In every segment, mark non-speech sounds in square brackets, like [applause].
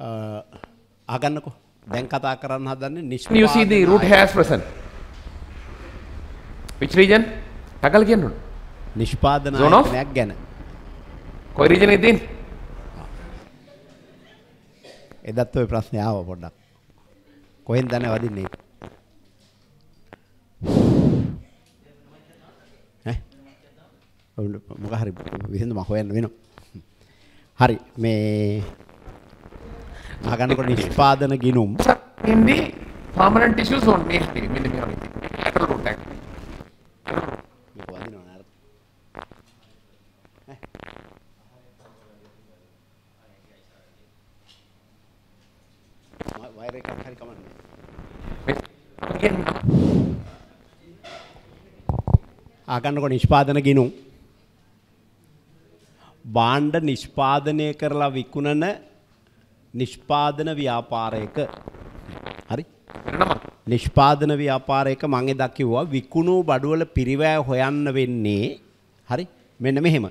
ආගන්නකෝ දැන් කතා කරන්න හදන්නේ නිෂ්පාදන you see the root has present which region තකල් කියන්න නිෂ්පාදන ආයතනයක් ගැන කොයි රීජනේ තියෙන්නේ එදත් ඔය ප්‍රශ්නේ ආවා පොඩ්ඩක් කොහෙන්ද දැන වදින්නේ ඈ මොකක් හරි විසඳුමක් හොයන්න වෙනවා හරි මේ අගන්නකොට නිෂ්පාදන ගිනුම් in the permanent tissues only in the lateral root act. වයර එකක් හරි කමන්නේ. ආගන්නකොට නිෂ්පාදන ගිනුම්. භාණ්ඩ නිෂ්පාදනය කරලා විකුණන නිෂ්පාදන ව්‍යාපාරයක හරි නිෂ්පාදන ව්‍යාපාරයක මං එදා කිව්වා විකුණු බඩවල පිරිවැය හොයන්න වෙන්නේ හරි මෙන්න මෙහෙම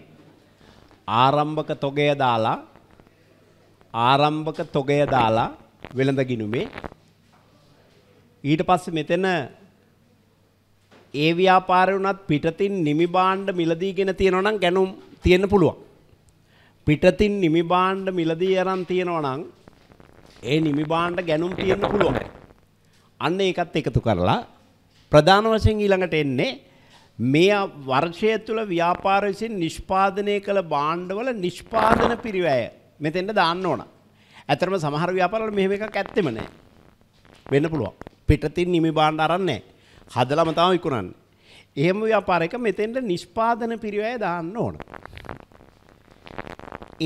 ආරම්භක තොගය දාලා ආරම්භක තොගය දාලා වෙළඳ ගිනුමේ ඊට පස්සේ මෙතන ඒ ව්‍යාපාරය වුණත් පිටතින් නිමි භාණ්ඩ මිලදීගෙන තියෙනවා නම් ගැනුම් තියෙන්න පුළුවන් පිටතින් නිමි බාණ්ඩ මිලදී අරන් තියෙනවා නම් ඒ නිමි බාණ්ඩ ගැනුම් තියෙන්න පුළුවන්. අන්න ඒකත් එකතු කරලා ප්‍රධාන වශයෙන් ඊළඟට එන්නේ මේ වර්ෂය තුළ ව්‍යාපාර විසින් නිෂ්පාදනය කළ බාණ්ඩවල නිෂ්පාදන පිරිවැය මෙතෙන්ට දාන්න ඕන. ඇතරම සමහර ව්‍යාපාරවල මෙහෙම එකක් ඇත්තෙම නැහැ. වෙන්න පුළුවන්. පිටතින් නිමි බාණ්ඩ අරන් නැහැ. හදලම තමයි විකුණන්නේ. එහෙම ව්‍යාපාරයක මෙතෙන්ට නිෂ්පාදන පිරිවැය දාන්න ඕන.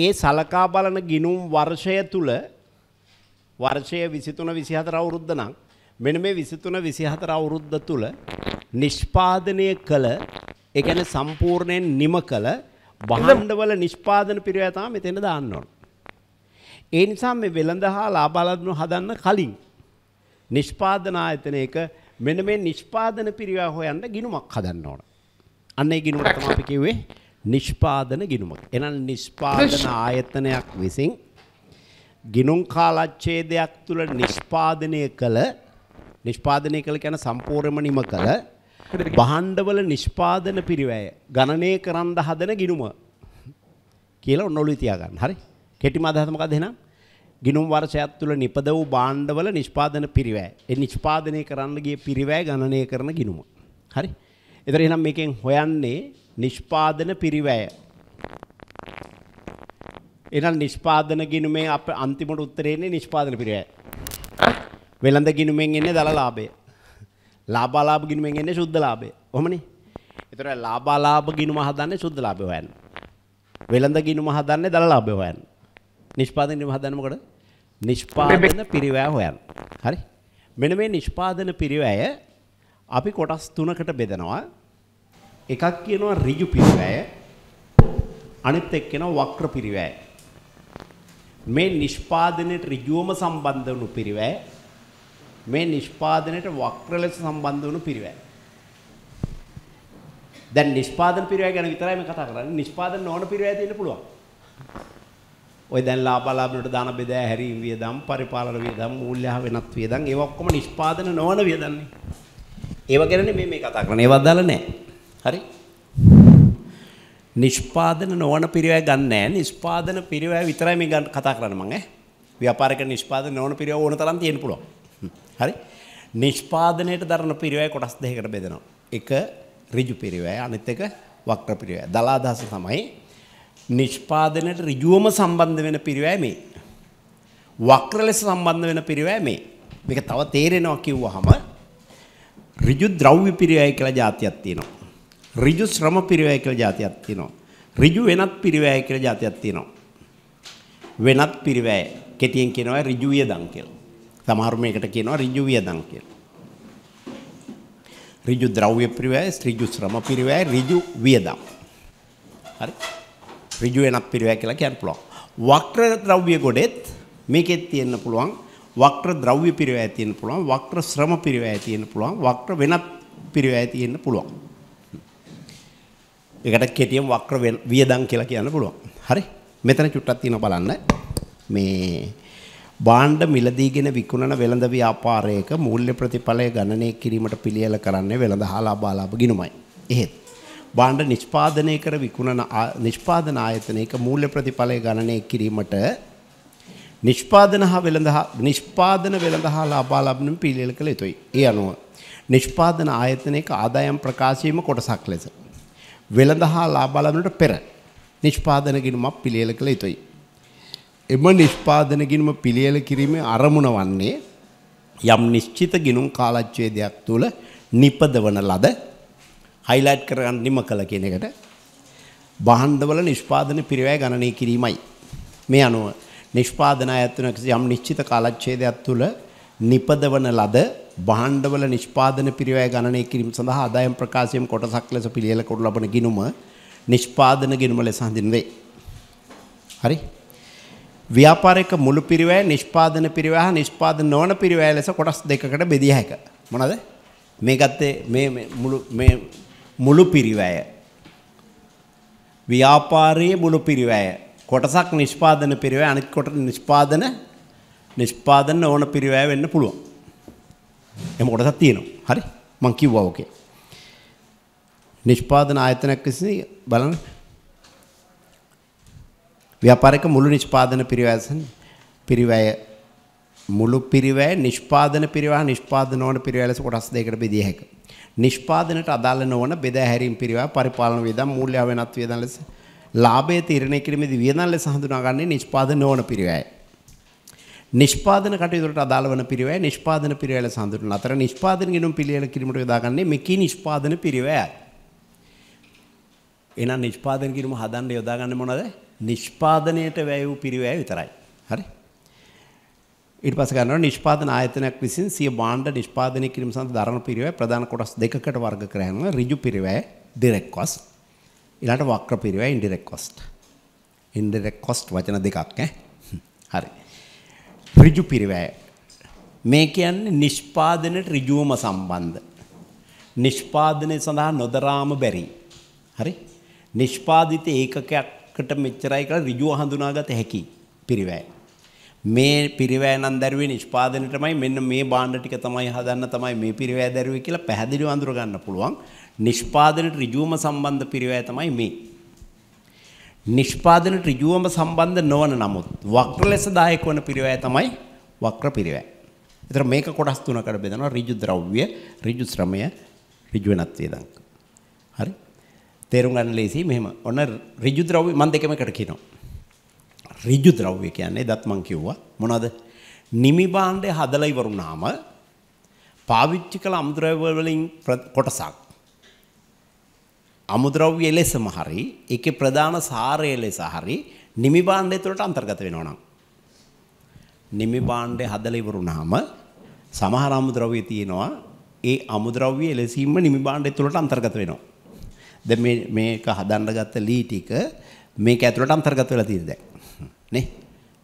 ඒ සලකා බලන ගිනුම් වර්ෂය තුල වර්ෂය 23 24 අවුරුද්ද නම් මෙන්න මේ 23 24 අවුරුද්ද තුල නිෂ්පාදනය කළ ඒ කියන්නේ සම්පූර්ණයෙන් නිම කළ භාණ්ඩවල නිෂ්පාදන පිරිවැය තමයි මෙතන දාන්න ඕන. ඒ නිසා මේ වෙළඳ හා ලාභාලදුන හදන්න කලින් නිෂ්පාදන ආයතනයක මෙන්න මේ නිෂ්පාදන පිරිවැය හොයන්න ගිණුමක් හදන්න ඕන. අන්න ඒ ගිණුමට තමයි අපි කිව්වේ නිෂ්පාදන ගිණුමක්. එනම් නිෂ්පාදන ආයතනයක් විසින් ගිණුම් කාලච්ඡේදයක් තුළ නිෂ්පාදනය කළ නිෂ්පාදනය කළ කියන සම්පූර්ණම නිම කළ බහණ්ඩවල නිෂ්පාදන පිරිවැය ගණනය කරන්න හදන ගිණුම කියලා ඔන්න ඔළුවේ තියාගන්න. හරි. කෙටිම අදහස මොකද එහෙනම්? ගිණුම් වර්ෂයක් තුළ නිපද වූ බහණ්ඩවල නිෂ්පාදන පිරිවැය. ඒ නිෂ්පාදනය කරන්න ගිය පිරිවැය ගණනය කරන ගිණුම. හරි. ඒතර එහෙනම් මේකෙන් හොයන්නේ නිෂ්පාදන පිරිවැය. එහෙනම් නිෂ්පාදන ගිණුමේ අප අන්තිමට උත්තරේ එන්නේ නිෂ්පාදන පිරිවැය. වෙළඳ ගිණුමෙන් එන්නේ දල ලාභය. ලාභාලාභ ගිණුමෙන් එන්නේ සුද්ධ ලාභය. ඔහොමනේ. ඒතර ලාභාලාභ ගිණුම හදන්නේ සුද්ධ ලාභය හොයන්න. වෙළඳ ගිණුම හදන්නේ දල ලාභය හොයන්න. නිෂ්පාදන ගිණුම හදන්නේ මොකද? නිෂ්පාදන පිරිවැය හොයන්න. හරි. මෙන්න මේ නිෂ්පාදන පිරිවැය අපි කොටස් තුනකට බෙදනවා. එකක් කියනවා ඍජු පිරිවැය අනිත් එක කියනවා වක්‍ර පිරිවැය මේ නිෂ්පාදනයේ ඍජුවම සම්බන්ධ වුණු පිරිවැය මේ නිෂ්පාදනයට වක්‍ර ලෙස සම්බන්ධ වුණු පිරිවැය දැන් නිෂ්පාදන පිරිවැය ගැන විතරයි මේ කතා කරන්නේ නිෂ්පාදන නොවන පිරිවැය තියෙන්න පුළුවන් ඔය දැන් ලාභලාභනට දාන බෙදා හැරීම් වියදම් පරිපාලන වියදම් මූල්‍ය වෙනත් වියදම් ඒවා ඔක්කොම නිෂ්පාදන නොවන වියදම්නේ ඒවා ගැනනේ මේ මේ කතා කරන්නේ ඒවා දාලා නැහැ හරි? නිෂ්පාදන නොවන පිරිවැය ගන්න නෑ. නිෂ්පාදන පිරිවැය විතරයි මේ ගන්න කතා කරන්නේ මම ඈ. ව්‍යාපාරික නිෂ්පාදන නොවන පිරිවැය ඕන තරම් තියෙන්න පුළුවන්. හරි? නිෂ්පාදනයට දරන පිරිවැය කොටස් දෙකකට බෙදෙනවා. එක ඍජු පිරිවැය අනිත් එක වක්‍ර පිරිවැය. දලාදහස තමයි නිෂ්පාදනයට ඍජුවම සම්බන්ධ වෙන පිරිවැය මේ. වක්‍ර ලෙස සම්බන්ධ වෙන පිරිවැය මේ. මේක තව තේරෙනවා කිව්වහම ඍජු ද්‍රව්‍ය පිරිවැය කියලා જાතියක් තියෙනවා. ඍජු ශ්‍රම පිරිවැය කියලා જાතියක් තියෙනවා. ඍජු වෙනත් පිරිවැය කියලා જાතියක් තියෙනවා. වෙනත් පිරිවැය කෙටියෙන් කියනවා ඍජු වියදම් කියලා. සමහර මේකට කියනවා ඍජු වියදම් කියලා. ඍජු ද්‍රව්‍ය පිරිවැය, ඍජු ශ්‍රම පිරිවැය, ඍජු වියදම්. හරි. ඍජු වෙනත් පිරිවැය කියලා කියන්න පුළුවන්. වක්‍ර ද්‍රව්‍ය ගොඩෙත් මේකෙත් තියෙන්න පුළුවන් වක්‍ර ද්‍රව්‍ය පිරිවැය තියෙන්න පුළුවන් වක්‍ර ශ්‍රම පිරිවැය තියෙන්න පුළුවන් වක්‍ර වෙනත් පිරිවැය තියෙන්න පුළුවන් ඒකට කෙටියෙන් වක්‍ර වියදම් කියලා කියන්න පුළුවන්. හරි. මෙතන චුට්ටක් තියෙනවා බලන්න. මේ බාණ්ඩ මිලදීගෙන විකුණන වෙළඳ ව්‍යාපාරයක මූල්‍ය ප්‍රතිඵලය ගණනය කිරීමට පිළියෙල කරන්නේ වෙළඳ හා ලාභ ගිණුමයි. එහෙත් බාණ්ඩ නිෂ්පාදනය කර විකුණන නිෂ්පාදන ආයතනයක මූල්‍ය ප්‍රතිඵලය ගණනය කිරීමට නිෂ්පාදන හා වෙළඳ නිෂ්පාදන වෙළඳ හා ලාභ ලබන පිළියෙල කළ යුතුයි. ඒ අනුව නිෂ්පාදන ආයතනයක ආදායම් ප්‍රකාශයම කොටසක් ලෙස වෙළඳ හා ලාභ ලැබෙනට පෙර නිෂ්පාදන ගිණුමක් පිළියෙල කළ යුතුයි. එම නිෂ්පාදන ගිණුම පිළියෙල කිරීමේ අරමුණ වන්නේ යම් නිශ්චිත ගිණුම් කාලච්ඡේදයක් තුළ නිපදවන ලද හයිලයිට් කරගන්න නිම කළ කියන එකට භාණ්ඩවල නිෂ්පාදන පිරිවැය ගණනය කිරීමයි. මේ අනුව නිෂ්පාදන අයත්වන යම් නිශ්චිත කාලච්ඡේදයක් තුළ නිපදවන ලද භාණ්ඩවල නිෂ්පාදන පිරිවැය ගණනය කිරීම සඳහා ආදායම් ප්‍රකාශයම කොටසක් ලෙස පිළියෙල කොට ලබන ගිණුම නිෂ්පාදන ගිණුම ලෙස හඳුන්වේ. හරි. ව්‍යාපාරයක මුළු පිරිවැය නිෂ්පාදන පිරිවැය හා නිෂ්පාදන නොවන පිරිවැය ලෙස කොටස් දෙකකට බෙදිය හැක. මොනවද? මේ ගත්තේ මේ මුළු මේ මුළු පිරිවැය ව්‍යාපාරයේ මුළු පිරිවැය කොටසක් නිෂ්පාදන පිරිවැය අනිත් කොට නිෂ්පාදන නිෂ්පාදන ඕන පිරිවැය වෙන්න පුළුවන් එම කොටසක් තියෙනවා. හරි. මම කිව්වා ඕකේ. නිෂ්පාදන ආයතනයක් විසින් බලන්න ව්‍යාපාරික මුළු නිෂ්පාදන පිරිවැයසන් පිරිවැය මුළු පිරිවැය නිෂ්පාදන පිරිවැය නිෂ්පාදන නොවන පිරිවැය ලෙස කොටස් දෙකකට බෙදිය හැකියි. නිෂ්පාදනට අදාළ නොවන බෙදා හැරීම් පිරිවැය පරිපාලන වියදම් මූල්‍ය වෙනත් වියදම් ලෙස ලාභය තීරණය කිරීමේදී වියදම් ලෙස හඳුනාගන්නේ නිෂ්පාදන නොවන පිරිවැයයි. නිෂ්පාදන කටයුතුට අදාළවන පිරිවෑ නිෂ්පාදන පිරිවැල සඳරන අතර නිෂ්පාදන ගෙනුම් පිළිවෙල කිරීමට යොදාගන්නේ මෙකී නිෂ්පාදන පිරිවෑයි. එනම් නිෂ්පාදන කිරීම හදන්න යොදාගන්න මොනද? නිෂ්පාදනයට වැය වූ පිරිවෑ විතරයි. හරි? ඊට පස්සේ ගන්නවා නිෂ්පාදන ආයතනයක් විසින් සිය භාණ්ඩ නිෂ්පාදනය කිරීම සඳහා දරන පිරිවැය ප්‍රධාන කොටස් දෙකකට වර්ග කර හැනවා ඍජු පිරිවැය direct cost ඊළඟට වක්‍ර පිරිවැය indirect cost indirect cost වචන දෙකක් ඈ හරි ඍජු පිරිවැය. මේ කියන්නේ නිෂ්පාදනයේ ඍජුවම සම්බන්ධ. නිෂ්පාදනයේ සඳහා නොදරාම බැරි. හරි? නිෂ්පාදිත ඒකකයකට මෙච්චරයි කියලා ඍජුව හඳුනාගත හැකි පිරිවැය. මේ පිරිවැය නම් දැරුවේ නිෂ්පාදනයටමයි මෙන්න මේ බාණ්ඩ ටික තමයි හදන්න තමයි මේ පිරිවැය දැරුවේ කියලා පැහැදිලිව අඳුර ගන්න පුළුවන්. නිෂ්පාදනයේ ඍජුවම සම්බන්ධ පිරිවැය තමයි මේ. නිෂ්පාදන ඍජුවම සම්බන්ධ නොවන නමුත් වක්‍ර ලෙස දායක වන පිරිවැය තමයි වක්‍ර පිරිවැය. ඒතර මේක කොටස් තුනකට බෙදනවා ඍජු ද්‍රව්‍ය, ඍජු ශ්‍රමය, ඍජු වෙනත්ය දංක. හරි? තේරුම් ගන්න ලේසි මෙහෙම. ඔන්න ඍජු ද්‍රව්‍ය මම දෙකම එකට කියනවා. ඍජු ද්‍රව්‍ය කියන්නේ දත් මං කිව්වා මොනවද? නිමි භාණ්ඩය හදලා ඉවරුනාම පාවිච්චි කළ අමුද්‍රව්‍ය වලින් කොටසක් අමුද්‍රව්‍ය ලෙසම හරි ඒකේ ප්‍රධාන සාරය ලෙස හරි නිමි භාණ්ඩය තුළට අන්තර්ගත වෙනවා නම් නිමි භාණ්ඩය හදලා ඉවරුනහම සමහර අමුද්‍රව්‍ය තියෙනවා ඒ අමුද්‍රව්‍ය එලෙසින්ම නිමි භාණ්ඩය තුළට අන්තර්ගත වෙනවා දැන් මේ මේක හදන්න ගත්ත ලී ටික මේක ඇතුළට අන්තර්ගත වෙලා තියෙන දැන් නේ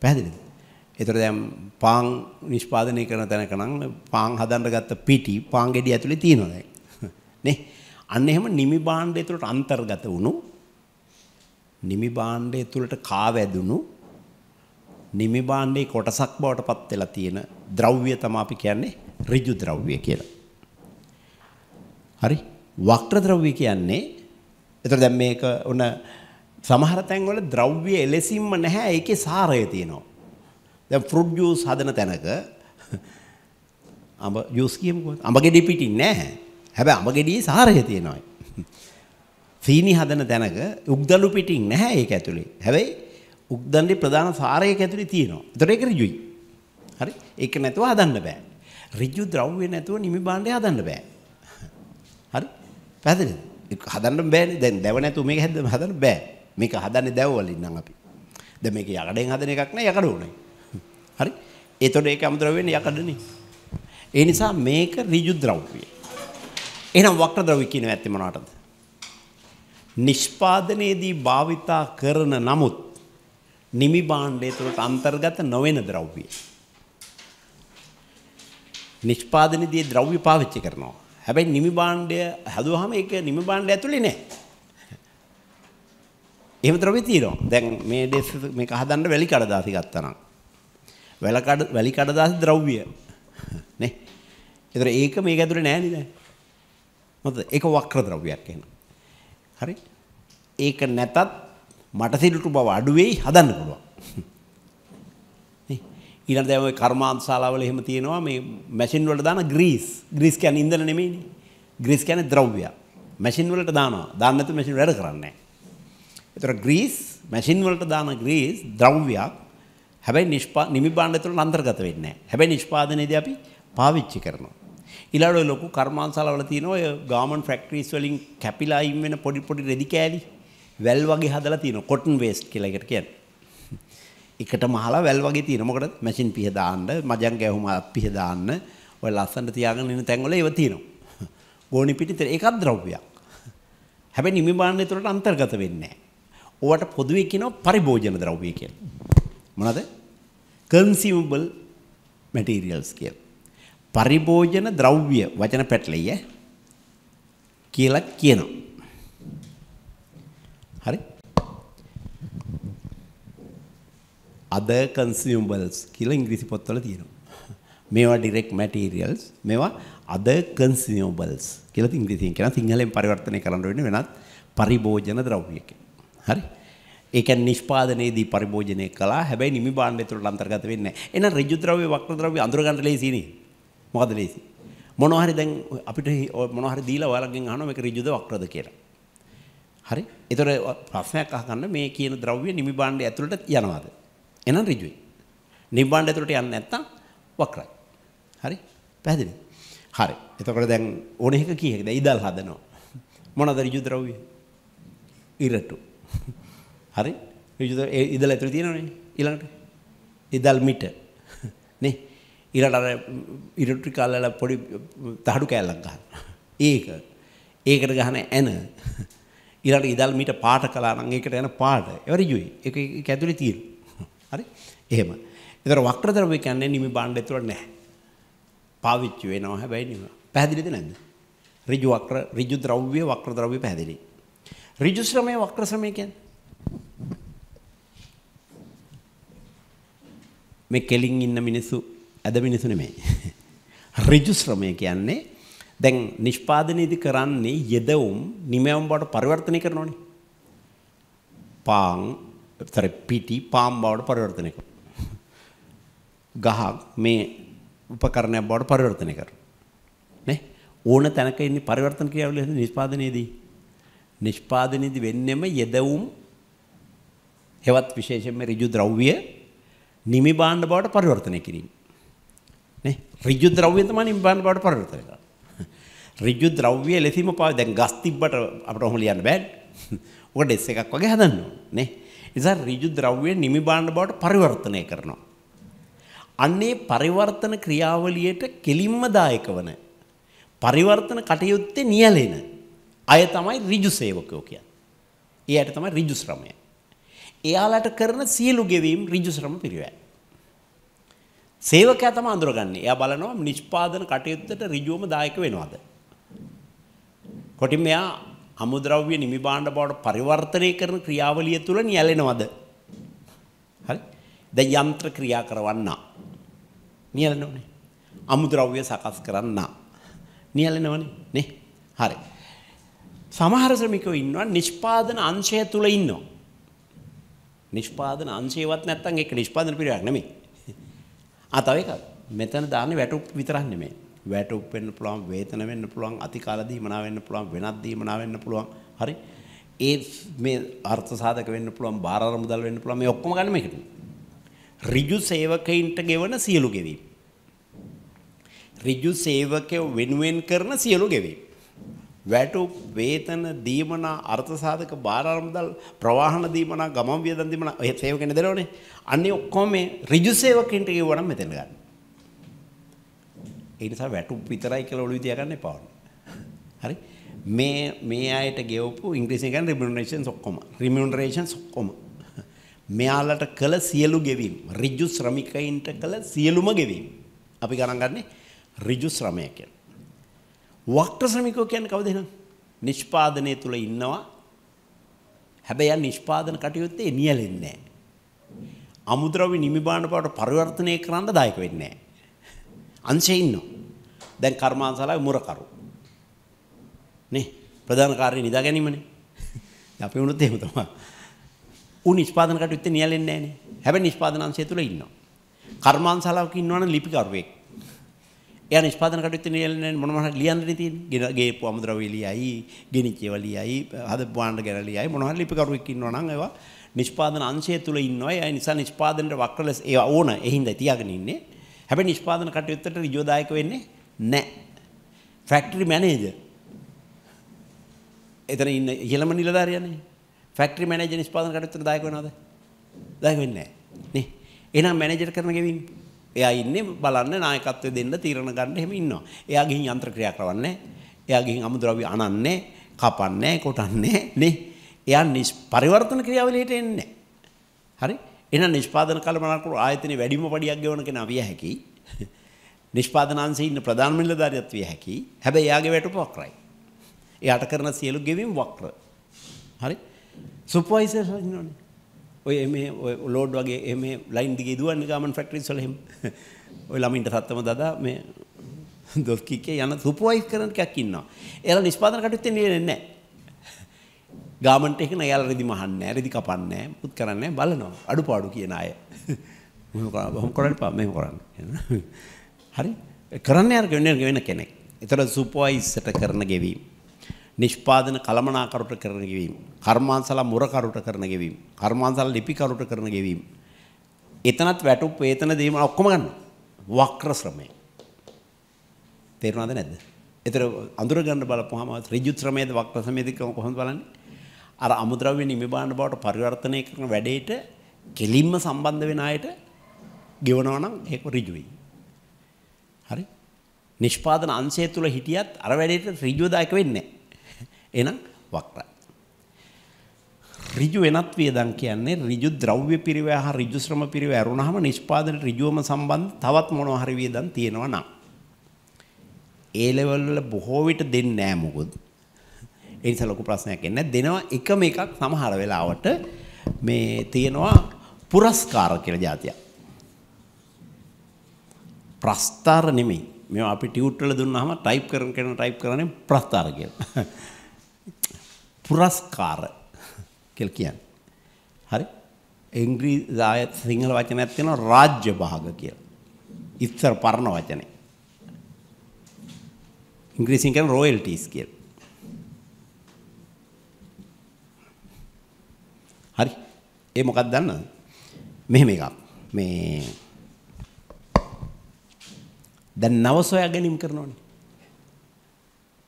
පැහැදිලිද ඒතර දැන් පාන් නිෂ්පාදනය කරන තැනක නම් පාන් හදන්න ගත්ත පිටි පාන් ගෙඩි ඇතුලේ තියෙනවා දැන් නේ අන්න එහෙම නිමි භාණ්ඩය තුළට අන්තර්ගත වුණු නිමි භාණ්ඩය තුළට කාවැදුණු නිමි භාණ්ඩේ කොටසක් බවට පත් වෙලා තියෙන ද්‍රව්‍ය තමයි අපි කියන්නේ ඍජු ද්‍රව්‍ය කියලා. හරි? වක්‍ර ද්‍රව්‍ය කියන්නේ එතකොට දැන් මේක උන සමහර තැන්වල ද්‍රව්‍ය එලෙසින්ම නැහැ ඒකේ සාරය තියෙනවා. දැන් ෆෘට් ජූස් හදන තැනක අඹ ජූස් කියමුකෝ. අඹ ගෙඩි පිටින් නැහැ. හැබැයි අඹ ගෙඩියේ සාරය තියෙනවා. සීනි හදන තැනක උක්දලු පිටින් නැහැ ඒක ඇතුලේ. හැබැයි උක්දන්නේ ප්‍රධාන සාරයක ඇතුලේ තියෙනවා. ඒතර ඒක ඍජුයි. හරි? ඒක නැතුව හදන්න බෑ. ඍජු ද්‍රව්‍ය නැතුව නිමි භාණ්ඩය හදන්න බෑ. හරි? පැහැදිලිද? හදන්න බෑනේ. දැන් දැව නැතුව මේක හැදන්න හදන්න බෑ. මේක හදන්නේ දැව වලින් නම් අපි. දැන් මේක යකඩෙන් හදන එකක් නෑ යකඩ උනේ. හරි? ඒතකොට ඒක අමුද්‍රව්‍ය වෙන්නේ යකඩනේ. ඒ නිසා මේක ඍජු ද්‍රව්‍යය. එහෙනම් වක්‍රද්‍රව්‍ය කියන ඇත්තේ මොනවටද? නිෂ්පාදනයේදී භාවිතා කරන නමුත් නිමි භාණ්ඩය තුළට අන්තර්ගත නොවන ද්‍රව්‍ය. නිෂ්පාදනයේදී ද්‍රව්‍ය පාවිච්චි කරනවා. හැබැයි නිමි භාණ්ඩය හැදුවාම ඒක නිමි භාණ්ඩය ඇතුලේ නෑ. එහෙම ද්‍රව්‍ය තියෙනවා. දැන් මේ ඩෙස් මේක හදන්න වැලි කඩදාසි ගත්තා නම්. වැලි කඩ වැලි කඩදාසි ද්‍රව්‍ය නේ. ඒතර ඒක මේක ඇතුලේ නෑනේ දැන්. මොකද ඒක වක්‍ර ද්‍රව්‍යයක් එහෙනම්. හරි? ඒක නැතත් මට සිලුටු බව අඩු වෙයි හදන්න පුළුවන්. ඊළඟ දැන් ওই කර්මාන්තශාලාවල එහෙම තියෙනවා මේ මැෂින් වලට දාන ග්‍රීස්. ග්‍රීස් කියන්නේ ඉන්ධන නෙමෙයිනේ. ග්‍රීස් කියන්නේ ද්‍රව්‍ය. මැෂින් වලට දානවා. දාන්න නැත්නම් මැෂින් වැඩ කරන්නේ නැහැ. ඒතර ග්‍රීස් මැෂින් වලට දාන ග්‍රීස් ද්‍රව්‍යයක්. හැබැයි නිෂ්පා නිමි භාණ්ඩ තුළ අන්තර්ගත වෙන්නේ නැහැ. හැබැයි නිෂ්පාදනයේදී අපි පාවිච්චි කරනවා. ඉලාට ලොකු කර්මාන්සාලවල තියෙන ඔය ගාමන් ෆැක්ටරිස් වලින් කැපිලා අයින් වෙන පොඩි පොඩි රෙදි කෑලි වැල් වගේ හදලා තියෙනවා කොටන් වේස්ට් කියලා එකට කියන්නේ. එකට මහලා වැල් වගේ තියෙන මොකටද මැෂින් පිහ දාන්න මජන් ගැහුම පිහ දාන්න ඔය ලස්සනට තියාගෙන ඉන්න තැන්වල ඒව තියෙනවා ගෝණි පිටි ඒකත් ද්‍රව්‍යයක් හැබැයි නිමි භාණ්ඩ ඒතරට අන්තර්ගත වෙන්නේ නැහැ ඕවට පොදුවේ කියනවා පරිභෝජන ද්‍රව්‍ය කියලා මොනවද කන්සියුමබල් මැටීරියල්ස් කියලා පරිභෝජන ද්‍රව්‍ය වචන පැටලිය කියලා කියනවා. හරි? other consumables කියලා ඉංග්‍රීසි පොත්වල තියෙනවා. මේවා direct materials, මේවා other consumables කියලා ඉංග්‍රීසියෙන් කියනවා. සිංහලෙන් පරිවර්තනය කරන්න වෙන්නේ වෙනත් පරිභෝජන ද්‍රව්‍යයක. හරි? ඒ කියන්නේ නිෂ්පාදනයේදී පරිභෝජනය කළා. හැබැයි නිමි භාණ්ඩ ඒතරට අන්තර්ගත වෙන්නේ නැහැ. එහෙනම් ඍජු ද්‍රව්‍ය, වක්‍ර ද්‍රව්‍ය අඳුර ගන්න ලේසි නේ. මොකද ලේසි. මොනවා හරි දැන් අපිට මොනවා හරි දීලා ඔයාලගෙන් අහනවා මේක ඍජුද වක්‍රද කියලා. හරි? ඒතර ප්‍රශ්නයක් අහගන්න මේ කියන ද්‍රව්‍ය නිමි භාණ්ඩය ඇතුළට යනවාද? එහෙනම් ඍජුයි. නිමි භාණ්ඩය ඇතුළට යන්නේ නැත්නම් වක්‍රයි. හරි? පැහැදිලි. හරි. එතකොට දැන් ඕනේ එක කීයක දැන් ඉදල් හදනවා. මොනවාද ඍජු ද්‍රව්‍ය? ඉරටු. හරි? ඍජු ඉදල් ඇතුළේ තියෙනවනේ ඊළඟට. ඉදල් මිට. නේ? ඉරට අර ඉරටි කල්ලල පොඩි තහඩු කෑල්ලක් ගන්න. ඒක. ඒකට ගහන ඇන. ඉරට ඉදල් මීට පාට කලා නම් ඒකට යන පාට. ඒවර ජුයි. ඒක ඒක ඇතුලේ තියෙන. හරි? එහෙම. ඒතර වක්‍ර ධර්මය කියන්නේ නිමි බාණ්ඩ ඇතුළේ නැහැ. පාවිච්චි වෙනවා හැබැයි නිම. පැහැදිලිද නැද්ද? ඍජු වක්‍ර ඍජු ද්‍රව්‍ය වක්‍ර ද්‍රව්‍ය පැහැදිලි. ඍජු ශ්‍රමය වක්‍ර ශ්‍රමය කියන්නේ මේ කෙලින් ඉන්න මිනිස්සු අද මිනිසු නෙමෙයි. ඍජු ශ්‍රමය කියන්නේ දැන් නිෂ්පාදනයේදී කරන්නේ යෙදවුම් නිමැවුම් බවට පරිවර්තනය කරනෝනේ. පාන් sorry පිටි පාම් බවට පරිවර්තනය කරනවා. ගහක් මේ උපකරණයක් බවට පරිවර්තනය කරනවා. නේ? ඕන තැනක ඉන්නේ පරිවර්තන ක්‍රියාවලිය නිෂ්පාදනයේදී. නිෂ්පාදනයේදී වෙන්නෙම යෙදවුම් හෙවත් විශේෂයෙන්ම ඍජු ද්‍රව්‍ය නිමි භාණ්ඩ බවට පරිවර්තනය කිරීම. ඍජු ද්‍රව්‍ය තමයි නිබ්බාන බවට පරිණත වෙනවා. ඍජු ද්‍රව්‍ය ලෙසීම පාව දැන් ගස් තිබ්බට අපිට ඔහොම ලියන්න බෑනේ. ඔක ඩෙස් එකක් වගේ හදන්න ඕනේ නේ. නිසා ඍජු ද්‍රව්‍ය නිමිබාන බවට පරිවර්තනය කරනවා. අන්නේ පරිවර්තන ක්‍රියාවලියට කෙලින්ම දායක වන පරිවර්තන කටයුත්තේ නියැලෙන අය තමයි ඍජු සේවකයෝ කියන්නේ. ඒ අයට තමයි ඍජු ශ්‍රමය. එයාලට කරන සියලු ගෙවීම් ඍජු ශ්‍රම පිළිවෙල. සේවකයා තමයි අඳුරගන්නේ. එයා බලනවා නිෂ්පාදන කටයුත්තට ඍජුවම දායක වෙනවද? කොටින් මෙයා අමුද්‍රව්‍ය නිමි භාණ්ඩ බවට පරිවර්තනය කරන ක්‍රියාවලිය තුළ නියැලෙනවද? හරි. දැන් යන්ත්‍ර ක්‍රියා කරවන්න. නියැලෙනවනේ. අමුද්‍රව්‍ය සකස් කරන්න. නියැලෙනවනේ නේ. හරි. සමහර ශ්‍රමිකයෝ ඉන්නවා නිෂ්පාදන අංශය තුල ඉන්නවා. නිෂ්පාදන අංශයවත් නැත්නම් ඒක නිෂ්පාදන පිරියක් නෙමෙයි. ආ තව එකක්. මෙතන දාන්නේ වැටුප් විතරක් නෙමෙයි. වැටුප් වෙන්න පුළුවන්, වේතන වෙන්න පුළුවන්, අතිකාල දීමනා වෙන්න පුළුවන්, වෙනත් දීමනා වෙන්න පුළුවන්. හරි. ඒ මේ අර්ථ සාධක වෙන්න පුළුවන්, බාර අරමුදල් වෙන්න පුළුවන්. මේ ඔක්කොම ගන්න මේකට. ඍජු සේවකයින්ට ගෙවන සියලු ගෙවීම්. ඍජු සේවකයෝ වෙනුවෙන් කරන සියලු ගෙවීම්. වැටුප් වේතන දීමනා අර්ථසාධක බාරාරම්දල් ප්‍රවාහන දීමනා ගමන් වියදන් දීමනා ඔය සේවකෙන දෙනවනේ අන්නේ ඔක්කොම මේ ඍජු සේවකෙන්ට කියවනම් මෙතන ගන්න. ඒ නිසා වැටුප් විතරයි කියලා ඔළුවේ තියාගන්න එපා. හරි? මේ මේ අයට ගෙවපු ඉංග්‍රීසියෙන් කියන්නේ remunerations ඔක්කොම. remunerations ඔක්කොම. මෙයාලට කළ සියලු ගෙවීම් ඍජු ශ්‍රමිකයින්ට කළ සියලුම ගෙවීම් අපි ගණන් ගන්නේ ඍජු ශ්‍රමය කියලා. වක්‍ර ශ්‍රමිකෝ කියන්නේ කවුද එහෙනම්? නිෂ්පාදනයේ තුල ඉන්නවා. හැබැයි නිෂ්පාදන කටයුත්තේ නියැලෙන්නේ නැහැ. අමුද්‍රව්‍ය නිමිබාන බවට පරිවර්තනය කරන්න දායක වෙන්නේ අංශේ ඉන්නවා. දැන් කර්මාන්තශාලාවේ මුරකරු. නේ ප්‍රධාන කාර්යය නිදා ගැනීමනේ. අපි වුණත් එහෙම තමයි. උන් නිෂ්පාදන කටයුත්තේ නියැලෙන්නේ නැහනේ. හැබැයි නිෂ්පාදන අංශය තුල ඉන්නවා. කර්මාන්තශාලාවක ඉන්නවනම් ලිපිකරුවෙක්. එයා නිෂ්පාදන කටයුතු නියලන්නේ මොන මොනවා ලියන්නේ තියෙන්නේ. ගේපු අමුද්‍රව්‍ය ලියයි, ගෙනිච්ච ඒවා ලියයි, හද බාණ්ඩ ගැන ලියයි මොනවා ලිපි කරුවෙක් ඉන්නවා නම් ඒවා නිෂ්පාදන අංශය තුල ඉන්නවා. ඒ නිසා නිෂ්පාදනට වක්‍රල ඒවා ඕන. එහින්ද තියාගෙන ඉන්නේ. හැබැයි නිෂ්පාදන කටයුත්තට ඍජුදායක වෙන්නේ නැහැ. Factory manager. එතන ඉන්න ඉහළම නිලධාරියානේ. ෆැක්ටරි මැනේජර් නිෂ්පාදන කටයුත්තට දායක වෙනවද? දායක වෙන්නේ නැහැ. නේ. එහෙනම් මැනේජර් කරන ගෙවින්නේ එයා ඉන්නේ බලන්න නායකත්වය දෙන්න තීරණ ගන්න එහෙම ඉන්නවා. එයා ගිහින් යන්ත්‍ර ක්‍රියා කරවන්නේ. එයා ගිහින් අමුද්‍රව්‍ය අනන්නේ, කපන්නේ, කොටන්නේ නේ. එයා පරිවර්තන ක්‍රියාවලියට එන්නේ හරි? එහෙනම් නිෂ්පාදන කළමනාකරු ආයතනයේ වැඩිම පඩියක් ගෙවන කෙනා විය හැකියි. [laughs] නිෂ්පාදනාංශයේ ඉන්න ප්‍රධාන නිලධාරියත් විය හැකියි. හැබැයි එයාගේ වැටුප වක්‍රයි. එයාට කරන සියලු ගෙවීම් වක්‍ර. හරි? සුපර්වයිසර්ලා ඉන්නෝනේ. ඔය මේ ලෝඩ් වගේ මේ ලයින් දිගේ දුවන්නේ ගාමන් ෆැක්ටරිස් වල එහෙම. [laughs] ඔය ළමින්ට සත්තම දදා මේ [laughs] දොස් කික්කේ යන සුපර්වයිස් කරන කෙනෙක් ඉන්නවා. එයාලා නිෂ්පාදන කටයුත්තේ නෙන්නේ නැහැ. [laughs] ගාමන්ට එක නෑ එයාලා රෙදි මහන්නේ නැහැ, රෙදි කපන්නේ නැහැ, මුත් කරන්නේ නැහැ, බලනවා. අඩුපාඩු කියන අය. මොකක් කොහොම කරන්න එපා මෙහෙම කරන්න. හරි. කරන්නේ අර වෙන කෙනෙක්. ඒතර සුපර්වයිස්ට කරන ගෙවීම. නිෂ්පාදන කළමනාකරුට කරන ගෙවීම. කර්මාන්සලා මුරකරුට කරන ගෙවීම. කර්මාන්සලා ලිපිකරුට කරන ගෙවීම. එතනත් වැටුප් වේතන දීම ඔක්කොම ගන්නවා. වක්‍ර ශ්‍රමය. තේරුණාද නැද්ද? ඒතර අඳුර ගන්න බලපුවාම ඍජු ශ්‍රමයේද වක්‍ර ශ්‍රමයේද කොහොමද බලන්නේ? අර අමුද්‍රව්‍ය නිමබාන බවට පරිවර්තනය කරන වැඩේට කෙලින්ම සම්බන්ධ වෙන අයට ගෙවනවා නම් ඒක ඍජුයි. හරි? නිෂ්පාදන අංශය තුල හිටියත් අර වැඩේට ඍජුවදායක වෙන්නේ නැහැ. එහෙනම් වක්‍රයි. ඍජු වෙනත් වේදන් කියන්නේ ඍජු ද්‍රව්‍ය පිරිවැය හා ඍජු ශ්‍රම පිරිවැය අරුණාම නිෂ්පාදන ඍජුවම සම්බන්ධ තවත් මොනවා හරි වේදන් තියෙනවා නම් ඒ ලෙවල් වල බොහෝ විට දෙන්නේ නැහැ මොකද ඒ නිසා ලොකු ප්‍රශ්නයක් එන්නේ දෙනවා එකම එකක් සමහර වෙලාවට මේ තියෙනවා පුරස්කාර කියලා જાතියක් ප්‍රස්තාර නෙමෙයි මේවා අපි ටියුට් වල දුන්නාම ටයිප් කරන කෙනා ටයිප් කරන්නේ ප්‍රස්තාර කියලා පුරස්කාර කෙල් කියන්. හරි එංග්‍රී දායත් සිංහල වචනයක් තියෙන රාජ්‍ය භාග කිය. ඉත්තර පරණ වචනය. ඉංග්‍රීසින් කියන රොයල්ටිස් කියලා. හරි. ඒ මොකක්ද දන්නවද? මෙහෙම එකක්. මේ දැන් නව සොයා ගැනීම කරනෝනේ.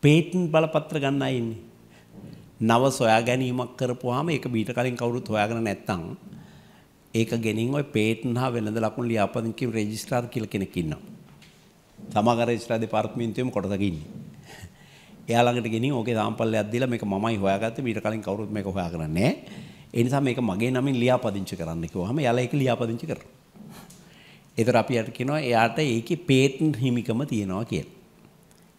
පේටන්ට් බලපත්‍ර ගන්න අය ඉන්නේ. නව සොයා ගැනීමක් කරපුවාම ඒක මීට කලින් කවුරුත් හොයාගෙන නැත්තම් ඒක ගෙනින් ඔය පේටන් හා වෙළඳ ලකුණු ලියාපදිංචි කිරීම රෙජිස්ට්‍රාර් කියලා කෙනෙක් ඉන්නවා. සමාගම රෙජිස්ට්‍රාර් දෙපාර්තමේන්තුවේම කොටසක ඉන්නේ. එයා ළඟට ගෙනින් ඕකේ සාම්පල්ලයක් දීලා මේක මමයි හොයාගත්තේ මීට කලින් කවුරුත් මේක හොයාගෙන නැහැ. ඒ නිසා මේක මගේ නමින් ලියාපදිංචි කරන්න කිව්වහම එයාලා ඒක ලියාපදිංචි කරනවා. ඒතර අපි යට කියනවා එයාට ඒකේ පේටන් හිමිකම තියෙනවා කියලා.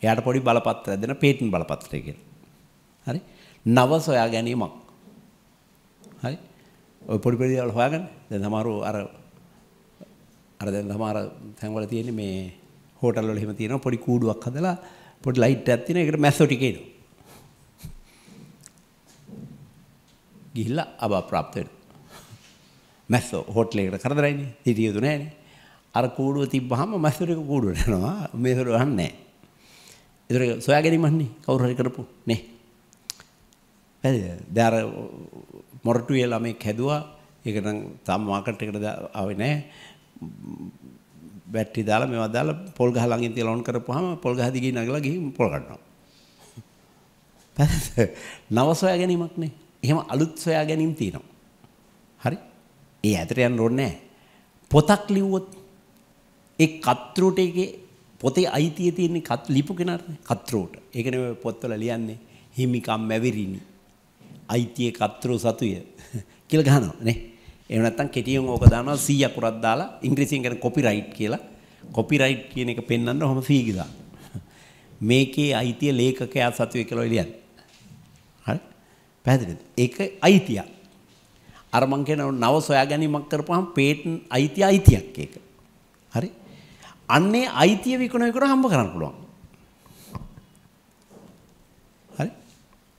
එයාට පොඩි බලපත්‍රයක් දෙන පේටන් බලපත්‍රය කියලා. හරි? නව සොයා ගැනීමක්. හරි? ඔය පොඩි පොඩි දේවල් හොයාගන්න. දැන් සමහරව අර අර දැන් සමහර තැන්වල තියෙන්නේ මේ හෝටල් වල එහෙම තියෙනවා පොඩි කූඩුවක් හදලා පොඩි ලයිට් එකක් තියෙනවා. ඒකට මැස්සෝ ටික එනවා. ගිහිල්ලා අබා ප්‍රාප්ත වෙනවා. මැස්සෝ හෝටල් එකට කරදරයිනේ. හිටිය යුතු නෑනේ. අර කූඩුව තිබ්බහම මැස්සෝ ටික කූඩුවට යනවා. මේසොර ගන්නෑ. ඒක සොයා ගැනීමක්නේ කවුරු හරි කරපු නේ. දැන් අර මොරටුවේ ළමෙක් හැදුවා. ඒක නම් තම මාකට් එකට ආවේ නැහැ. බැටරි දාලා මේවා දාලා පොල් ගහ ළඟින් තියලා ඔන් කරපුවාම පොල් ගහ දිගේ නගලා ගිහින් පොල් ගන්නවා. නව සොයා ගැනීමක් නේ. එහෙම අලුත් සොයා ගැනීම තියෙනවා. හරි? ඒ ඇතට යන්න ඕනේ නැහැ. පොතක් ලිව්වොත් ඒ කත්රෝට එකේ පොතේ අයිතිය තියෙන්නේ ලිපු කෙනාට කත්රෝට. ඒක නෙමෙයි පොත්වල ලියන්නේ. හිමිකම් මැවිරිණි. අයිතියේ කප්තරෝ සතුය [laughs] කියලා ගහනවා නේ. එහෙම නැත්නම් කෙටියෙන් ඕක දානවා 100 අකුරක් දාලා ඉංග්‍රීසියෙන් කියන කොපිරයිට් කියලා. කොපිරයිට් කියන එක පෙන්වන්න ඔහම ෆී ගිලා. මේකේ අයිතිය ලේඛකයා සතුය කියලා ලියන්න. හරි? පැහැදිලිද? ඒක අයිතිය. අර මං කියන නව සොයා ගැනීමක් කරපුවාම පේටන් අයිතිය අයිතියක් ඒක. හරි? අන්නේ අයිතිය විකුණ විකුණ හම්බ කරන්න පුළුවන්.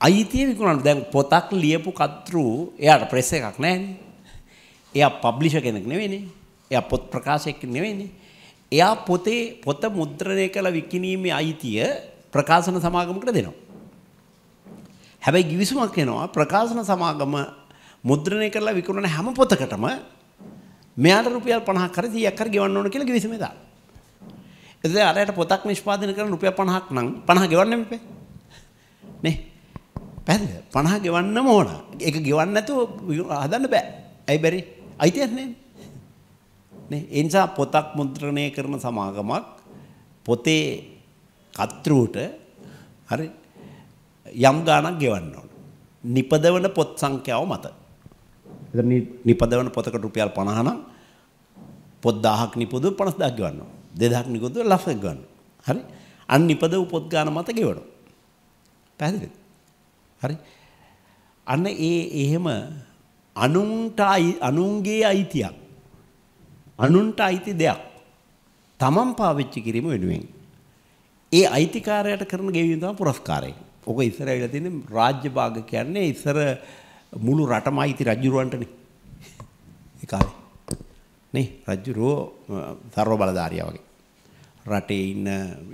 අයිතිය විකුණන්න දැන් පොතක් ලියපු කතෘ එයාට ප්‍රෙස් එකක් නැහැනේ. එයා පබ්ලිෂර් කෙනෙක් නෙවෙයිනේ. එයා පොත් ප්‍රකාශකෙක් නෙවෙයිනේ. එයා පොතේ පොත මුද්‍රණය කළ විකිණීමේ අයිතිය ප්‍රකාශන සමාගමකට දෙනවා. හැබැයි givisුමක් එනවා ප්‍රකාශන සමාගම මුද්‍රණය කරලා විකුණන හැම පොතකටම මෙයාට රුපියල් 50ක් හරි 100ක් හරි ගෙවන්න ඕන කියලා givisුමේ දානවා. එතකොට අරයට පොතක් නිෂ්පාදනය කරන රුපියල් 50ක් නම් 50 ගෙවන්න එපා. නේ පැද පණහ ගෙවන්න මෝන එක ගෙවන්න ඇතු හදන්න බෑ ඇයි බැරි අයිතියන්නේ එනිසා පොතක් මුද්‍රණය කරන සමාගමක් පොතේ කත්රූට හරි යම් ගානක් ගෙවන්න ඕන නිපදවන පොත් සංඛ්‍යාව මත නිපදවන පොතකට රුපියල් පණහනම් පොත් දාහක් නිපුදු පනස් දාක් ගෙවන්නවා දෙදහක් නිකුදු ලස ගන්න හරි අන් නිපදව පොත් ගාන මත ගෙවනවා පැදිරිද හරි අන්න ඒ එහෙම අනුන්ට අනුන්ගේ අයිතියක් අනුන්ට අයිති දෙයක් තමන් පාවිච්චි කිරීම වෙනුවෙන් ඒ අයිතිකාරයට කරන ගෙවීම තමයි පුරස්කාරය. ඔක ඉස්සර ඇවිල්ලා තියෙන රාජ්‍ය භාග කියන්නේ ඉස්සර මුළු රටම අයිති රජුරවන්ටනේ. [laughs] ඒ කාලේ. නේ රජුරෝ සර්ව බලධාරියා වගේ. රටේ ඉන්න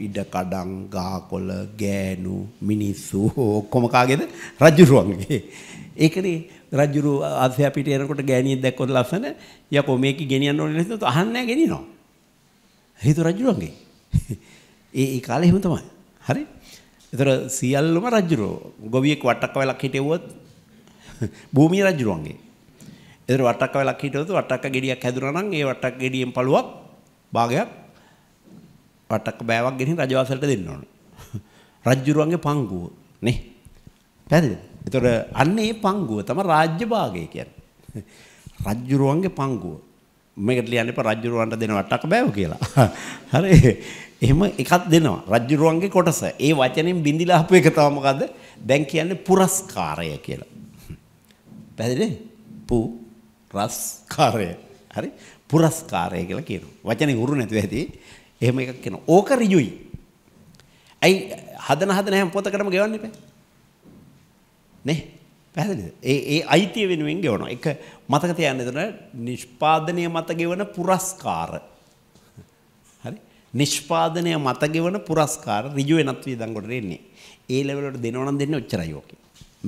ඉඩ කඩම් ගහකොළ ගෑනු මිනිස්සු ඔක්කොම කාගේද රජුරුවන්ගේ ඒකනේ රජුරු ආසියා පිට එනකොට ගෑණියෙක් දැක්කොත් ලස්සන යකෝ මේක ගෙනියන්න ඕනේ නැද්ද අහන්නේ නැහැ ගෙනිනවා හිත රජුරුවන්ගේ ඒ ඒ කාලේ එහෙම තමයි හරි ඒතර සියල්ලම රජුරෝ ගොවියෙක් වටක්ක වලක් හිටෙව්වොත් භූමිය රජුරුවන්ගේ ඒතර වටක්ක වලක් හිටවොත් වටක්ක ගෙඩියක් හැදුනා නම් ඒ වටක්ක ගෙඩියෙන් පළුවක් භාගයක් වටක් බෑවක් ගෙනින් රජවාසලට දෙන්න ඕන. රජ්ජුරුවන්ගේ පංගුව නේ. පැහැදිලිද? ඒතර අන්න ඒ පංගුව තමයි රාජ්‍ය භාගය කියන්නේ. රජ්ජුරුවන්ගේ පංගුව. මේකට ලියන්න එපා රජ්ජුරුවන්ට දෙන වටක් බෑව කියලා. [laughs] හරි. එහෙම එකක් දෙනවා. රජ්ජුරුවන්ගේ කොටස. ඒ වචනෙන් බින්දිලා ආපු එක තමයි මොකද්ද? දැන් කියන්නේ පුරස්කාරය කියලා. පැහැදිලිද? පු රස්කාරය. හරි. පුරස්කාරය කියලා කියනවා. වචනේ හුරු නැතුව ඇති. එහෙම එකක් එනවා. ඕක ඍජුයි. ඇයි හදන හදන හැම පොතකටම ගෙවන්න එපා. නේ? පැහැදිලිද? ඒ ඒ අයිතිය වෙනුවෙන් ගෙවනවා. එක මතක තියාගන්න එතන නිෂ්පාදනය මත ගෙවන පුරස්කාර. හරි? නිෂ්පාදනය මත ගෙවන පුරස්කාර ඍජු වෙනත් වේදන් කොට දෙන්නේ. ඒ ලෙවල් වලට දෙනව නම් දෙන්නේ ඔච්චරයි ඕකේ.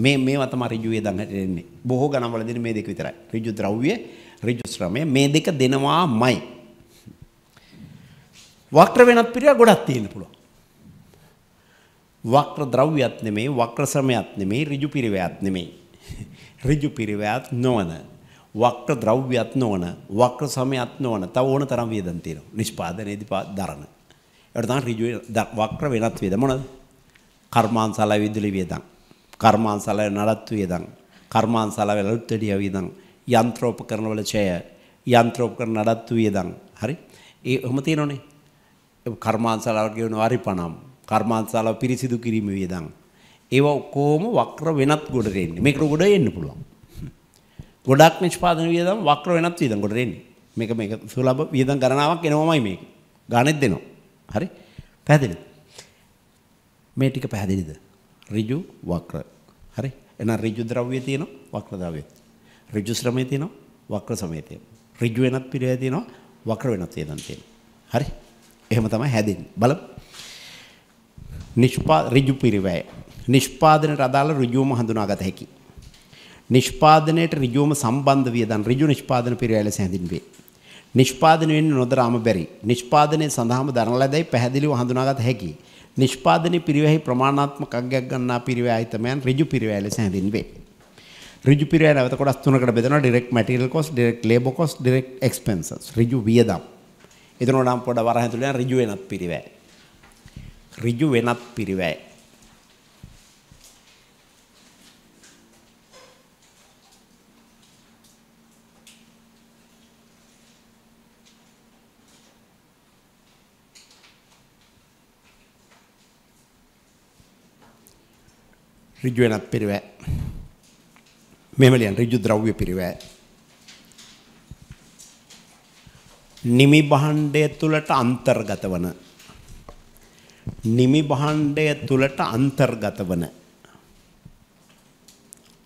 මේ මේවා තමයි ඍජු වේදන් හැටෙන්නේ. බොහෝ ගණන්වල දෙන මේ දෙක විතරයි. ඍජු ද්‍රව්‍ය, ඍජු ශ්‍රමය මේ දෙක දෙනවාමයි. වක්‍ර වෙනත් පිරියක් ගොඩක් තියෙන්න පුළුවන්. වක්‍ර ද්‍රව්‍යයක් නෙමෙයි වක්‍ර ශ්‍රමයක් නෙමෙයි ඍජු පිරිවැයක් නෙමෙයි. [laughs] ඍජු පිරිවැයක් නොවන වක්‍ර ද්‍රව්‍යයක් නොවන වක්‍ර සමයක් නොවන තව ඕන තරම් වේදන් තියෙනවා. නිෂ්පාදනයේදී දරන. ඒකට තමයි ඍජු වක්‍ර වෙනත් වේද මොනවද? කර්මාන්සල විදුලි වේදන්. කර්මාන්සල නඩත්තු වේදන්. කර්මාන්සල වල උත්තරිය වේදන්. යන්ත්‍රෝපකරණ වල ඡය. යන්ත්‍රෝපකරණ නඩත්තු වේදන්. හරි? ඒ ඔහොම තියෙනෝනේ. කර්මාන්තශාලාවට ගෙවන වරිපණම් කර්මාන්තශාලාව පිරිසිදු කිරීම වියදම් ඒවා ඔක්කොම වක්‍ර වෙනත් ගොඩට එන්නේ මේකට ගොඩ එන්න පුළුවන් ගොඩක් නිෂ්පාදන වියදම් වක්‍ර වෙනත් වියදම් ගොඩට එන්නේ මේක මේක සුලබ වියදම් ගණනාවක් එනවමයි මේක ගණෙත් දෙනවා හරි පැහැදිලිද මේ ටික පැහැදිලිද ඍජු වක්‍ර හරි එහෙනම් ඍජු ද්‍රව්‍ය තියෙනවා වක්‍ර ද්‍රව්‍ය ඍජු ශ්‍රමය තියෙනවා වක්‍ර සමය තියෙනවා ඍජු වෙනත් පිරය තියෙනවා වක්‍ර වෙනත් තියෙනවා හරි එහෙම තමයි හැදෙන්නේ. බලමු. නිෂ්පා ඍජු පිරිවැය. නිෂ්පාදනයට අදාළ ඍජුවම හඳුනාගත හැකියි. නිෂ්පාදනයට ඍජුවම සම්බන්ධ වියදම් ඍජු නිෂ්පාදන පිරිවැය ලෙස හැඳින්වේ. නිෂ්පාදනය වෙන්නේ නොදරාම බැරි. නිෂ්පාදනයේ සඳහාම දරන ලදැයි පැහැදිලිව හඳුනාගත හැකියි. නිෂ්පාදන පිරිවැහි ප්‍රමාණාත්මක අගයක් ගන්නා පිරිවැයයිතමයන් ඍජු පිරිවැය ලෙස හැඳින්වේ. ඍජු පිරිවැය නැවත කොටස් තුනකට බෙදෙනවා direct material cost, direct labor cost, direct expenses. ඍජු වියදම්. එතනට නම් පොඩ වරහන් ඇතුළේ ඍජු වෙනත් පිරිවැය. ඍජු වෙනත් පිරිවැය. ඍජු වෙනත් පිරිවැය. මෙහෙම ලියන ඍජු ද්‍රව්‍ය පිරිවැය. නිමි භාණ්ඩය තුලට අන්තර්ගත වන නිමි භාණ්ඩය තුලට අන්තර්ගත වන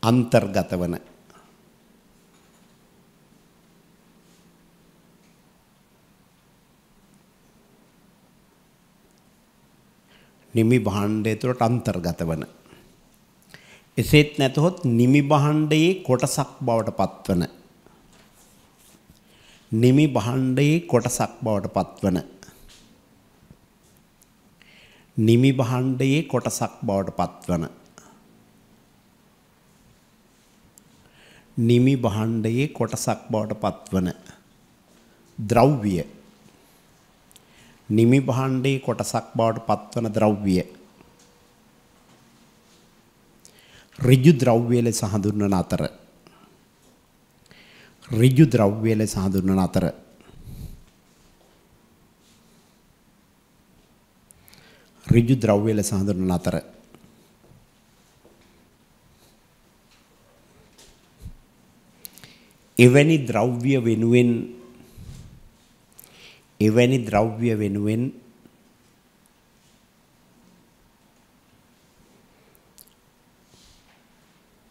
අන්තර්ගත වන නිමි භාණ්ඩය තුළට අන්තර්ගත වන. එසේත් නැතහොත් නිමි භාණ්ඩයේ කොටසක් බවට පත්වන නිමි භාණ්ඩයේ කොටසක් බවට පත්වන නිමි භාණ්ඩයේ කොටසක් බවට පත්වන නිමි භාණ්ඩයේ කොටසක් බවට පත්වන ද්‍රව්‍ය නිමි භාණ්ඩයේ කොටසක් බවට පත්වන ද්‍රව්‍ය ඍජු ද්‍රව්‍ය ලෙස හඳුන්වන අතර ඍජු ද්‍රව්‍ය ලෙස හඳුන්වන අතර ඍජු ද්‍රව්‍ය ලෙස හඳුන්වන අතර එවැනි ද්‍රව්‍ය වෙනුවෙන් එවැනි ද්‍රව්‍ය වෙනුවෙන්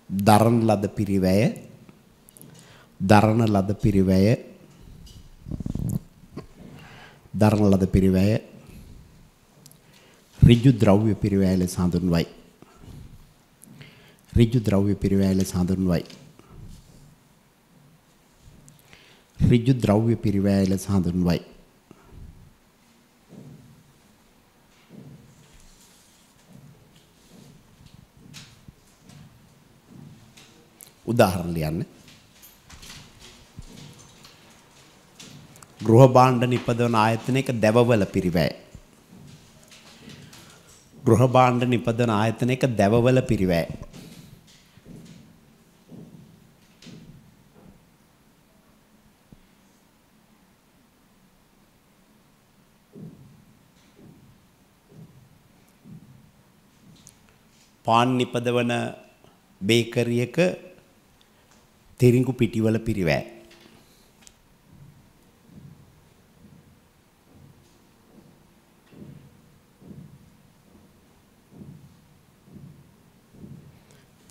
දරන ලද පිරිවැය දරන ලද පිරිවැය දරන ලද පිරිවැය ඍජු ද්‍රව්‍ය පිරිවැය ලෙස හඳුන්වයි. ඍජු ද්‍රව්‍ය පිරිවැය ලෙස හඳුන්වයි. ඍජු ද්‍රව්‍ය පිරිවැය ලෙස හඳුන්වයි. උදාහරණ ලියන්නේ ගෘහ භාණ්ඩ නිපදවන ආයතනයක දැවවල පිරිවැය. ගෘහ භාණ්ඩ නිපදවන ආයතනයක දැවවල පිරිවැය. පාන් නිපදවන බේකරියක තිරිඟු පිටිවල පිරිවැය.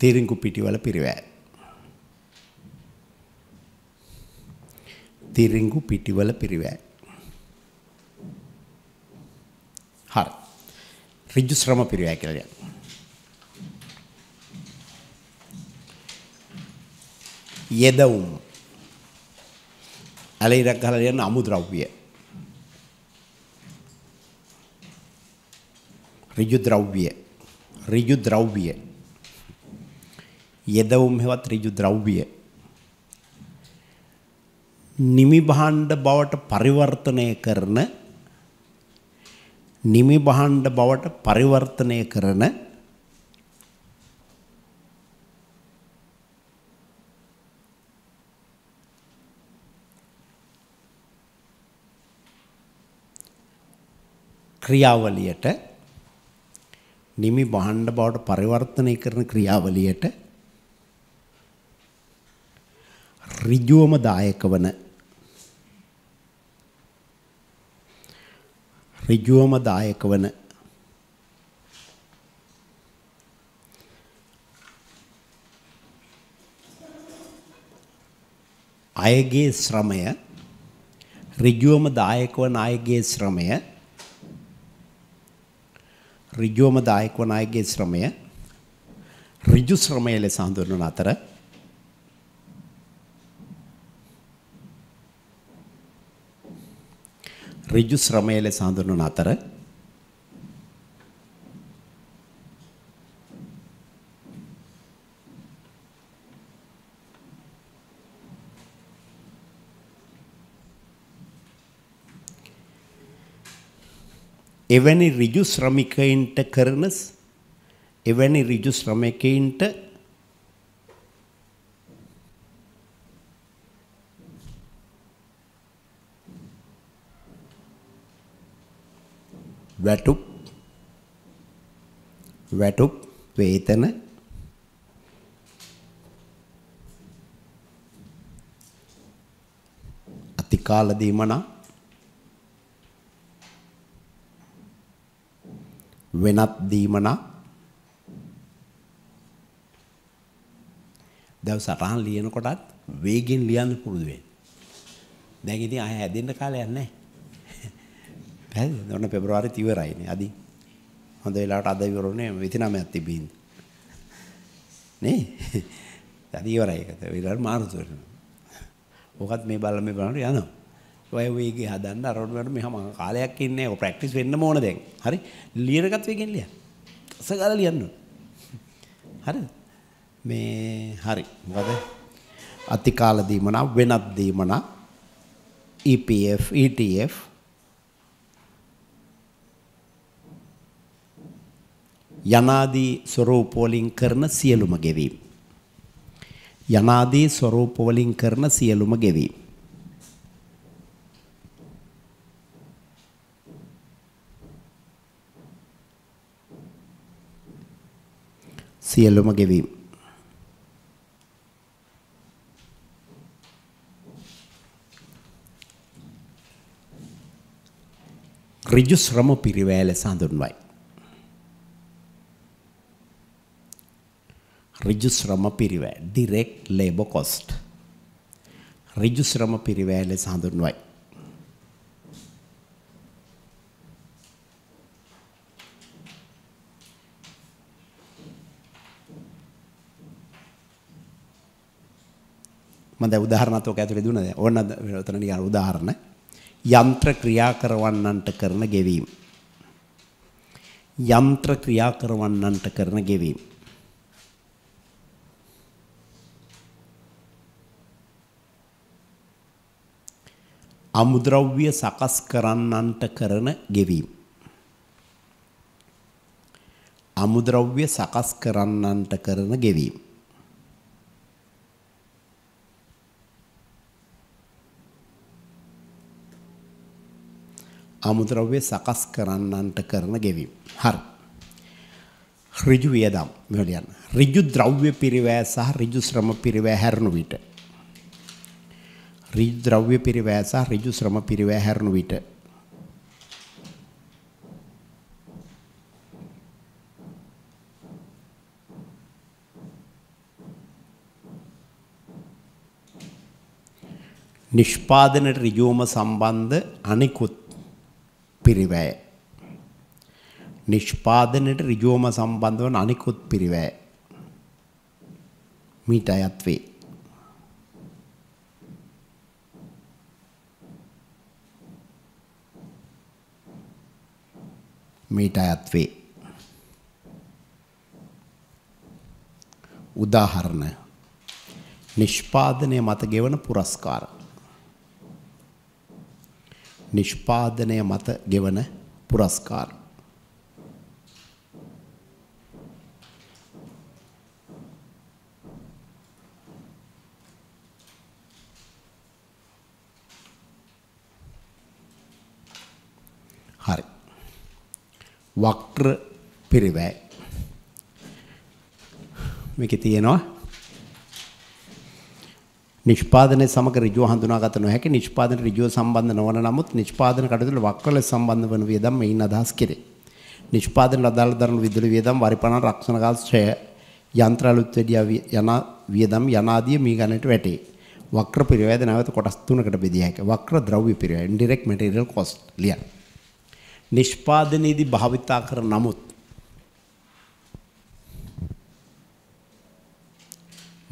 තිරිඟු පිටිවල පිරිවැය. තිරිඟු පිටිවල පිරිවැය. හරි. ඍජු ශ්‍රම පිරිවැය කියලා කියනවා. යෙදවුම්. ඇලේ ඉරක් ගහලා ලියන අමුද්‍රව්‍ය. ඍජු ද්‍රව්‍ය. ඍජු ද්‍රව්‍ය. යෙදවුම් හෙවත් ඍජු ද්‍රව්‍ය නිමි භාණ්ඩ බවට පරිවර්තනය කරන නිමි භාණ්ඩ බවට පරිවර්තනය කරන ක්‍රියාවලියට නිමි භාණ්ඩ බවට පරිවර්තනය කරන ක්‍රියාවලියට ඍජුවම දායක වන ඍජුවම දායක වන අයගේ ශ්‍රමය ඍජුවම දායක වන අයගේ ශ්‍රමය ඍජුවම දායක වන අයගේ ශ්‍රමය ඍජු ශ්‍රමය ලෙස හඳුන්වන අතර ඍජු ශ්‍රමය ලෙස හඳුන්වන අතර එවැනි ඍජු ශ්‍රමිකයින්ට කරන එවැනි ඍජු ශ්‍රමිකයින්ට වැටුප් වැටුප් වේතන අතිකාල දීමන වෙනත් දීමන දැන් සටහන් ලියනකොටත් වේගෙන් ලියන්න පුරුදු වෙන්න. දැන් ඉතින් අය හැදෙන්න කාලයක් නැහැ. පැහැදිලිද? ඔන්න පෙබරවාරිත් ඉවරයිනේ. අදි. හොඳ වෙලාවට අද ඉවරුනේ 29ක් තිබින්ද. නේ? [laughs] අද ඉවරයි ඒක. විතර මාරුතු වෙනවා. ඔකත් මේ බල්ල මේ බලන්න යනවා. ඔය වේගය හදන්න අරවල වල මෙහම කාලයක් ඉන්නේ. ඔය ප්‍රැක්ටිස් වෙන්න ඕන දැන්. හරි? ලියනකත් වේගෙන් ලියන්න. අසගාලා ලියන්න ඕන. හරිද? මේ හරි. මොකද අතිකාල දීමනා වෙනත් දීමනා EPF, ETF යනාදී ස්වරූපවලින් කරන සියලුම ගෙවීම්. යනාදී ස්වරූපවලින් කරන සියලුම ගෙවීම්. සියලුම ගෙවීම්. ඍජු ශ්‍රම පිරිවැය ලෙස හඳුන්වයි. ඍජු ශ්‍රම පිරිවැය direct labor cost ඍජු ශ්‍රම පිරිවැය ලෙස හඳුන්වයි මම දැන් උදාහරණات ඔක ඇතුලේ දුන්නා දැන් ඕන ඔතන නිකන් උදාහරණ යන්ත්‍ර ක්‍රියා කරවන්නන්ට කරන ගෙවීම යන්ත්‍ර ක්‍රියා කරවන්නන්ට කරන ගෙවීම අමුද්‍රව්‍ය සකස් කරන්නන්ට කරන ගෙවීම. අමුද්‍රව්‍ය සකස් කරන්නන්ට කරන ගෙවීම. අමුද්‍රව්‍ය සකස් කරන්නන්ට කරන ගෙවීම. හරි. ඍජු වියදම් මෙහෙල යන. ඍජු ද්‍රව්‍ය පිරිවැය සහ ඍජු ශ්‍රම පිරිවැය හැරණු විට ඍජු ද්‍රව්‍ය පිරිවැය සහ ඍජු ශ්‍රම පිරිවැය හැරුණු විට නිෂ්පාදනට ඍජුවම සම්බන්ධ අනිකුත් පිරිවැය නිෂ්පාදනයට ඍජුවම සම්බන්ධ වන අනිකුත් පිරිවැය මීට අයත් වේ මීට අයත් වේ. උදාහරණ නිෂ්පාදනය මත ගෙවන පුරස්කාර නිෂ්පාදනය මත ගෙවන පුරස්කාර වක්‍ර පිරිවැය. මේකේ තියෙනවා නිෂ්පාදනයේ සමග ඍජුව හඳුනාගත නොහැකි නිෂ්පාදන ඍජුව සම්බන්ධ නොවන නමුත් නිෂ්පාදන කටයුතු වල වක්‍රල සම්බන්ධ වන වියදම් මෙයින් අදහස් කෙරේ. නිෂ්පාදන අදාළ දරන විදුලි වියදම් වරිපණ රක්ෂණ ගාස්ත්‍රය යන්ත්‍ර අලුත් වැඩිය යන වියදම් යනාදී මේ ගණනට වැටේ. වක්‍ර පිරිවැයද නැවත කොටස් තුනකට බෙදිය හැකියි. වක්‍ර ද්‍රව්‍ය පිරිවැය indirect material cost ලියන්න. නිෂ්පාදනයේදී භාවිතා කර නමුත්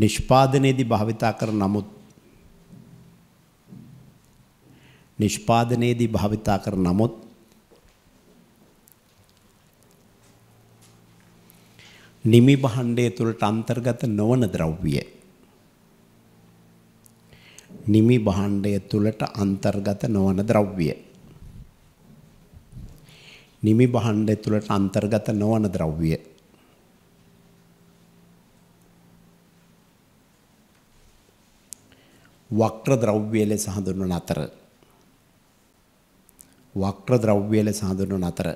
නිෂ්පාදනයේදී භාවිතා කර නමුත් නිෂ්පාදනයේදී භාවිතා කර නමුත් නිමි භණ්ඩය තුළට අන්තර්ගත නොවන ද්‍රව්‍ය නිමි භාණ්ඩය තුළට අන්තර්ගත නොවන ද්‍රව්‍ය නිමි භාණ්ඩ ඇතුළට අන්තර්ගත නොවන ද්‍රව්‍ය. වක්‍ර ද්‍රව්‍ය ලෙස හඳුන්වන අතර වක්‍ර ද්‍රව්‍ය ලෙස හඳුන්වන අතර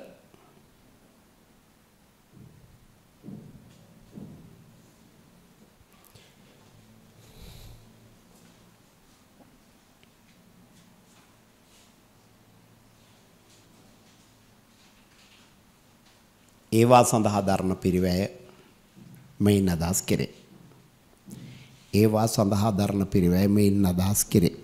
ඒවා සඳහා ධර්ම පිරිවැය මෙයින් අදහස් කෙරේ. ඒවා සඳහා ධර්ම පිරිවැය මෙයින් අදහස් කෙරේ.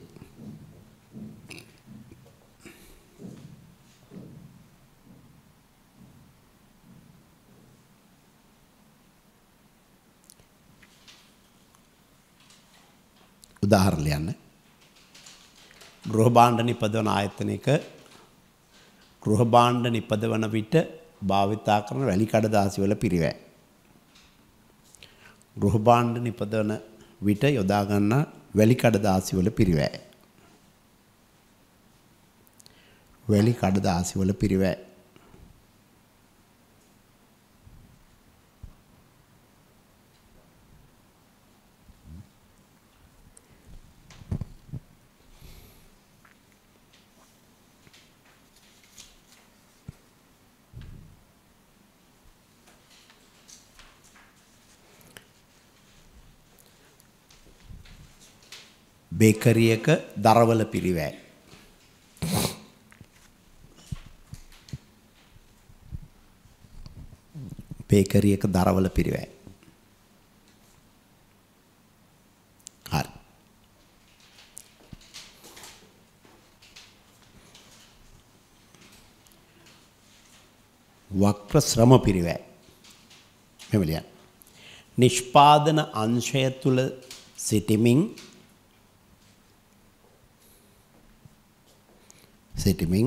උදාහරණ ලියන්න. ගෘහ භාණ්ඩ නිපදවන ආයතනයක ගෘහ භාණ්ඩ නිපදවන විට භාවිතා කරන වැලි කඩදාසිවල පිරිවැය. ගෘහ භාණ්ඩ නිපදවන විට යොදා ගන්නා වැලි කඩදාසිවල පිරිවැය. වැලි කඩදාසිවල පිරිවැය බේකරියක දරවල පිරිවැය. බේකරියක දරවල පිරිවැය. හරි. වක්‍ර ශ්‍රම පිරිවැය. මෙම ලියන්න. නිෂ්පාදන අංශය තුල සිටිමින් සිටිමින්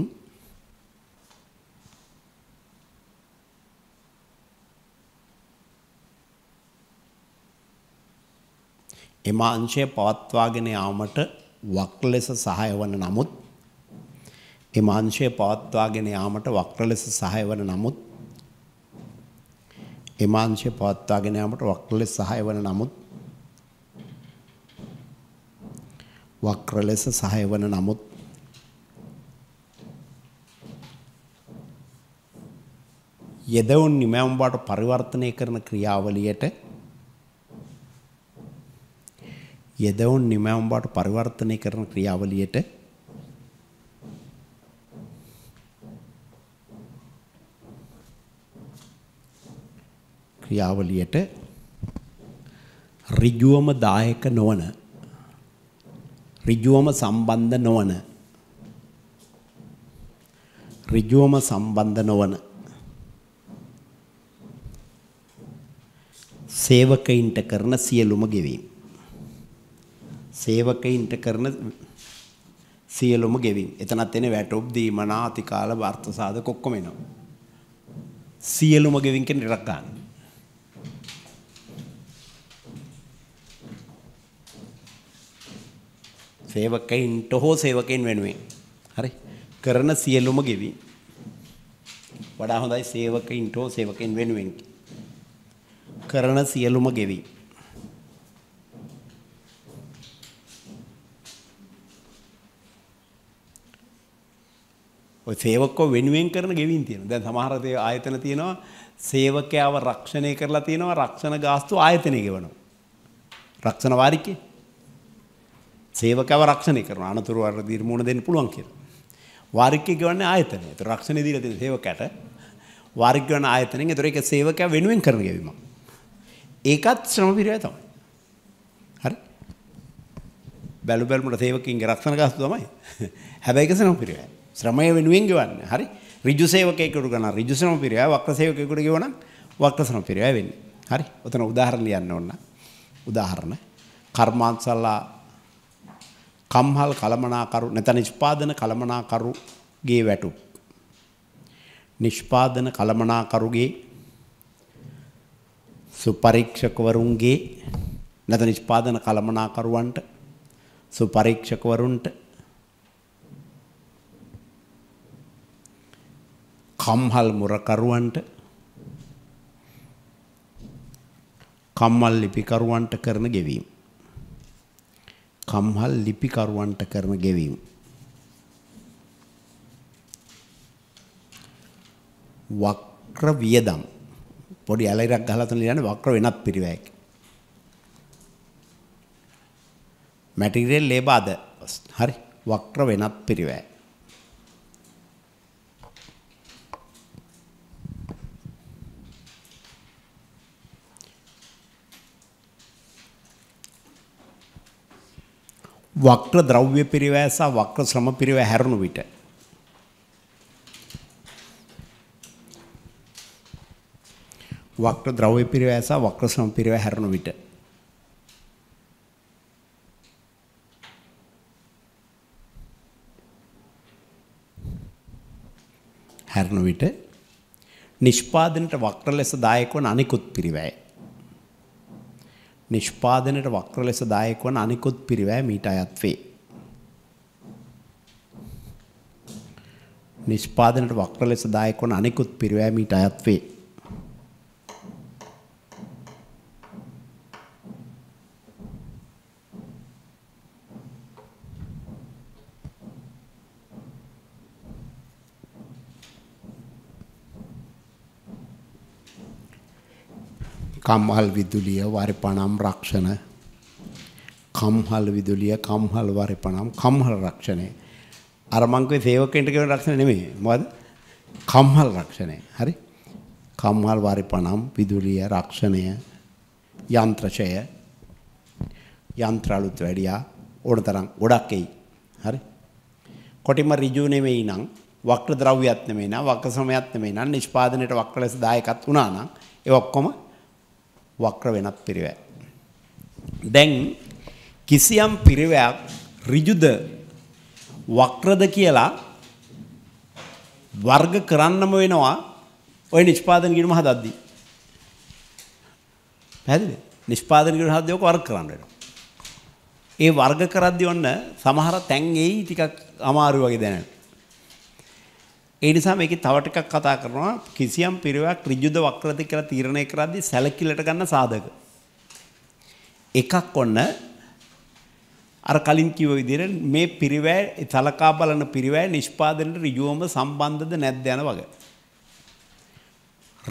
එම අංශය පවත්වාගෙන යාමට වක්‍ර ලෙස සහාය වන නමුත් එම අංශය පවත්වාගෙන යාමට වක්‍ර ලෙස සහාය වන නමුත් එම අංශය පවත්වාගෙන යාමට වක්‍ර ලෙස සහාය වන නමුත් වක්‍ර ලෙස සහාය වන නමුත් යෙදවුන් නිමැවුම් බවට පරිවර්තනය කරන ක්‍රියාවලියට යෙදවුන් නිමැවුම් බවට පරිවර්තනය කරන ක්‍රියාවලියට ක්‍රියාවලියට ඍජුවම දායක නොවන ඍජුවම සම්බන්ධ නොවන ඍජුවම සම්බන්ධ නොවන සේවකයින්ට කරන සියලුම ගෙවීම් සේවකයින්ට කරන සියලුම ගෙවීම් එතනත් එන්නේ වැටොප් දීම නාතිකාල වර්ථ සාධක ඔක්කොම එනවා සියලුම ගෙවීම් කියන්නේ රක් ගන්න සේවකයින්ට හෝ සේවකයින් වෙනුවෙන් හරි කරන සියලුම ගෙවීම් වඩා හොඳයි සේවකයින්ට හෝ සේවකයින් වෙනුවෙන් කියන්නේ කරන සියලුම ගෙවීම් ඔය සේවකෝ වෙනුවෙන් කරන ගෙවීම් තියෙනවා. දැන් සමහර ආයතන තියෙනවා සේවකයාව රක්ෂණය කරලා තියෙනවා රක්ෂණ ගාස්තු ආයතනය ගෙවනවා. රක්ෂණ වාරිකේ සේවකව රක්ෂණය කරනවා. අනතුරු වල දිර්මුණ දෙන්න පුළුවන් කියලා. වාරිකේ ගෙවන්නේ ආයතනය. ඒතර රක්ෂණය දීලා තියෙන සේවකයාට වාරිකේ ගෙවන ආයතනෙන් ඒතර ඒක සේවකයා වෙනුවෙන් කරන ගෙවීමක්. ඒකත් ශ්‍රම පිරිවැය තමයි. හරි? බැලු බැලමුට සේවකකින්ගේ රක්ෂණ ගාස්තු තමයි. හැබැයි ඒක ශ්‍රම පිරිවැය. ශ්‍රමය වෙනුවෙන් ගෙවන්නේ. හරි? ඍජු සේවකයෙකුට ගන්න ඍජු ශ්‍රම පිරිවැය, වක්‍ර සේවකයෙකුට ගෙවනම් වක්‍ර ශ්‍රම පිරිවැය වෙන්නේ. හරි? ඔතන උදාහරණ ලියන්න ඕන. උදාහරණ කර්මාන්තසලා කම්හල් කලමනාකරු නැත්නම් නිෂ්පාදන කලමනාකරුගේ වැටුප් නිෂ්පාදන කලමනාකරුගේ සුපරීක්ෂකවරුන්ගේ නැත නිෂ්පාදන කළමනාකරුවන්ට සුපරීක්ෂකවරුන්ට කම්හල් මුරකරුවන්ට කම්මල් ලිපිකරුවන්ට කරන ගෙවීම. කම්හල් ලිපිකරුවන්ට කරන ගෙවීම. වක්‍ර වියදම් පොඩි ඇලයිරක් ගහලා තන ලියන්නේ වක්‍ර වෙනත් පිරිවැයක්. මැටීරියල් ලේබ අද. හරි. වක්‍ර වෙනත් පිරිවැය. වක්‍ර ද්‍රව්‍ය පිරිවැය සහ වක්‍ර ශ්‍රම පිරිවැය හැරුණු විට වක්‍ර ද්‍රව්‍ය පිරවැය සහ වක්‍ර සම පිරවැය හැරෙන විට හැරෙන විට නිෂ්පාදනට වක්‍ර ලෙස දායක වන අනිකුත් පිරිවැය. නිෂ්පාදනට වක්‍ර ලෙස දායක වන අනිකුත් පිරිවැය මීට අයත් වේ. නිෂ්පාදනට වක්‍ර ලෙස දායක වන අනිකුත් පිරිවැය මීට අයත් වේ. කම්හල් විදුලිය වරිපණම් රක්ෂණ කම්හල් විදුලිය කම්හල් වරිපණම් කම්හල් රක්ෂණය අර මංකුවේ සේවකෙන්ට කියන රක්ෂණ නෙමෙයි මොකද කම්හල් රක්ෂණය හරි කම්හල් වරිපණම් විදුලිය රක්ෂණය යන්ත්‍රශය යන්ත්‍ර අලුත් වැඩියා ඕනතරම් ගොඩක් එයි හරි කොටිම ඍජු නෙමෙයි නම් වක්‍ර ද්‍රව්‍යයක් නෙමෙයි නම් වක්‍ර සමයක් නෙමෙයි නම් නිෂ්පාදනයේ වක්‍ර ලෙස දායකත් වුණා නම් ඒ ඔක්කොම වක්‍ර වෙනත් පිරිවැයක්. දැන් කිසියම් පිරිවැයක් ඍජුද වක්‍රද කියලා වර්ග කරන්නම වෙනවා ඔය නිෂ්පාදන කිරීම හදද්දී. පැහැදිලිද? නිෂ්පාදන කිරීම හදද්දී ඔක වර්ග කරන්න වෙනවා. ඒ වර්ග කරද්දී ඔන්න සමහර තැන් එයි ටිකක් අමාරු වගේ දැනෙනවා. ඒ නිසා මේකේ තව ටිකක් කතා කරනවා කිසියම් පිරිවක් ඍජුද වක්‍රද කියලා තීරණය කරද්දී සැලකිල්ලට ගන්න සාධක. එකක් ඔන්න අර කලින් කිව්ව විදිහට මේ පිරිවැය තලකා බලන පිරිවැය නිෂ්පාදනයේ ඍජුවම සම්බන්ධද නැද්ද යන වගේ.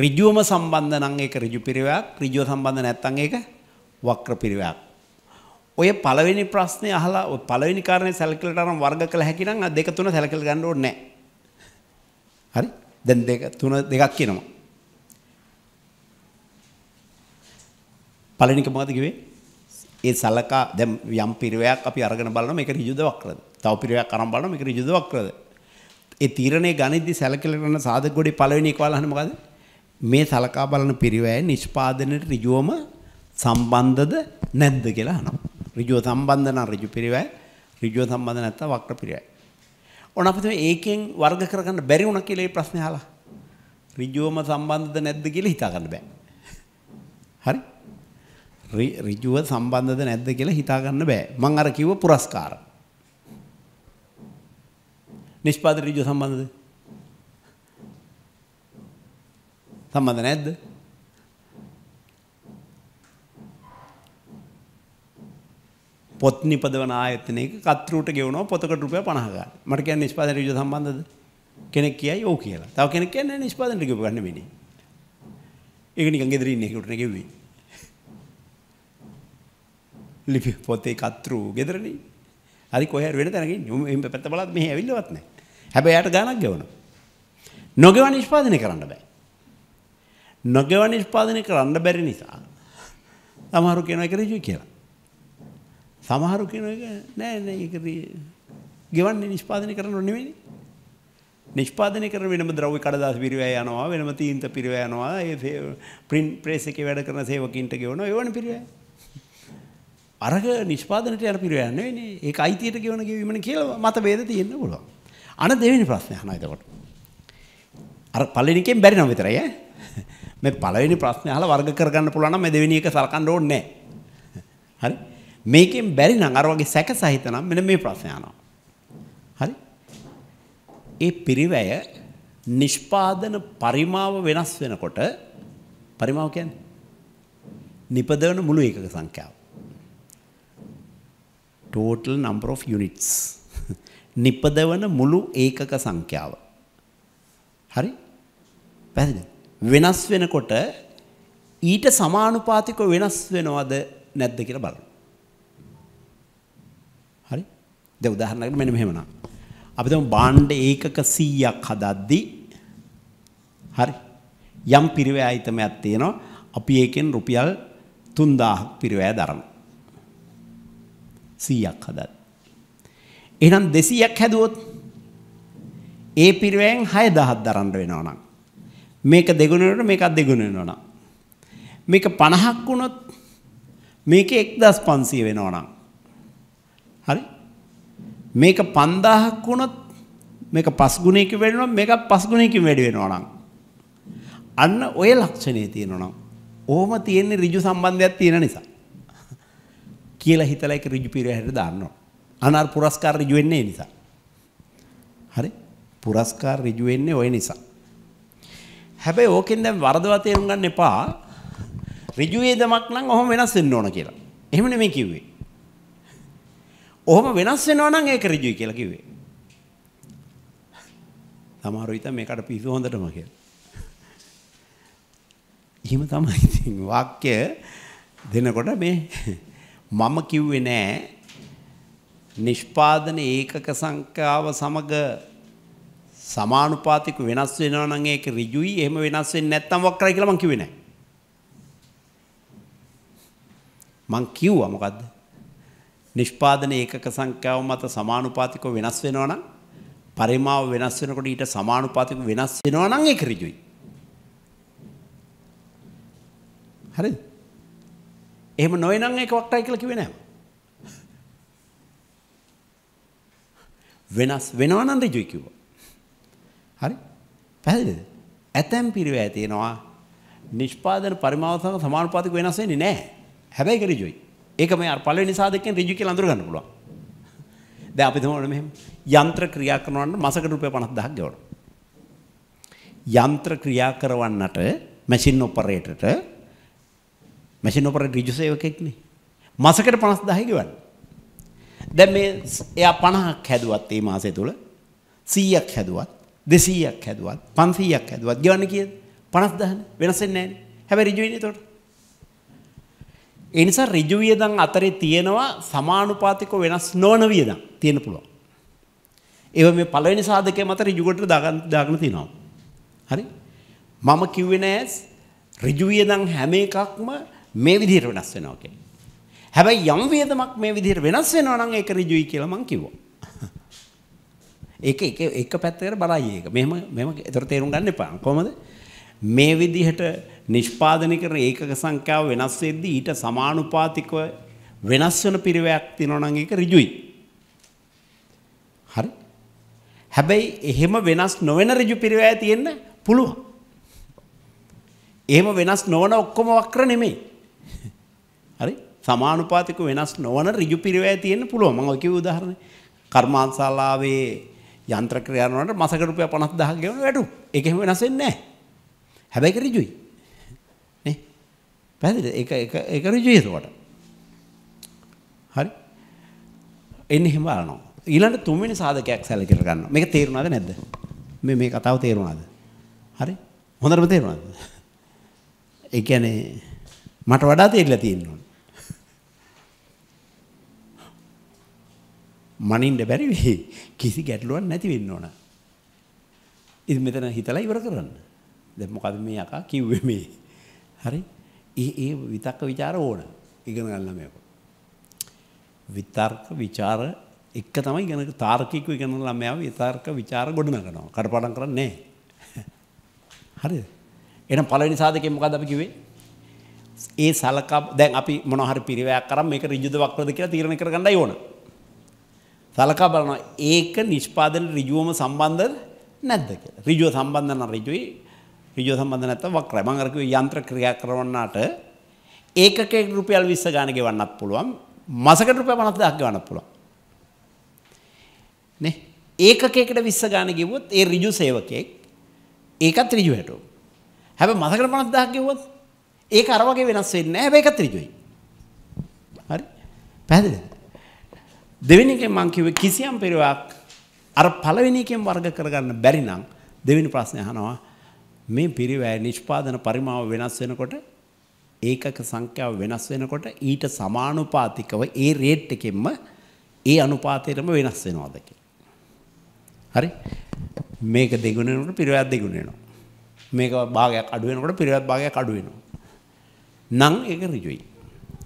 ඍජුවම සම්බන්ධ නම් ඒක ඍජු පිරිවැයක් ඍජුව සම්බන්ධ නැත්නම් ඒක වක්‍ර පිරිවැයක්. ඔය පළවෙනි ප්‍රශ්නේ අහලා පළවෙනි කාරණේ සැලකිල්ලට අරන් වර්ග කළ හැකි නම් දෙක තුන සැලකිල්ල ගන්න ඕනේ නැහැ. හරි? දැන් දෙක තුන දෙකක් කියනවා. පළවෙනි එක මොකද කිව්වේ? ඒ සලකා දැන් යම් පිරවයක් අපි අරගෙන බලනවා මේක ඍජුද වක්‍රද? තව පිරවයක් අරන් බලනවා මේක ඍජුද වක්‍රද? ඒ තීරණය ගනිද්දි සැලකලන සාධක ගොඩේ පළවෙනි එක වලහන්නේ මොකද? මේ සලකා බලන පිරිවැය නිෂ්පාදනයේ ඍජුවම සම්බන්ධද නැද්ද කියලා අහනවා. ඍජුව සම්බන්ධ නම් ඍජු පිරිවැය, ඍජුව සම්බන්ධ නැත්නම් වක්‍ර පිරිවැය. ඕන අපිට ඒකෙන් වර්ග කරගන්න බැරි වුණා කියලා මේ ප්‍රශ්නේ අහලා. ඍජුවම සම්බන්ධද නැද්ද කියලා හිතා ගන්න බෑ. හරි? ඍජුව සම්බන්ධද නැද්ද කියලා හිතා ගන්න බෑ. මම අර කිව්ව පුරස්කාර. නිෂ්පාදන ඍජුව සම්බන්ධද? සම්බන්ධ නැද්ද? පොත් නිපදවන ආයතනයක කත්රූට ගෙවනවා පොතකට රුපියල් 50 ගන්න. මට කියන්නේ නිෂ්පාදන විජය සම්බන්ධද? කෙනෙක් කියයි ඔව් කියලා. තව කෙනෙක් කියන්නේ නිෂ්පාදනට ගෙව ගන්න මෙනේ. ඒක නිකන් ගෙදර ඉන්නේ ඒකට නේ ගෙව්වේ. ලිපි පොතේ කත්රු ගෙදරනේ. හරි කොහේ හරි වෙන තැනක ඉන්නේ. එම් පැත්ත බලත් මෙහි ඇවිල්ලවත් නැහැ. හැබැයි යාට ගාණක් ගෙවනවා. නොගෙව නිෂ්පාදනය කරන්න බෑ. නොගෙව නිෂ්පාදනය කරන්න බැරි නිසා අමාරු කියන එක ඍජුයි කියලා. සමහරු කියන එක නෑ නෑ ඒක ගෙවන්නේ නිෂ්පාදනය කරනව නෙවෙයි. නිෂ්පාදනය කරන වෙනම ද්‍රව්‍ය කඩදාසි පිරිවැය යනවා වෙනම තීන්ත පිරිවැය යනවා ඒ print press එකේ වැඩ කරන සේවකින්ට ගෙවනවා ඒවනේ පිරිවැය. අරග නිෂ්පාදනට යන පිරිවැය නෙවෙයිනේ. ඒක අයිතියට ගෙවන ගෙවීමනේ කියලා මතභේද තියෙන්න පුළුවන්. අන දෙවෙනි ප්‍රශ්නේ අහනවා එතකොට. අර පළවෙනි එකෙන් බැරි නම් විතරයි ඈ. මේ පළවෙනි ප්‍රශ්නේ අහලා වර්ග කරගන්න පුළුවන් නම් මේ දෙවෙනි එක සලකන්න ඕනේ නැහැ. හරි? මේකෙන් බැරි නම් අර වගේ සැක සහිත නම් මෙන්න මේ ප්‍රශ්න යනවා. හරි? ඒ පිරිවැය නිෂ්පාදන පරිමාව වෙනස් වෙනකොට පරිමාව කියන්නේ නිපදවන මුළු ඒකක සංඛ්‍යාව. total number of units [laughs] නිපදවන මුළු ඒකක සංඛ්‍යාව. හරි? පැහැදිලිද? වෙනස් වෙනකොට ඊට සමානුපාතිකව වෙනස් වෙනවද නැද්ද කියලා බලන්න. දැන් උදාහරණයක් මෙන්න මෙහෙම නා. අපි දැන් භාණ්ඩ ඒකක 100ක් හදද්දී හරි යම් පිරිවැයයිතමයක් තියෙනවා. අපි ඒකෙන් රුපියල් 3000ක් පිරිවැය දරනවා. 100ක් හදද්දී. එහෙනම් 200ක් හැදුවොත් ඒ පිරිවැයෙන් 6000ක් දරන්න වෙනවා නම් මේක දෙගුණ වෙනකොට මේකත් දෙගුණ වෙනවා නම් මේක 50ක් වුණොත් මේක 1500 වෙනවා නම් මේක 5000ක් වුණොත් මේක 5 ගුණයකින් වැඩි වෙනවා මේක 5 ගුණයකින් වැඩි වෙනවා නම් අන්න ওই ලක්ෂණේ තියෙනවා නම් ඕම තියෙන ඍජු සම්බන්ධයක් තියෙන නිසා කියලා හිතලා ඒක ඍජු පිරහැට දාන්නවා අනාර පුරස්කාර ඍජු වෙන්නේ නිසා හරි පුරස්කාර ඍජු වෙන්නේ ওই නිසා හැබැයි ඕකෙන් දැන් වරදවා තේරුම් ගන්න එපා. ඍජු වේදමක් නම් ඔහොම වෙනස් වෙන්න ඕන කියලා. එහෙම නෙමෙයි කිව්වේ. ඔහොම වෙනස් වෙනවා නම් ඒක ඍජුයි කියලා කිව්වේ. සමහරව හිතන් මේකට පිස්සු හොඳටම කියලා. එහෙම තමයි ඉතින් වාක්‍ය දෙනකොට මේ මම කිව්වේ නෑ නිෂ්පාදන ඒකක සංඛ්‍යාව සමග සමානුපාතික වෙනස් වෙනවා නම් ඒක ඍජුයි එහෙම වෙනස් වෙන්නේ නැත්නම් වක්‍රයි කියලා මං කිව්වේ නෑ මං කිව්වා මොකද්ද නිෂ්පාදන ඒකක සංඛ්‍යාව මත සමානුපාතිකව වෙනස් වෙනවා නම් පරිමාව වෙනස් වෙනකොට ඊට සමානුපාතිකව වෙනස් වෙනවා නම් ඒක ඍජුයි. හරිද? එහෙම නොවේනම් ඒක වක්ටයි කියලා කිව්වේ නෑ. වෙනස් වෙනවා නම් ඍජුයි කිව්වා. හරි? පැහැදිලිද? ඇතැම් පිරිවැය තියෙනවා නිෂ්පාදන පරිමාව සමානුපාතිකව වෙනස් වෙන්නේ නෑ. හැබැයි ඒක ඍජුයි. ඒක මේ අර පළවෙනි සාධකයෙන් ඍජු කියලා අඳුර ගන්න පුළුවන්. දැන් අපි තමන මෙහෙම යන්ත්‍ර ක්‍රියා කරනවා නම් මාසකට රුපියල් 50000ක් ගෙවනවා. යන්ත්‍ර ක්‍රියා කරවන්නට මැෂින් ඔපරේටරට මැෂින් ඔපරේටර් ඍජු සේවකෙක් නේ. මාසකට 50000 ගෙවන්න. දැන් මේ එයා 50ක් හැදුවත් මේ මාසය තුල 100ක් හැදුවත් 200ක් හැදුවත් 500ක් හැදුවත් ගෙවන්නේ කීයද? 50000 වෙනස් වෙන්නේ නැහැ. හැබැයි ඍජු වෙන්නේ එතකොට. එනිසා ඍජු වියදම් අතරේ තියෙනවා සමානුපාතික වෙනස් නොවන වියදම් තියෙන පුළුවන්. ඒව මේ පළවෙනි සාධකය මත ඍජු කොට දාගෙන තිනවා. හරි? මම කිව්වේ නෑ ඍජු වියදම් හැම එකක්ම මේ විදිහට වෙනස් වෙනවා කියලා. හැබැයි යම් වියදමක් මේ විදිහට වෙනස් වෙනවා නම් ඒක ඍජුයි කියලා මම කිව්වා. [laughs] ඒක එක එක පැත්තකට බලයි ඒක. මෙහෙම මෙහෙම ඒතර තේරුම් ගන්න එපා. කොහමද? මේ විදිහට නිෂ්පාදනය කරන ඒකක සංඛ්‍යාව වෙනස් වෙද්දී ඊට සමානුපාතිකව වෙනස් වෙන පිරිවැයක් තියෙනවා නම් ඒක ඍජුයි. හරි. හැබැයි එහෙම වෙනස් නොවන ඍජු පිරිවැය තියෙන්න පුළුවන්. එහෙම වෙනස් නොවන ඔක්කොම වක්‍ර නෙමෙයි. හරි? සමානුපාතික වෙනස් නොවන ඍජු පිරිවැය තියෙන්න පුළුවන්. මම ඔය කිව්ව උදාහරණේ. කර්මාන්තශාලාවේ යන්ත්‍ර ක්‍රියාවනට මාසකට රුපියල් 50000ක් ගෙවන වැටු. ඒක එහෙම වෙනස් වෙන්නේ නැහැ. හැබැයි ඒක ඍජුයි. නේ? පැහැදිලිද? ඒක ඒක ඒක ඍජුයි ඒකට. හරි? එන්නේ එහෙම බලනවා. ඊළඟ තුන්වෙනි සාධකයක් සැලකිලා ගන්නවා. මේක තේරුණාද නැද්ද? මේ මේ කතාව තේරුණාද? හරි? හොඳටම තේරුණාද? ඒ කියන්නේ මට වඩා තේරිලා තියෙනවා. මනින්න බැරි වෙයි. කිසි ගැටලුවක් නැති වෙන්න ඕන. ඉතින් මෙතන හිතලා ඉවර කරන්න. දැන් මොකද මේ යකා කිව්වේ මේ හරි ඒ ඒ විතක්ක ਵਿਚාර ඕන ඉගෙන ගන්න ළමයාට විතර්ක ਵਿਚාර එක තමයි ඉගෙන තාර්කිකව ඉගෙන ගන්න ළමයාව විතර්ක ਵਿਚාර ගොඩනගනවා කඩපාඩම් කරන්නේ නැහැ [laughs] හරිද එහෙනම් පළවෙනි සාධකේ මොකද්ද අපි කිව්වේ ඒ සලකා දැන් අපි මොනවා හරි පිරිවැයක් කරාම මේක ඍජුද වක්‍රද කියලා තීරණය කරගන්නයි ඕන සලකා බලනවා ඒක නිෂ්පාදන ඍජුවම සම්බන්ධ නැද්ද කියලා ඍජුව සම්බන්ධ නම් ඍජුයි ඍජුව සම්බන්ධ නැත්නම් වක්‍රය. මම අර කිව්වේ යන්ත්‍ර ක්‍රියාකරවන්නාට ඒකකයකට රුපියල් 20 ගාණ ගෙවන්නත් පුළුවන්. මාසකට රුපියල් 50000ක් ගෙවන්නත් පුළුවන්. නේ? ඒකකයකට 20 ගාණ ගෙවුවොත් ඒ ඍජු සේවකයෙක් ඒකත් ඍජු හැටෝ. හැබැයි මාසකට 50000ක් ගෙවුවොත් ඒක අර වගේ වෙනස් වෙන්නේ නැහැ. හැබැයි ඒකත් ඍජුයි. හරි? පැහැදිලිද? දෙවෙනි එකෙන් මම කිව්වේ කිසියම් පෙරාවක් අර පළවෙනි එකෙන් වර්ග කරගන්න බැරි නම් දෙවෙනි ප්‍රශ්නේ අහනවා මේ පිරිවැය නිෂ්පාදන පරිමාව වෙනස් වෙනකොට ඒකක සංඛ්‍යාව වෙනස් වෙනකොට ඊට සමානුපාතිකව ඒ රේට් එකෙන්ම ඒ අනුපාතයටම වෙනස් වෙනවාද හරි මේක දෙගුණ වෙනකොට පිරිවැයක් දෙගුණ වෙනවා. මේක භාගයක් අඩු වෙනකොට පිරිවැයක් භාගයක් අඩු වෙනවා. නම් ඒක ඍජුයි.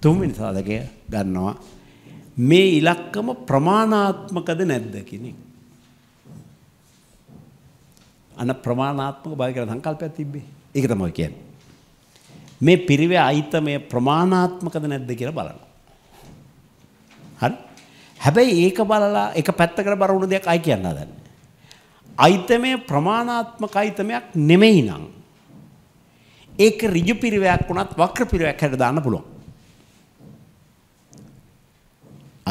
තුන්වෙනි සාධකය ගන්නවා මේ ඉලක්කම ප්‍රමාණාත්මකද නැද්ද කියන එක. අන ප්‍රමාණාත්මක බය කියලා සංකල්පයක් තිබ්බේ. ඒක තමයි කියන්නේ. මේ පිරිවේ අයිතමය ප්‍රමාණාත්මකද නැද්ද කියලා බලනවා. හරි? හැබැයි ඒක බලලා එක පැත්තකට බර වුණ දෙයක් අයි කියන්න හදන්නේ. අයිතමය ප්‍රමාණාත්මක අයිතමයක් නෙමෙයි නං. ඒක ඍජු පිරිවයක් වුණත් වක්‍ර පිරිවයක් හැට දාන්න පුළුවන්.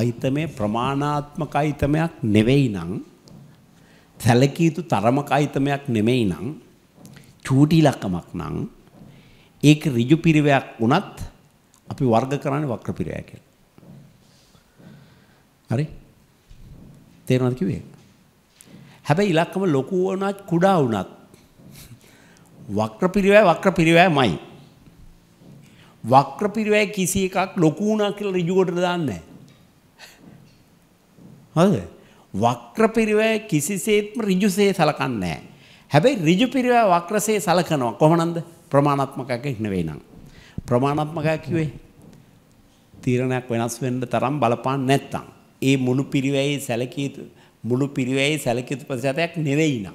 අයිතමය ප්‍රමාණාත්මක අයිතමයක් නෙවෙයි නං සැලකිය යුතු තරමක අයිතමයක් නෙමෙයි නම් චූටි ඉලක්කමක් නම් ඒක ඍජු පිරිවැයක් වුණත් අපි වර්ග කරන්නේ වක්‍ර පිරිවැය කියලා. හරි? තේරුණාද කිව්වේ? හැබැයි ඉලක්කම ලොකු වුණත් කුඩා වුණත් වක්‍ර පිරිවැය වක්‍ර පිරිවැයමයි. වක්‍ර පිරිවැය කිසි එකක් ලොකු වුණා කියලා ඍජුවට දාන්නේ නැහැ. හරිද? වක්‍ර පිරිවැය කිසිසේත්ම ඍජුසේ සලකන්නේ නැහැ. හැබැයි ඍජු පිරිවැය වක්‍රසේ සලකනවා. කොහොමනම්ද? ප්‍රමාණාත්මකයක් නෙවෙයි නං. ප්‍රමාණාත්මකයක් කිව්වේ තීරණයක් වෙනස් වෙන්න තරම් බලපාන්න නැත්තම්. ඒ මුළු පිරිවැයේ සැලකිය යුතු මුළු පිරිවැයේ සැලකිය යුතු ප්‍රතිශතයක් නෙවෙයි නං.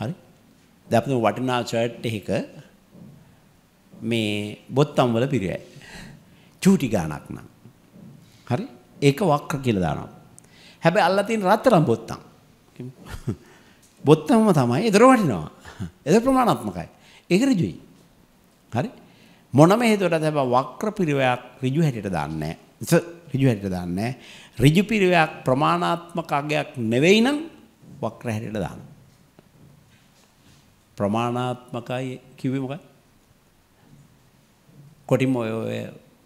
හරි? දැන් අපි වටිනා ෂර්ට් එකක මේ බොත්තම් වල පිරිවැය. චූටි ගාණක් නං. හරි? ඒක වක්‍ර කියලා දානවා. හැබැයි අල්ලලා තියෙන රත්තරන් බොත්තම්. බොත්තම තමයි ඒතර වටිනවා. ඒතර ප්‍රමාණාත්මකයි. ඒක ඍජුයි. හරි? මොනම හේතුවකට හැබැයි වක්‍ර පිරිවැයක් ඍජු හැටියට දාන්නේ නැහැ. ඍජු හැටියට දාන්නේ නැහැ. ඍජු පිරිවැයක් ප්‍රමාණාත්මක අගයක් නෙවෙයි නම් වක්‍ර හැටියට දානවා. ප්‍රමාණාත්මකයි කිව්වේ මොකක්ද? කොටිම ඔය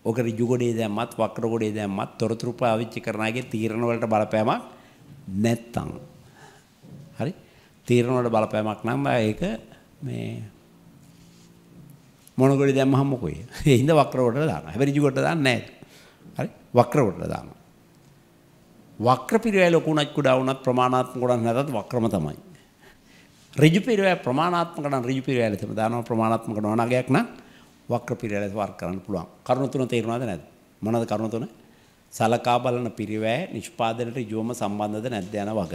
ඕක ඍජු ගොඩේ දැම්මත් වක්‍ර ගොඩේ දැම්මත් තොරතුරු පාවිච්චි කරන අයගේ තීරණ වලට බලපෑමක් නැත්තම් හරි තීරණ වලට බලපෑමක් නම් ඒක මේ මොන ගොඩේ දැම්මහම මොකෝ ඒ හිඳ වක්‍ර ගොඩට දානවා හැබැයි ඍජු ගොඩට දාන්නේ නැහැ හරි වක්‍ර ගොඩට දානවා වක්‍ර පිරවැය ලකුණක් කුඩා වුණත් ප්‍රමාණාත්මක ගොඩක් නැතත් වක්‍රම තමයි ඍජු පිරවැය ප්‍රමාණාත්මක නම් ඍජු පිරවැය තමයි දානවා ප්‍රමාණාත්මක නොවන අගයක් නම් වක්‍ර පිළිවෙල වර්ක කරන්න පුළුවන්. කරුණ තුන තේරුණාද නැද්ද? මොනවාද කරුණ තුන? සලකා බලන පිරිවැය නිෂ්පාදනයට යොම සම්බන්ධද නැද්ද යන වග.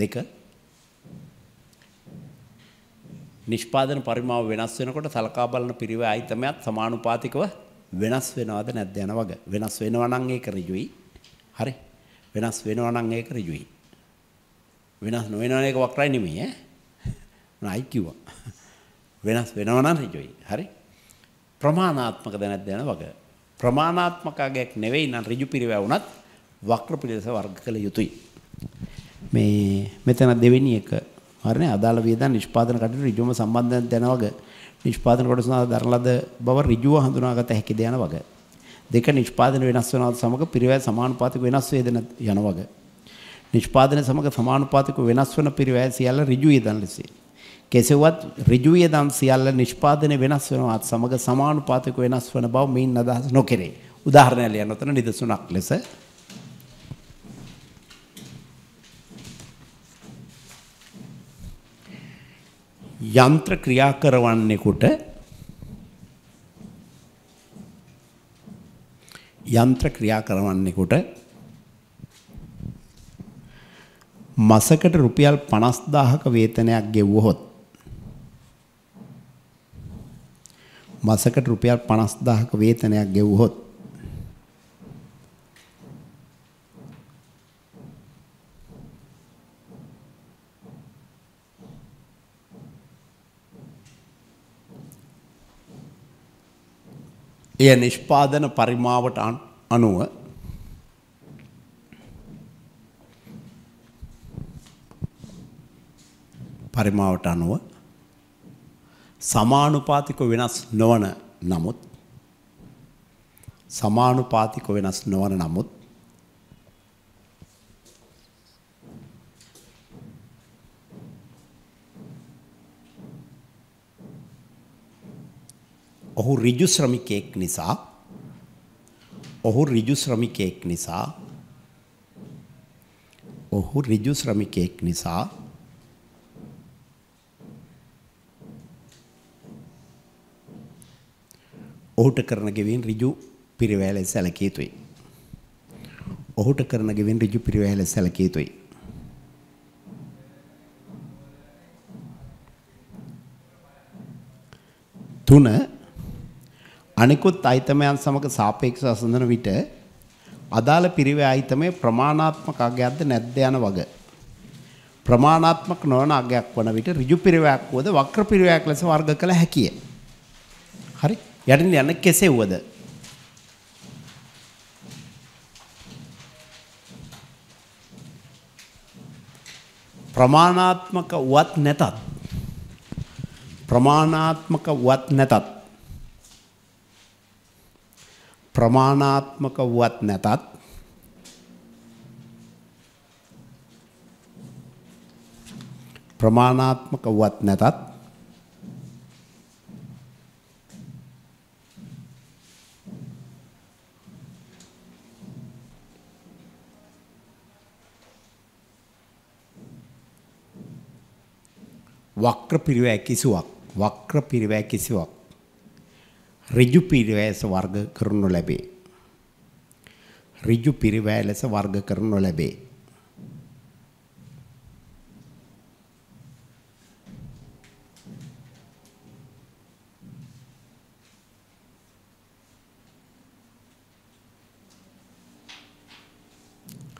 දෙක. නිෂ්පාදන පරිමාව වෙනස් වෙනකොට සලකා බලන පිරිවැය අයිතමයත් සමානුපාතිකව වෙනස් වෙනවද නැද්ද යන වග. වෙනස් වෙනවා නම් ඒක ඍජුයි. හරි. වෙනස් වෙනවා නම් ඒක ඍජුයි. වෙනස් නොවෙනවා එක වක්‍රයි නෙමෙයි ඈ. නයි කිව්වා. වෙනස් වෙනවා නම් ඍජුයි. හරි. ප්‍රමාණාත්මකද නැද්ද යන වග. ප්‍රමාණාත්මකගයක් නෙවෙයි නම් ඍජු පිළිවෙල වුණත් වක්‍ර පිළිස වර්ග කළ යුතුයි. මේ මෙතන දෙවෙනි එක හරිනේ අදාළ වියදම් නිෂ්පාදන කටයුතු ඍජුවම සම්බන්ධයෙන් දැන වග. නිෂ්පාදන කොටස සඳහා දරන ලද බව ඍජුව හඳුනාගත හැකිද යන වග. දෙක නිෂ්පාදන වෙනස් වෙනවත් සමග පිරිවැය සමානුපාතික වෙනස් වේද යන වග. නිෂ්පාදනය සමග සමානුපාතික වෙනස් වන පිරිවැය සියල්ල ඍජු වියදම් ලෙසයි. කෙසෙවත් ඍජු වියදම් සියල්ල නිෂ්පාදනය වෙනස් වෙනවත් සමග සමානුපාතික වෙනස් වන බව මින් අදහස් නොකෙරේ. උදාහරණයක් ලියන්න උතන නිදසුනක් ලෙස යන්ත්‍ර ක්‍රියා කරවන්නෙකුට යන්ත්‍ර ක්‍රියා කරවන්නෙකුට මසකට රුපියල් 50000ක වේතනයක් ගෙවුවොත් මාසකට රුපියල් 50000ක වේතනයක් ගෙවුවොත් එය නිෂ්පාදන පරිමාවට අනුව පරිමාවට අනුව සමානුපාතික වෙනස් නොවන නමුත් සමානුපාතික වෙනස් නොවන නමුත් ඔහු ඍජු ශ්‍රමිකයෙක් නිසා ඔහු ඍජු ශ්‍රමිකයෙක් නිසා ඔහු ඍජු ශ්‍රමිකයෙක් නිසා ඔහුට කරන ගෙවීම් ඍජු පිරිවැය ලෙස සැලකිය යුතුයි. ඔහුට කරන ගෙවෙන් ඍජු පිරිවැය ලෙස සැලකිය යුතුයි. තුන අනිකුත් අයිතමයන් සමග සාපේක්ෂව අසඳන විට අදාළ පිරිවැය අයිතමයේ ප්‍රමාණාත්මක අගයක්ද නැද්ද යන වග ප්‍රමාණාත්මක නොවන අගයක් වන විට ඍජු පිරිවැයක් වුවද වක්‍ර පිරිවැයක් ලෙස වර්ග කළ හැකිය. හරි. යටින් යන කෙසේ වුවද ප්‍රමාණාත්මක වත් නැතත් ප්‍රමාණාත්මක වත් නැතත් ප්‍රමාණාත්මක වත් නැතත් ප්‍රමාණාත්මක වත් නැතත් වක්‍ර පිරිවැය කිසුවක් වක්‍ර පිරිවැය කිසුවක් ඍජු පිරිවැය වර්ග කරනු ලැබේ ඍජු පිරිවැය ලෙස වර්ග කරනු ලැබේ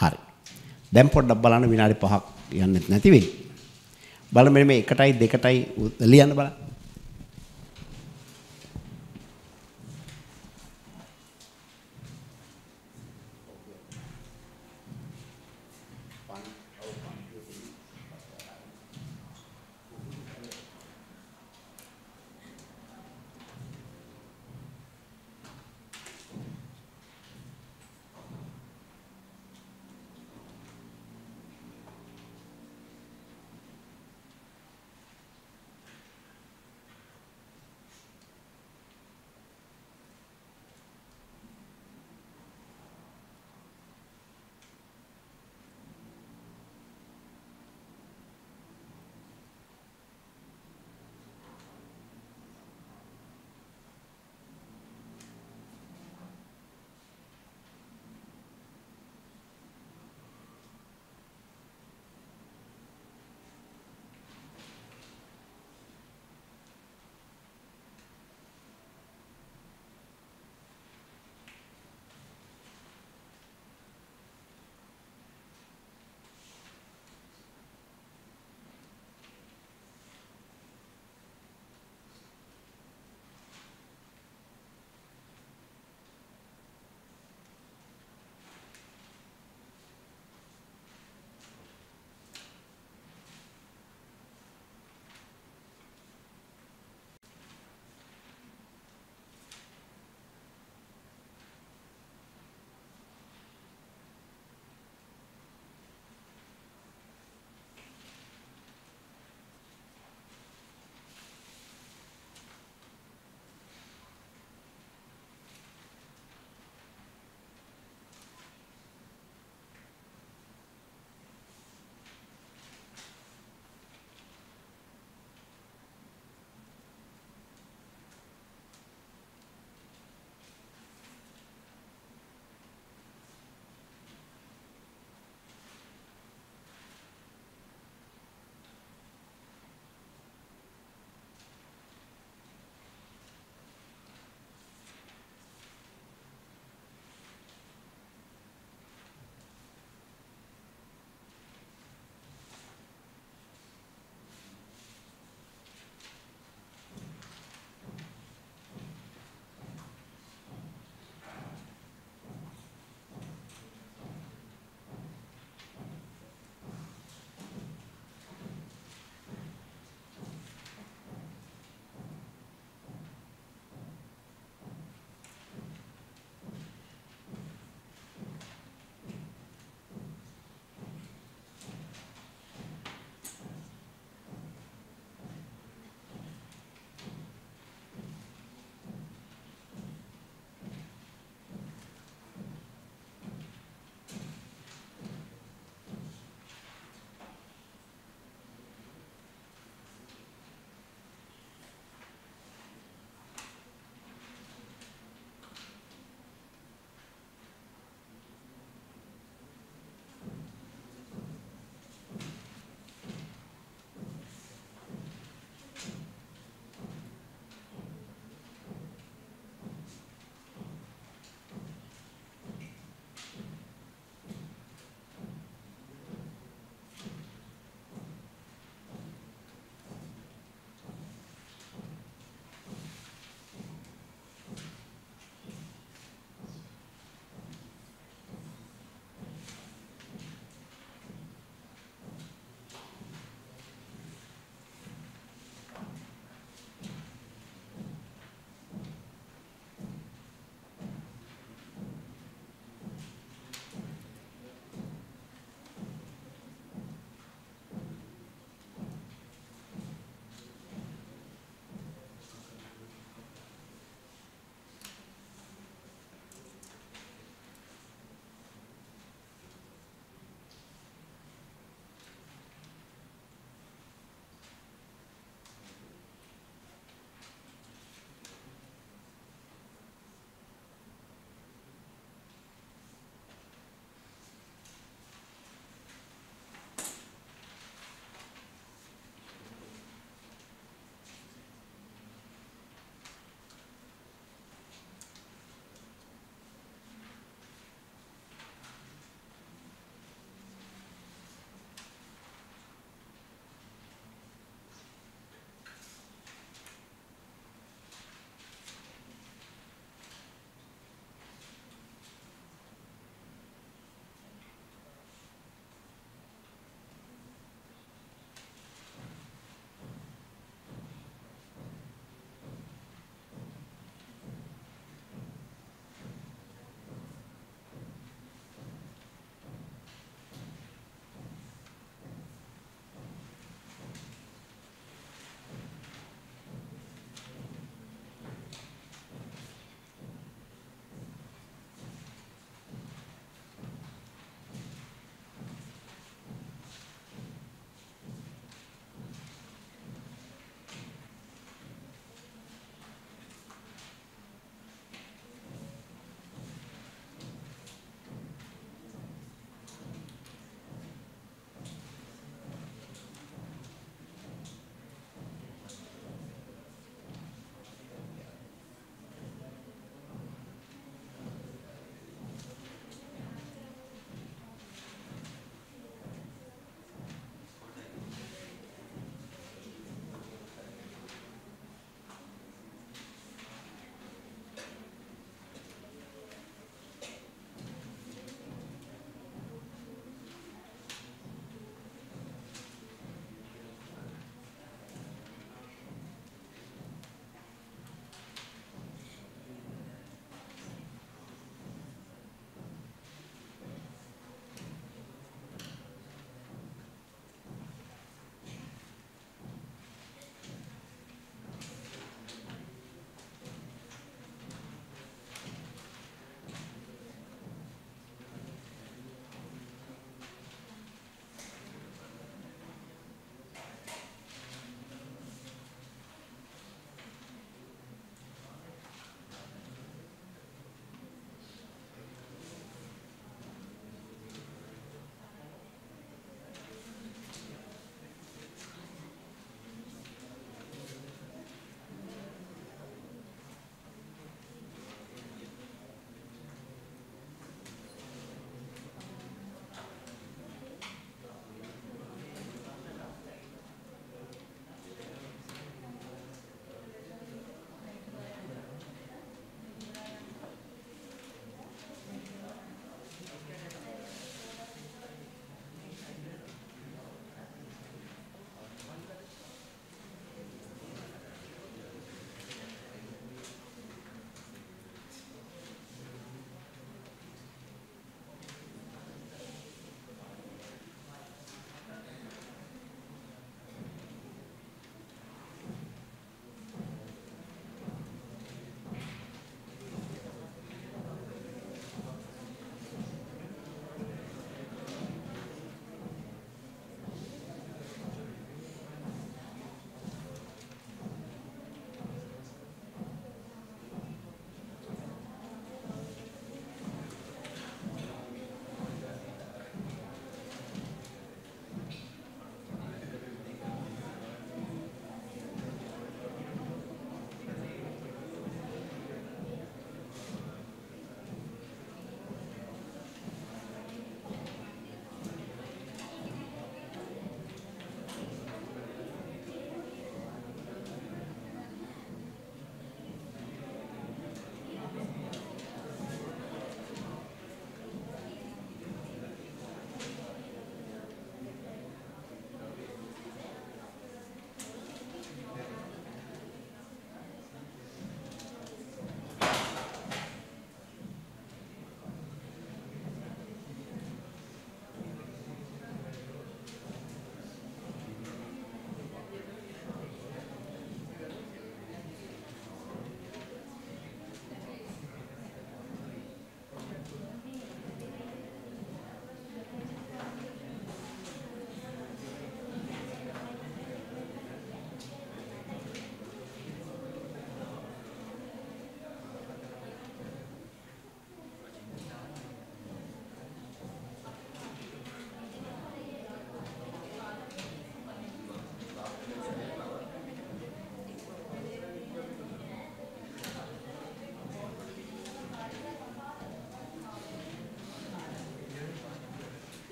හරි දැන් පොඩ්ඩක් බලන්න විනාඩි 5ක් යන්නෙත් නැති වෙයි බලන්න මේ 1ටයි 2ටයි ලියන්න බලන්න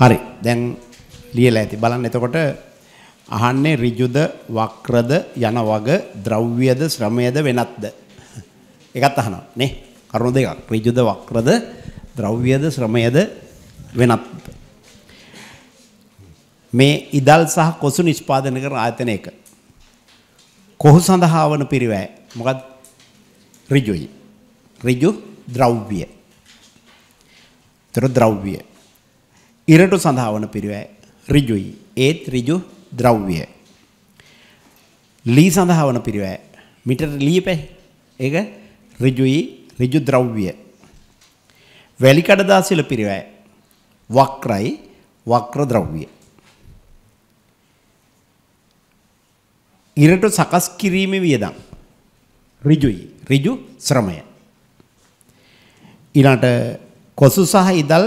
හරි. දැන් ලියලා ඇති. බලන්න එතකොට අහන්නේ ඍජුද වක්‍රද යන වග ද්‍රව්‍යද ශ්‍රමයද වෙනත්ද? ඒකත් අහනවා නේ. කරුණු දෙකක්. ඍජුද වක්‍රද ද්‍රව්‍යද ශ්‍රමයද වෙනත් මේ ඉදල් සහ කොසු නිෂ්පාදනය කරන ආයතන එක. කොහු සඳහා වන පිරිවැය. මොකද ඍජුයි. ඍජු ද්‍රව්‍ය. ඒතර ද්‍රව්‍ය. ඉරටු සඳහා වන පිරිවැය ඍජුයි. ඒත් ඍජු ද්‍රව්‍ය. ලී සඳහා වන පිරිවැය මිටර ලීපේ. ඒක ඍජුයි ඍජු ද්‍රව්‍ය. වැලි කඩදාසිල පිරිවැය වක්‍රයි වක්‍ර ද්‍රව්‍ය. ඉරට සකස් කිරීමේ වියදම් ඍජුයි ඍජු ශ්‍රමය. ඊළඟට කොසු සහ ඉදල්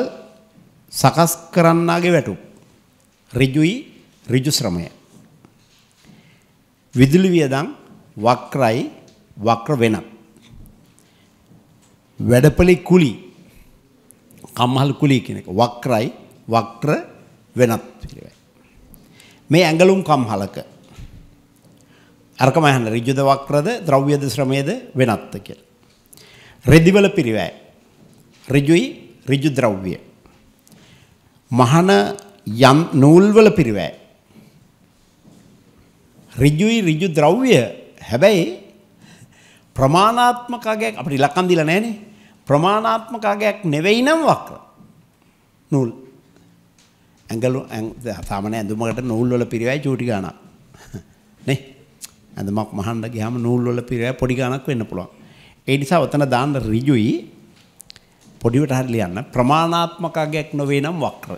සකස් කරන්නාගේ වැටුප්. ඍජුයි ඍජු ශ්‍රමය. විදුලි වියදම් වක්‍රයි වක්‍ර වෙන. වැඩපලි කුලි කම්හල් කුලි කියන එක වක්‍රයි වක්‍ර වෙනත් පිළිවෙයි. මේ ඇඟලුම් කම්හලක අරකම අහන්න ඍජුද වක්‍රද ද්‍රව්‍යද ශ්‍රමයේද වෙනත්ද කියලා. රෙදිවල පිරිවැය. ඍජුයි ඍජු ද්‍රව්‍යය. මහන යම් නූල්වල පිරිවැය. ඍජුයි ඍජු ද්‍රව්‍ය හැබැයි ප්‍රමාණාත්මක අගයක් අපිට ඉලක්කම් දීලා නැහනේ. ප්‍රමාණාත්මක අගයක් නෙවෙයි නම් වක්‍ර. නූල්. ඇඟලු සාමාන්‍ය ඇඳුමකට නූල් වල පිරිවැය චූටි ගාණක්. නේ? ඇඳුමක් මහන්න ගියාම නූල් වල පිරිවැය පොඩි ගාණක් වෙන්න පුළුවන්. ඒ නිසා ඔතන දාන්න ඍජුයි පොඩිවට හරි ලියන්න ප්‍රමාණාත්මක අගයක් නොවේ නම් වක්‍ර.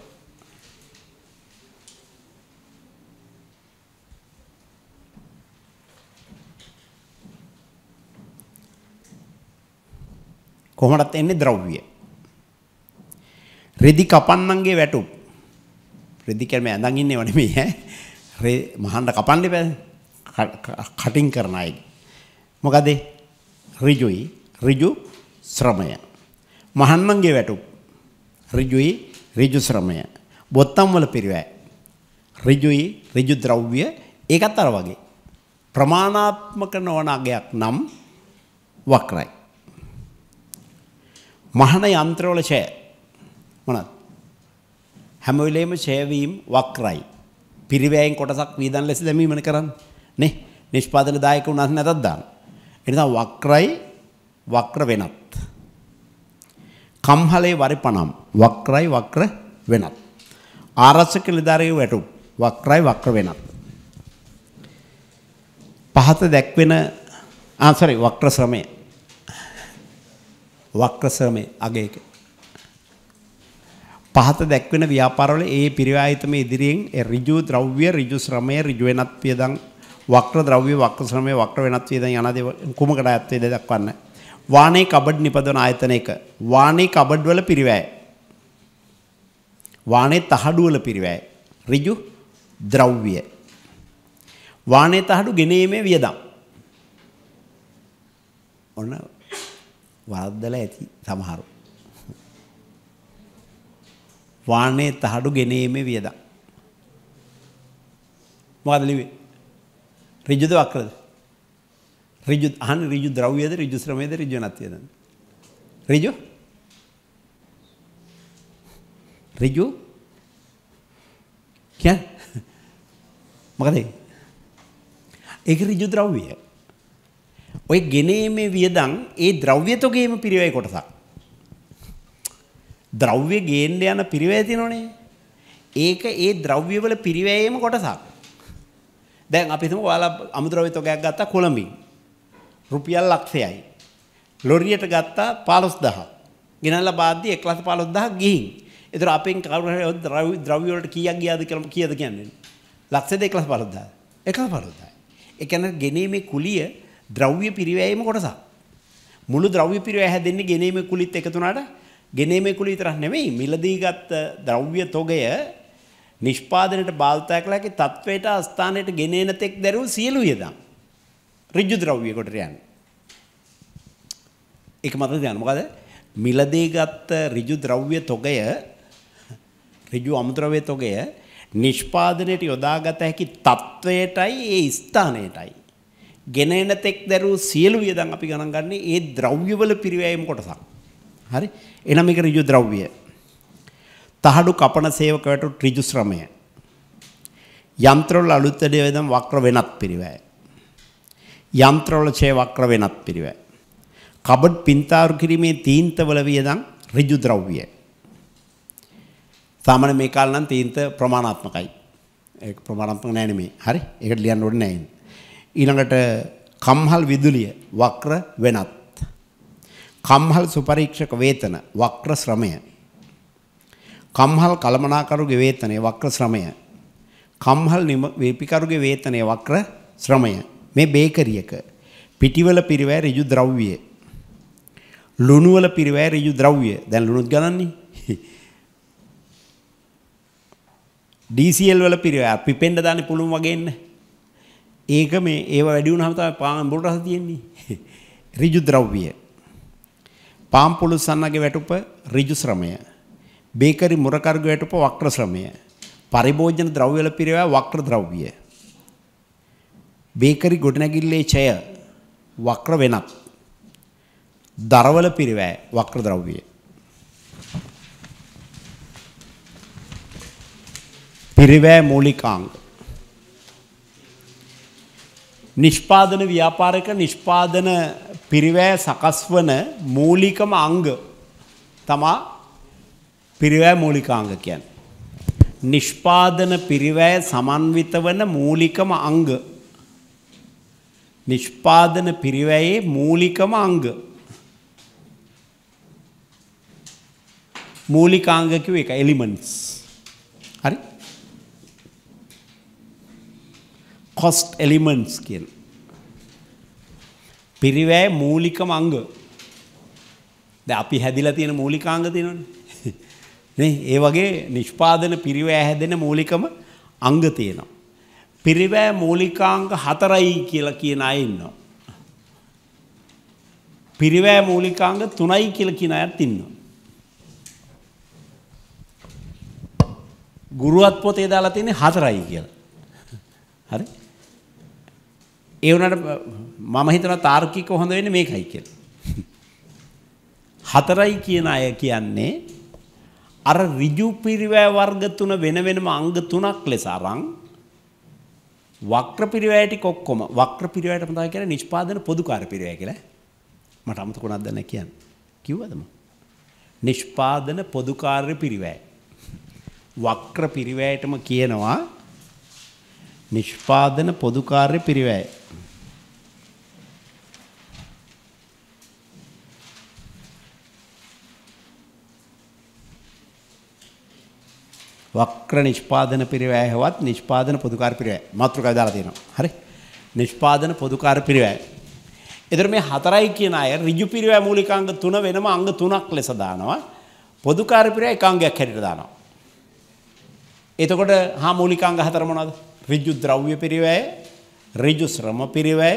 කොහොමදත් එන්නේ ද්‍රව්‍ය. රෙදි කපන්නන්ගේ වැටුප්. රෙදි කියන්නේ ඇඳන් ඉන්නව නෙමෙයි ඈ. රෙ මහන්න කපන්න එපා. කටින් කරන අය. මොකද ඍජුයි ඍජු ශ්‍රමය. මහන්මන්ගේ වැටුප් ඍජුයි ඍජු ශ්‍රමය බොත්තම් වල පිරිවැය ඍජුයි ඍජු ද්‍රව්‍ය ඒකත් අර වගේ ප්‍රමාණාත්මක නොවන අගයක් නම් වක්‍රයි මහන යන්ත්‍රවල ඡය මොනවාද හැම වෙලෙම ඡයවීම වක්‍රයි පිරිවැයෙන් කොටසක් වීදන් ලෙස දැමීමන කරන්නේ නේ නිෂ්පාදන දායක වුණත් නැතත් දාන්න ඒ නිසා වක්‍රයි වක්‍ර වෙනත් කම්හලේ වරිපනම් වක්‍රයි වක්‍ර වෙනත්. ආරක්ෂක නිලධාරියෝ වැටුම් වක්‍රයි වක්‍ර වෙනත්. පහත දැක්වෙන ආ සෝරි වක්‍ර ශ්‍රමය. වක්‍ර ශ්‍රමය අගේක. පහත දැක්වෙන ව්‍යාපාරවල ඒ පිරිවායතම ඉදිරියෙන් ඍජු ද්‍රව්‍ය ඍජු ශ්‍රමය ඍජු වෙනත් පියදම් වක්‍ර ද්‍රව්‍ය වක්‍ර ශ්‍රමය වක්‍ර වෙනත් පියදම් යන දේ කුමකට ඇත්තේද දක්වන්නේ. වානේ කබඩ් නිපදවන ආයතන එක. වානේ කබඩ් වල පිරිවැය. වානේ තහඩු වල පිරිවැය. ඍජු ද්‍රව්‍ය. වානේ තහඩු ගෙනීමේ වියදම්. ඔන්න වරද්දලා ඇති සමහරු. වානේ තහඩු ගෙනීමේ වියදම්. මොකද ලිව්වේ? ඍජුද වක්‍රද? ඍජු අහන්නේ ඍජු ද්‍රව්‍යද ඍජු ශ්‍රමයේද ඍජු නැතිද? ඍජු ඍජු කිය මොකද ඒක ඍජු ද්‍රව්‍ය. ඔය ගෙනීමේ වියදම් ඒ ද්‍රව්‍යතෝගේම පිරිවැය කොටසක්. ද්‍රව්‍ය ගේන්න යන පිරිවැය තියෙනෝනේ. ඒක ඒ ද්‍රව්‍යවල පිරිවැයේම කොටසක්. දැන් අපි හිතමු ඔයාලා අමුද්‍රව්‍ය තෝගයක් ගත්තා කොළඹින්. රුපියල් ලක්ෂයයි. ලොරියට ගත්තා 15000ක්. ගෙනල්ලා බාද්දි 1 ලක්ෂ 15000ක් ගිහින්. ඒතර අපෙන් කවුරු හරි ද්‍රව්‍ය ද්‍රව්‍ය වලට කීයක් ගියාද කියලා කීයද කියන්නේ? ලක්ෂ 2 ලක්ෂ 15000. 1 ලක්ෂ 15000යි. ඒ කියන්නේ ගෙනීමේ කුලිය ද්‍රව්‍ය පිරිවැයීම කොටසක්. මුළු ද්‍රව්‍ය පිරිවැය හැදෙන්නේ ගෙනීමේ කුලිත් එකතු වුණාට ගෙනීමේ කුලිය විතරක් නෙමෙයි මිලදී ගත්ත ද්‍රව්‍ය තොගය නිෂ්පාදනයට බාල්තයක්ලගේ තත්වයට අස්ථානයට ගෙනේන තෙක් දැරූ සියලු වියදම්. ඍජු ද්‍රව්‍ය කොටට යන්නේ. ඒක මතක තියාගන්න. මොකද මිලදී ගත්ත ඍජු ද්‍රව්‍ය තොගය ඍජු අමුද්‍රව්‍ය තොගය නිෂ්පාදනයට යොදාගත හැකි තත්වයටයි ඒ ස්ථානයටයි. ගෙන එන තෙක් දරූ සියලු වියදම් අපි ගණන් ගන්නේ ඒ ද්‍රව්‍යවල පිරිවැයීම කොටසක්. හරි? එහෙනම් මේක ඍජු ද්‍රව්‍ය. තහඩු කපන සේවකයට ඍජු ශ්‍රමය. යන්ත්‍රවල අලුත් දෙවෙදම් වක්‍ර වෙනත් පිරිවැය. යන්ත්‍රවල සේවක්‍ර වෙනත් පිරිව. කබඩ් පින්තාරු කිරීමේ තීන්තවල වියදම් ඍජු ද්‍රව්‍ය. සාමාන්‍ය මේ කාලේ නම් තීන්ත ප්‍රමාණාත්මකයි. ඒක ප්‍රමාණාත්මක නෑ නෙමෙයි. හරි. ඒකට ලියන්න ඕනේ නෑ. ඊළඟට කම්හල් විදුලිය වක්‍ර වෙනත්. කම්හල් සුපරීක්ෂක වේතන වක්‍ර ශ්‍රමය. කම්හල් කළමනාකරුගේ වේතනය වක්‍ර ශ්‍රමය. කම්හල් නිම වේපිකරුගේ වේතනය වක්‍ර ශ්‍රමය. මේ බේකරියක පිටිවල පිරිවැය ඍජු ද්‍රව්‍යය ලුණුවල පිරිවැය ඍජු ද්‍රව්‍යය දැන් ලුණුත් ගණන්නේ DCL වල පිරිවැය පිපෙන්න දාන්න පුළුවන් වගේ ඉන්න ඒක මේ ඒව වැඩි වුණාම තමයි පාන් බුල රස තියෙන්නේ [laughs] ඍජු ද්‍රව්‍යය පාන් පුළු සන්නගේ වැටුප ඍජු ශ්‍රමය බේකරි මුරකර්ග වැටුප වක්‍ර ශ්‍රමය පරිභෝජන ද්‍රව්‍යවල පිරිවැය වක්‍ර ද්‍රව්‍යය බේකරි ගොඩනැගිල්ලේ ඡය වක්‍ර වෙනත් දරවල පිරිවැය වක්‍ර ද්‍රව්‍යය පිරිවැය මූලිකාංග නිෂ්පාදන ව්‍යාපාරක නිෂ්පාදන පිරිවැය සකස් වන මූලිකම අංග තමා පිරිවැය මූලිකාංග කියන්නේ නිෂ්පාදන පිරිවැය සමන්විත වන මූලිකම අංග නිෂ්පාදන පිරිවැයේ මූලිකම අංග. මූලිකාංග කිව්ව එක එලිමන්ට්ස්. හරි? cost elements කියලා. පිරිවැයේ මූලිකම අංග. දැන් අපි හැදිලා තියෙන මූලිකාංග තියෙනවනේ. [laughs] නේ ඒ වගේ නිෂ්පාදන පිරිවැය හැදෙන මූලිකම අංග තියෙනවා. පිරිවෑ මූලිකාංග හතරයි කියලා කියන අය ඉන්නවා. පිරිවෑ මූලිකාංග තුනයි කියලා කියන අයත් ඉන්නවා. ගුරුවත් පොතේ දාලා තියෙන්නේ හතරයි කියලා. හරි? ඒ වුණාට මම හිතනවා තාර්කිකව හොඳ වෙන්නේ මේකයි කියලා. හතරයි කියන අය කියන්නේ අර ඍජු පිරිවැය වර්ග තුන වෙන වෙනම අංග තුනක් ලෙස අරන් වක්‍ර පිරිවැයටි කොක්කොම වක්‍ර පිරිවැයට මතයි කියන්නේ නිෂ්පාදන පොදුකාර පිරිවැය කියලා. මට අමතකුණක් දැන කියන්න. කිව්වද මම? නිෂ්පාදන පොදුකාර්ය පිරිවැය. වක්‍ර පිරිවැයටම කියනවා නිෂ්පාදන පොදුකාර්ය පිරිවැය. වක්‍ර නිෂ්පාදන පිරිවැයවත් නිෂ්පාදන පොදුකාර පිරිවැය මාතෘකාව දාලා තියෙනවා. හරි. නිෂ්පාදන පොදුකාර පිරිවැය. එතන මේ හතරයි කියන අය ඍජු පිරිවැය මූලික අංග තුන වෙනම අංග තුනක් ලෙස දානවා. පොදුකාර පිරිවැය එක අංගයක් හැටියට දානවා. එතකොට හා මූලික අංග හතර මොනවද? ඍජු ද්‍රව්‍ය පිරිවැය, ඍජු ශ්‍රම පිරිවැය,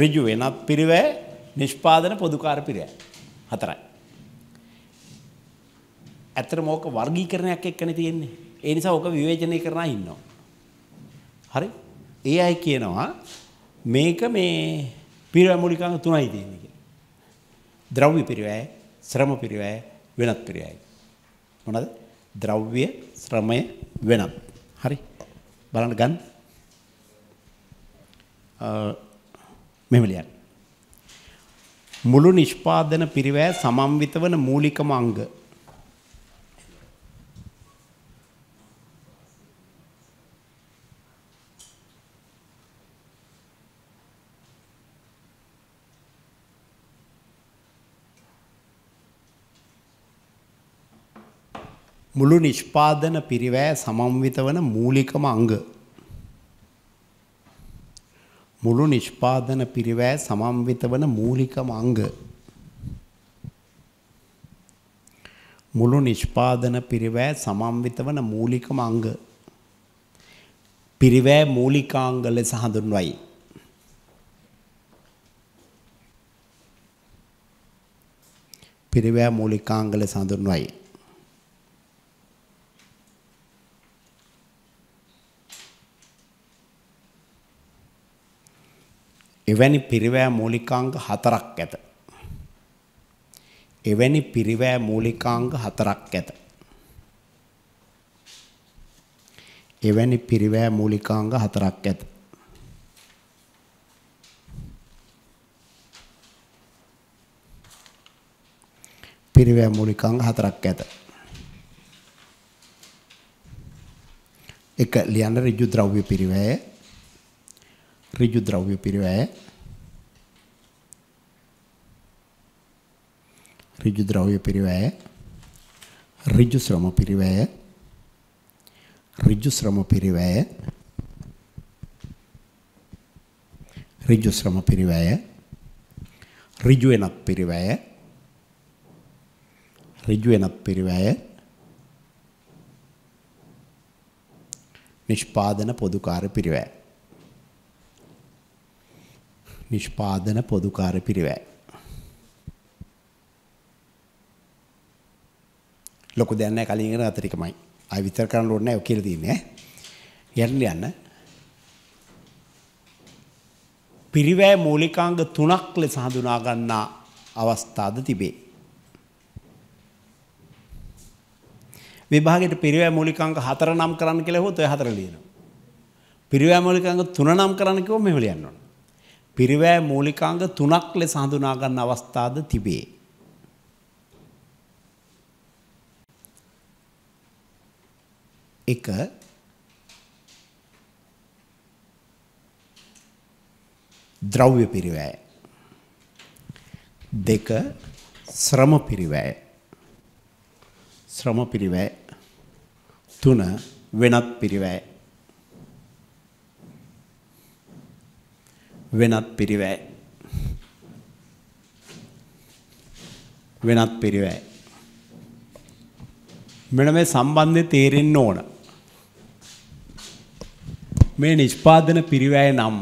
ඍජු වෙනත් පිරිවැය, නිෂ්පාදන පොදුකාර පිරිවැය. හතරයි. ඇත්තටම ඕක වර්ගීකරණයක් එක්කනේ තියෙන්නේ. ඒ නිසා ඕක විවේචනය කරන අය ඉන්නවා. හරි? ඒ අය කියනවා මේක මේ පිරමූලිකාංග තුනයි තියෙන්නේ කියලා. ද්‍රව්‍ය පිරිවැය, ශ්‍රම පිරිවැය, වෙනත් පිරිවැය. මොනවාද? ද්‍රව්‍ය, ශ්‍රමය, වෙනත්. හරි? බලන්න ගන්න. මෙහෙම ලියන්න. මුළු නිෂ්පාදන පිරිවැය සමන්විත වන මූලිකම අංග මුළු නිෂ්පාදන පිරිවෑ සමන්විත වන මූලිකම අංග. මුළු නිෂ්පාදන පිරිවෑ සමන්විත වන මූලිකම අංග. මුළු නිෂ්පාදන පිරිවෑ සමන්විත වන මූලිකම අංග. පිරිවෑ මූලිකාංග ලෙස හඳුන්වයි. පිරිවෑ මූලිකාංග ලෙස හඳුන්වයි. එවැනි පිරිවෑ මූලිකාංග හතරක් ඇත. එවැනි පිරිවෑ මූලිකාංග හතරක් ඇත. එවැනි පිරිවෑ මූලිකාංග හතරක් ඇත. පිරිවෑ මූලිකාංග හතරක් ඇත. එක ලියන්න ඍජු ද්‍රව්‍ය පිරිවැය ඍජු ද්‍රව්‍ය පිරවැය ඍජු ද්‍රව්‍ය පිරවැය ඍජු ශ්‍රම පිරවැය ඍජු ශ්‍රම පිරවැය ඍජු ශ්‍රම පිරවැය ඍජු වෙනත් පිරවැය ඍජු වෙනත් පිරවැය නිෂ්පාදන පොදු කාර්ය පිරවැය නිෂ්පාදන පොදු කාර්යපිරිවැය. ලොකු දෙයක් නැහැ කලින් ඉගෙන අතරිකමයි. ආයි විතර කරන්න ඕනේ නැහැ ඔය කියලා තියන්නේ ඈ. යන්න යන්න. පිරිවැය මූලිකාංග තුනක් ලෙස හඳුනා ගන්නා අවස්ථාද තිබේ. විභාගයට පිරිවැය මූලිකාංග හතර නම් කරන්න කියලා හොත් ඔය හතර ලියනවා. පිරිවැය මූලිකාංග තුන නම් කරන්න කිව්වොත් මෙහෙම ලියන්න ඕන. පිරිවෑ මූලිකාංග තුනක් ලෙස හඳුනා ගන්න අවස්ථාද තිබේ. එක ද්‍රව්‍ය පිරිවැය. දෙක ශ්‍රම පිරිවැය. ශ්‍රම පිරිවැය. තුන වෙනත් පිරිවැය. වෙනත් පිරිවැය වෙනත් පිරිවැය මෙන්න මේ සම්බන්ධය තේරෙන්න ඕන මේ නිෂ්පාදන පිරිවැය නම්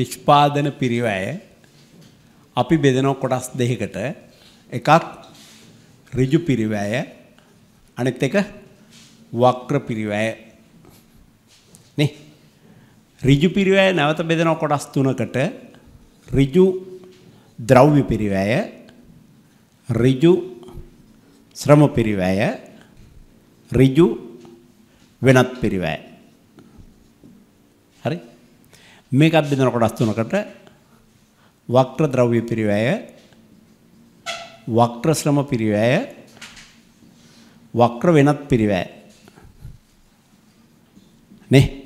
නිෂ්පාදන පිරිවැය අපි බෙදෙනව කොටස් දෙකකට එකක් ඍජු පිරිවැය අනිත් එක වක්‍ර පිරිවැය ඍජු පිරිවැය නැවත බෙදෙනවා කොටස් තුනකට ඍජු ද්‍රව්‍ය පිරිවැය ඍජු ශ්‍රම පිරිවැය ඍජු වෙනත් පිරිවැය හරි මේකත් බෙදෙනවා කොටස් තුනකට වක්‍ර ද්‍රව්‍ය පිරිවැය වක්‍ර ශ්‍රම පිරිවැය වක්‍ර වෙනත් පිරිවැය නේ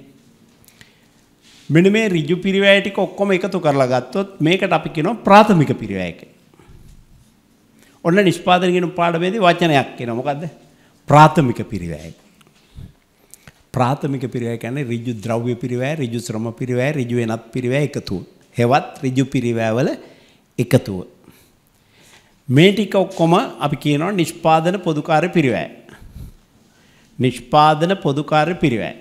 මෙන මේ ඍජු පිරිවැය ටික ඔක්කොම එකතු කරලා ගත්තොත් මේකට අපි කියනවා ප්‍රාථමික පිරිවැය කියලා. ඔන්න නිෂ්පාදන කියන පාඩමේදී වචනයක් එනවා. මොකද්ද? ප්‍රාථමික පිරිවැය. ප්‍රාථමික පිරිවැය කියන්නේ ඍජු ද්‍රව්‍ය පිරිවැය, ඍජු ශ්‍රම පිරිවැය, ඍජු වෙනත් පිරිවැය එකතුව. හෙවත් ඍජු පිරිවැයවල එකතුව. මේ ටික ඔක්කොම අපි කියනවා නිෂ්පාදන පොදුකාර්ය පිරිවැය. නිෂ්පාදන පොදුකාර්ය පිරිවැය.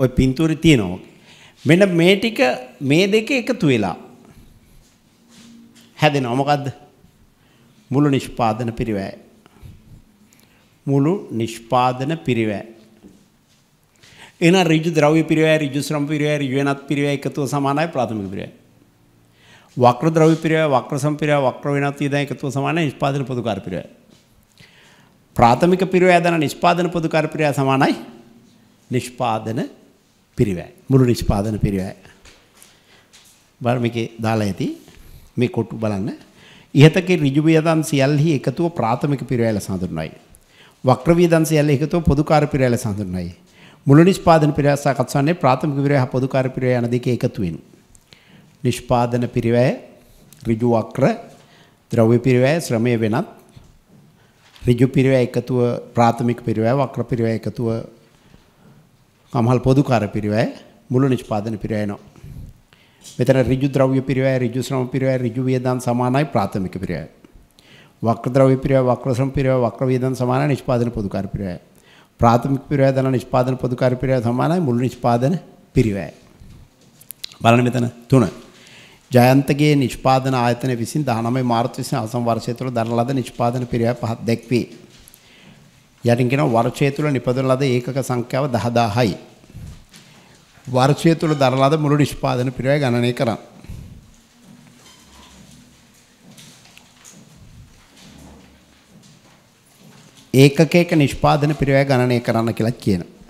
ওই පින්තූරේ තියෙනවා. මෙන්න මේ ටික මේ දෙක එකතු වෙලා හැදෙනවා. මොකද්ද? මුළු නිෂ්පාදන පිරිවැය. මුළු නිෂ්පාදන පිරිවැය. එන ඍජු ද්‍රව්‍ය පිරිවැය, ඍජු ශ්‍රම පිරිවැය, ඍජු වෙනත් පිරිවැය එකතුව සමානයි ප්‍රාථමික පිරිවැය. වක්‍ර ද්‍රව්‍ය පිරිවැය, වක්‍ර සම පිරිවැය, වක්‍ර වෙනත් ඊදා එකතුව සමානයි නිෂ්පාදන පොදුකාර පිරිවැය. ප්‍රාථමික පිරිවැය දන නිෂ්පාදන පොදුකාර පිරිවැය සමානයි නිෂ්පාදන පිරිවැය. මුළු නිෂ්පාදන පිරිවැය. බාර මේකේ දාලා ඇති මේ කොටු බලන්න. ඉහතකේ ඍජු වියදම් සියල්ලෙහි එකතුව ප්‍රාථමික පිරිවැය ලෙස හඳුන්වනයි. වක්‍ර වියදම් සියල්ලෙහි එකතුව පොදුකාර පිරිවැය ලෙස හඳුන්වනයි. මුළු නිෂ්පාදන පිරිවැය සාකච්ඡාන්නේ ප්‍රාථමික පිරිවැය හා පොදුකාර පිරිවැය යන දෙකේ එකතු වෙන. නිෂ්පාදන පිරිවැය ඍජු වක්‍ර ද්‍රව්‍ය පිරිවැය ශ්‍රමය වෙනත් ඍජු පිරිවැය එකතුව ප්‍රාථමික පිරිවැය වක්‍ර පිරිවැය එකතුව කමල් පොදුකාර පිරිවැය මුළු නිෂ්පාදන පිරිවැයනවා. මෙතන ඍජු ද්‍රව්‍ය පිරිවැය, ඍජු ශ්‍රම පිරිවැය, ඍජු වේදන් සමානයි ප්‍රාථමික පිරිවැය. වක්‍ර ද්‍රව්‍ය පිරිවැය, වක්‍ර ශ්‍රම පිරිවැය, වක්‍ර වේදන් සමානයි නිෂ්පාදන පොදුකාර පිරිවැය. ප්‍රාථමික පිරිවැය දන නිෂ්පාදන පොදුකාර පිරිවැය සමානයි මුළු නිෂ්පාදන පිරිවැය. බලන්න මෙතන 3. ජයන්තගේ නිෂ්පාදන ආයතන විසින් 19 මාර්තු 20 අසම් වර්ෂය තුළ දරන ලද නිෂ්පාදන පිරිවැය පහක් දැක්වේ. යටින් කියනවා වර්ෂය තුල නිපදවන ලද ඒකක සංඛ්‍යාව 10000යි. වර්ෂය තුල දරන ලද මුළු නිෂ්පාදන පිරිවැය ගණනය කරන්න. ඒකකයක නිෂ්පාදන පිරිවැය ගණනය කරන්න කියලා කියනවා.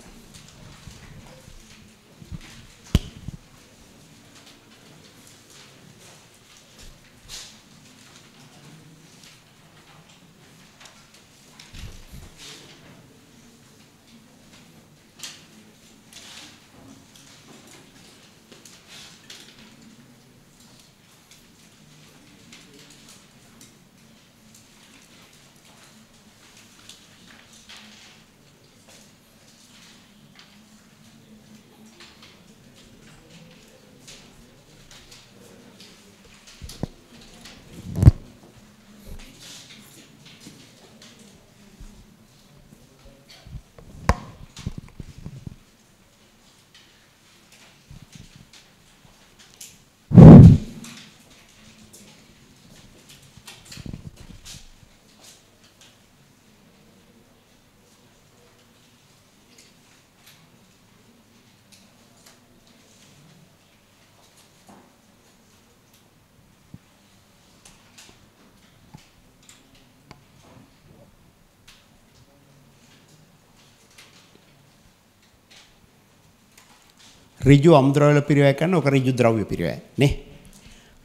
ඍජු අම්ද්‍රවල පිරිවැය කරන ඔක ඍජු ද්‍රව්‍ය පිරිවැය නේ.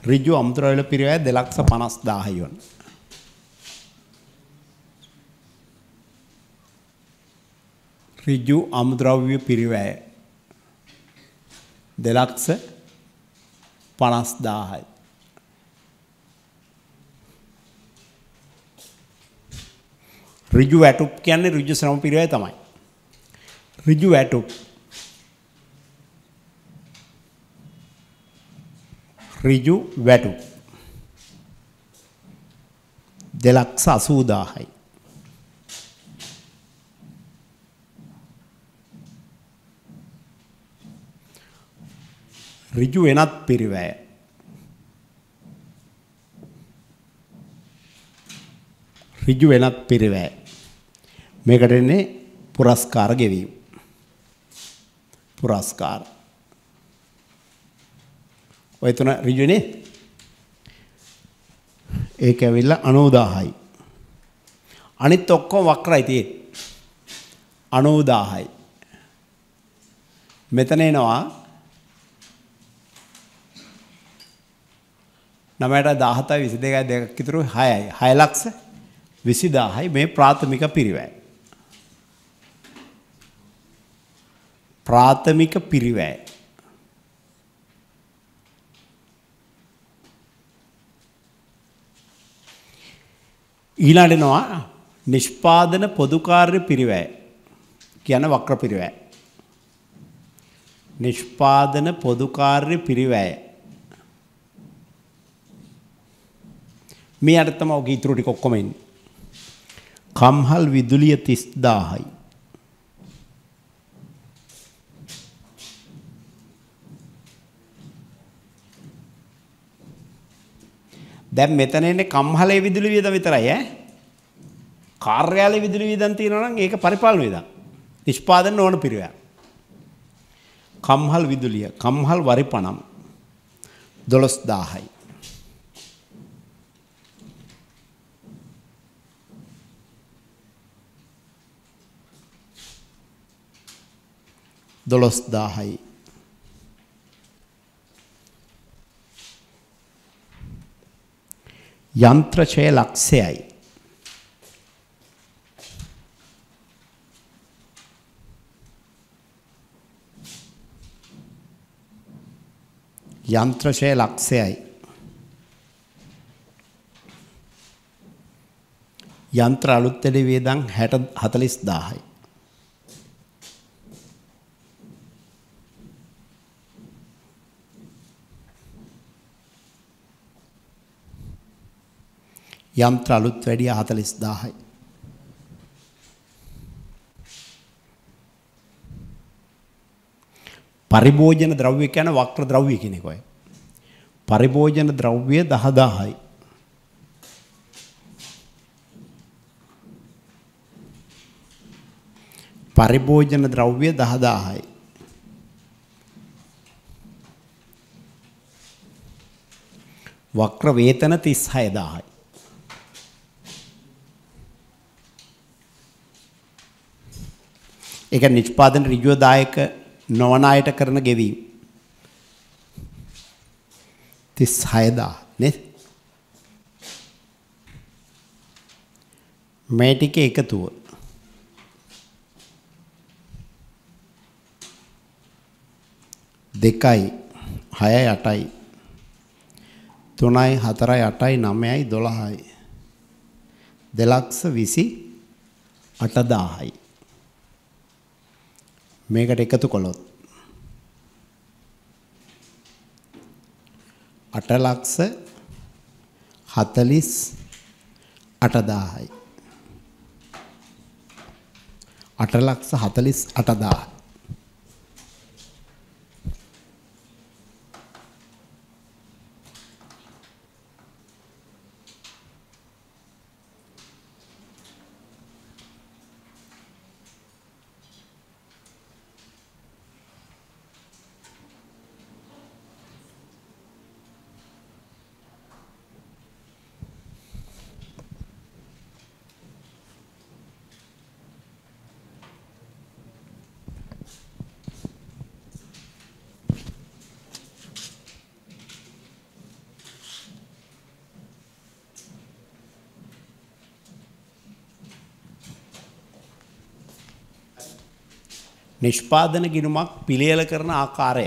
ඍජු අම්ද්‍රවල පිරිවැය 250000 යොන්. ඍජු අම්ද්‍රව්‍ය පිරිවැය 250000යි. ඍජු වැටුප් කියන්නේ ඍජු ශ්‍රම පිරිවැය තමයි. ඍජු වැටුප් ඍජු වැටු 280000යි ඍජු වෙනත් පිරිවැය ඍජු වෙනත් පිරිවැය මේකට එන්නේ පුරස්කාර ගෙවීම පුරස්කාර ඔය තුන ඍජුනේ. ඒක ඇවිල්ලා 90000යි. අනිත් ඔක්කොම වක්‍රයි තියෙන්නේ. 90000යි. මෙතන එනවා 9ට 17 22 දෙකක් ඉතුරු 6යි. 6 ලක්ෂ 20000යි මේ ප්‍රාථමික පිරිවැය. ප්‍රාථමික පිරිවැය. ඊළඟනවා නිෂ්පාදන පොදුකාර්ය පිරිවැය කියන වක්‍ර පිරිවැය. නිෂ්පාදන පොදුකාර්ය පිරිවැය. මේ අරතම ඔක ඉතුරු ටික ඔක්කොම එන්නේ. කම්හල් විදුලිය 30000යි. දැන් මෙතන එන්නේ කම්හලේ විදුලි වියදම විතරයි ඈ. කාර්යාලයේ විදුලි වියදම් තියෙනවා නම් ඒක පරිපාලන වියදම්. නිෂ්පාදන ඕන පිරිවැය. කම්හල් විදුලිය, කම්හල් වරි පණම් 12000යි. දොළොස් දාහයි යන්ත්‍රචය ලක්ෂයයි. යන්ත්‍රශය ලක්ෂයයි. යන්ත්‍ර අලුත්තෙඩි වේදන් හැට හතලිස් දාහයි. යන්ත්‍ර අලුත් වැඩිය 40000යි. පරිභෝජන ද්‍රව්‍ය කියන වක්‍ර ද්‍රව්‍ය කියන එක ඔය. පරිභෝජන ද්‍රව්‍ය 10000යි. පරිභෝජන ද්‍රව්‍ය 10000යි. වක්‍ර වේතන 36000යි. ඒ කියන්නේ නිෂ්පාදන ඍජුව දායක නොවන අයට කරන ගෙවීම 36000 නේද මේ ටිකේ එකතුව දෙකයි 6යි 8යි 3යි 4යි 8යි 9යි 12යි 2 ලක්ෂ 28000යි මේකට එකතු කළොත් 8 ලක්ෂ 48000යි 8 ලක්ෂ 48000 නිෂ්පාදන ගිණුමක් පිළියෙල කරන ආකාරය.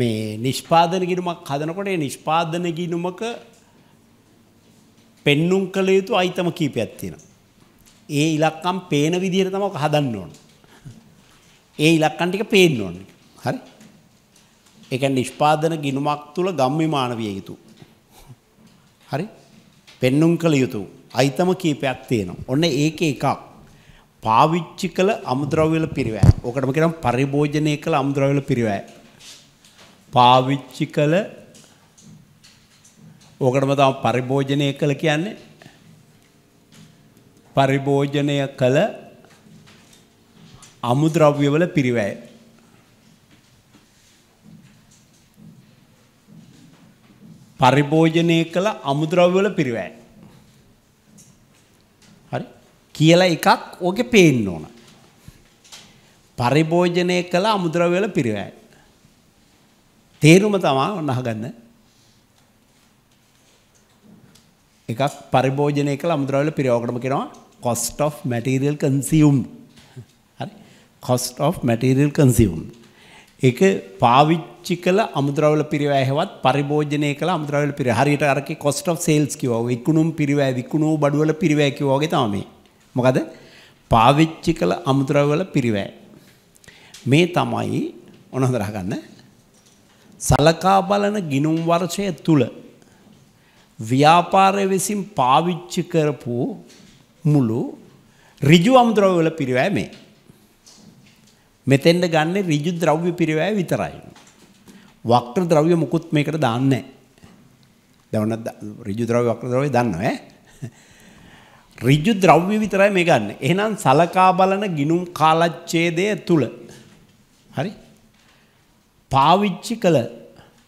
මේ නිෂ්පාදන ගිණුමක් හදනකොට ඒ නිෂ්පාදන ගිණුමක පෙන්නුම් කළ යුතු අයිතම කීපයක් තියෙනවා. ඒ ඉලක්කම් පේන විදිහට තමයි හදන්න ඕන. ඒ ඉලක්කම් ටික පේන්න ඕන. හරි? ඒ කියන්නේ නිෂ්පාදන ගිණුමක් තුල ගම්මිමාන විය යුතු. හරි? පෙන්නුම් කළ යුතු අයිතම කීපයක් තියෙනවා. ඔන්න ඒකේ එකක්. පාවිච්චි කළ අමුද්‍රව්‍යවල පිරිවැය. ඕකටම කියනවා පරිභෝජනය කළ අමුද්‍රව්‍යවල පිරිවැය. පාවිච්චි කළ ඕකටම තමයි පරිභෝජනය කළ කියන්නේ. පරිභෝජනය කළ අමුද්‍රව්‍යවල පිරිවැය. පරිභෝජනය කළ අමුද්‍රව්‍යවල පිරිවැය. කියලා එකක් ඕකේ පේන්න ඕන. පරිභෝජනය කළ අමුද්‍රව්‍ය වල පිරවැය. තේරුම තමයි ඔන්න අහගන්න. එකක් පරිභෝජනය කළ අමුද්‍රව්‍ය වල පිරවකටම කියනවා cost of material consumed. හරි. cost of material consumed. ඒක පාවිච්චි කළ අමුද්‍රව්‍ය පිරවැය හැවත් පරිභෝජනය කළ අමුද්‍රව්‍ය පිරවැය. හරියට අරකේ cost of sales කිව්වා. විකුණුම් පිරවැය, විකුණූ බඩු වල පිරවැය කිව්වා වගේ තමයි මේ. මොකද පාවිච්චි කළ අමුද්‍රව්‍ය වල පිරිවැය. මේ තමයි ඔන හොඳට අහගන්න. සලකා බලන ගිනුම් වර්ෂය තුල ව්‍යාපාරය විසින් පාවිච්චි කරපු මුළු ඍජු අමුද්‍රව්‍ය වල පිරිවැය මේ. මෙතෙන්ද ගන්න ඍජු ද්‍රව්‍ය පිරිවැය විතරයි. වක්‍ර ද්‍රව්‍ය මුකුත් මේකට දාන්නේ නැහැ. දැන් ඔන්න ඍජු ද්‍රව්‍ය වක්‍ර ද්‍රව්‍ය දන්නව ඈ? ඍජු ද්‍රව්‍ය විතරයි මේ ගන්න. එහෙනම් සලකා බලන ගිනුම් කාලච්ඡේදය තුල හරි පාවිච්චි කළ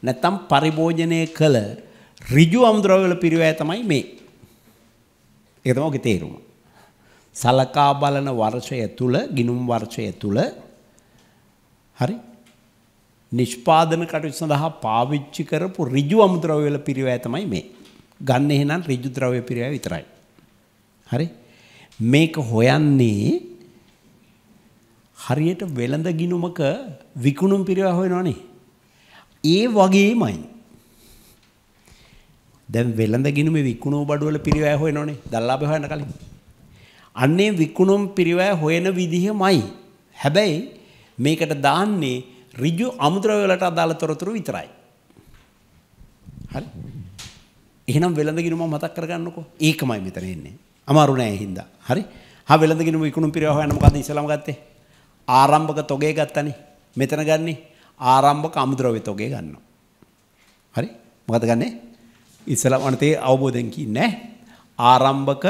නැත්නම් පරිභෝජනය කළ ඍජු අමුද්‍රව්‍ය වල පිරිවැය තමයි මේ. ඒක තමයි ඔගේ තේරුම. සලකා බලන වර්ෂය තුල ගිනුම් වර්ෂය තුල හරි නිෂ්පාදන කටයුතු සඳහා පාවිච්චි කරපු ඍජු අමුද්‍රව්‍ය වල පිරිවැය තමයි මේ. ගන්න එහෙනම් ඍජු ද්‍රව්‍ය පිරිවැය විතරයි. හරි? මේක හොයන්නේ හරියට වෙළඳ ගිනුමක විකුණුම් පිරිවා හොයනවනේ. ඒ වගේමයි. දැන් වෙළඳ ගිනුමේ විකුණුම් බඩවල පිරිවා හොයනවනේ. දල්ලාබ හොයන්න කලින්. අන්නේ විකුණුම් පිරිවා හොයන විදිහමයි. හැබැයි මේකට දාන්නේ ඍජු අමුද්‍රව්‍ය වලට අදාළ තොරතුරු විතරයි. හරි? එහෙනම් වෙළඳ ගිනුම මතක් කරගන්නකෝ. ඒකමයි මෙතන එන්නේ. අමාරු නෑ හින්දා. හරි? හා වෙලඳගෙන විකුණුම් පිරිව හොයන්න මොකද ඉස්ලාම ගත්තේ? ආරම්භක තොගේ ගත්තනේ. මෙතන ගන්නේ ආරම්භක අමුද්‍රව්‍ය තොගේ ගන්නවා. හරි? මොකද ගන්නෙ? ඉස්ලාම අනතේ අවබෝධයෙන් කියන්නේ ආරම්භක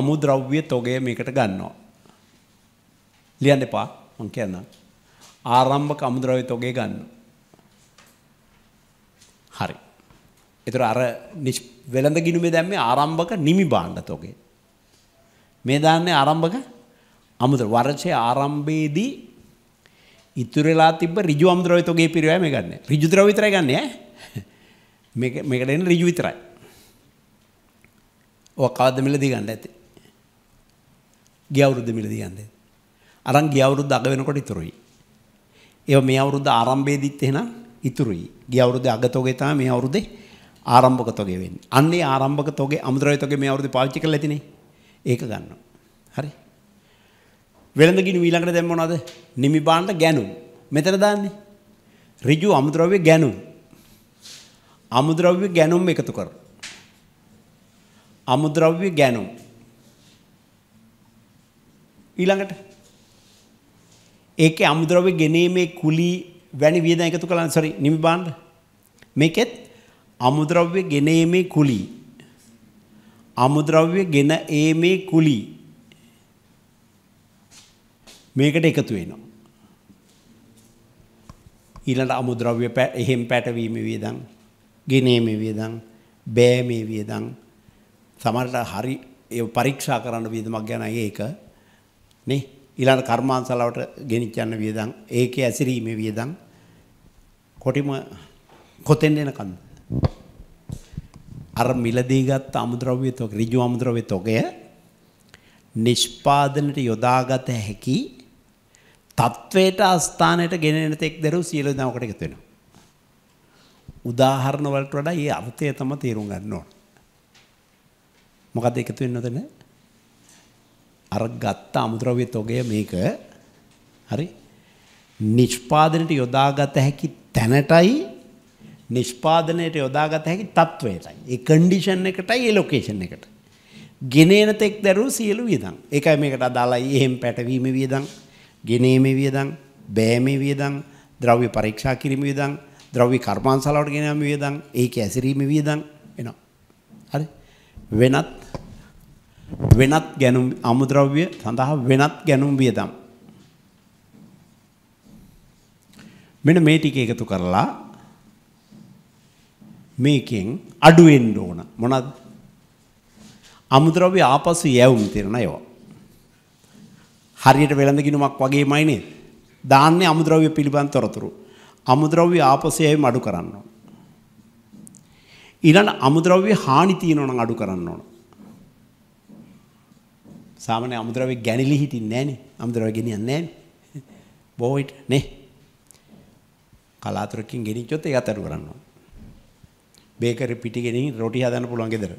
අමුද්‍රව්‍ය තොගේ මේකට ගන්නවා. ලියන්න එපා. මං කියන්නම්. ආරම්භක අමුද්‍රව්‍ය තොගේ ගන්නවා. හරි. ඒතර අර නිෂ්ප වෙළඳ ගිනුමේ දැම්මේ ආරම්භක නිමි භාණ්ඩ තොගේ. මේ දාන්නේ ආරම්භක අමුද්‍ර වර්ෂයේ ආරම්භයේදී ඉතුරු වෙලා තිබ්බ ඍජු අමුද්‍රව්‍ය තොගේ පිරිවැය මේ ගන්න. ඍජු ද්‍රව්‍ය විතරයි ගන්න ඈ. මේක මේකට එන්නේ ඍජු විතරයි. ඔය කවද්ද මිලදී ගන්න ඇති? ගිය අවුරුද්ද මිලදී ගන්න ඇති. අරන් ගිය අවුරුද්ද අග වෙනකොට ඉතුරුයි. ඒව මේ අවුරුද්ද ආරම්භයේදීත් එහෙනම් ඉතුරුයි. ගිය අවුරුද්දේ අග තොගේ තමයි මේ අවුරුද්දේ ආරම්භක තොගේ වෙන්නේ. අන්නේ ආරම්භක තොගේ අමුද්‍රව්‍ය තොගේ මේ අවුරුදු පාවිච්චි කරලා ඇතිනේ. ඒක ගන්නවා. හරි. වෙළඳ ගිනි ඊළඟට දැන් මොනවද? නිමි බාණ්ඩ ගැනුම්. මෙතන දාන්නේ. ඍජු අමුද්‍රව්‍ය ගැනුම්. අමුද්‍රව්‍ය ගැනුම් එකතු කර. අමුද්‍රව්‍ය ගැනුම්. ඊළඟට ඒකේ අමුද්‍රව්‍ය ගෙනීමේ කුලී වැනි වියදම් එකතු කළා සරි නිමි බාණ්ඩ. මේකෙත් අමුද්‍රව්‍ය ගෙනීමේ කුලී අමුද්‍රව්‍ය ගෙන ඒමේ කුලී මේකට එකතු වෙනවා ඊළඟ අමුද්‍රව්‍ය එහෙම් පැටවීම වේදන් ගෙනීම වේදන් බෑමේ වේදන් සමහරට හරි ඒ පරීක්ෂා කරන්න වේදමක් ගැන ඒක නේ ඊළඟ කර්මාන්තලවට ගෙනිච්චන්න වේදන් ඒකේ ඇසිරීමේ වේදන් කොටිම කොතෙන් එනකන්ද අර මිලදී ගත්ත අමුද්‍රව්‍ය තොග ඍජු අමුද්‍රව්‍ය තොගය නිෂ්පාදනට යොදාගත හැකි තත්වයට අස්ථානයට ගෙනෙන තෙක් දරුව සියලු දවකට එකතු වෙනවා. උදාහරණ වලට වඩා මේ අර්ථය තමයි තේරුම් ගන්න ඕන. මොකද එකතු වෙන්නද නැහැ? අර ගත්ත අමුද්‍රව්‍ය තොගය මේක හරි නිෂ්පාදනයට යොදාගත හැකි තැනටයි නිෂ්පාදනයට යොදාගත හැකි තත්වයටයි. ඒ කන්ඩිෂන් එකටයි ඒ ලොකේෂන් එකට. ගෙනේන තෙක් දරුවෝ සියලු වියදම්. ඒකයි මේකට අදාළයි එහෙම් පැටවීම වියදම්, ගෙනීමේ වියදම්, බෑමේ වියදම්, ද්‍රව්‍ය පරීක්ෂා කිරීම වියදම්, ද්‍රව්‍ය කර්මාන්තශාලාවට ගෙන යාම වියදම්, ඒකේ ඇසිරීම වියදම් එනවා. හරි. වෙනත් වෙනත් ගැනුම් අමුද්‍රව්‍ය සඳහා වෙනත් ගැනුම් වියදම්. මෙන්න මේ ටික එකතු කරලා මේකෙන් අඩුවෙන්න ඕන මොනද අමුද්‍රව්‍ය ආපසු යැවුම් තියෙන ඒවා හරියට වෙළඳ ගිණුමක් වගේමයි නේද දාන්නේ අමුද්‍රව්‍ය පිළිබඳ තොරතුරු අමුද්‍රව්‍ය ආපසු යැවීම අඩු කරන්න ඕන ඊළඟ අමුද්‍රව්‍ය හානි තියෙනවා නම් අඩු කරන්න ඕන සාමාන්‍ය අමුද්‍රව්‍ය ගැණිලි හිටින්නේ නැහනේ අමුද්‍රව්‍ය ගෙනියන්නේ නැහැ බොයිට් නේ කලාතුරකින් ගෙනිච්චොත් ඒක අතරු කරනවා බේකරි පිටි ගෙනින් රොටි හදන්න පුළුවන් ගෙදර.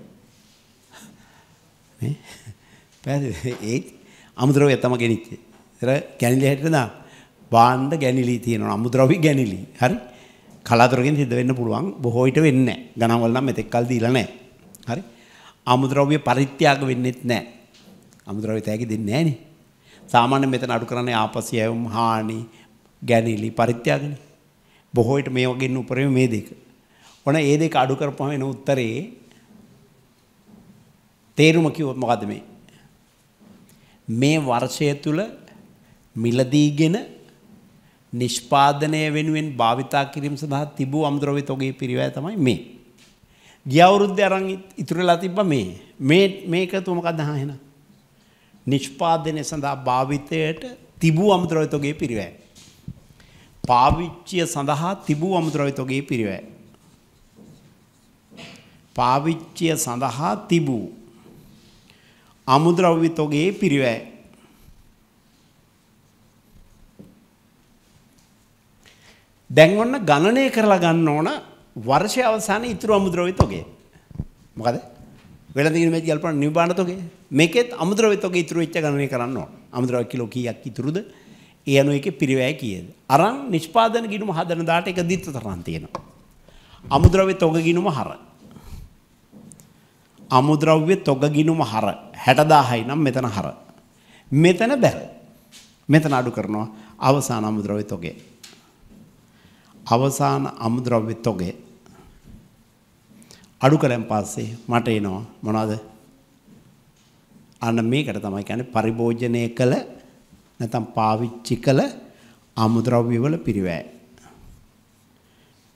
නේ? පැහැදිලි. ඒ අමුද්‍රව්‍ය තමයි ගෙනිච්චේ. ඒතර ගැනිලි හැටියට දා බාණ්ඩ ගැනිලි තියෙනවා. අමුද්‍රව්‍ය ගැනිලි. හරි? කලාතුරකින් සිද්ධ වෙන්න පුළුවන්. බොහෝ විට වෙන්නේ නැහැ. ගණන්වල නම් මෙතෙක් කල් දීලා නැහැ. හරි? අමුද්‍රව්‍ය පරිත්‍යාග වෙන්නේත් නැහැ. අමුද්‍රව්‍ය තෑගි දෙන්නේ නැහැ නේ. සාමාන්‍යයෙන් මෙතන අඩු කරන්නේ ආපසියවම් හානි ගැනිලි පරිත්‍යාගනේ. බොහෝ විට මේ වගේ නුපරේ මේ දෙක. ඔන්න ඒ දෙක අඩු කරපුවම එන උත්තරේ තේරුම කිව්වොත් මොකද්ද මේ? මේ වර්ෂය තුල මිලදීගෙන නිෂ්පාදනය වෙනුවෙන් භාවිතා කිරීම සඳහා තිබූ අමුද්‍රව්‍ය තොගේ පිරිවැය තමයි මේ. ගිය අවුරුද්දේ අරන් ඉතුරුලා තිබ්බ මේ. මේ මේක තුම මොකක්ද හා එහෙනම්? නිෂ්පාදනය සඳහා භාවිතයට තිබූ අමුද්‍රව්‍ය තොගේ පිරිවැය. පාවිච්චිය සඳහා තිබූ අමුද්‍රව්‍ය තොගේ පිරිවැය. පාවිච්චිය සඳහා තිබූ අමුද්‍රව්‍ය තොගේ පිරිවැය දැන් ඔන්න ගණනය කරලා ගන්න ඕන වර්ෂය අවසානයේ ඉතුරු අමුද්‍රව්‍ය තොගේ. මොකද? වෙළඳගෙන මේ ගල්පන නිබාන තොගේ. මේකෙත් අමුද්‍රව්‍ය තොගේ ඉතුරු වෙච්ච ගණනය කරන්න ඕන. අමුද්‍රව්‍ය කිලෝ කීයක් ඉතුරුද? ඒ අනුව එකේ පිරිවැය කීයද? අරන් නිෂ්පාදන ගිණුම හදන දාට එක දිත්ත තරම් තියෙනවා. අමුද්‍රව්‍ය තොග ගිණුම හරයි. අමුද්‍රව්‍ය තොග ගිනුම හර 60000යි නම් මෙතන හර. මෙතන බැර. මෙතන අඩු කරනවා අවසාන අමුද්‍රව්‍ය තොගේ. අවසාන අමුද්‍රව්‍ය තොගේ අඩු කරන් පස්සේ මට එනවා මොනවද? අන්න මේකට තමයි කියන්නේ පරිභෝජනය කළ නැත්නම් පාවිච්චි කළ අමුද්‍රව්‍ය වල පිරිවැය.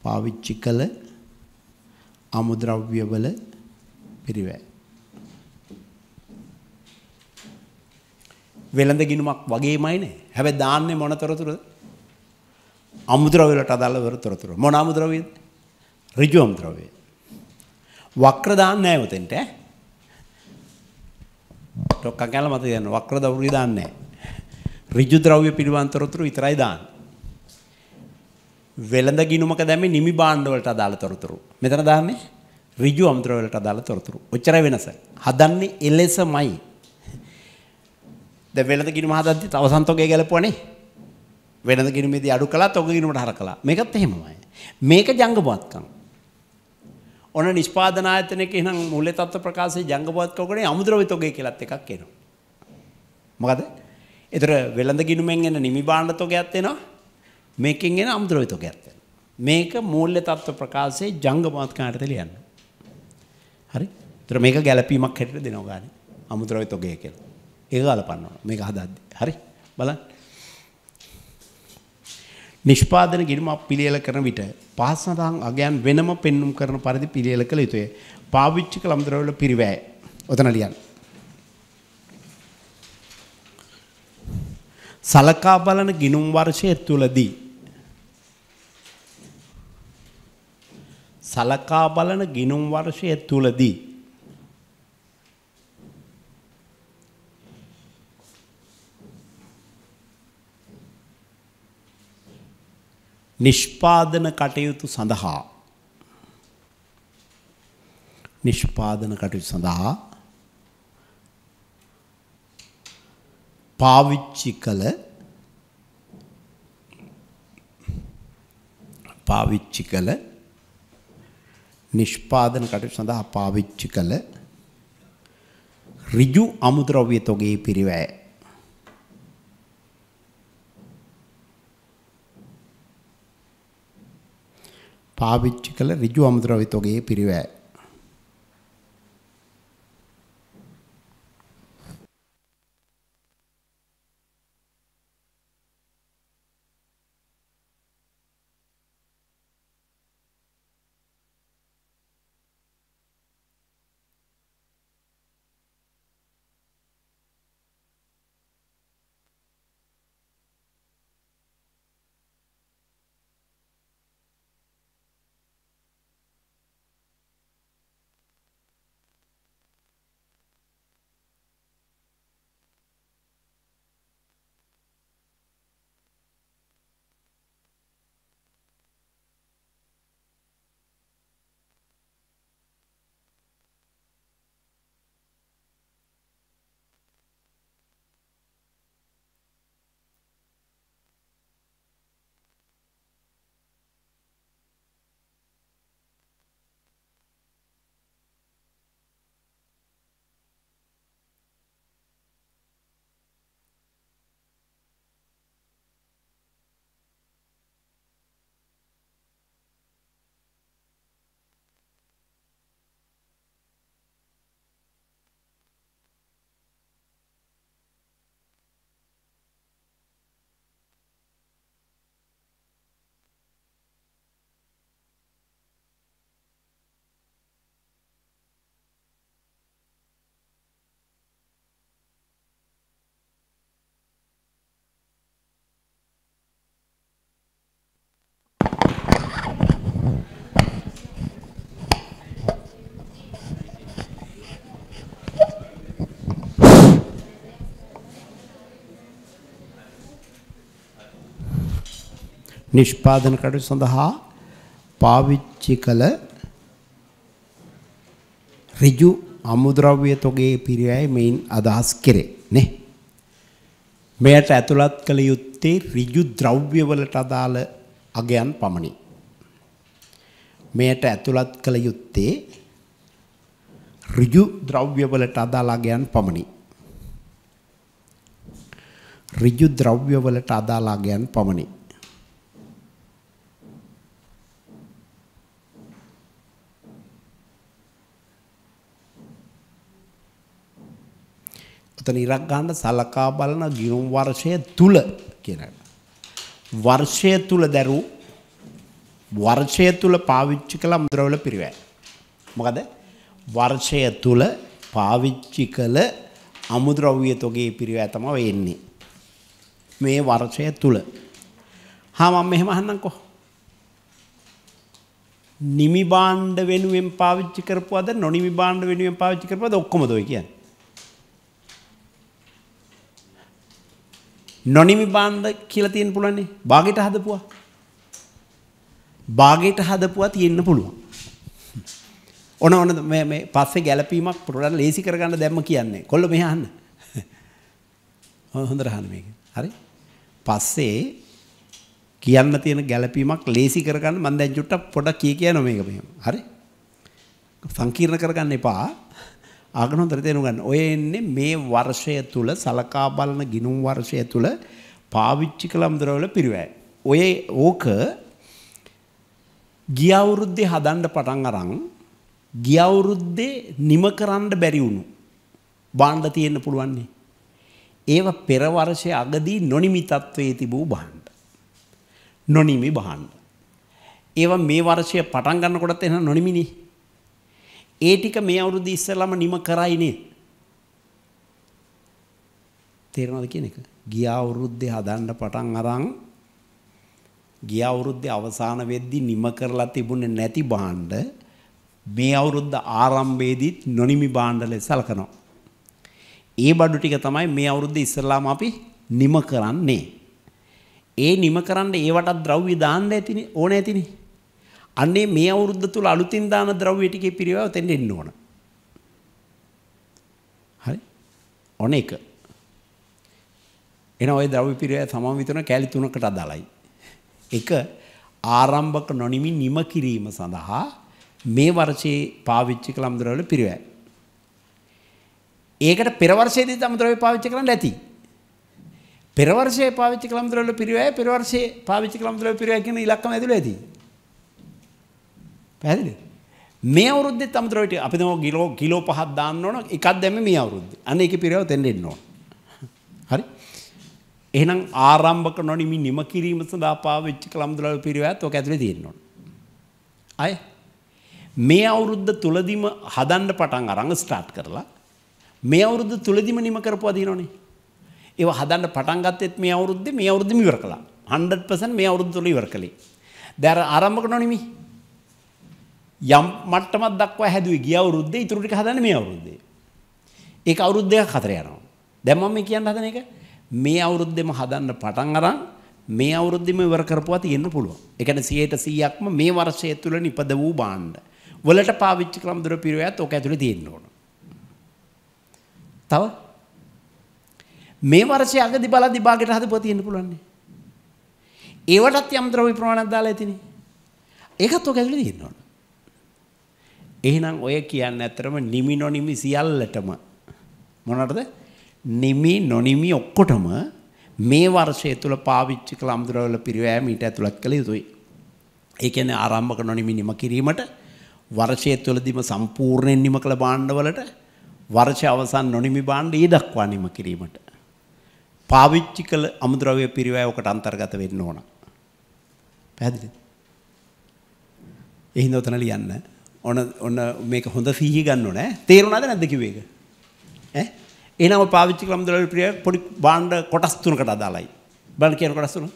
පාවිච්චි කළ අමුද්‍රව්‍ය වල පිරිවැය. වෙළඳ ගිනුමක් වගේමයිනේ. හැබැයි දාන්නේ මොන තොරතුරුද? අමුද්‍රව්‍යලට අදාළව තොරතුරු. මොන අමුද්‍රව්‍යද? ඍජු අමුද්‍රව්‍ය. වක්‍ර දාන්නේ නැහැ උතෙන්ට. ඩොක්කා කැල මත කියන වක්‍ර දවුරු දාන්නේ නැහැ. ඍජු ද්‍රව්‍ය පිළිබඳ තොරතුරු විතරයි දාන්නේ. වෙළඳ ගිනුමක දැමේ නිමි භාණ්ඩ වලට අදාළ තොරතුරු. මෙතන දාන්නේ විජු අමතරවලට අදාළ තොරතුරු. ඔච්චරයි වෙනස. හදන්නේ එලෙසමයි. දැන් වෙළඳ ගිණුම හදද්දි අවසන් තොගේ ගැලපුවානේ. වෙළඳ ගිණුමේදී අඩු කළා තොග ගිණුමට හර කළා. මේකත් එහෙමමයි. මේක ජංගබවත්කම්. ඔන නිෂ්පාදන ආයතනයක එහෙනම් මූල්‍ය තත්ත්ව ප්‍රකාශයේ ජංගබවත්කමකනේ අමුද්‍රව්‍ය තොගේ කියලාත් එකක් එනවා. මොකද? ඒතර වෙළඳ ගිණුමෙන් එන නිමි භාණ්ඩ තොගයක් එනවා. මේකෙන් එන අමුද්‍රව්‍ය තොගයක් එනවා. මේක මූල්‍ය තත්ත්ව ප්‍රකාශයේ ජංගබවත්කමකට ලියන්න. හරි තර මේක ගැලපීමක් හැටියට දෙනවා ගානේ අමුද්‍රව්‍ය තොගය කියලා. ඒක ගලපන්න ඕන. මේක හදද්දි. හරි? බලන්න. නිෂ්පාදන ගිණුමක් පිළියෙල කරන විට පහස සඳහන් අගයන් වෙනම පෙන්눔 කරන පරිදි පිළියෙල කළ යුතුය. පාවිච්චි කළ අමුද්‍රව්‍ය වල පිරිවැය. ඔතන ලියන්න. සලකා බලන ගිණුම් වර්ෂය තුලදී සලකා බලන ගිනුම් වර්ෂය තුලදී නිෂ්පාදන කටයුතු සඳහා නිෂ්පාදන කටයුතු සඳහා පාවිච්චි කළ පාවිච්චි කළ නිෂ්පාදන කටයුතු සඳහා පාවිච්චි කළ ඍජු අමුද්‍රව්‍ය තොගේ පිරිවැය පාවිච්චි කළ ඍජු අමුද්‍රව්‍ය තොගේ පිරිවැය නිෂ්පාදන කටයුතු සඳහා පාවිච්චි කළ ඍජු අමුද්‍රව්‍ය තොගේ පිරියයි මෙයින් අදහස් කෙරේ නේ මෙයට ඇතුළත් කළ යුත්තේ ඍජු ද්‍රව්‍යවලට අදාළ අගයන් පමණි මෙයට ඇතුළත් කළ යුත්තේ ඍජු ද්‍රව්‍යවලට අදාළ අගයන් පමණි ඍජු ද්‍රව්‍යවලට අදාළ අගයන් පමණි උතන ඉරක් ගන්න සලකා බලන ගියුම් වර්ෂය තුල කියන වර්ෂය තුල දරූ වර්ෂය තුල පාවිච්චි කළ මුද්‍රවල පිරිවැය. මොකද වර්ෂය තුල පාවිච්චි කළ අමුද්‍රව්‍ය තොගේ පිරිවැය තමයි වෙන්නේ. මේ වර්ෂය තුල. හා මම මෙහෙම අහන්නම්කෝ. නිමි භාණ්ඩ වෙනුවෙන් පාවිච්චි කරපුවද නොනිමි භාණ්ඩ වෙනුවෙන් පාවිච්චි කරපුවද ඔක්කොම දොයි කියන්නේ. නොනිමි බාන්ධ කියලා තියෙන්න පුළුවන්නේ බාගෙට හදපුවා. බාගෙට හදපුවා තියෙන්න පුළුවන්. ඕන ඕන මේ මේ පස්සේ ගැළපීමක් පුරලා ලේසි කරගන්න දැම්ම කියන්නේ. කොල්ල මෙහා අහන්න. හොඳට අහන්න මේක. හරි? පස්සේ කියන්න තියෙන ගැළපීමක් ලේසි කරගන්න මම දැන් චුට්ටක් පොඩක් කිය කියනවා මේක මෙහෙම. හරි? සංකීර්ණ කරගන්න එපා. ආගනොතර තේරුම් ගන්න. ඔය එන්නේ මේ වර්ෂය තුල සලකා බලන ගිනුම් වර්ෂය තුල පාවිච්චි කළ අමුද්‍රවල පිරිවැය. ඔය ඕක ගිය අවුරුද්දේ හදන්න පටන් අරන් ගිය අවුරුද්දේ නිම කරන්න බැරි වුණු බාණ්ඩ තියෙන්න පුළුවන් නේ. ඒව පෙර වර්ෂයේ අගදී නොනිමි තත්වයේ තිබූ බාණ්ඩ. නොනිමි බාණ්ඩ. ඒව මේ වර්ෂය පටන් ගන්නකොටත් එන නොනිමිනේ. ඒ ටික මේ අවුරුද්ද ඉස්සෙල්ලාම නිම කරයි නේද? තේරෙනවද කියන එක? ගිය අවුරුද්දේ හදන්න පටන් අරන් ගිය අවුරුද්දේ අවසාන වෙද්දී නිම කරලා තිබුණේ නැති භාණ්ඩ මේ අවුරුද්ද ආරම්භයේදීත් නොනිමි භාණ්ඩ ලෙස සලකනවා. ඒ බඩු ටික තමයි මේ අවුරුද්දේ ඉස්සෙල්ලාම අපි නිම කරන්නේ. ඒ නිම කරන්න ඒවට ද්‍රව්‍ය දාන්න ඇතිනේ ඕන ඇතිනේ. අන්නේ මේ අවුරුද්ද තුළ අලුතින් දාන ද්‍රව්‍ය ටිකේ පිරිවැව තෙන්න එන්න ඕන. හරි? ඔන එක. එන ওই ද්‍රව්‍ය පිරිවැය සමම විතර කැලි තුනකට අදාළයි. එක ආරම්භක නොනිමි නිම කිරීම සඳහා මේ වර්ෂයේ පාවිච්චි කළ අමුද්‍රව්‍ය පිරිවැය. ඒකට පෙර වර්ෂයේදී අමුද්‍රව්‍ය පාවිච්චි කරන්න ඇති. පෙර වර්ෂයේ පාවිච්චි කළ අමුද්‍රව්‍ය පිරිවැය පෙර වර්ෂයේ පාවිච්චි කළ අමුද්‍රව්‍ය පිරිවැය කියන ඉලක්කම ඇතුළේ ඇති. පැදිලි. මේ අවුද්ද තමතරට අපි නෝ ගිලෝ කිලෝ පහත් දාන්න ඕන එකක් දැම මේ අවුරුද්ද අන එක පිරව තෙන්ඩෙන්නවා. හරි එහනම් ආරම්භක නොනිමි නිම කිරීම සඳහා පාවිච්චි කළම්දුරල් පිරිවත් ඕක ඇතුලේ තියෙනවා. අය මේ අවුරුද්ද තුලදීම හදන්න පටන් අරන් ස්ටාර්ට් කරලා මේ අවුරුද්ද තුලදීම නිම කරපුවා දිනෝනේ. ඒව හදන්න පටන් ගත්තෙත් මේ අවුරුද්දේ මේ අවුරුද්දේම ඉවර කළා. 100% මේ අවුරුද්ද තුල ඉවර කළේ. දැන් ආරම්භක නොනිමි යම් මට්ටමක් දක්වා හැදුවේ ගිය අවුරුද්දේ ඉතුරු ටික හදන්නේ මේ අවුරුද්දේ. ඒක අවුරුදු දෙකක් අතර යනවා. දැන් මම මේ කියන්න හදන එක මේ අවුරුද්දෙම හදන්න පටන් අරන් මේ අවුරුද්දෙම ඉවර කරපුවා තියෙන්න පුළුවන්. ඒ කියන්නේ 100%ක්ම මේ වර්ෂය තුළ නිපද වූ භාණ්ඩ වලට පාවිච්චි කරන දොර පිරවයත් ඔක ඇතුලේ තියෙන්න ඕන. තව මේ වර්ෂයේ අගදි බලදි භාගයට හදපුවා තියෙන්න පුළුවන්. ඒවටත් යම් ද්‍රව්‍ය ප්‍රමාණයක් දාලා ඇතිනේ. ඒකත් ඔක ඇතුලේ තියෙන්න ඕන. එහෙනම් ඔය කියන්නේ ඇත්තරම නිමි නොනිමි සියල්ලටම මොනටද? නිමි නොනිමි ඔක්කොටම මේ වර්ෂය තුල පාවිච්චි කළ අමුද්‍රවල පිරිවෑම ඊට ඇතුළත් කළ යුතුයි. ඒ කියන්නේ ආරම්භක නොනිමි නිම කිරීමට වර්ෂය තුලදීම සම්පූර්ණයෙන් නිම කළ භාණ්ඩවලට වර්ෂය අවසන් නොනිමි භාණ්ඩ ඊදක්වා නිම කිරීමට පාවිච්චි කළ අමුද්‍රව්‍ය පිරිවෑයකට අන්තර්ගත වෙන්න ඕන. පැහැදිලිද? එහෙනම් ඔතන ලියන්න. ඔන්න ඔන්න මේක හොඳ සීහි ගන්න ඕනේ. තේරුණාද නැද්ද කිව්වේ ඒක? ඈ එහෙනම් පාවිච්චි කරමු දොලල් ප්‍රිය පොඩි භාණ්ඩ කොටස් තුනකට අදාළයි. බලන්න කියන කොටස් තුන.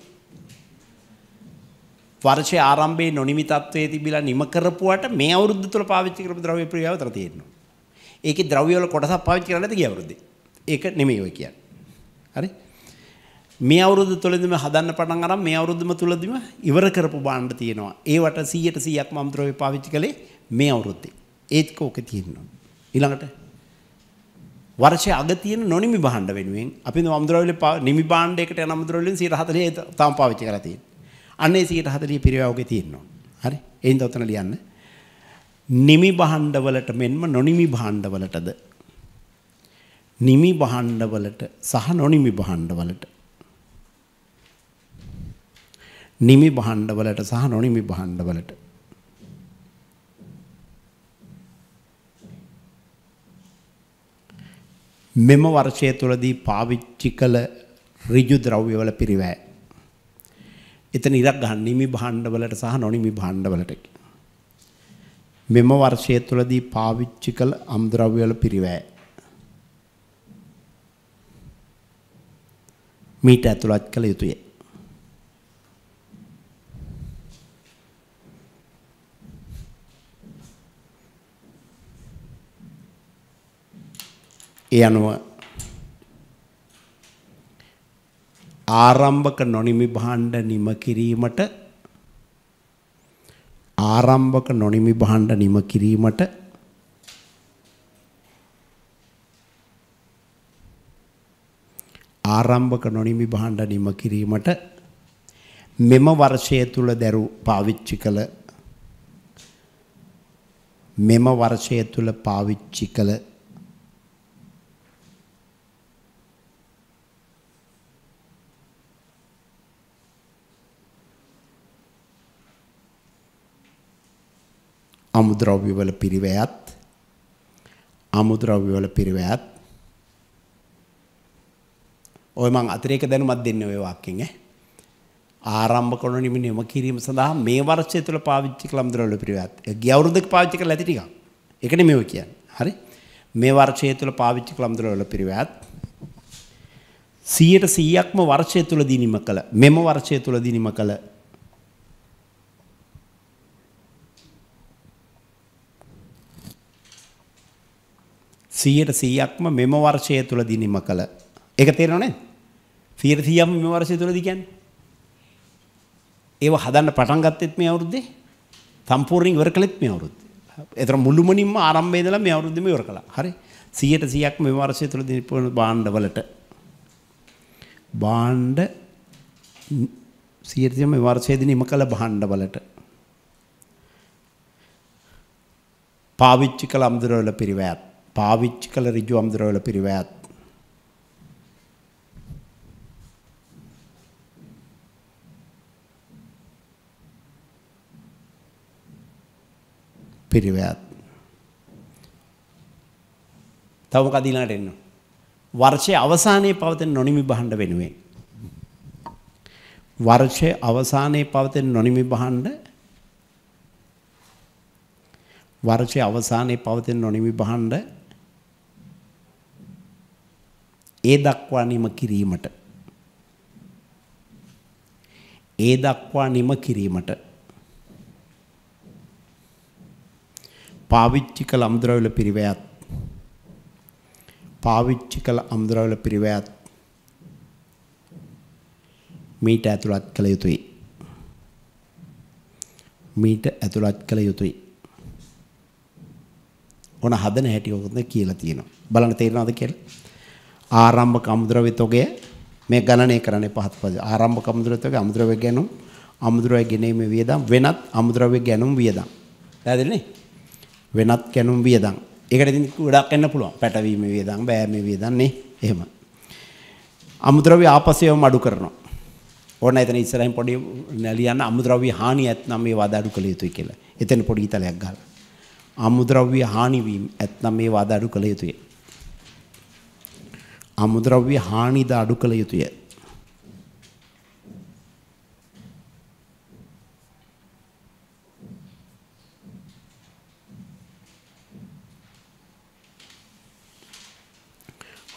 වර්ෂයේ ආරම්භයේ නොනිමිතත්වයේ තිබිලා නිම කරපුවාට මේ අවුරුද්ද තුල පාවිච්චි කරපු ද්‍රව්‍ය ප්‍රියව තර තියෙනවා. ඒකේ ද්‍රව්‍ය වල කොටසක් පාවිච්චි කරලා නැති ගිය අවුරුද්දේ. ඒක නෙමෙයි ඔය කියන්නේ. හරි? මේ අවුරුද්ද තුළදීම හදන්න පටන් අරන් මේ අවුරුද්දම තුළදීම ඉවර කරපු භාණ්ඩ තියෙනවා. ඒවට 100ට 100ක් මම ද්‍රව්‍ය පාවිච්චි කළේ මේ අවුරුද්දේ. ඒත් කෝක තියෙනවා. ඊළඟට වර්ෂය අග තියෙන නොනිමි භාණ්ඩ වෙනුවෙන් අපි අමුද්‍රව්‍ය නිමි භාණ්ඩයකට යන අමුද්‍රව්‍යෙන් 140 තාම පාවිච්චි කරලා තියෙනවා. අන්න ඒ 140 පිරිවැවගේ තියෙනවා. හරි. එයින් තොතන ලියන්න. නිමි භාණ්ඩවලට මෙන්ම නොනිමි භාණ්ඩවලටද නිමි භාණ්ඩවලට සහ නොනිමි භාණ්ඩවලට නිමි භාණ්ඩවලට සහ නොනිමි භාණ්ඩවලට මෙම වර්ෂය තුළදී පාවිච්චි කළ ඍජු ද්‍රව්‍යවල පිරිවැය. එතන ඉරක් ගන්න නිමි භාණ්ඩවලට සහ නොනිමි භාණ්ඩවලට. මෙම වර්ෂය තුළදී පාවිච්චි කළ අම්ද්‍රව්‍යවල පිරිවැය. මීට ඇතුළත් කළ යුතුය. ඒ අනුව ආරම්භක නොනිමි භාණ්ඩ නිම කිරීමට ආරම්භක නොනිමි භාණ්ඩ නිම කිරීමට ආරම්භක නොනිමි භාණ්ඩ නිම කිරීමට මෙම වර්ෂය තුල දරු පාවිච්චි කළ මෙම වර්ෂය තුල පාවිච්චි කළ අමුද්‍රව්‍යවල පිරිවැයත් අමුද්‍රව්‍යවල පිරිවැයත් ඔය මං අතිරේක දැනුමක් දෙන්නේ ඔය වාක්‍යයෙන් ඈ ආරම්භ කරන නිම කිරීම සඳහා මේ වර්ෂය තුළ පාවිච්චි කළ අමුද්‍රව්‍යවල පිරිවැයත් ගිය අවුරුද්දක පාවිච්චි කරලා ඇති ටිකක් ඒක නෙමෙයි ඔය කියන්නේ හරි මේ වර්ෂය තුළ පාවිච්චි කළ අමුද්‍රව්‍යවල පිරිවැයත් 100%ක්ම වර්ෂය තුළ දිනීම කළ මෙම වර්ෂය තුළ දිනීම කළ 100ට 100ක්ම මෙම වර්ෂය තුලදී නිම කළ. ඒක තේරෙනව නේද? 100ට 100ක්ම මෙම වර්ෂය තුලදී කියන්නේ. ඒව හදන්න පටන් ගත්තෙත් මේ අවුරුද්දේ සම්පූර්ණයෙන් ඉවර කළෙත් මේ අවුරුද්දේ. ඒතර මුළුමනින්ම ආරම්භය ඉඳලා මේ අවුරුද්දේම ඉවර කළා. හරි. 100ට 100ක්ම මෙම වර්ෂය තුලදී නිපුණ භාණ්ඩවලට භාණ්ඩ 100ට 100ක්ම මෙම වර්ෂයේදී නිම කළ භාණ්ඩවලට පාවිච්චි කළ අමුද්‍රවල පිරිවැයත් පාවිච්චි කළ ඍජු අම්දරවල පිරිවැයත් පිරිවැයත් තව මොකද ඊළඟට එන්න වර්ෂයේ අවසානයේ පවතින නොනිමි භාණ්ඩ වෙනුවෙන් වර්ෂයේ අවසානයේ පවතින නොනිමි භාණ්ඩ වර්ෂයේ අවසානයේ පවතින නොනිමි භාණ්ඩ ඒ දක්වා නිම කිරීමට ඒ දක්වා නිම කිරීමට පාවිච්චි කළ අමුද්‍රව්‍ය පිරිවැයත් පාවිච්චි කළ අමුද්‍රව්‍ය පිරිවැයත් මීට ඇතුළත් කළ යුතුයි මීට ඇතුළත් කළ යුතුයි ඕන හදන හැටි ඔතන කියලා තියෙනවා බලන්න තේරෙනවද කියලා ආරම්භක අමුද්‍රව්‍යතෝගය මේ ගණනය කරන්නේ පහත් පද. ආරම්භක අමුද්‍රව්‍යතෝගය අමුද්‍රව්‍ය ගැනුම් අමුද්‍රව්‍ය ගැනීමේ වියදම් වෙනත් අමුද්‍රව්‍ය ගැනුම් වියදම්. පැහැදිලිනේ? වෙනත් ගැනුම් වියදම්. ඒකට ඉතින් ගොඩක් එන්න පුළුවන්. පැටවීමේ වියදම්, බෑමේ වියදම් නේ. එහෙම. අමුද්‍රව්‍ය ආපසේවම අඩු කරනවා. ඕන එතන ඉස්සරහින් පොඩි ලියන්න අමුද්‍රව්‍ය හානිය ඇත්නම් මේ වාද අඩු කළ යුතුයි කියලා. එතන පොඩි ඉතලයක් ගහලා. අමුද්‍රව්‍ය හානි වීම ඇත්නම් මේ වාද අඩු කළ යුතුයි. අමුද්‍රව්‍ය හානිද අඩු කළ යුතුය.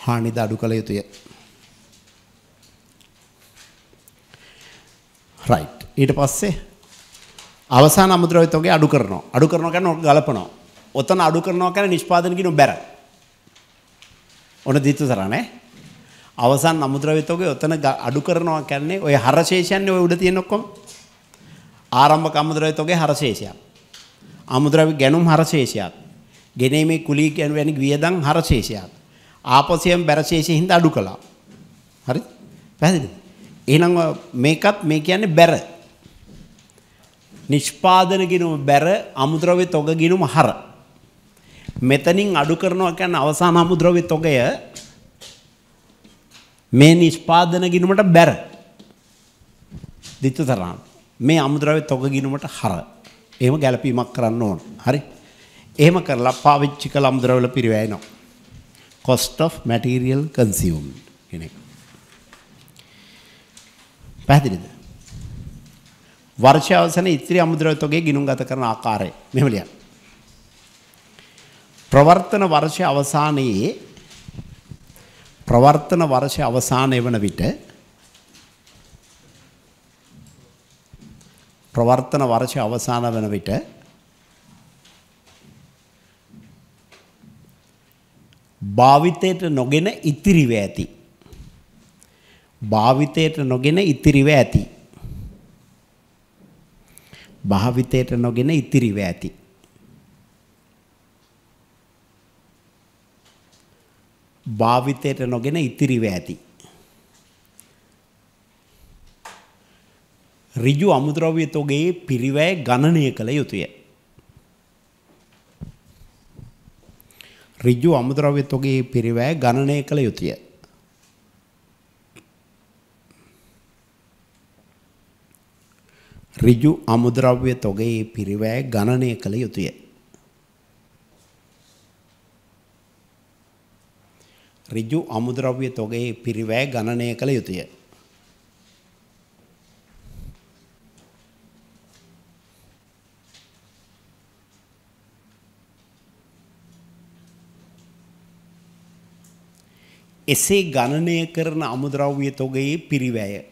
හානිද අඩු කළ යුතුය. රයිට්. ඊට පස්සේ අවසාන අමුද්‍රව්‍ය තෝගේ අඩු කරනවා. අඩු කරනවා කියන්නේ ඕක ගලපනවා. ඔතන අඩු කරනවා කියන්නේ නිෂ්පාදන කියන බැරක්. ඔන්න දිතු සරණේ. අවසන් අමුද්‍රව්‍ය තෝගේ ඔතන අඩු කරනවා කියන්නේ ඔය හරශේෂයන්නේ ඔය උඩ තියෙන ඔක්කොම. ආරම්භක අමුද්‍රව්‍ය තෝගේ හරශේෂයක්. අමුද්‍රව්‍ය ගැණුම් හරශේෂයක්. ගෙනීමේ කුලී කියන වැනි වියදම් හරශේෂයක්. ආපසයෙන් බැරශේෂයෙන් හින්දා අඩු කළා. හරි? පැහැදිලිද? එහෙනම් මේකත් මේ කියන්නේ බැර. නිෂ්පාදන ගිනුම බැර අමුද්‍රව්‍ය තෝග ගිනුම හර. මෙතනින් අඩු කරනවා කියන්නේ අවසාන අමුද්‍රව්‍ය තොගය මේ නිෂ්පාදන ගිණුමට බැර. දිත්තතරම් මේ අමුද්‍රව්‍ය තොග ගිණුමට හර. එහෙම ගැළපීමක් කරන්න ඕන. හරි. එහෙම කරලා පාවිච්චි කළ අමුද්‍රව්‍යවල පිරිවැයනවා. cost of material consumed කියන එක. පැහැදිලිද? වර්ෂ අවසන ඉතිරි අමුද්‍රව්‍ය තොගේ ගිණුම් ගත කරන ආකාරය මෙහෙම ලියන්න. ප්‍රවර්තන වර්ෂය අවසානයේ ප්‍රවර්තන වර්ෂය අවසානය වන විට ප්‍රවර්තන වර්ෂය අවසාන වන විට භාවිතයට නොගෙන ඉතිරිව ඇති භාවිතයට නොගෙන ඉතිරිව ඇති භාවිතයට නොගෙන ඉතිරිව ඇති භාවිතයට නොගෙන ඉතිරිව ඇති. ඍජු අමුද්‍රව්‍ය තොගේ පිරිවැය ගණනය කළ යුතුය. ඍජු අමුද්‍රව්‍ය තොගේ පිරිවැය ගණනය කළ යුතුය. ඍජු අමුද්‍රව්‍ය තොගේ පිරිවැය ගණනය කළ යුතුය. ඍජු අමුද්‍රව්‍ය තොගේ පිරිවැය ගණනය කළ යුතුය. එසේ ගණනය කරන අමුද්‍රව්‍ය තොගේ පිරිවැය.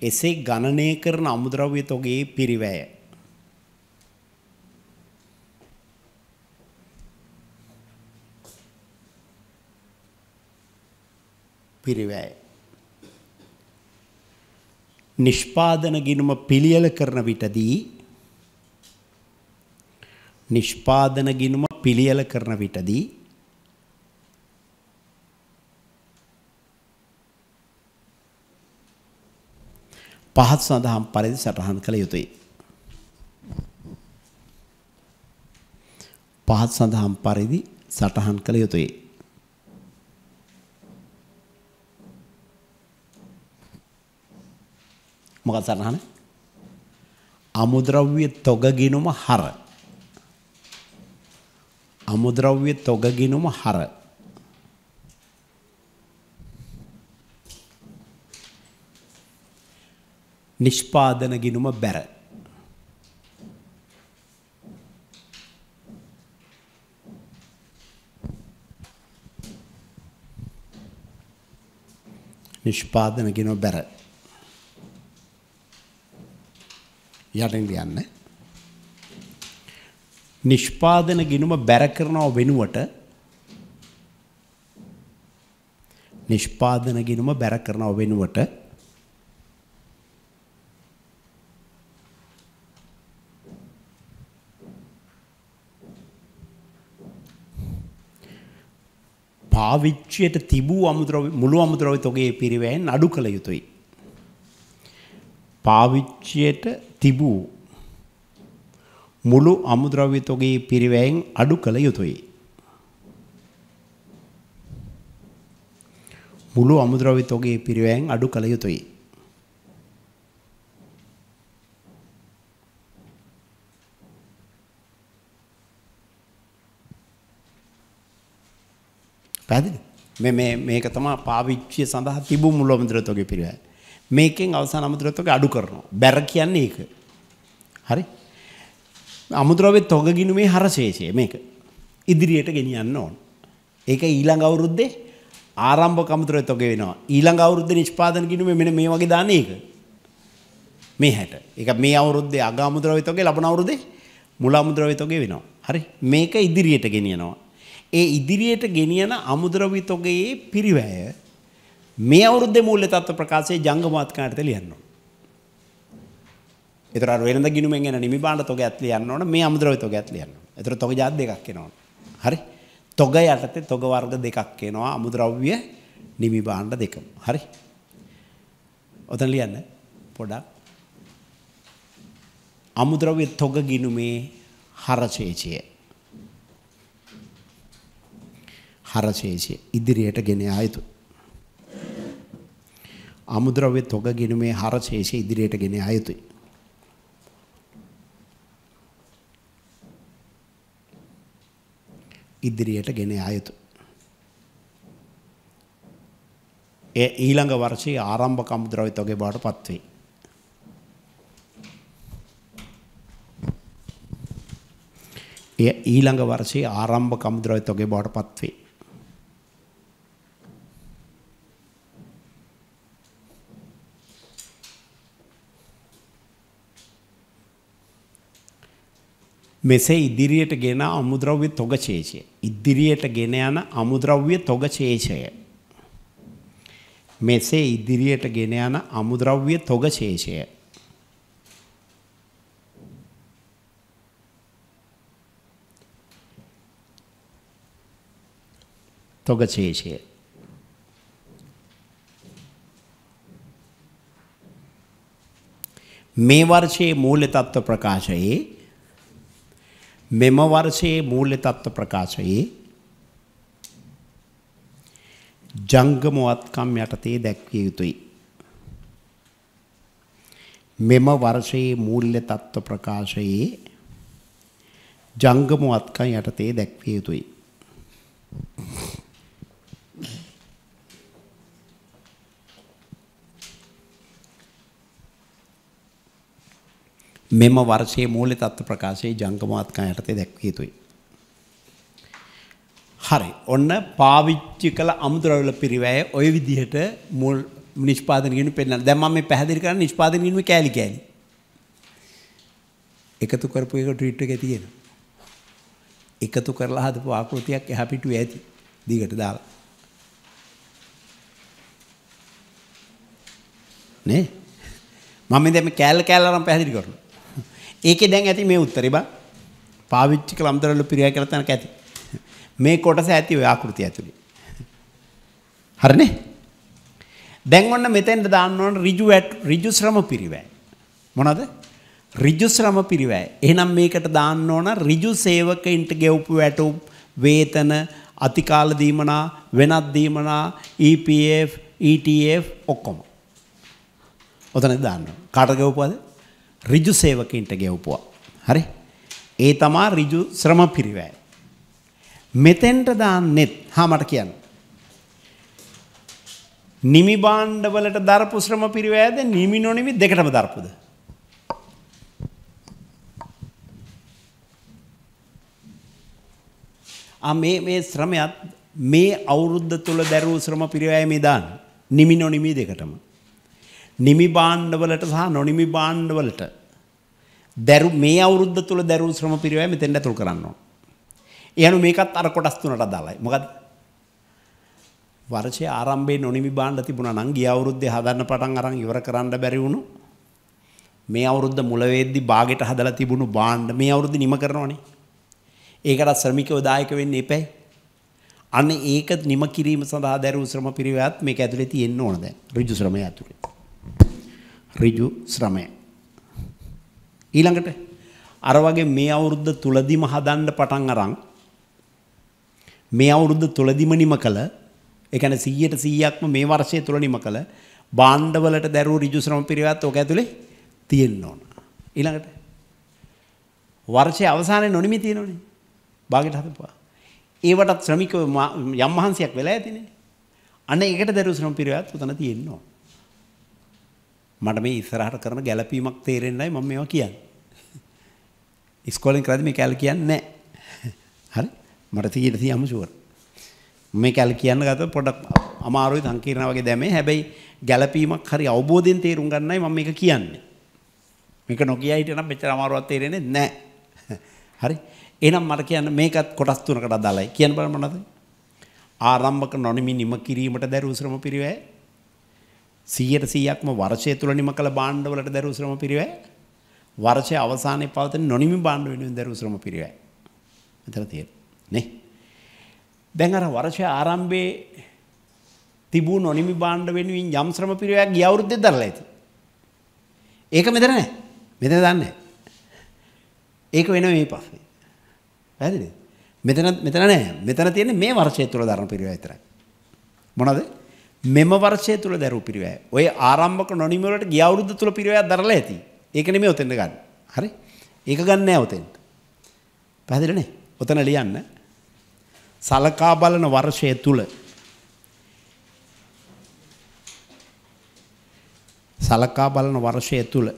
එසේ ගණනය කරන අමුද්‍රව්‍ය තොගේ පිරිවැය. පිරිවැය. නිෂ්පාදන ගිණුම පිළියෙල කරන විටදී නිෂ්පාදන ගිණුම පිළියෙල කරන විටදී පහත් සඳහම් පරිදි සටහන් කළ යුතුයි. පහත් සඳහම් පරිදි සටහන් කළ යුතුයි. මොකක් සරහන අමුද්‍රව්‍ය තොගගිනුම හර අමුද්‍රව්‍ය තොගගිනුම හර නිෂ්පාදන ගිනුම බැර නිෂ්පාදන ගිනුම බැර යටින් ලියන්න. නිෂ්පාදන ගිණුම බැර කරනව වෙනුවට නිෂ්පාදන ගිණුම බැර කරනව වෙනුවට පාවිච්චයට තිබූ අමුද්‍රව මුළු අමුද්‍රව තොගේ පිරිවැයෙන් අඩු කළ යුතුයි. පාවිච්චයට තිබූ මුළු අමුද්‍රව්‍ය තොගේ පිරිවැයෙන් අඩු කළ යුතුය. මුළු අමුද්‍රව්‍ය තොගේ පිරිවැයෙන් අඩු කළ යුතුය. පැහැදිලි? මේ මේ මේක තමයි පාවිච්චිය සඳහා තිබු මුළු අමුද්‍රව්‍ය තොගේ පිරිවැය. මේකෙන් අවසාන අමුද්‍රව්‍ය තොග අඩු කරනවා. බැර කියන්නේ ඒක. හරි? අමුද්‍රව්‍ය තොග ගිණුමේ හරශේෂය මේක. ඉදිරියට ගෙනියන්න ඕන. ඒක ඊළඟ අවුරුද්දේ ආරම්භක අමුද්‍රව්‍ය තොග වෙනවා. ඊළඟ අවුරුද්දේ නිෂ්පාදන ගිණුමේ මෙන්න මේ වගේ දාන එක. මේ හැට. ඒක මේ අවුරුද්දේ අග අමුද්‍රව්‍ය තොගේ ලබන අවුරුද්දේ මුල අමුද්‍රව්‍ය තොගේ වෙනවා. හරි? මේක ඉදිරියට ගෙනියනවා. ඒ ඉදිරියට ගෙනියන අමුද්‍රව්‍ය තොගයේ පිරිවැය මේ අවුරුද්දේ මූල්‍ය තත්ත්ව ප්‍රකාශයේ ජංගමාත්කාණයට ලියන්න ඕන. ඒතර අර වෙනද ගිනුමෙන් එන නිමි බාණ්ඩ තොග ඇත් ලියන්න ඕන මේ අමුද්‍රව්‍ය තොග ඇත් ලියන්න ඕන. ඒතර තොග જાත් දෙකක් එනවනේ. හරි. තොග යටතේ තොග වර්ග දෙකක් එනවා අමුද්‍රව්‍ය නිමි බාණ්ඩ දෙකම. හරි. ඔතන ලියන්න පොඩක්. අමුද්‍රව්‍ය තොග ගිනුමේ හරශේෂය. හරශේෂය ඉදිරියට ගෙන ආයුතුයි. අමුද්‍රව්‍ය තොග ගිණුමේ හර ශේෂය ඉදිරියට ගෙන යුතුයි. ඉදිරියට ගෙන යුතුය. ඒ ඊළඟ වර්ෂයේ ආරම්භක අමුද්‍රව්‍ය තොගේ බවට පත්වේ. එය ඊළඟ වර්ෂයේ ආරම්භක අමුද්‍රව්‍ය තොගේ බවට පත්වේ. මෙසේ ඉදිරියට ගෙන අමුද්‍රව්‍ය තොගචේෂය. ඉදිරියට ගෙන යන අමුද්‍රව්‍ය තොගචේෂය. මෙසේ ඉදිරියට ගෙන යන අමුද්‍රව්‍ය තොගචේෂය. තොගචේෂය. මේ වර්ෂයේ මූල්‍ය තත්ත්ව ප්‍රකාශයේ මෙම වර්ෂයේ මූල්‍ය තත්ත්ව ප්‍රකාශයේ ජංගමවත්කම් යටතේ දැක්විය යුතුයි. මෙම වර්ෂයේ මූල්‍ය තත්ත්ව ප්‍රකාශයේ ජංගමවත්කම් යටතේ දැක්විය යුතුයි. මෙම වර්ෂයේ මූල්‍ය තත්ත්ව ප්‍රකාශයේ ජංගම වාත්කම් යටතේ දැක්විය යුතුයි. හරි. ඔන්න පාවිච්චි කළ අමුද්‍රව්‍ය පිරිවැය ওই විදිහට මූල් නිෂ්පාදන ගිණුම පෙන්නන. දැන් මම මේ පැහැදිලි කරන්නේ නිෂ්පාදන ගිණුමේ කෑලි කෑලි. එකතු කරපු එක ට්වීට් එකේ තියෙනවා. එකතු කරලා හදපු ආකෘතියක් එහා පිටුවේ ඇති. දිගට දාලා. නේ? මම දැන් මේ කෑල්ල කෑල්ලරම් පැහැදිලි කරනවා. ඒක දැන් ඇති මේ උත්තරේ බා පාවිච්චි කළ අම්තරවල පිරියයි කියලා තැනක ඇති මේ කොටස ඇති ඔය ආකෘතිය ඇතුලේ හරිනේ දැන් ඔන්න මෙතෙන්ට දාන්න ඕන ඍජු ඍජු ශ්‍රම පිරිවැය මොනවද ඍජු ශ්‍රම පිරිවැය එහෙනම් මේකට දාන්න ඕන ඍජු සේවකයින්ට ගෙවපු වැටුම් වේතන අතිකාල දීමනා වෙනත් දීමනා EPF ETF ඔක්කොම ඔතනද දාන්න කාට ගෙවපුවද ඍජු සේවකයන්ට ගෙවපුවා. හරි? ඒ තමා ඍජු ශ්‍රම පිරිවැය. මෙතෙන්ට දාන්නෙත් හා මට කියන්න. නිමි බාණ්ඩවලට දරපු ශ්‍රම පිරිවැයද නිමි නොනිමි දෙකටම දරපුද? ආ මේ මේ ශ්‍රමයත් මේ අවුරුද්ද තුල දැරූ ශ්‍රම පිරිවැය මේ දාන්න. නිමි නොනිමි දෙකටම. නිමි භාණ්ඩවලට සහ නොනිමි භාණ්ඩවලට දැරු මේ අවුරුද්ද තුල දැරු ශ්‍රම පිරිවැය මෙතෙන් ඇතුල් කරන්න ඕන. ඒ අනුව මේකත් අර කොටස් තුනට අදාළයි. මොකද වර්ෂයේ ආරම්භයේ නොනිමි භාණ්ඩ තිබුණා නම් ගිය අවුරුද්දේ හදන්න පටන් අරන් ඉවර කරන්න බැරි වුණු මේ අවුරුද්ද මුල වෙද්දි බාගෙට හදලා තිබුණු භාණ්ඩ මේ අවුරුද්ද නිම කරනවනේ. ඒකට ශ්‍රමිකව දායක වෙන්න එපැයි. අන්න ඒක නිම කිරීම සඳහා දැරූ ශ්‍රම පිරිවැයත් මේක ඇතුලේ තියෙන්න ඕන දැන්. ඍජු ශ්‍රමය ඇතුලේ. ඍජු ශ්‍රමය. ඊළඟට අර වගේ මේ අවුරුද්ද තුලදිම හදන්න පටන් අරන් මේ අවුරුද්ද තුලදිම නිම කළ ඒ කියන්නේ 100ට 100ක්ම මේ වර්ෂය තුල නිම කළ බාණ්ඩවලට දරූ ඍජු ශ්‍රම පිළිවෙත් ඔක ඇතුලේ තියෙන්න ඕන. ඊළඟට වර්ෂයේ අවසානයේ නොනිමි තියෙනවනේ. බාගෙට හදපුවා. ඒවටත් ශ්‍රමික යම් මහන්සියක් වෙලා ඇතිනේ. අන්න ඒකට දරූ ශ්‍රම පිළිවෙත් උතන තියෙන්න ඕන. මට මේ ඉස්සරහට කරන ගැළපීමක් තේරෙන්නයි මම මේවා කියන්නේ. ඉස්කෝලෙන් කරද්දි මේ කැල කියන්නේ නැහැ. හරි? මට තියෙන තියම ෂුවර්. මේ කැල කියන්න ගත්තොත් පොඩක් අමාරුයි සංකීර්ණ වගේ දැමේ. හැබැයි ගැළපීමක් හරි අවබෝධයෙන් තේරුම් ගන්නයි මම මේක කියන්නේ. මේක නොකිය හිටියනම් මෙච්චර අමාරුවක් තේරෙන්නේ නැහැ. හරි? එහෙනම් මට කියන්න මේකත් කොටස් තුනකට අදාළයි. කියන්න බලන්න මොනවද? ආරම්භක නොනිමි නිම කිරීමට දැරූ ශ්‍රම පිරිවැය සීයට සීයක්ම වර්ෂය තුළ නිම කළ බාණ්ඩවලට දැරූ ශ්‍රම පිරිවැය වර්ෂය අවසානයේ පවතින නොනිමි බාණ්ඩ වෙනුවෙන් දැරූ ශ්‍රම පිරිවැය මෙතන තියෙන නේ දැන් අර වර්ෂය ආරම්භයේ තිබූ නොනිමි බාණ්ඩ වෙනුවෙන් යම් ශ්‍රම පිරිවැයක් ගිය අවුරුද්දේ දරලා ඇති ඒක මෙතන නැහැ මෙතන දන්නේ ඒක වෙන මේ පස්සේ පැහැදිලිද මෙතන මෙතන නැහැ මෙතන තියෙන්නේ මේ වර්ෂය තුළ දරන පිරිවැය විතරයි මොනවද මෙම වර්ෂය තුළ දැරු පිරිවෑ. ඔය ආරම්භක නොනිමවලට ගිය අවුරුද්ද තුළ පිරිවෑ දරලා ඇති. ඒක නෙමෙයි ඔතෙන්ට ගන්න. හරි? ඒක ගන්න නෑ ඔතෙන්ට. පැහැදිලිනේ? ඔතන ලියන්න. සලකා බලන වර්ෂය තුළ සලකා බලන වර්ෂය තුළ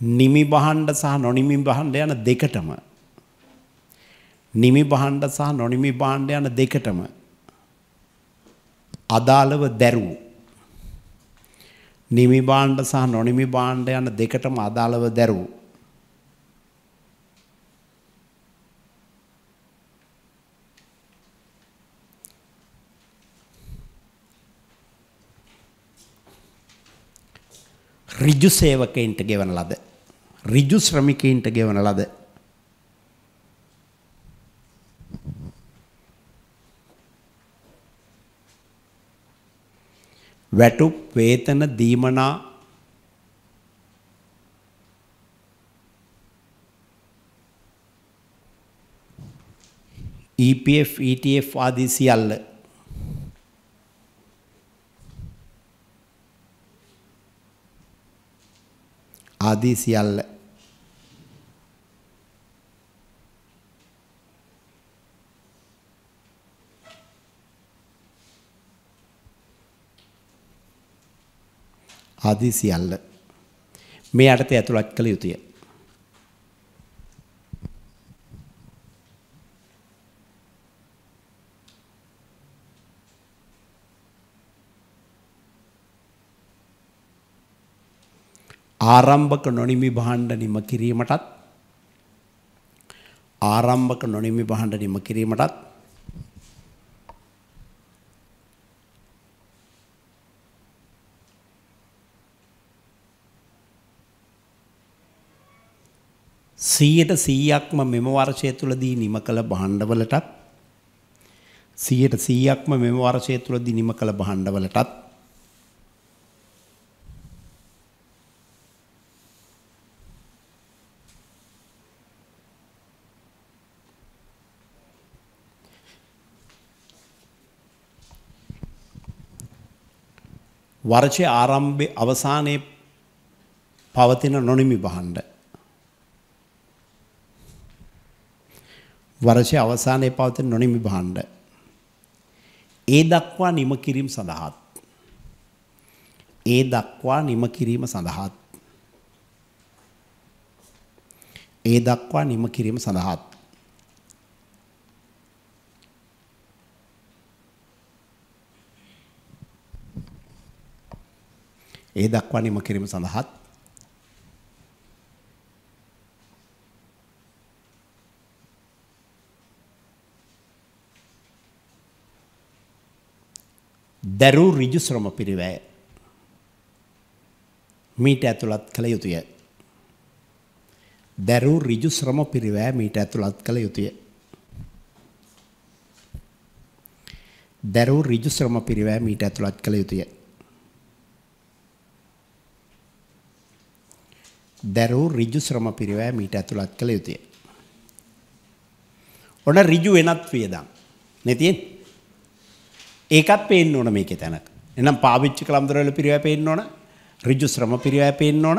නිමි බහණ්ඩ සහ නොනිමි බහණ්ඩ යන දෙකටම නිමි බහණ්ඩ සහ නොනිමි බහණ්ඩ යන දෙකටම අදාළව දැරූ නිමි භාණ්ඩ සහ නොනිමි භාණ්ඩ යන දෙකටම අදාළව දැරූ ඍජු සේවකයින්ට ගෙවන ලද ඍජු ශ්‍රමිකයින්ට ගෙවන ලද වැටුප් වේතන දීමනා EPF ETF ආදී සියල්ල ආදී සියල්ල ආදී සියල්ල මේ යටතේ ඇතුළත් කළ යුතුය. ආරම්භක නොනිමි භාණ්ඩ නිම කිරීමටත් ආරම්භක නොනිමි භාණ්ඩ නිම කිරීමටත් සීයට සීයක්ම මෙම වර්ෂය තුළදී නිම කළ බහණ්ඩවලටත් සීයට සීයක්ම මෙම වර්ෂය තුළදී නිම කළ බහණ්ඩවලටත් වර්ෂයේ ආරම්භයේ අවසානයේ පවතින නොනිමි බහණ්ඩ වර්ෂයේ අවසානයේ පවතින නොනිමි භාණ්ඩ. ඒ දක්වා නිම කිරීම සඳහාත්. ඒ දක්වා නිම කිරීම සඳහාත්. ඒ දක්වා නිම කිරීම සඳහාත්. ඒ දක්වා නිම කිරීම සඳහාත් දරූ ඍජු ශ්‍රම පිරිවැය මීට ඇතුළත් කළ යුතුය. දරූ ඍජු ශ්‍රම පිරිවැය මීට ඇතුළත් කළ යුතුය. දරූ ඍජු ශ්‍රම පිරිවැය මීට ඇතුළත් කළ යුතුය. දරූ ඍජු ශ්‍රම පිරිවැය මීට ඇතුළත් කළ යුතුය. ඔන්න ඍජු වෙනත් වියදම්. නේ තියෙන්නේ? ඒකත් පේන්න ඕන මේකේ තැනක. එහෙනම් පාවිච්චි කළ අම්දරවල පිරිවැය පේන්න ඕන. ඍජු ශ්‍රම පිරිවැය පේන්න ඕන.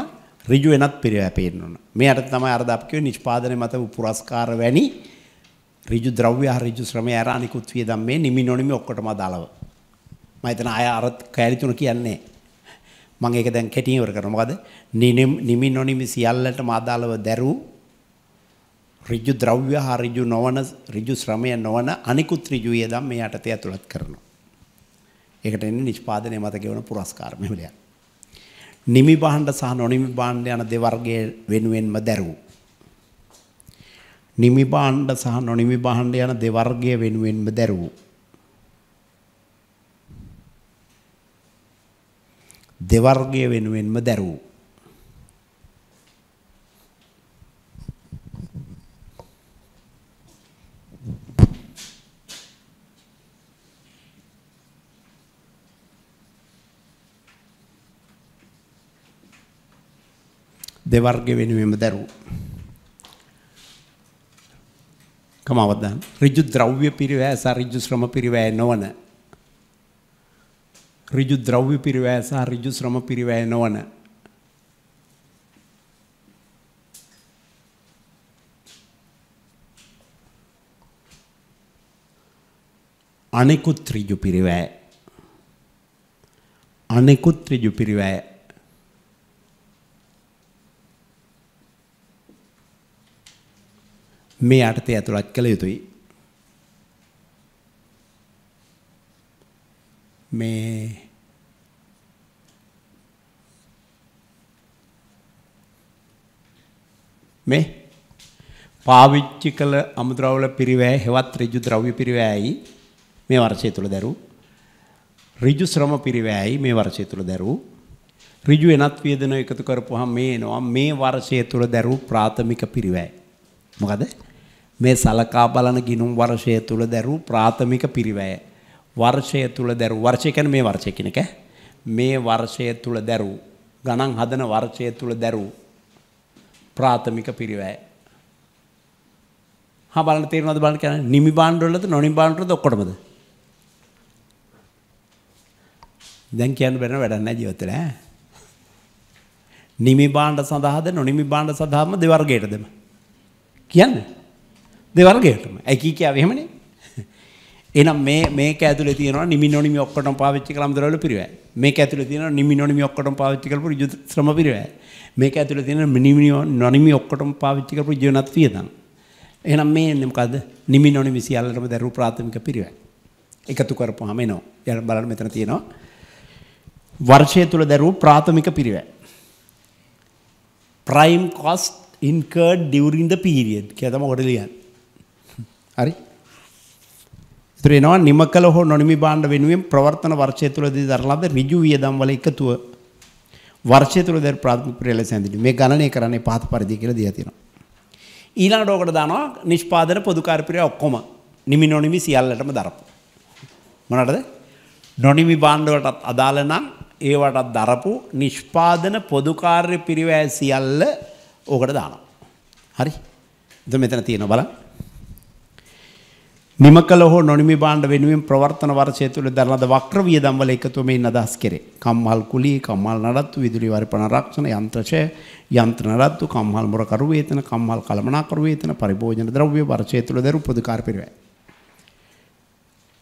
ඍජු වෙනත් පිරිවැය පේන්න ඕන. මේ අර තමයි අර දාප් කියෝ නිෂ්පාදනයේ මත පුරස්කාර වැනි ඍජු ද්‍රව්‍ය හා ඍජු ශ්‍රමය අර අනිකුත් වියදම් මේ නිමි නොනිමි ඔක්කොටම අදාළව. මම හිතන අය අර කැලි තුන කියන්නේ මම ඒක දැන් කෙටියෙන් ඉවර කරනවා. මොකද නිමි නොනිමි සියල්ලටම අදාළව දැරූ ඍජු ද්‍රව්‍ය හා ඍජු නොවන ඍජු ශ්‍රමය නොවන අනිකුත් ඍජු වියදම් මේ යටතේ ඇතුළත් කරනවා. ඒකට එන්නේ නිෂ්පාදනයේ මත ගෙවන පුරස්කාර මෙවලයක්. නිමි භාණ්ඩ සහ නොනිමි භාණ්ඩ යන දෙවර්ගයේ වෙනුවෙන්ම දැරූ. නිමි භාණ්ඩ සහ නොනිමි භාණ්ඩ යන දෙවර්ගය වෙනුවෙන්ම දැරූ. දෙවර්ගය වෙනුවෙන්ම දැරූ. දෙවර්ග වෙනුවෙම දරුවෝ. කමවදන් ඍජු ද්‍රව්‍ය පිරිවැය සහ ඍජු ශ්‍රම පිරිවැය නොවන ඍජු ද්‍රව්‍ය පිරිවැය සහ ඍජු ශ්‍රම පිරිවැය නොවන අනෙකුත් ඍජු පිරිවැය අනෙකුත් ඍජු පිරිවැය මේ යටතේ ඇතුළත් කළ යුතුයි. මේ මේ පාවිච්චි කළ අමුද්‍රව්‍ය පිරිවැය හෙවත් ඍජු ද්‍රව්‍ය පිරිවැයයි මේ වර්ෂය තුල දරූ ඍජු ශ්‍රම පිරිවැයයි මේ වර්ෂය තුල දරූ ඍජු වෙනත් වේදන එකතු කරපුවාම මේ එනවා මේ වර්ෂය තුල දරූ ප්‍රාථමික පිරිවැය මොකද මේ සලකා බලන ගිනුම් වර්ෂය තුල දැරූ ප්‍රාථමික පිරිවැය වර්ෂය තුල දැරූ වර්ෂය කියන්නේ මේ වර්ෂය කියන එක මේ වර්ෂය තුල දැරූ ගණන් හදන වර්ෂය තුල දැරූ ප්‍රාථමික පිරිවැය හා බලන්න තේරෙනවද බලන්න කියන්නේ නිමි බාණ්ඩවලද නොනිමි බාණ්ඩවලද ඔක්කොටමද දැන් කියන්න බැරන වැඩක් නැහැ ජීවිතේ ඈ නිමි බාණ්ඩ සඳහාද නොනිමි බාණ්ඩ සඳහාම දෙවර්ගයටදම කියන්නේ දෙවර්ගයටම ඇකී කියාව එහෙමනේ එනම් මේ මේක ඇතුලේ තියෙනවා නිමි නොනිමි ඔක්කොටම පාවිච්චි කළාම දරවල පිරිවැය. මේක ඇතුලේ තියෙනවා නිමි නොනිමි ඔක්කොටම පාවිච්චි කරපු ඍජු ශ්‍රම පිරිවැය. මේක ඇතුලේ තියෙන නිමි නොනිමි ඔක්කොටම පාවිච්චි කරපු ජීවනත් වියදම්. එහෙනම් මේ මොකද්ද? නිමි නොනිමි සියල්ලටම දරුව ප්‍රාථමික පිරිවැය. එකතු කරපුවාම එනවා. ඊට බලන්න මෙතන තියෙනවා. වර්ෂය තුල දරුව ප්‍රාථමික පිරිවැය. prime cost incurred during the period කියලා තමයි ඔකට ලියන්නේ. හරි ඉතුරු එනවා නිම කළ හෝ නොනිමි භාණ්ඩ වෙනුවෙන් ප්‍රවර්තන වර්ෂය තුළදී දරලද ඍජු වියදම් වල එකතුව වර්ෂය තුළ දැන් ප්‍රාථමික ප්‍රිය ලෙස ඇඳිලි මේ ගණනය කරන්නේ පහත පරිදි කියලා දීලා තියෙනවා ඊළඟට ඕකට දානවා නිෂ්පාදන පොදුකාරපිරය ඔක්කොම නිමි නොනිමි සියල්ලටම දරපු මොනටද නොනිමි බාණ්ඩවලටත් අදාළ නම් ඒවටත් දරපු නිෂ්පාදන පොදුකාර්ය පිරිවැය සියල්ල ඕකට දානවා හරි එතකොට මෙතන තියෙනවා බලන්න නිම කළ හෝ නොනිමි බාණ්ඩ වෙනුවෙන් ප්‍රවර්තන වර්ෂය තුළ දරනද වක්‍ර වියදම් වල එකතුවමෙන් අදහස් කෙරේ. කම්හල් කුලී, කම්හල් නඩත්තු, විදුලි වරිපණ ආරක්ෂණ, යන්ත්‍රශය, යන්ත්‍ර නඩත්තු, කම්හල් මුරකරු වේතන, කම්හල් කළමනාකරු වේතන, පරිභෝජන ද්‍රව්‍ය වර්ෂය තුළ දරු පොදුකාර පිරිවැය.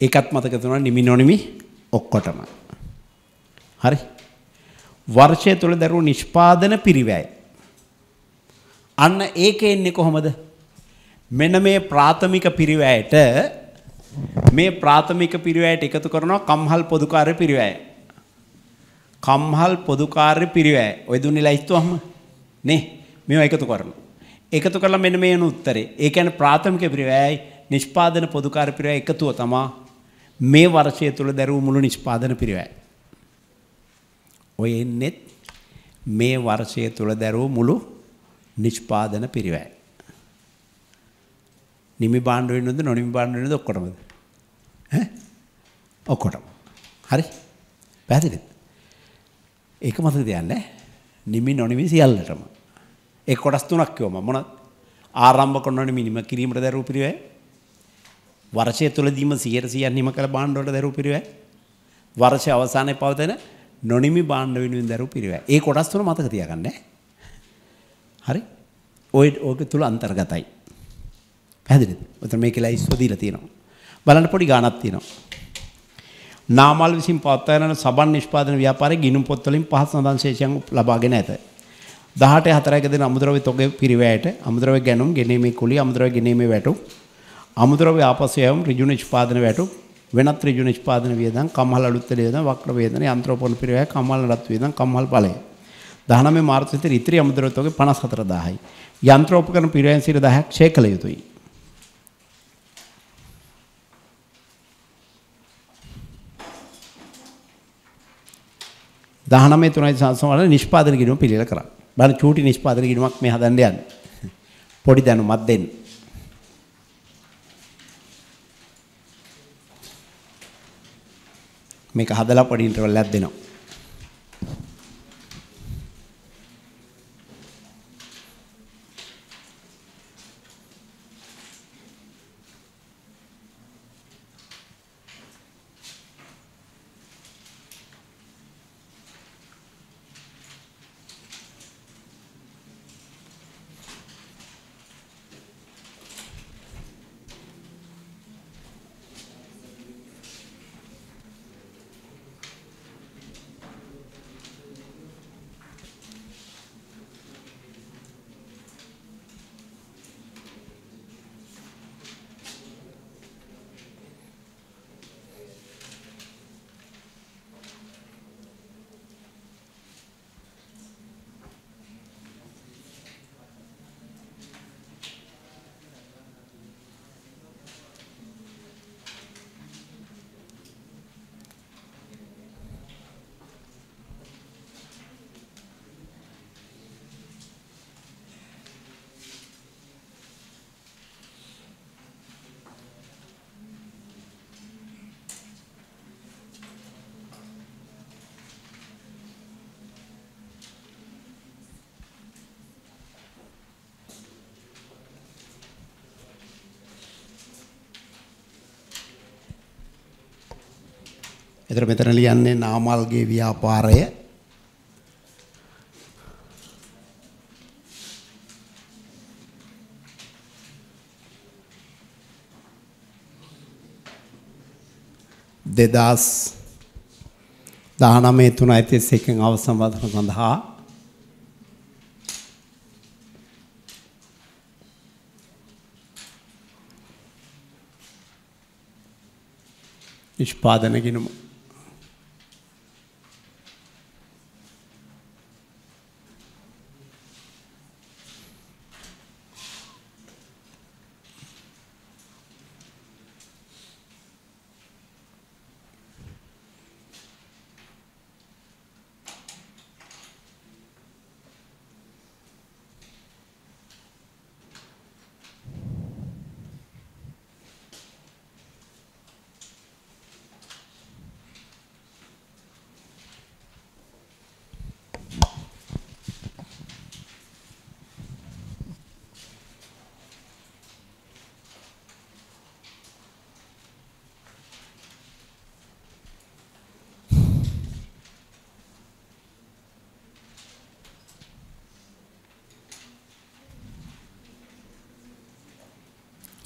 ඒකත් මතක තුනක් නිමි නොනිමි ඔක්කොටම. හරි. වර්ෂය තුළ දරු නිෂ්පාදන පිරිවැය. අන්න ඒක එන්නේ කොහොමද? මෙන්න මේ ප්‍රාථමික පිරිවැයට මේ ප්‍රාථමික පිරිවැයට එකතු කරනවා කම්හල් පොදුකාර්ය පිරිවැය. කම්හල් පොදුකාර්ය පිරිවැය. ඔය දුන්නේ ලයිස්තුවම නේ මේවා එකතු කරනවා. එකතු කරලා මෙන්න මේ යන උත්තරේ. ඒ කියන්නේ ප්‍රාථමික පිරිවැයයි නිෂ්පාදන පොදුකාර්ය පිරිවැය එකතුව තමයි මේ වර්ෂය තුල දරුවු මුළු නිෂ්පාදන පිරිවැය. ඔය එන්නේ මේ වර්ෂය තුල දරුවු මුළු නිෂ්පාදන පිරිවැය. නිමි බාණ්ඩ වෙන්නද නොනිමි බාණ්ඩ වෙන්නද ඔක්කොටමද ඈ ඔක්කොටම හරි පැහැදිලිද ඒක මතක තියන්න නිමි නොනිමි සියල්ලටම ඒ කොටස් තුනක් කිව්වම මොන ආරම්භක නොනිමි නිම කිරීමට දරූ පිළිවෙය වර්ෂය තුලදීම 100% නිම කළ බාණ්ඩ වලට දරූ පිළිවෙය වර්ෂය අවසානයේ පවතන නොනිමි බාණ්ඩ වෙනුවෙන් දරූ පිළිවෙය ඒ කොටස් තුන මතක තියාගන්න හරි ඔය ඕක තුල අන්තර්ගතයි පැහැදිලිද? උතන මේකලා ඉස්සෝ දීලා තියෙනවා. බලන්න පොඩි ගාණක් තියෙනවා. නාමල් විසින් පවත්වා යන සබන් නිෂ්පාදන ව්‍යාපාරයේ ගිණුම් පොත් වලින් පහත් සඳහන් ශේෂයන් ලබාගෙන ඇත. 18 4ක දෙන අමුද්‍රව්‍ය තොගේ පිරිවැයට අමුද්‍රව්‍ය ගැනුම් ගෙනීමේ කුලිය අමුද්‍රව්‍ය ගෙනීමේ වැටුම් අමුද්‍රව්‍ය ආපසු යෑම ඍජු නිෂ්පාදන වැටුම් වෙනත් ඍජු නිෂ්පාදන වියදම් කම්හල් අලුත් වේදන වක්‍ර වේදන යන්ත්‍රෝපකරණ පිරිවැය කම්හල් රත් වේදන කම්හල් ඵලය 19 මාර්තු සිට ඉතිරි අමුද්‍රව්‍ය තොගේ 54000යි යන්ත්‍රෝපකරණ පිරිවැයන් සිට 10ක් ඡේ කළ යුතුයි 19 3යි සංසම් වල නිෂ්පාදන ගිණුම පිළිල කරා. බලන්න චූටි නිෂ්පාදන ගිණුමක් මේ හදන්න යන්නේ. පොඩි දැනුමක් දෙන්න. මේක හදලා පොඩි ඉන්ටර්වල් එකක් දෙනවා. එතන මෙතන ලියන්නේ නාමල්ගේ ව්‍යාපාරය. දෙදස් දානමේ තුන ඇතිස් එකෙන් අවසන් වදන සඳහා නිෂ්පාදන ගිනුම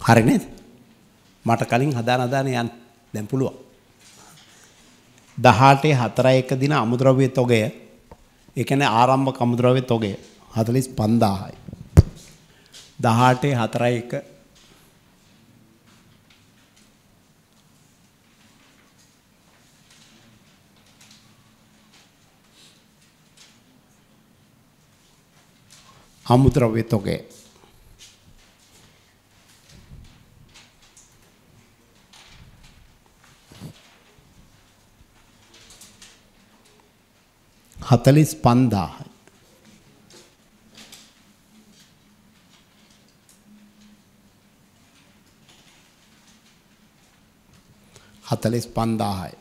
හරි නේද? මට කලින් හදාන හදාන යන්න දැන් පුළුවන්. 18 4 දින අමුද්‍රව්‍ය තොගය ඒ කියන්නේ ආරම්භක අමුද්‍රව්‍ය තොගය 45000යි. 18 4 අමුද්‍රව්‍ය තොගය හතලිස් පන්දාහයි. හතලිස් පන්දාහයි.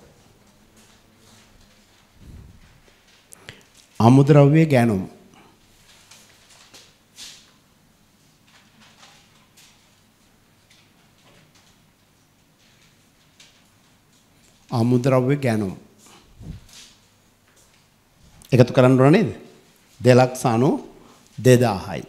අමුද්‍රව්‍ය ගැනුම් අමුද්‍රව්‍ය ගැනුම් එකතු කරන්න ඕන නේද? දෙලක්ස අනු දෙදාහයි.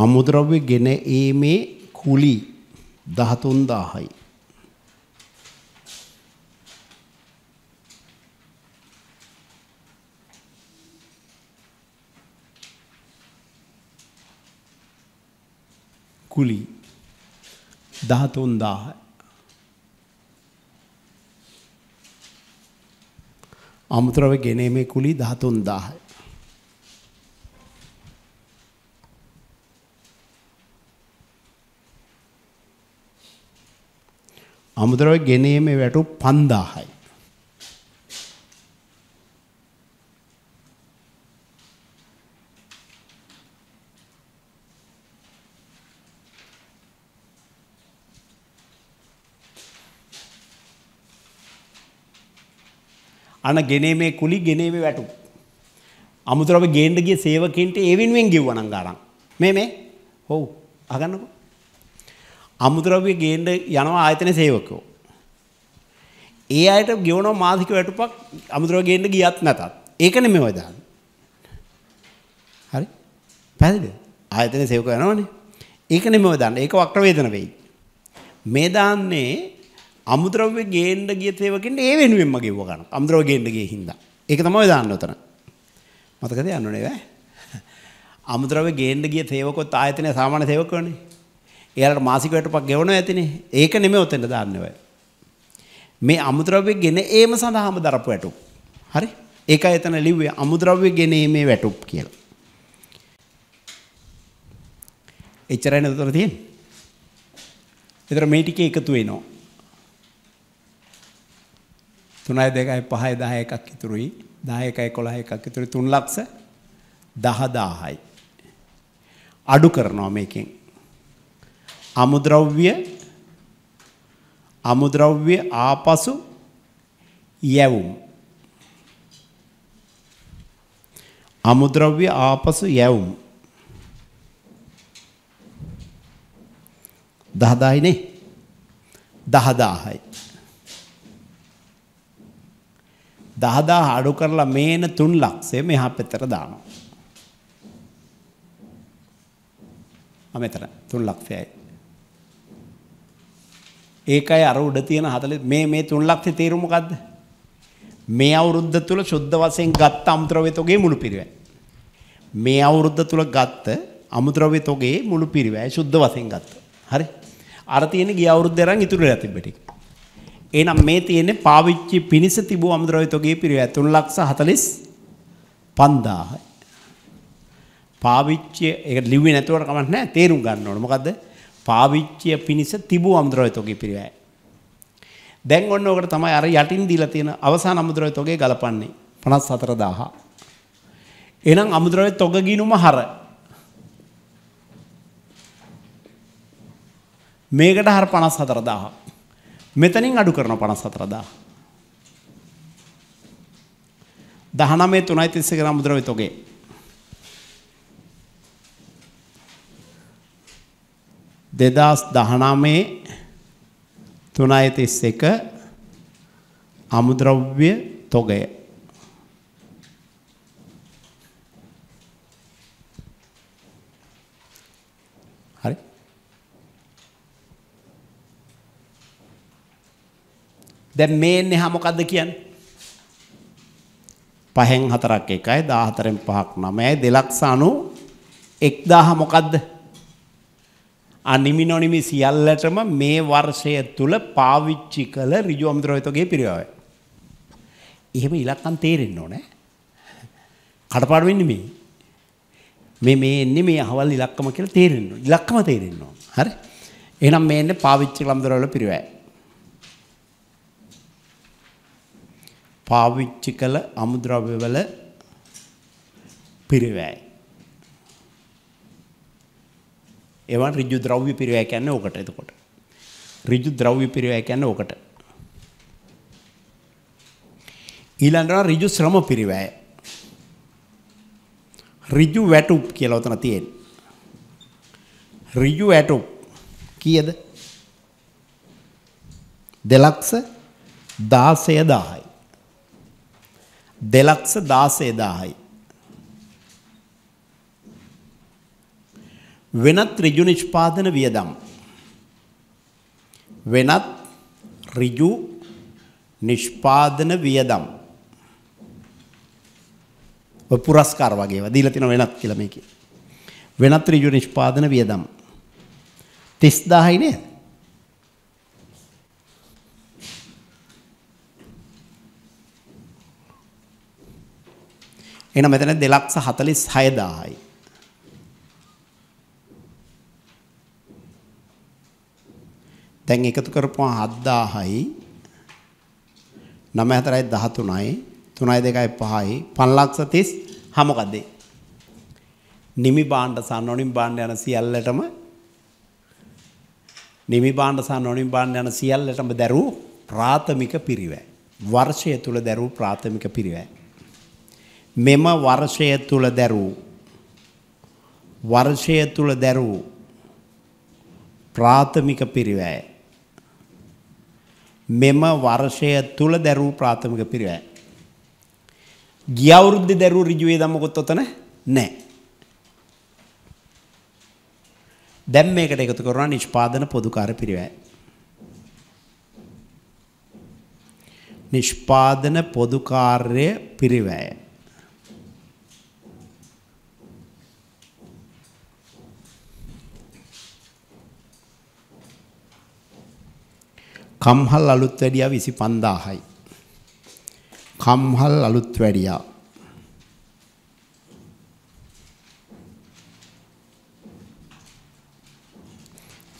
අමුද්‍රව්‍ය ගෙන ඒමේ කුලි දහතුන් දාහයි. කුලි දහතුන් දාහ අමුතරව ගෙනීමේ කුලි දහතුන් දාහයි. අමුදරව ගෙනීමේ වැටු පන්දාහයි. අන ගෙනීමේ කුලි ගෙනීමේ වැටු. අමුතුරම ගේන්ඩ ගිය සේවකින්ට ඒවින්ුවෙන් ගිව්වනන් ගාරන් මේ මේ හොව් අගන්නක. අමුතුරගේ ගේන්ඩ යනවා ආයතන සේවකෝ. ඒ අයට ගෙවනෝ මාසික වැටුපක් අමුතුරව ගේන්ඩ ගියත් නැතත් ඒකන මේ වදාන්න. හරි පැදිද ආයතන සේවක යනවනේ ඒකන මෙම දන්න ඒක වක්්‍රවේදන වෙයි. මේ දාන්නේ අමුද්‍රව්‍ය ගේන්න ගිය තේවකින්ට ඒ වෙනුවෙන්ම ගෙව්ව ගන්න. අමුද්‍රව්‍ය ගේන්න ගිය හින්දා. ඒක තමයි දාන්න උතන. මතකද යන්නුනේ ඈ? අමුද්‍රව්‍ය ගේන්න ගිය තේවකොත් ආයතනයේ සාමාන්‍ය තේවකෝනේ. එයාලට මාසික වැටුපක් ගෙවනවා ඇතිනේ. ඒක නෙමෙයි උතෙන්ට දාන්නේ ඔය. මේ අමුද්‍රව්‍ය ගෙන ඒම සඳහාම දරපු වැටුප්. හරි? ඒකයි එතන ලිව්වේ අමුද්‍රව්‍ය ගෙනීමේ වැටුප් කියලා. එච්චරයි නේද උතන තියෙන්නේ? ඒතර මේ ටිකේ එකතු වෙනවා. තුනයි දෙකයි පහයි දහ එකක් ඉතුරුයි දහ එකයි කොළහ එකක් ඉතුරු තුන් ලක්ෂ දහදාහයි. අඩු කරනවා මේකෙන්. අමුද්‍රව්‍ය අමුද්‍රව්‍ය ආපසු යැවුම්. අමුද්‍රව්‍ය ආපසු යැවුම්. දහදායිනේ දහදාහයි. දහදා අඩු කරලා මේන තුන් ලක්ෂය මෙහා පෙතර දානවා. අමෙතර තුන් ලක්ෂයයි. ඒකයි අර උඩ තියෙන 40 මේ මේ තුන් ලක්ෂේ තීරු මොකද්ද? මේ අවුරුද්ද තුල සුද්ධ වශයෙන් ගත්ත අමුද්‍රව්‍ය තොගේ මුළු පිරිවැය. මේ අවුරුද්ද තුල ගත්ත අමුද්‍රව්‍ය තොගේ මුළු පිරිවැය සුද්ධ වශයෙන් ගත්තා. හරි. අර තියෙන ගිය අවුරුද්දේ අරන් ඉතුරු වෙලා තිබ්බ ටික. එහෙනම් මේ තියෙන්නේ පාවිච්චි පිනිස තිබූ අමුද්‍රව්‍යතෝගේ පිරිවැය 345000යි. පාවිච්චිය ඒක ලිව්වේ නැතුවට කමක් නැහැ තේරුම් ගන්න ඕන. මොකද්ද? පාවිච්චිය පිනිස තිබූ අමුද්‍රව්‍යතෝගේ පිරිවැය. දැන් ඔන්න ඔකට තමයි අර යටින් දීලා තියෙන අවසාන අමුද්‍රව්‍යතෝගේ ගලපන්නේ 54000. එහෙනම් අමුද්‍රව්‍ය තොග ගිනුම හර මේකට හර 54000. මෙතනින් අඩු කරන 54000. 19.331 ග්‍රාම් ද්‍රව්‍ය තොගේ. දෙදස් දහනමේ තුනයි තිස් එක අමුද්‍රව්‍ය තොගය දැන් මේ එන්නේ හා මොකද්ද කියන්නේ? පහෙන් 4ක් 1යි 14න් 5ක් 9යි 290 1000 මොකද්ද? අනිමිනොනිමි සියල්ලටම මේ වර්ෂය තුල පාවිච්චි කළ ඍජු අමතරවිතෝගේ පිරියාවයි. එහෙම ඉලක්කම් තේරෙන්න ඕනේ. කඩපාඩු වෙන්නේ මේ. මේ මේ එන්නේ මේ අහවල් ඉලක්කම කියලා තේරෙන්න ඕනේ. ඉලක්කම තේරෙන්න ඕනේ. හරි. එහෙනම් මේ එන්නේ පාවිච්චි කළ අමතරවල පිරියාවයි. පාවිච්චි කළ අමුද්‍රව්‍යවල පිරිවැය. ඒවන් ඍජු ද්‍රව්‍ය පිරිවැය කියන්නේ ඕකට එතකොට. ඍජු ද්‍රව්‍ය පිරිවැය කියන්නේ ඕකට. ඊළඟට ඍජු ශ්‍රම පිරිවැය. ඍජු වැටුප් කියලා උතන තියෙන්නේ. ඍජු වැටුප් කීයද? 2 ලක්ෂ 16000යි. දෙලක්ෂ දාසේදාහයි. වෙනත් රිජු නිෂ්පාදන වියදම්. වෙනත් රිජු නිෂ්පාදන වියදම්. පුරස්කාර වගේ දීලා තින වෙනත් කියලා මේකේ. වෙනත් ඍජු නිෂ්පාදන වියදම් 30000යි නේද? එහෙනම් මෙතන 246000යි. දැන් එකතු කරපුවා 7000යි 94යි 13යි 3යි 2යි 5යි 530 හා මොකද? නිමි භාණ්ඩ සහ නොනිමි භාණ්ඩ යන සියල්ලටම නිමි භාණ්ඩ සහ නොනිමි භාණ්ඩ යන සියල්ලටම දරූ ප්‍රාථමික පිරිවැය. වර්ෂය තුල දරූ ප්‍රාථමික පිරිවැය. මෙම වර්ෂය තුල දැරූ වර්ෂය තුල දැරූ ප්‍රාථමික පිරිවැය මෙම වර්ෂය තුල දැරූ ප්‍රාථමික පිරිවැය ගිය අවුරුද්දේ දැරූ ඍජුවේ දමකොත් ඔතන නැහැ දැන් මේකට එකතු කරනවා නිෂ්පාදන පොදුකාර පිරිවැය නිෂ්පාදන පොදු කාර්ය පිරිවැය කම්හල් අලුත් වැඩියා 25000යි. කම්හල් අලුත් වැඩියා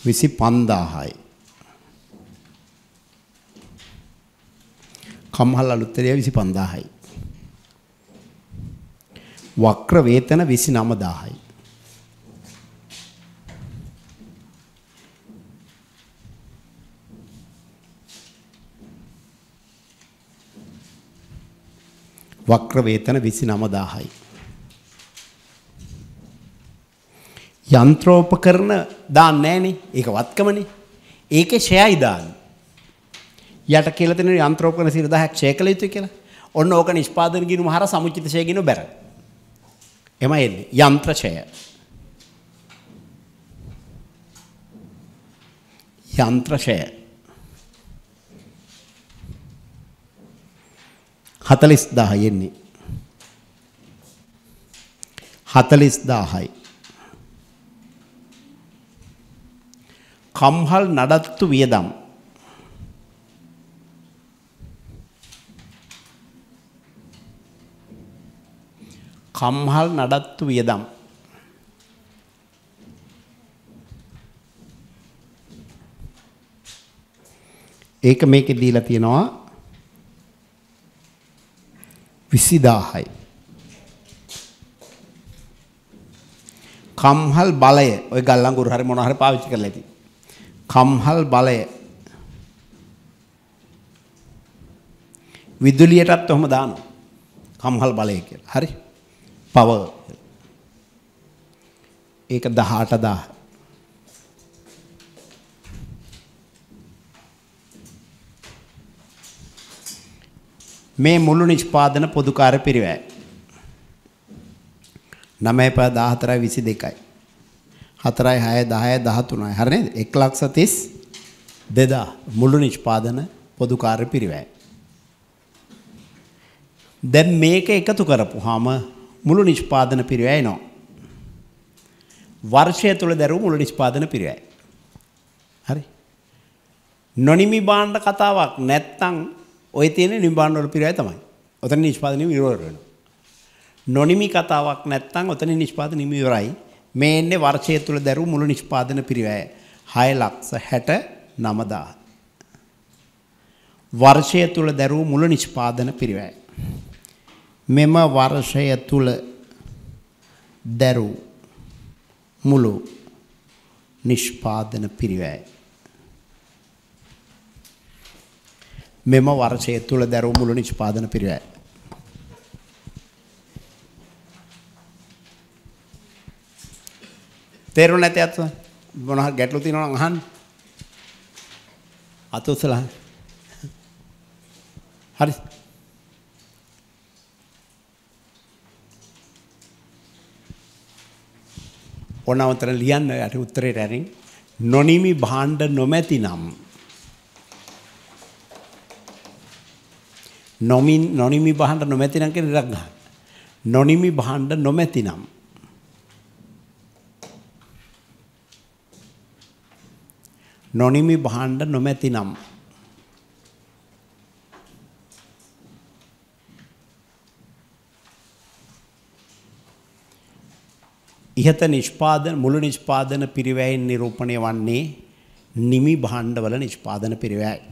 විසි පන්දාහයි. කම්හල් අලුත්තරය විසි පන්දාහයි. වක්‍ර වේතන විසි නමදාහයි. වක්‍ර වේතන 29000යි. යන්ත්‍රෝපකරණ දාන්නේ නැහනේ. ඒක වත්කමනේ. ඒකේ ෂෙයයි දාන්නේ. යට කියලා තියෙන යන්ත්‍රෝපකරණ 10000ක් ෂෙය කළ යුතුයි කියලා. ඔන්න ඕක නිෂ්පාදන ගිණුම හර සමුචිත ෂෙය ගිණුම බැර. එමය එන්නේ යන්ත්‍ර ෂෙය. යන්ත්‍ර ෂෙය. 40000 එන්නේ 40000යි කම්හල් නඩත්තු වියදම් කම්හල් නඩත්තු වියදම් ඒක මේකේ දීලා තියෙනවා 20000යි. කම්හල් බලය ඔය ගල්ලංගුරු හරි මොනවා හරි පාවිච්චි කරලා ඇති. කම්හල් බලය විදුලියටත් ඔහම දානවා. කම්හල් බලය කියලා. හරි. power ඒක 18000. මේ මුළු නිෂ්පාදන පොදුකාර පිරිවැය. 9 14 22යි. 4 6 10 13යි. හරි නේද? 130000 මුළු නිෂ්පාදන පොදුකාර පිරිවැය. දැන් මේක එකතු කරපුවාම මුළු නිෂ්පාදන පිරිවැය එනවා. වර්ෂය තුළ දැරූ මුළු නිෂ්පාදන පිරිවැය. හරි. නොනිමි බාණ්ඩ කතාවක් නැත්තම් ඔය තියෙන නිර්මාණ වල පිරය තමයි. ඔතන නිෂ්පාදනය විරෝධ වෙනවා. නොනිමි කතාවක් නැත්නම් ඔතන නිෂ්පාදනය ඉවරයි. මේ එන්නේ වර්ෂය තුල දරුව මුළු නිෂ්පාදන පිරිවැය 6 ලක්ෂ 69000. වර්ෂය තුල දරුව මුළු නිෂ්පාදන පිරිවැය. මෙම වර්ෂය තුල දරුව මුළු නිෂ්පාදන පිරිවැය මෙම වර්ෂය තුළ දැරූ මුළු නිෂ්පාදන පිරිවැය. තේරුණ නැති අත්ව මොනහ ගැටලු තියෙනවා අහන්න. අත උසලා. හරි. ඕනවතර ලියන්න යට උත්තරේට ඇරින් නොනිමි භාණ්ඩ නොමැති නම් නොමින් නොනිමි බහන්න නොමැතිනම් කියන එකක් ගන්න. නොනිමි බහන්න නොමැතිනම් නොනිමි බහන්න නොමැතිනම් ඉහත නිෂ්පාදන මුළු නිෂ්පාදන පිරිවැයෙන් නිරූපණය වන්නේ නිමි භාණ්ඩවල නිෂ්පාදන පිරිවැයයි.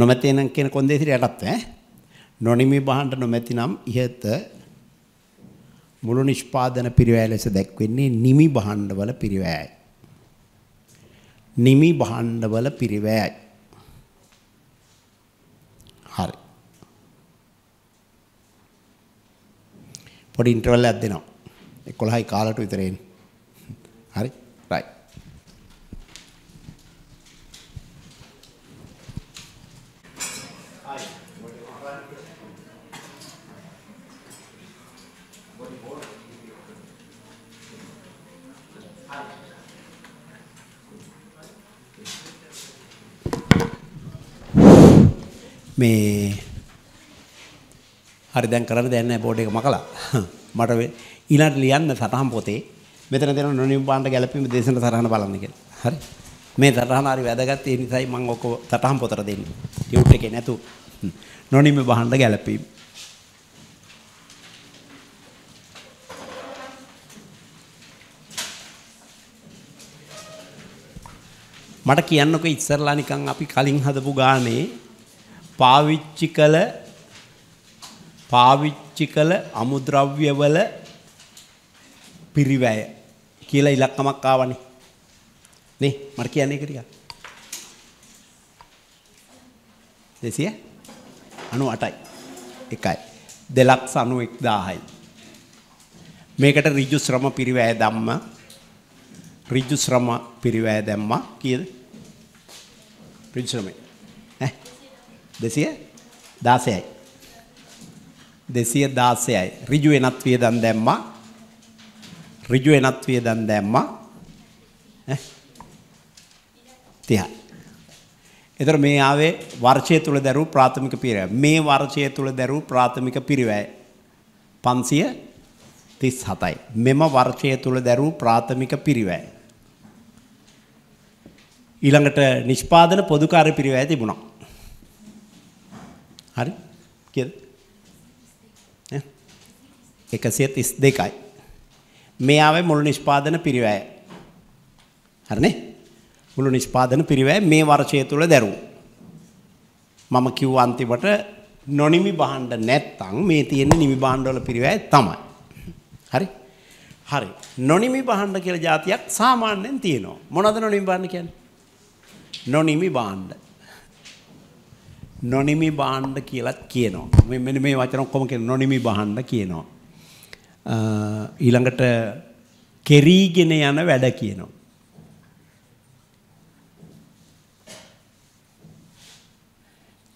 නොමැතිනම් කියන කොන්දේසියට යටත් ඈ. නොනිමි බහන්ට නොමැතිනම් ඉහත මුළු නිෂ්පාදන පිරිවැය ලෙස දැක්වෙන්නේ නිමි භාණ්ඩවල පිරිවැයයි. නිමි භාණ්ඩවල පිරිවැයයි. හරි. පොඩි ඉන්ටර්වල් එකක් දෙනවා. 11යි කාලට විතර එන්නේ. හරි. මේ හරි දැන් කරන්න දැන් නැහැ බෝඩ් එක මකලා. මට ඊළඟට ලියන්න සටහන් පොතේ මෙතන දෙන නොනිම්පාන්ට ගැළපීම දේශන සටහන බලන්න කියලා. හරි. මේ සටහන හරි වැදගත් ඒ නිසායි මම ඔක සටහන් පොතට දෙන්නේ. YouTube එකේ නැතු නොනිම්ම බහන්න ගැළපීම. මට කියන්නක ඉස්සරලා නිකන් අපි කලින් හදපු ගානේ පාවිච්චි කළ පාවිච්චි කළ අමුද්‍රව්‍යවල පිරිවැය කියලා ඉලක්කමක් ආවනේ. නේ මට කියන්නේ ඒක ටිකක්. 298යි. 1යි. 291000යි. මේකට ඍජු ශ්‍රම පිරිවැය ධම්ම ඍජු ශ්‍රම පිරිවැය ධම්ම කීයද? ඍජු ශ්‍රමේ දෙසිය දාසයයි. දෙසිය දාසයයි. රිජු වෙනත් වියදන් දැම්මා. රිජු වෙනත් වියදන් දැම්මා. තිහයි. එතකොට මේ ආවේ වර්ෂය තුල දරූ ප්‍රාථමික පිරිවැය. මේ වර්ෂය තුල දරූ ප්‍රාථමික පිරිවැය 537යි. මෙම වර්ෂය තුල දරූ ප්‍රාථමික පිරිවැය. ඊළඟට නිෂ්පාදන පොදු කාර්ය පිරිවැය තිබුණා. හරි? කීයද? ඈ 132යි. මේ ආවේ මුළු නිෂ්පාදන පිරිවැය. හරිනේ? මුළු නිෂ්පාදන පිරිවැය මේ වර්ෂය තුල දැරුවා. මම කිව්ව අන්තිමට නොනිමි භාණ්ඩ නැත්තම් මේ තියෙන නිමි භාණ්ඩවල පිරිවැය තමයි. හරි? හරි. නොනිමි භාණ්ඩ කියලා જાතියක් සාමාන්‍යයෙන් තියෙනවා. මොනවද නොනිමි භාණ්ඩ කියන්නේ? නොනිමි භාණ්ඩ. නොනිමි බාණ්ඩ කියලත් කියනවා. මේ මෙන්න මේ වචන ඔක්කොම කියන නොනිමි බාණ්ඩ කියනවා. ඊළඟට කෙරීගෙන යන වැඩ කියනවා.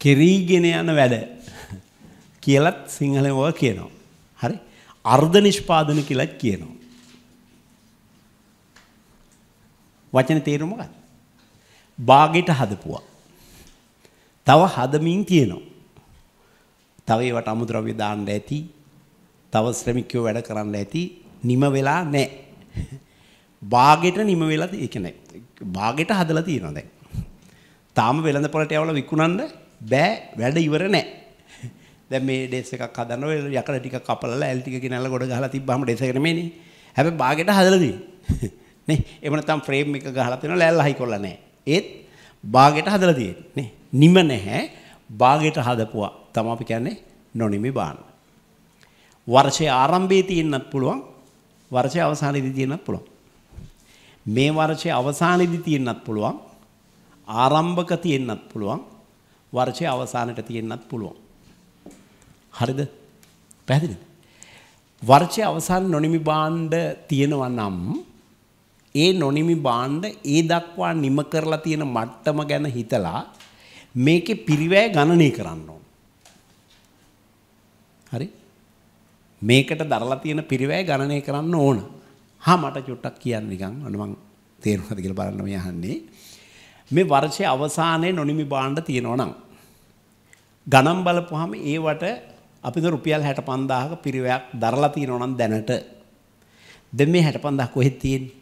කෙරීගෙන යන වැඩ කියලත් සිංහලෙන් ඔය කියනවා. හරි? අර්ධ නිෂ්පාදන කියලත් කියනවා. වචන තේරුම මොකක්ද? බාගෙට හදපුවා. තව හදමින් තියෙනවා. තව ඒවට අමුද්‍රව්‍ය දාන්න ඇති. තව ශ්‍රමිකයෝ වැඩ කරන්න ඇති. නිම වෙලා නැහැ. බාගෙට නිම වෙලා ඒ කියන්නේ බාගෙට හදලා තියෙනවා දැන්. තාම වෙළඳ පොළට යවලා විකුණන්න බෑ වැඩ ඉවර නැහැ. දැන් මේ ඩෙස් එකක් හදන්න ඔය යකඩ ටික කපලා ඇල් ටික ගෙනල්ලා ගොඩ ගහලා තිබ්බම ඩෙස් එක නෙමෙයිනේ. හැබැයි බාගෙට හදලා තියෙන්නේ. [laughs] නේ එහෙම නැත්නම් ෆ්‍රේම් එක ගහලා තියෙනවා ලෑල්ලා හයි කරලා නැහැ. ඒත් බාගෙට හදලා තියෙන්නේ නේ. නිම නැහැ බාගෙට හදපුවා තමයි අපි කියන්නේ නොනිමි බාන. වර්ෂයේ ආරම්භයේ තියෙන්නත් පුළුවන් වර්ෂයේ අවසානයේදී තියෙන්නත් පුළුවන්. මේ වර්ෂයේ අවසානයේදී තියෙන්නත් පුළුවන් ආරම්භක තියෙන්නත් පුළුවන් වර්ෂයේ අවසානයේ තියෙන්නත් පුළුවන්. හරිද? පැහැදිලිද? වර්ෂයේ අවසාන නොනිමි බාණ්ඩ තියෙනවා නම් ඒ නොනිමි බාණ්ඩ ඒ දක්වා නිම කරලා තියෙන මට්ටම ගැන හිතලා මේකේ පිරිවැය ගණනය කරන්න ඕන. හරි? මේකට දරලා තියෙන පිරිවැය ගණනය කරන්න ඕන. හා මට චුට්ටක් කියන්න නිකන් අන්න මං තේරුණාද කියලා බලන්න මේ අහන්නේ. මේ වර්ෂයේ අවසානයේ නොනිමි බාණ්ඩ තියෙනවා නම් ගණන් බලපුවාම ඒවට අපිට රුපියල් 65000ක පිරිවැයක් දරලා තියෙනවා නම් දැනට දැන් මේ 65000 කොහෙද තියෙන්නේ?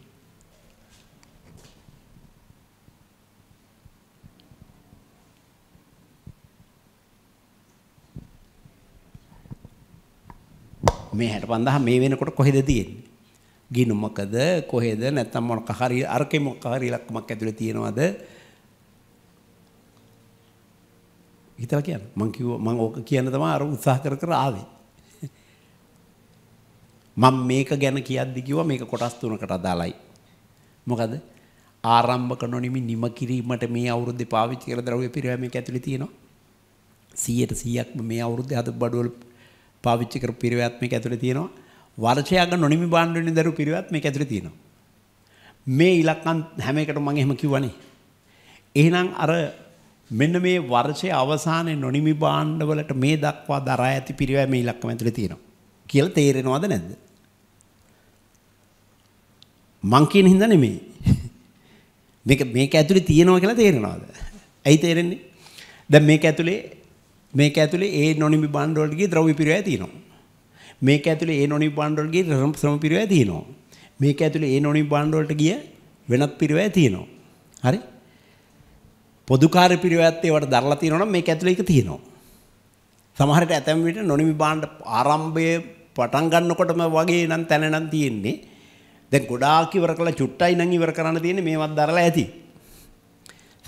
මේ 65000 මේ වෙනකොට කොහෙද තියෙන්නේ? ගිනුමකද කොහෙද නැත්නම් මොන කහරි අරකේ මොකක් හරි ඉලක්කමක් ඇතුලේ තියෙනවද? හිතලා කියන්න. මං කිව්වා මං ඕක කියන්න තමයි අර උත්සාහ කර කර ආවේ. මම මේක ගැන කියද්දි කිව්වා මේක කොටස් තුනකට අදාළයි. මොකද ආරම්භක නොනිමි නිම කිරීමට මේ අවුරුද්දේ පාවිච්චි කරලා ද්‍රව්‍ය පිරවීමේ ඇතුලේ තියෙනවා. 100ට 100ක්ම මේ අවුරුද්දේ හද බඩවල පාවිච්චි කරපු පිරිවැත් මේක ඇතුලේ තියෙනවා. වර්ෂයක නොනිමි බාණ්ඩ වෙන දරු පිරිවැත් මේක ඇතුලේ තියෙනවා. මේ ඉලක්කම් හැම එකටම මම එහෙම කිව්වනේ. එහෙනම් අර මෙන්න මේ වර්ෂයේ අවසානයේ නොනිමි බාණ්ඩ වලට මේ දක්වා දරා ඇති පිරිවැය මේ ඉලක්කම ඇතුලේ තියෙනවා. කියලා තේරෙනවද නැද්ද? මං කියන හින්දා නෙමෙයි. [laughs] මේක මේක ඇතුලේ තියෙනවා කියලා තේරෙනවද? ඇයි තේරෙන්නේ? දැන් මේක ඇතුලේ මේක ඇතුලේ ඒ නොනිමි භාණ්ඩ වලටගේ ද්‍රව්‍ය පිරවැය තියෙනවා. මේක ඇතුලේ ඒ නොනිමි භාණ්ඩ වලටගේ ශ්‍රම පිරවැය තියෙනවා. මේක ඇතුලේ ඒ නොනිමි භාණ්ඩ වලට ගිය වෙනත් පිරවැය තියෙනවා. හරි? පොදුකාර පිරවැයත් ඒවට දරලා තියෙනවා නම් මේක ඇතුලේ ඒක තියෙනවා. සමහරට ඇතැම් විට නොනිමි භාණ්ඩ ආරම්භයේ පටන් ගන්නකොටම වගේ නම් තැන නම් තියෙන්නේ. දැන් ගොඩාක් ඉවර කළා චුට්ටයි නම් ඉවර කරන්න තියෙන්නේ මේවත් දරලා ඇති.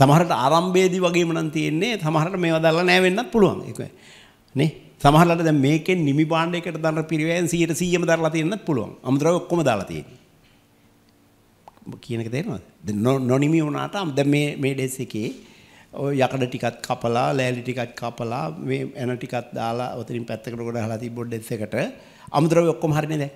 සමහරට ආරම්භයේදී වගේම නම් තියෙන්නේ සමහරට මේවා දැල්ලා නැහැ වෙන්නත් පුළුවන්. ඒක නේ. සමහරකට දැන් මේකෙන් නිමි පාණ්ඩයකට දාන පිරිවැයෙන් 100%ම දරලා තියෙන්නත් පුළුවන්. අමුද්‍රව්‍ය ඔක්කොම දාලා තියෙන්නේ. කියන එක තේරෙනවද? දැන් නොනිමි වුණාට දැන් මේ මේ ඩෙස් එකේ ඔය යකඩ ටිකක් කපලා ලෑලි ටිකක් කපලා මේ එන ටිකක් දාලා ඔතනින් පැත්තකට ගොඩ හලා තිබ්බොත් ඩෙස් එකට අමුද්‍රව්‍ය ඔක්කොම හරිනේ දැන්.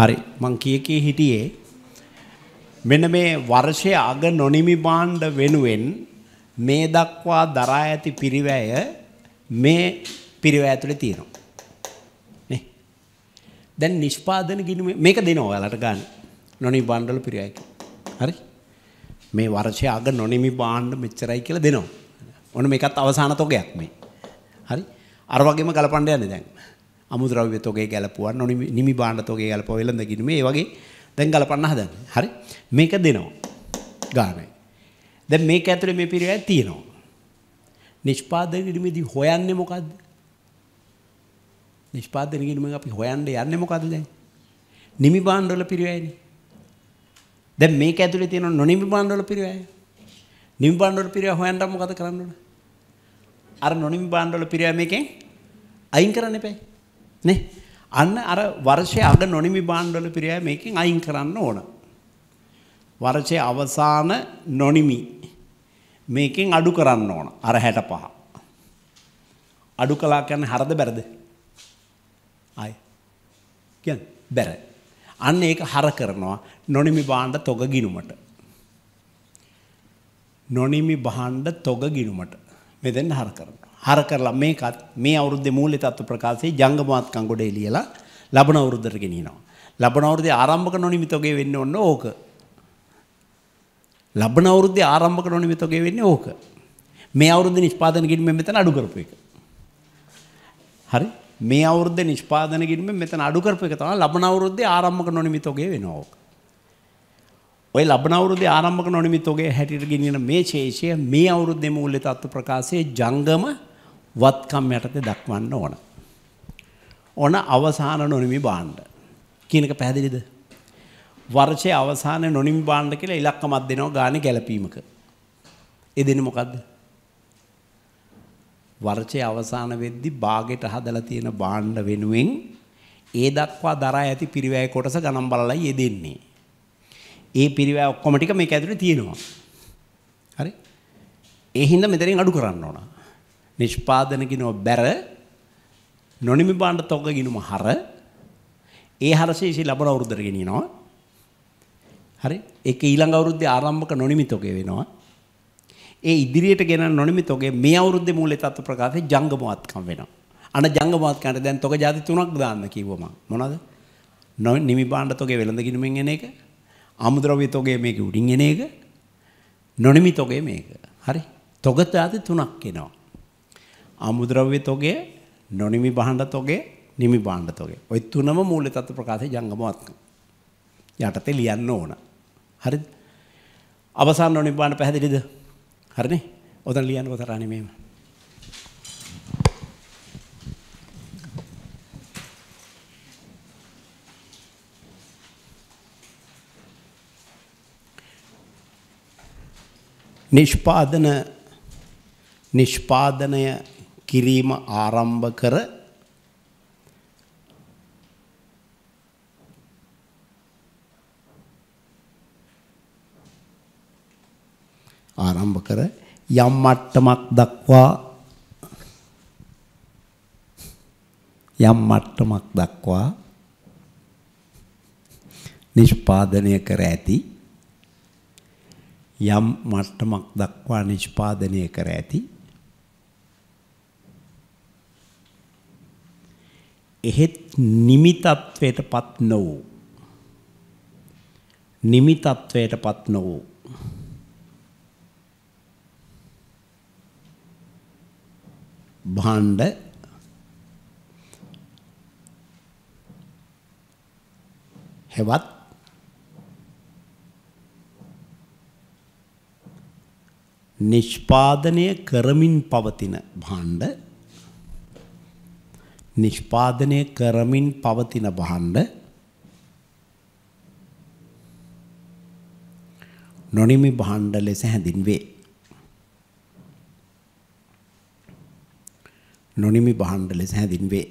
හරි මං කිය කී හිටියේ මෙන්න මේ වර්ෂයේ අග නොනිමි බාණ්ඩ වෙනුවෙන් මේ දක්වා දරා ඇති පිරිවැය මේ පිරිවැය ඇතුලේ තියෙනවා. නේ. දැන් නිෂ්පාදන ගිණුම මේක දෙනවා ඔයාලට ගන්න. නොනිමි බාණ්ඩවල පිරිවැය හරි. මේ වර්ෂයේ අග නොනිමි බාණ්ඩ මෙච්චරයි කියලා දෙනවා. ඔන්න මේකත් අවසාන තොගයක් මේ. හරි. අර වගේම ගලපන්න යන්නේ දැන්. අමුද්‍රව්‍ය තොගේ ගැලපුවන් නොනි නිමි බාණ්ඩ තොගේ ගැලපුවා වෙලඳ ගිනු මේ වගේ දැන් ගලපන්න හදන්නේ. හරි. මේක දෙනවා. ගානේ. දැන් මේක ඇතුලේ මේ පිරිවැය තියෙනවා. නිෂ්පාදන ගිණුමේදී හොයන්නේ මොකද්ද? නිෂ්පාදන ගිණුමෙන් අපි හොයන්න යන්නේ මොකද්ද දැන්? නිමි බාණ්ඩ වල පිරිවැයනේ. දැන් මේක ඇතුලේ තියෙන නොනිමි බාණ්ඩ වල පිරිවැය. නිමි බාණ්ඩ වල පිරිවැය හොයන්න මොකද කරන්න ඕන? අර නොනිමි බාණ්ඩ වල පිරිවැය මේකෙන් අයින් කරන්න එපා. නේ අන්න අර වර්ෂයේ අග නොනිමි භාණ්ඩවල පිරියය මේකෙන් අයින් කරන්න ඕන. වර්ෂයේ අවසාන නොනිමි මේකෙන් අඩු කරන්න ඕන. අර 65. අඩු කළා කියන්නේ හරද බැරද? ආයි. කියන්නේ බැර. අන්න ඒක හර කරනවා නොනිමි භාණ්ඩ තොග ගිනුමට. නොනිමි භාණ්ඩ තොග ගිනුමට. මෙතෙන් හර කරනවා. හර කරලා මේකත් මේ අවුරුද්දේ මූල්‍ය තත්ත්ව ප්‍රකාශයේ ජංගමවත් කංගොඩේ ලියලා ලබන අවුරුද්දට ගෙනියනවා. ලබන අවුරුද්දේ ආරම්භක නොනිමිතෝගේ වෙන්නේ ඔන්න ඕක. ලබන අවුරුද්දේ ආරම්භක නොනිමිතෝගේ වෙන්නේ ඕක. මේ අවුරුද්දේ නිෂ්පාදන ගිණුමෙන් මෙතන අඩු කරපු එක. හරි? මේ අවුරුද්දේ නිෂ්පාදන ගිණුමෙන් මෙතන අඩු කරපු එක තමයි ලබන අවුරුද්දේ ආරම්භක නොනිමිතෝගේ වෙනවා ඕක. ඔය ලබන අවුරුද්දේ ආරම්භක නොනිමිතෝගේ හැටියට ගෙනියන මේ ශේෂය මේ අවුරුද්දේ මූල්‍ය තත්ත්ව ප්‍රකාශයේ ජංගම වත්කම් යටතේ දක්වන්න ඕන. ඕන අවසාන නොනිමි භාණ්ඩ. කියනක පැහැදිලිද? වර්ෂයේ අවසාන නොනිමි භාණ්ඩ කියලා ඉලක්කමක් දෙනවා ගානේ ගැළපීමක. ඒ දෙන්නේ මොකද්ද? වර්ෂයේ අවසාන වෙද්දි බාගෙට හදලා තියෙන භාණ්ඩ වෙනුවෙන් ඒ දක්වා දරා ඇති පිරිවැය කොටස ගණන් බලලා යෙදෙන්නේ. ඒ පිරිවැය ඔක්කොම ටික මේක ඇතුලේ තියෙනවා. හරි? ඒ හින්දා මෙතනින් අඩු කරන්න ඕන. නිෂ්පාදනකිනෝ බැර නොනිමි බාණ්ඩ තොග ගිනුම හර ඒ හරසේසි ලබන අවුරුද්දට ගෙනියනවා. හරි? ඒක ඊළඟ අවුරුද්දේ ආරම්භක නොනිමි තොගේ වෙනවා. ඒ ඉදිරියට ගෙන නොනිමි තොගේ මේ අවුරුද්දේ මූලික තත්ත්ව ප්‍රකාශයේ ජංගමවත්කම් වෙනවා. අන ජංගමවත්කමට දැන් තොග જાති තුනක් දාන්න කිව්වම මොනවද? නිමි බාණ්ඩ තොගේ වෙළඳ ගිනුමෙන් එන එක, ආමුද්‍රව්‍ය තොගේ මේක උඩින් එන එක, නොනිමි තොගේ මේක. හරි? තොග જાති තුනක් එනවා. අමුද්‍රව්‍ය තොගේ නොනිමි බහඬ තොගේ නිමි බහඬ තොගේ. ওই තුනම මූල්‍ය තත්ත්ව ප්‍රකාශයේ ජංගමවත් යටතේ ලියන්න ඕන. හරිද? අවසාන නොනිමි බහඬ පැහැදිලිද? හරිනේ. ඔතන ලියන්න කොතරානේ මේම. නිෂ්පාදන නිෂ්පාදනය කිරීම ආරම්භ කර ආරම්භ කර යම් මට්ටමක් දක්වා යම් මට්ටමක් දක්වා නිෂ්පාදනය කර ඇති යම් මට්ටමක් දක්වා නිෂ්පාදනය කර ඇති එහෙත් නිමිතත්වයටපත් නොවූ නිමිතත්වයටපත් නොවූ භාණ්ඩ හෙවත් නිෂ්පාදනය කරමින් පවතින භාණ්ඩ නිෂ්පාදනය කරමින් පවතින භාණ්ඩ නොනිමි භාණ්ඩ ලෙස හැඳින්වේ. නොනිමි භාණ්ඩ ලෙස හැඳින්වේ.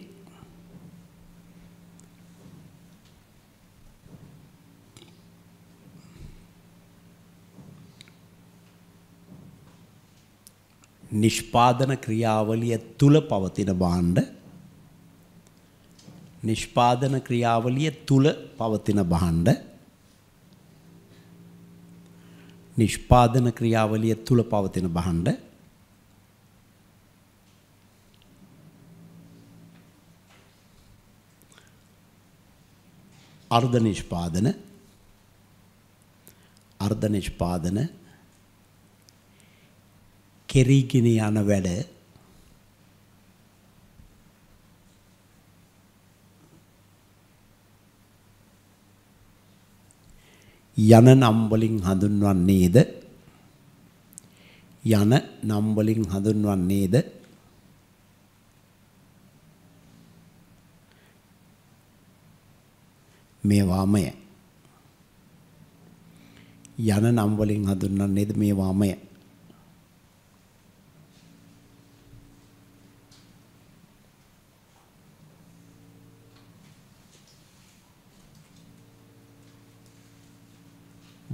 නිෂ්පාදන ක්‍රියාවලිය තුල පවතින භාණ්ඩ නිෂ්පාදන ක්‍රියාවලිය තුල පවතින භාණ්ඩ නිෂ්පාදන ක්‍රියාවලිය තුල පවතින භාණ්ඩ අර්ධ නිෂ්පාදන අර්ධ නිෂ්පාදන කෙරීගෙන යන වැඩ යන නම් වලින් හඳුන්වන්නේද යන නම් වලින් හඳුන්වන්නේද මේ වාමය යන නම් වලින් හඳුන්වන්නේද මේ වාමය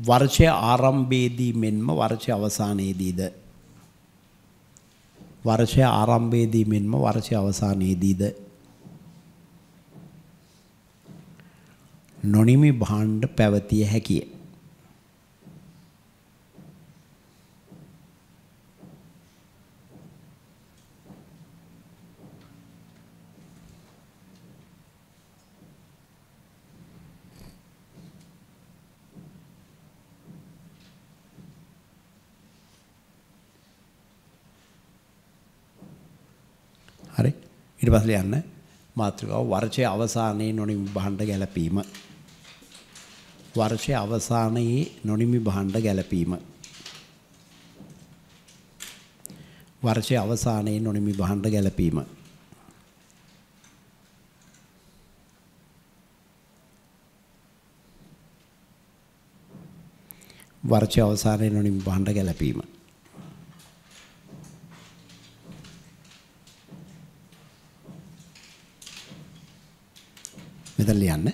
වර්ෂය ආරම්භයේදී මෙන්ම වර්ෂය අවසානයේදීද වර්ෂය ආරම්භයේදී මෙන්ම වර්ෂය අවසානයේදීද නොනිමි භාණ්ඩ පැවතිය හැකිය ඊට පස්සේ යන්න මාතෘකාව වර්ෂයේ අවසානයේ නොනිමි භාණ්ඩ ගැළපීම. වර්ෂයේ අවසානයේ නොනිමි භාණ්ඩ ගැළපීම. වර්ෂයේ අවසානයේ නොනිමි භාණ්ඩ ගැළපීම. වර්ෂය අවසානයේ නොනිමි භාණ්ඩ ගැළපීම. මෙතන ලියන්න.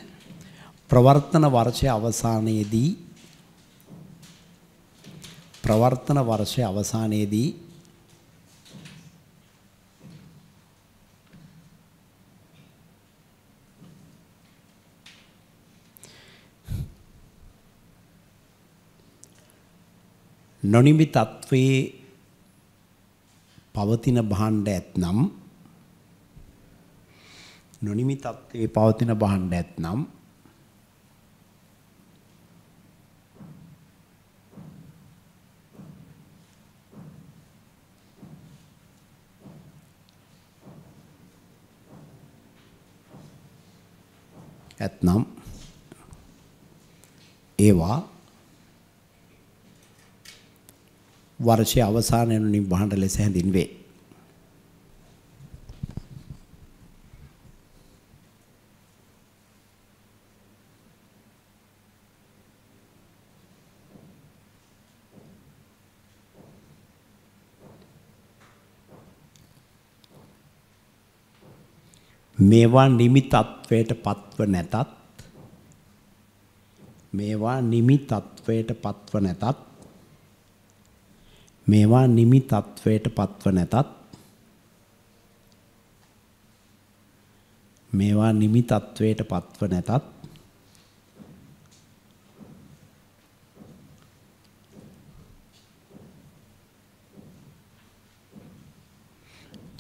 ප්‍රවර්තන වර්ෂයේ අවසානයේදී ප්‍රවර්තන වර්ෂයේ අවසානයේදී නොනිමි තත්වයේ පවතින භාණ්ඩ ඇතනම් නොනිමි තත්ත්වයේ පවතින භාණ්ඩ ඇතනම් ඇතනම් ඒවා වර්ෂයේ අවසානයේ නිබ්බහඬ ලෙස හැඳින්වේ. මේවා නිමිතත්වයට පත්ව නැතත් මේවා නිමිතත්වයට පත්ව නැතත් මේවා නිමිතත්වයට පත්ව නැතත් මේවා නිමිතත්වයට පත්ව නැතත්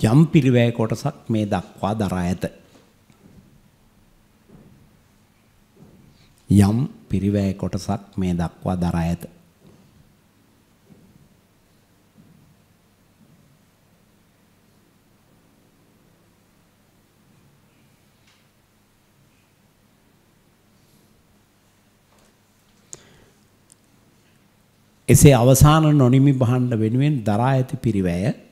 යම් පිරිවැය කොටසක් මේ දක්වා දරා ඇත. යම් පිරිවැය කොටසක් මේ දක්වා දරා ඇත. එසේ අවසාන නොනිමි භාණ්ඩ වෙනුවෙන් දරා ඇති පිරිවැය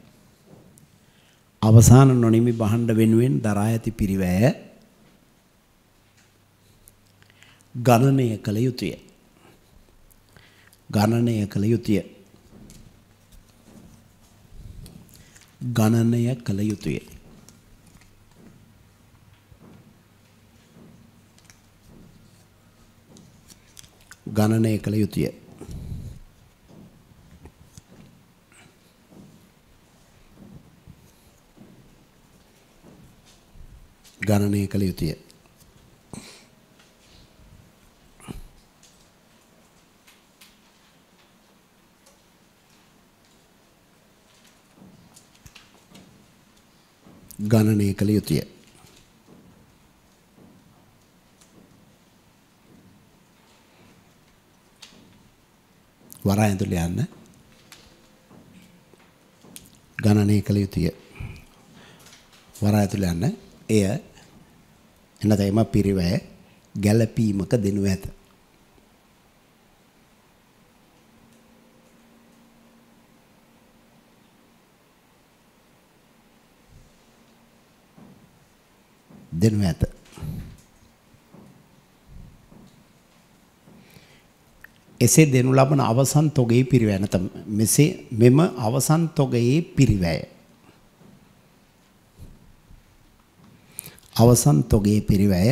අවසාන නොනිමි බහණ්ඩ වෙනුවෙන් දරා ඇති පිරිවැය ගණනය කළ යුතුය. ගණනය කළ යුතුය. ගණනය කළ යුතුය. ගණනය කළ යුතුය. ගණනය කළ යුතුය. ගණනය කළ යුතුය. වර ඇඳුල යන්න ගණනය කළ යුතුය. වර ඇතුළ යන්න එය එනත එම පිරිවැය ගැළපීමක දෙනු ඇත. දෙනු ඇත. එසේ දෙනු ලබන අවසන් තොගයේ පිරිවැය නැත මෙසේ මෙම අවසන් තොගයේ පිරිවැය අවසන් තොගේ පිරිවැය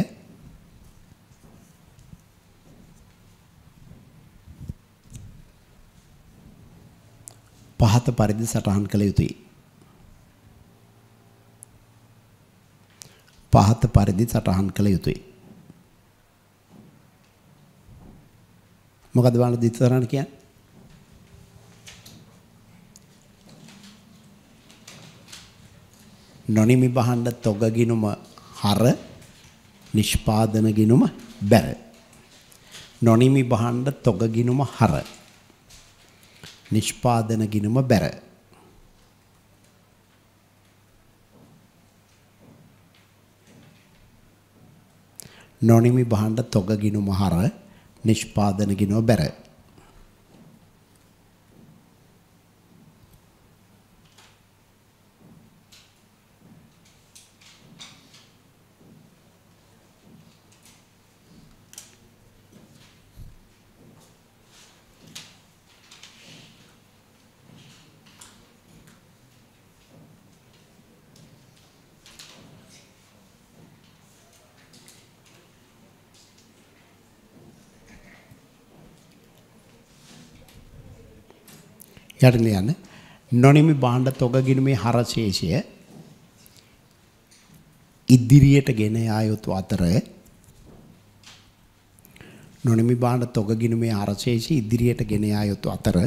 පහත පරිදි සටහන් කළ යුතුයි. පහත පරිදි සටහන් කළ යුතුයි. මොකද බාල දිත්තරණ කියන්නේ? නොනිමි බහන්න තොගගිනුම හර නිෂ්පාදන ගිනුම බැර. නොනිමි බහණ්ඩ තොග ගිනුම හර. නිෂ්පාදන ගිනුම බැර. නොනිමි බහණ්ඩ තොග ගිනුම හර නිෂ්පාදන ගිනුම බැර. යටට යන්න නොනිමි බාණ්ඩ තොගගිනුමේ හරශේෂය ඉදිරියට ගෙන ආයුතු අතර නොනිමි බාණ්ඩ තොගගිනුමේ හරශේෂය ඉදිරියට ගෙන ආයුතු අතර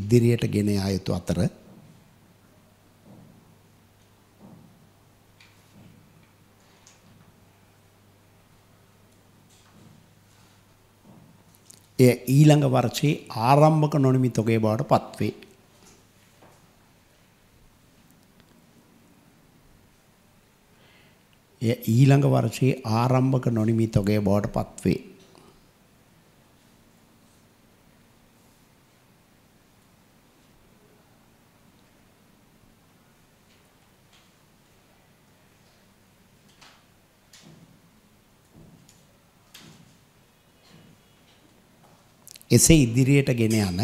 ඉදිරියට ගෙන ආයුතු අතර එය ඊළඟ වර්ෂයේ ආරම්භක නොනිමි තොගේ බවට පත්වේ. එය ඊළඟ වර්ෂයේ ආරම්භක නොනිමි තොගේ බවට පත්වේ. එසේ ඉදිරියට ගෙන යන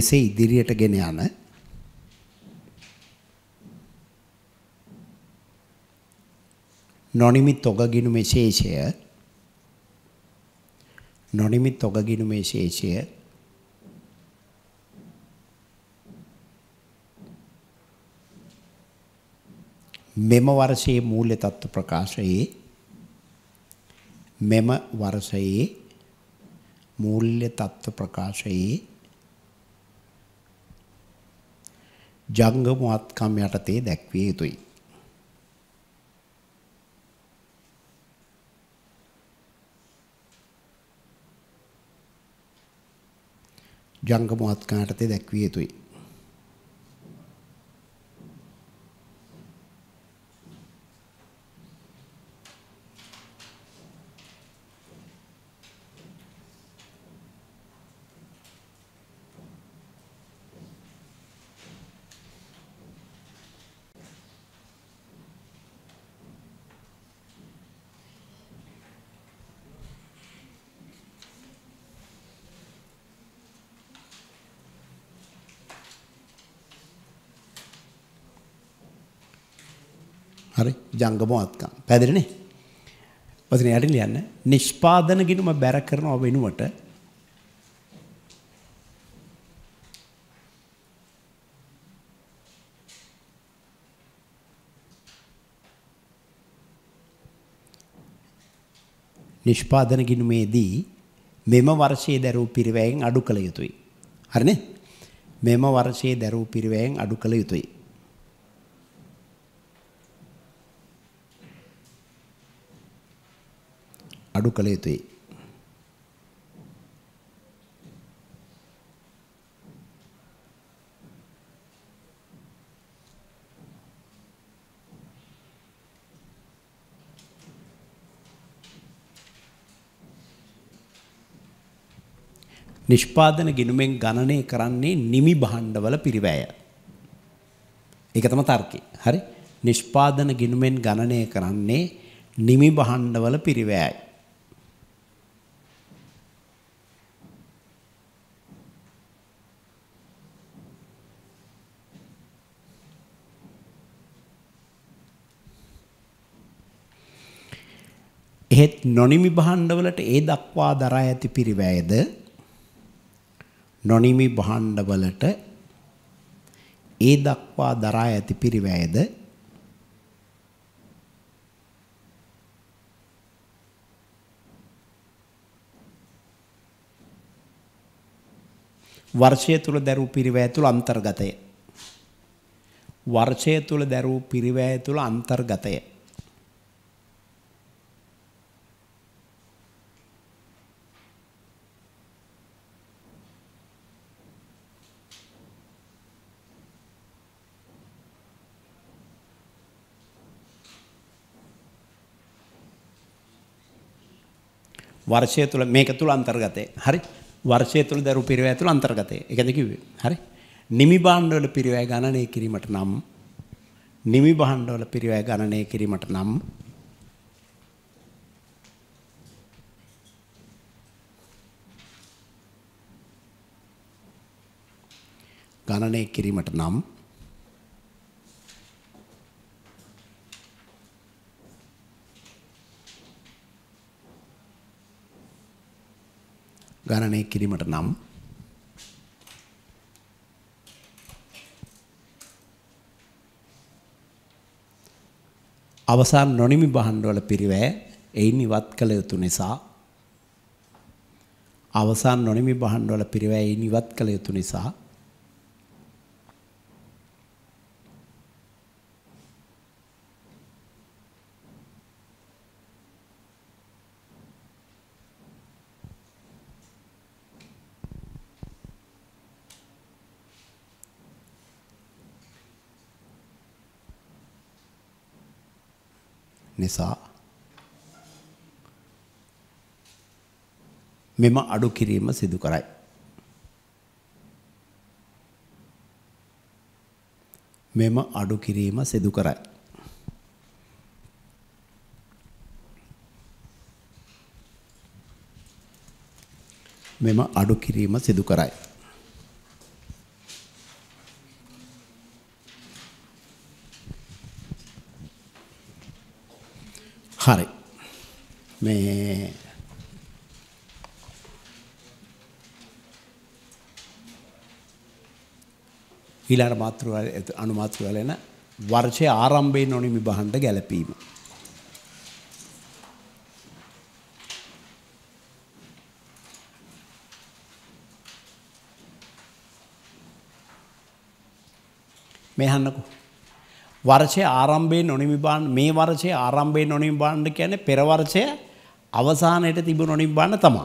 එසේ ඉදිරියට ගෙන යන නොනිමි තොගගිනු මෙශේෂය නොනිමි තොගගිනු මෙශේෂය මෙම වර්ෂයේ මූල්‍ය තත්ත්ව ප්‍රකාශයේ මෙම වර්ෂයේ මූල්‍ය තත්ත්ව ප්‍රකාශයේ ජංගම වත්කම් යටතේ දැක්විය යුතුයි. ජංගම වත්කම් යටතේ දැක්විය යුතුයි. හරි ජංගම වත්කම්. පැහැදිලිනේ? පස්සේ යටින් ලියන්න. නිෂ්පාදන ගිණුම බැර කරනව වෙනුවට නිෂ්පාදන ගිණුමේදී මෙම වර්ෂයේ දැරූ පිරිවැයෙන් අඩු කළ යුතුයි. හරිනේ? මෙම වර්ෂයේ දැරූ පිරිවැයෙන් අඩු කළ යුතුයි. අඩු කළ යුතුයි. නිෂ්පාදන ගිණුමෙන් ගණනය කරන්නේ නිමි භාණ්ඩවල පිරිවැය. ඒක තමයි තර්කය. හරි? නිෂ්පාදන ගිණුමෙන් ගණනය කරන්නේ නිමි භාණ්ඩවල පිරිවැයයි. එහෙත් නොනිමි භාණ්ඩවලට ඒ දක්වා දරා ඇති පිරිවැයද නොනිමි භාණ්ඩවලට ඒ දක්වා දරා ඇති පිරිවැයද වර්ෂය තුල දරූ පිරිවැය තුල අන්තර්ගතය වර්ෂය තුල දරූ පිරිවැය තුල අන්තර්ගතය වර්ෂය තුළ මේක තුළ අන්තර්ගතය. හරි වර්ෂය තුළ දරු පිරිවැය තුළ අන්තර්ගතය. ඒකද කිව්වේ? හරි. නිමි භාණ්ඩවල පිරිවැය ගණනය කිරීමට නම් නිමි භාණ්ඩවල පිරිවැය ගණනය කිරීමට නම් ගණනය කිරීමට නම් ගණනය කිරීමට නම් අවසාන නොනිමි භාණ්ඩවල පිරිවැය එයින් ඉවත් කළ යුතු නිසා අවසාන නොනිමි භාණ්ඩවල පිරිවැය එයින් ඉවත් කළ යුතු නිසා නිසා මෙම අඩු කිරීම සිදු කරයි. මෙම අඩු කිරීම සිදු කරයි. මෙම අඩු කිරීම සිදු කරයි. හරි. මේ ඊළඟ මාතෘකාව අනුමාතෘකාව වෙන වර්ෂයේ ආරම්භයෙන් නොනි විභාණ්ඩ ගැළපීම. මේ අහන්නකෝ වර්ෂය ආරම්භයෙන් නොනිමිබාන්න මේ වර්ෂය ආරම්භයෙන් නොනිමිබාන්න කියන්නේ පෙරවර්ෂය අවසානයට තිබුණ නොනිමිබාන්න තමයි.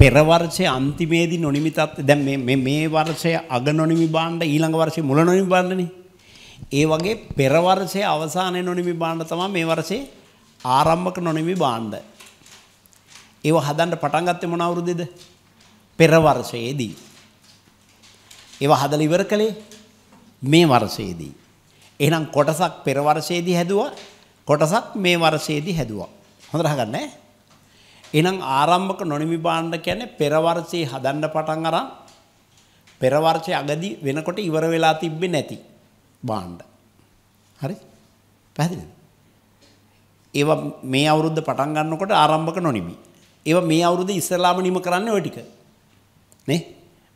පෙරවර්ෂය අන්තිමේදී නොනිමිතත් දැන් මේ මේ මේ වර්ෂය අග නොනිමිබාන්න ඊළඟ වර්ෂේ මුල නොනිමිබාන්නනේ. ඒ වගේ පෙරවර්ෂය අවසානයේ නොනිමිබාන්න තමයි මේ වර්ෂේ ආරම්භක නොනිමිබාන්න. ඒව හදන්න පටන් ගත්තේ මොන අවුරුද්දේද? පෙරවර්ෂයේදී. ඒව හදලා ඉවර කළේ මේ වර්ෂයේදී. එහෙනම් කොටසක් පෙර වර්ෂයේදී හැදුවා කොටසක් මේ වර්ෂයේදී හැදුවා. හොඳට අහගන්න ඈ. එහෙනම් ආරම්භක නොනිමි භාණ්ඩ කියන්නේ පෙර වර්ෂයේ හදන්න පටන් අරන් පෙර වර්ෂයේ අගදී වෙනකොට ඉවර වෙලා තිබ්බේ නැති භාණ්ඩ. හරි? පැහැදිලිද? ඒවා මේ අවුරුද්ද පටන් ගන්නකොට ආරම්භක නොනිමි. ඒවා මේ අවුරුද්ද ඉස්සලාම නිම කරන්නේ ওই ටික. නේ?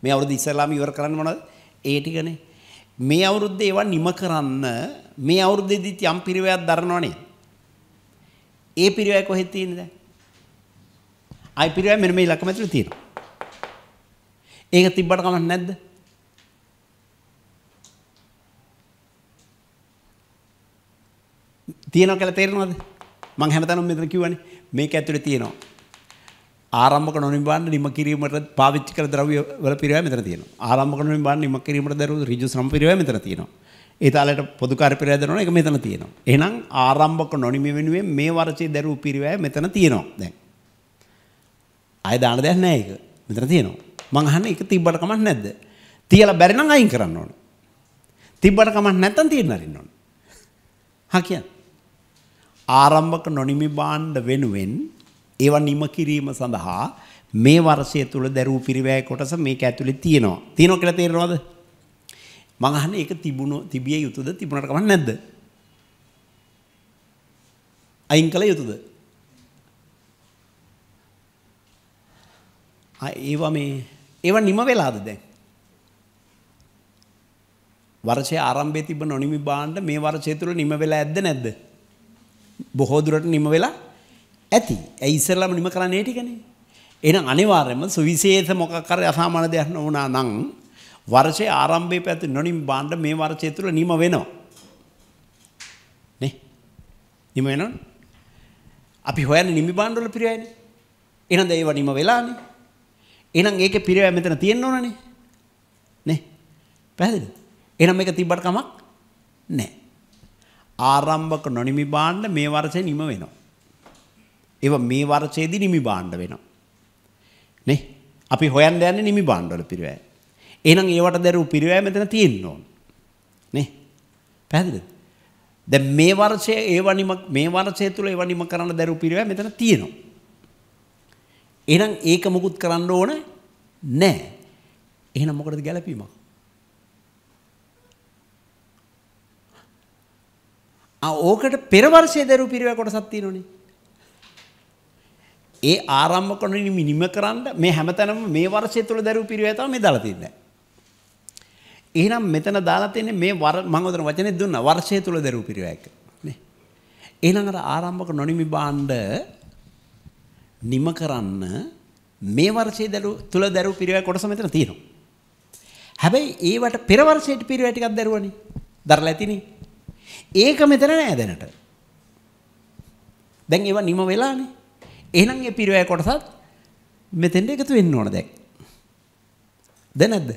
මේ අවුරුද්ද ඉස්සලාම ඉවර කරන්නේ මොනවද? ඒ ටිකනේ. මේ අවුරුද්දේ ඒවා නිම කරන්න මේ අවුරුද්දේදීත් යම් පිරිවැයක් දරනවනේ. ඒ පිරිවැය කොහෙද තියෙන්නේ දැන්? ආයි පිරිවැය මෙන්න මේ ඉලක්කම ඇතුළේ තියෙනවා. ඒක තිබ්බට කමක් නැද්ද? තියෙනවා කියලා තේරෙනවද? මං හැමතැනම මෙතන කිව්වනේ මේක ඇතුලේ තියෙනවා. ආරම්භක නොනිබාන්න නිම කිරීමට පාවිච්චි කර ද්‍රව්‍ය වල පිරිවැය මෙතන තියෙනවා. ආරම්භක නොනිබාන්න නිම කිරීමට දරුව ඍජු ශ්‍රම පිරිවැය මෙතන තියෙනවා. ඒ තාලයට පොදු කාර්ය පිරිවැය දරනවා ඒක මෙතන තියෙනවා. එහෙනම් ආරම්භක නොනිම වෙනුවෙන් මේ වර්ෂයේ දරුව පිරිවැය මෙතන තියෙනවා. දැන් ආය දාන දෙයක් නැහැ ඒක. මෙතන තියෙනවා. මං අහන්නේ ඒක තිබ්බට කමක් නැද්ද? තියලා බැරි නම් අයින් කරන්න ඕනේ. තිබ්බට කමක් නැත්තම් තියෙන්න අරින්න ඕනේ. හා කියන්නේ ආරම්භක නොනිමි බාණ්ඩ වෙනුවෙන් ඒවා නිම කිරීම සඳහා මේ වර්ෂය තුල දරූ පිරිවැය කොටස මේක ඇතුලේ තියෙනවා. තියෙනවා කියලා තේරෙනවද? මම අහන්නේ ඒක තිබුණෝ තිබිය යුතුද තිබුණාට කමක් නැද්ද? අයින් කළ යුතුද? ආ ඒවා මේ ඒවා නිම වෙලාද දැන්? වර්ෂයේ ආරම්භයේ තිබෙන නොනිමි බාණ්ඩ මේ වර්ෂය තුල නිම වෙලා ඇද්ද නැද්ද? බොහෝ දුරට නිම වෙලා ඇති ඇ ඉස්සරලම නිම කරන්නේ ටිකනේ. එනම් අනිවාර්යම සුවිශේෂ මොකක්කර අසාමාන දෙයක් නොවනා නම් වර්ෂයේ ආරම්භයේ පැති නොනිම් බාණ්ඩ මේ වර්ෂය තුළ නිම වෙනවා. නේ? නිම වෙනවනේ. අපි හොයන්නේ නිමි බාණ්ඩ වල පිරයයිනේ. එහෙනම් ඒව නිම වෙලානේ. එහෙනම් ඒකේ පිරය මෙතන තියෙන්න ඕනනේ. නේ? පැහැදිලිද? එහෙනම් මේක තිබ්බට කමක් නැහැ. ආරම්භක නොනිමි බාණ්ඩ මේ වර්ෂේ නිම වෙනවා. ඒව මේ වර්ෂයේදී නිමි භාණ්ඩ වෙනවා. නේ? අපි හොයන්න යන්නේ නිමි භාණ්ඩවල පිරිවැය. එහෙනම් ඒවට දරුව පිරිවැය මෙතන තියෙන්න ඕන. නේ? පැහැදිලිද? දැන් මේ වර්ෂයේ ඒව නිම මේ වර්ෂය තුල ඒව නිම කරන්න දරුව පිරිවැය මෙතන තියෙනවා. එහෙනම් ඒක මොකුත් කරන්න ඕන නැහැ. එහෙනම් මොකටද ගැළපීමක්? ආ ඕකට පෙර වර්ෂයේ දරුව පිරිවැය කොටසක් තියෙනෝනේ. ඒ ආරම්භකණනි මිනිම කරන්න මේ හැමතැනම මේ වර්ෂය තුළ දැරු පිරිවැතම මේ දාලා තින්නේ. එහෙනම් මෙතන දාලා තින්නේ මේ වර මම උදේ වචනේ දුන්නා වර්ෂය තුළ දැරු පිරිවැයක නේ. එහෙනම් අර ආරම්භක නොනිමි බාණ්ඩ නිම කරන්න මේ වර්ෂයේ දැරු තුළ දැරු පිරිවැය කොටස මෙතන තියෙනවා. හැබැයි ඒවට පෙර වර්ෂයේ පිරිවැය ටිකක් දැරුවනේ. දරලා ඇතිනේ. ඒක මෙතන නෑ දැනට. දැන් ඒවා නිම වෙලානේ. එහෙනම් ඒ පිරිවැය කොටසත් මෙතෙන්ට එකතු වෙන්න ඕන දැන්. දැන් නැද්ද?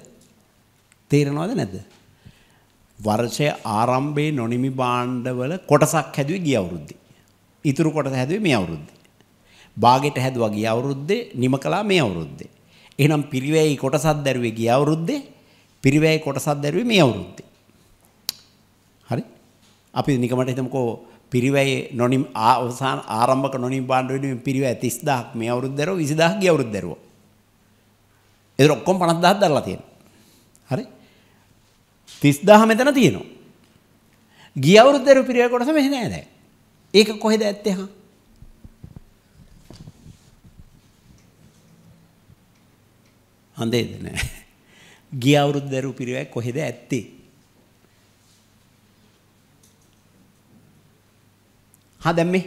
තේරෙනවද නැද්ද? වර්ෂයේ ආරම්භයේ නොනිමි භාණ්ඩවල කොටසක් හැදුවේ ගිය අවුරුද්දේ. ඉතුරු කොටස හැදුවේ මේ අවුරුද්දේ. බාගෙට හැදුවා ගිය අවුරුද්දේ, නිම කළා මේ අවුරුද්දේ. එහෙනම් පිරිවැයි කොටසක් දැරුවේ ගිය අවුරුද්දේ, පිරිවැයි කොටසක් දැරුවේ මේ අවුරුද්දේ. හරි? අපි නිකමට හිතමුකෝ පිරිවැයේ නොනිම් අවසාන ආරම්භක නොනිම් පාණ්ඩ වෙනුවෙන් පිරිවැය 30000ක් මේ අවුරුද්ද දරුවා 20000ක් ගිය අවුරුද්ද දරුවා. ඒතර ඔක්කොම 50000ක් දරලා තියෙනවා. හරි? 30000 මෙතන තියෙනවා. ගිය අවුරුද්ද දරුවා පිරිවැය කොටස මෙහි නෑ දැන්. ඒක කොහෙද ඇත්තේ හා? හන්දේද නෑ. ගිය අවුරුද්ද දරුවා පිරිවැය කොහෙද ඇත්තේ? හා දැන් මේ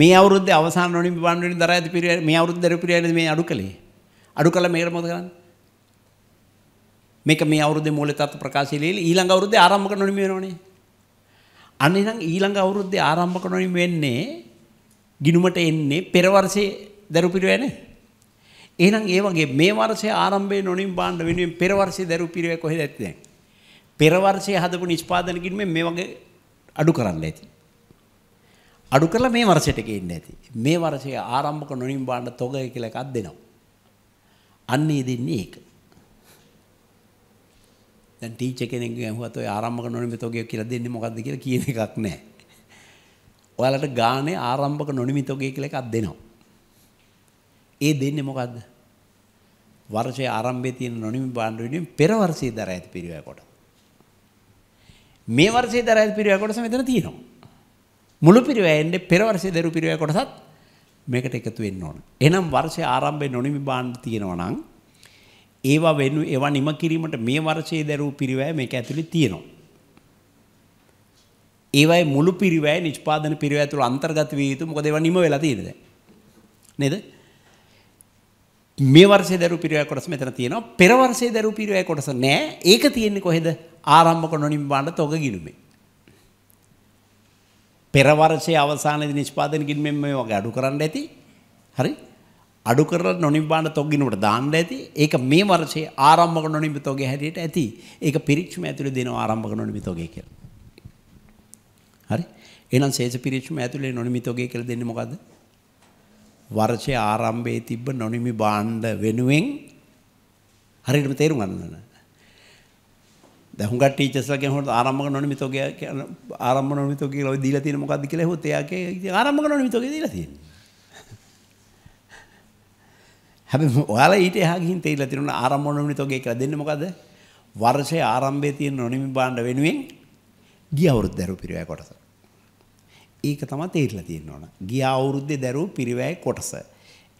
මේ අවුරුද්දේ අවසාන නොනින් බණ්ඩ වෙන දර ඇති පිරිය මේ අවුරුද්දේ පිරියනේ මේ අඩු කළේ. අඩු කළා මේකට මොකද කරන්නේ? මේක මේ අවුරුද්දේ මූලික තත්ත්ව ප්‍රකාශය ලියලා ඊළඟ අවුරුද්දේ ආරම්භක නොනින් වෙනවනේ. අන්න එහෙනම් ඊළඟ අවුරුද්දේ ආරම්භක නොනින් වෙන්නේ ගිනුමට එන්නේ පෙර වර්ෂයේ දරු පිරියනේ. එහෙනම් ඒ වගේ මේ වර්ෂයේ ආරම්භයේ නොනින් බණ්ඩ වෙනුවෙන් පෙර වර්ෂයේ දරු පිරිය කොහෙද ඇත්තේ දැන්? පෙර වර්ෂයේ හදපු නිෂ්පාදන ගිණුමේ මේ වගේ අඩු කරන්න ඇති. අඩු කරලා මේ වර්ෂයට ගේන්න ඇති. මේ වර්ෂයේ ආරම්භක නොනින් බාණ්ඩ තොගය කියලා එකක් දෙනවා. අන්න ඒ දෙන්නේ ඒක. දැන් ටීචර් කෙනෙක්ගෙන් අහුවත් ඔය ආරම්භක නොනිමිත ඔගේ කියලා දෙන්නේ මොකද්ද කියලා කියන එකක් නැහැ. ඔයාලට ගානේ ආරම්භක නොනිමිත ඔගේ කියලා එකක් දෙනවා. ඒ දෙන්නේ මොකද්ද? වර්ෂයේ ආරම්භයේ තියෙන නොනිමිත බාණ්ඩ වෙනුවෙන් පෙර වර්ෂයේ දර ඇති පිරිවැය කොට. මේ වර්ෂයේ දර ඇති පිරිවැය කොටස මෙතන තියෙනවා. මුළු පිරිවැයෙන්ට පෙරවර්ෂය දෙරු පිරිවැය කොටසත් මේකට එකතු වෙන්න ඕන. එහෙනම් වර්ෂය ආරම්භයෙන් නොනිමි බාන්න තියෙනවා නම් ඒවා වෙනු ඒවා නිම කිරීමට මේ වර්ෂයේ දරූ පිරිවැය මේක ඇතුලේ තියෙනවා. ඒවයි මුළු පිරිවැය නිෂ්පාදන පිරිවැය තුළ අන්තර්ගත විය යුතු මොකද ඒවා නිම වෙලා තියෙන්නේ දැන්. නේද? මේ වර්ෂයේ දරූ පිරිවැය කොටස මෙතන තියෙනවා. පෙර වර්ෂයේ දරූ පිරිවැය කොටස නෑ. ඒක තියෙන්නේ කොහෙද? ආරම්භක නොනිමි බාන්න තොග ගිනුමේ. පෙරවර්ෂයේ අවසානයේදී නිෂ්පාදන ගිණුමෙන් මේ වගේ අඩු කරන්න ඇති. හරි? අඩු කරලා නොනිබ්බාන තොග්ගිනුවට දාන්න ඇති. ඒක මේ වර්ෂයේ ආරම්භක නොනිබ්බ තොගේ හැටියට ඇති. ඒක පිරික්ෂම ඇතුලේ දෙනවා ආරම්භක නොනිබ්බ තොගේ කියලා. හරි? එහෙනම් ශේෂ පිරික්ෂම ඇතුලේ නොනිබ්බ තොගේ කියලා දෙන්නේ මොකද්ද? වර්ෂයේ ආරම්භයේ තිබ්බ නොනිමි භාණ්ඩ වෙනුවෙන් හරියටම තේරුම් ගන්න ඕනේ. දැන් හුඟක් ටීචර්ස්ලා කියනකොට ආරම්භක නොනිමිතෝ කියන ආරම්භ නොනිමිතෝ කියලා ඔය දීලා තියෙන මොකද්ද කියලා හෙවොත් එයාගේ ඉතින් ආරම්භක නොනිමිතෝ කියලා දීලා තියෙන්නේ. හැබැයි ඔයාලා ඊට එහා ගිහින් තේරිලා තියෙනවා ආරම්භ නොනිමිතෝ කියලා දෙන්නේ මොකද්ද? වර්ෂයේ ආරම්භයේ තියෙන නොනිමි භාණ්ඩ වෙනුවෙන් ගිය අවුරුද්ද දරුව පිරිවැය කොටස. ඒක තමයි තේරිලා තියෙන්න ඕන. ගිය අවුරුද්දේ දරුව පිරිවැය කොටස.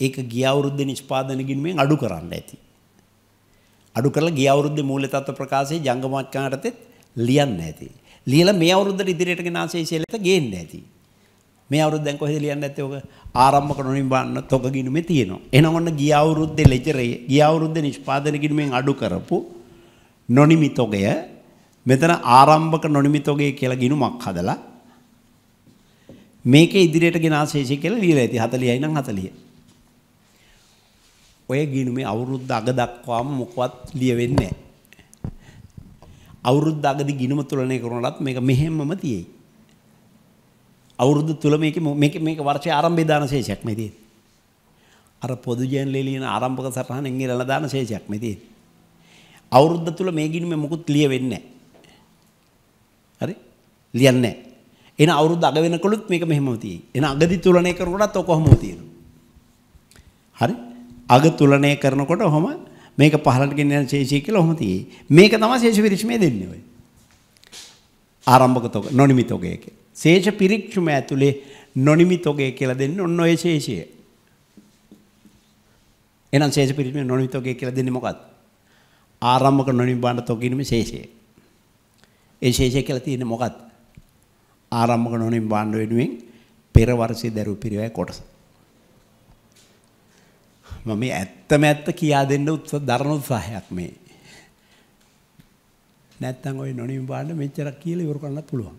ඒක ගිය අවුරුද්දේ නිෂ්පාදන ගිණුමෙන් අඩු කරන්න ඇති. අඩු කරලා ගිය අවුරුද්දේ මූල්‍ය තත්ත්ව ප්‍රකාශයේ ජංගමච්චාරතෙත් ලියන්න ඇති. ලියලා මේ අවුරුද්දට ඉදිරියට ගෙන ආශේෂයලට ගේන්න ඇති. මේ අවුරුද්ද දැන් කොහෙද ලියන්න ඇත්තේ ඔක? ආරම්භක නොනිබන්න තොග ගිණුමේ තියෙනවා. එහෙනම් ඔන්න ගිය අවුරුද්දේ ලෙජරේ ගිය අවුරුද්දේ නිෂ්පාදන ගිණුමෙන් අඩු කරපු නොනිමි තොගය මෙතන ආරම්භක නොනිමි තොගය කියලා ගිණුමක් හදලා මේකේ ඉදිරියට ගෙන ආශේෂය කියලා ලියලා ඇති. 40යි නම් 40. ඔය ගිනුමේ අවුරුද්ද අග දක්වාම මොකවත් ලියවෙන්නේ නැහැ. අවුරුද්ද අගදී ගිනුම තුලනය කරනලත් මේක මෙහෙම්මම තියෙයි. අවුරුද්ද තුල මේක මේක මේක වර්ෂයේ ආරම්භයේ දාන ශේෂයක් මේ තියෙන්නේ. අර පොදු ජයන්ලේ ලියන ආරම්භක සටහනෙන් ඉරලා දාන ශේෂයක් මේ තියෙන්නේ. අවුරුද්ද තුල මේ ගිනුමේ මොකුත් ලියවෙන්නේ නැහැ. හරි? ලියන්නේ නැහැ. එන අවුරුද්ද අග වෙනකොලුත් මේක මෙහෙමම තියෙයි. එන අගදී තුලනය කරනකොටත් ඔක කොහොමද තියෙනවා. හරි? අග තුලණය කරනකොට ඔහම මේක පහළට ගෙන යන ශේෂය කියලා ඔහම තියෙයි. මේක තමයි ශේෂ පිරික්ෂමේ දෙන්නේ ඔය. ආරම්භක තොග නොනිමිත තොගය කියලා. ශේෂ පිරික්ෂම ඇතුලේ නොනිමිත තොගය කියලා දෙන්නේ ඔන්න ඔය ශේෂය. එහෙනම් ශේෂ පිරික්ෂමේ නොනිමිත තොගය කියලා දෙන්නේ මොකක්ද? ආරම්භක නොනිබාන තොගිනුමේ ශේෂය. ඒ ශේෂය කියලා තියෙන්නේ මොකක්ද? ආරම්භක නොනිබාන වෙනුවෙන් පෙර වර්ෂයේ දරුව පිරිවැය කොටස. මම මේ ඇත්තම ඇත්ත කියා දෙන්න උත්සාහ දරන උත්සාහයක් මේ. නැත්තම් ওই නොනිම බාන්න මෙච්චරක් කියලා ඉවර කරන්නත් පුළුවන්.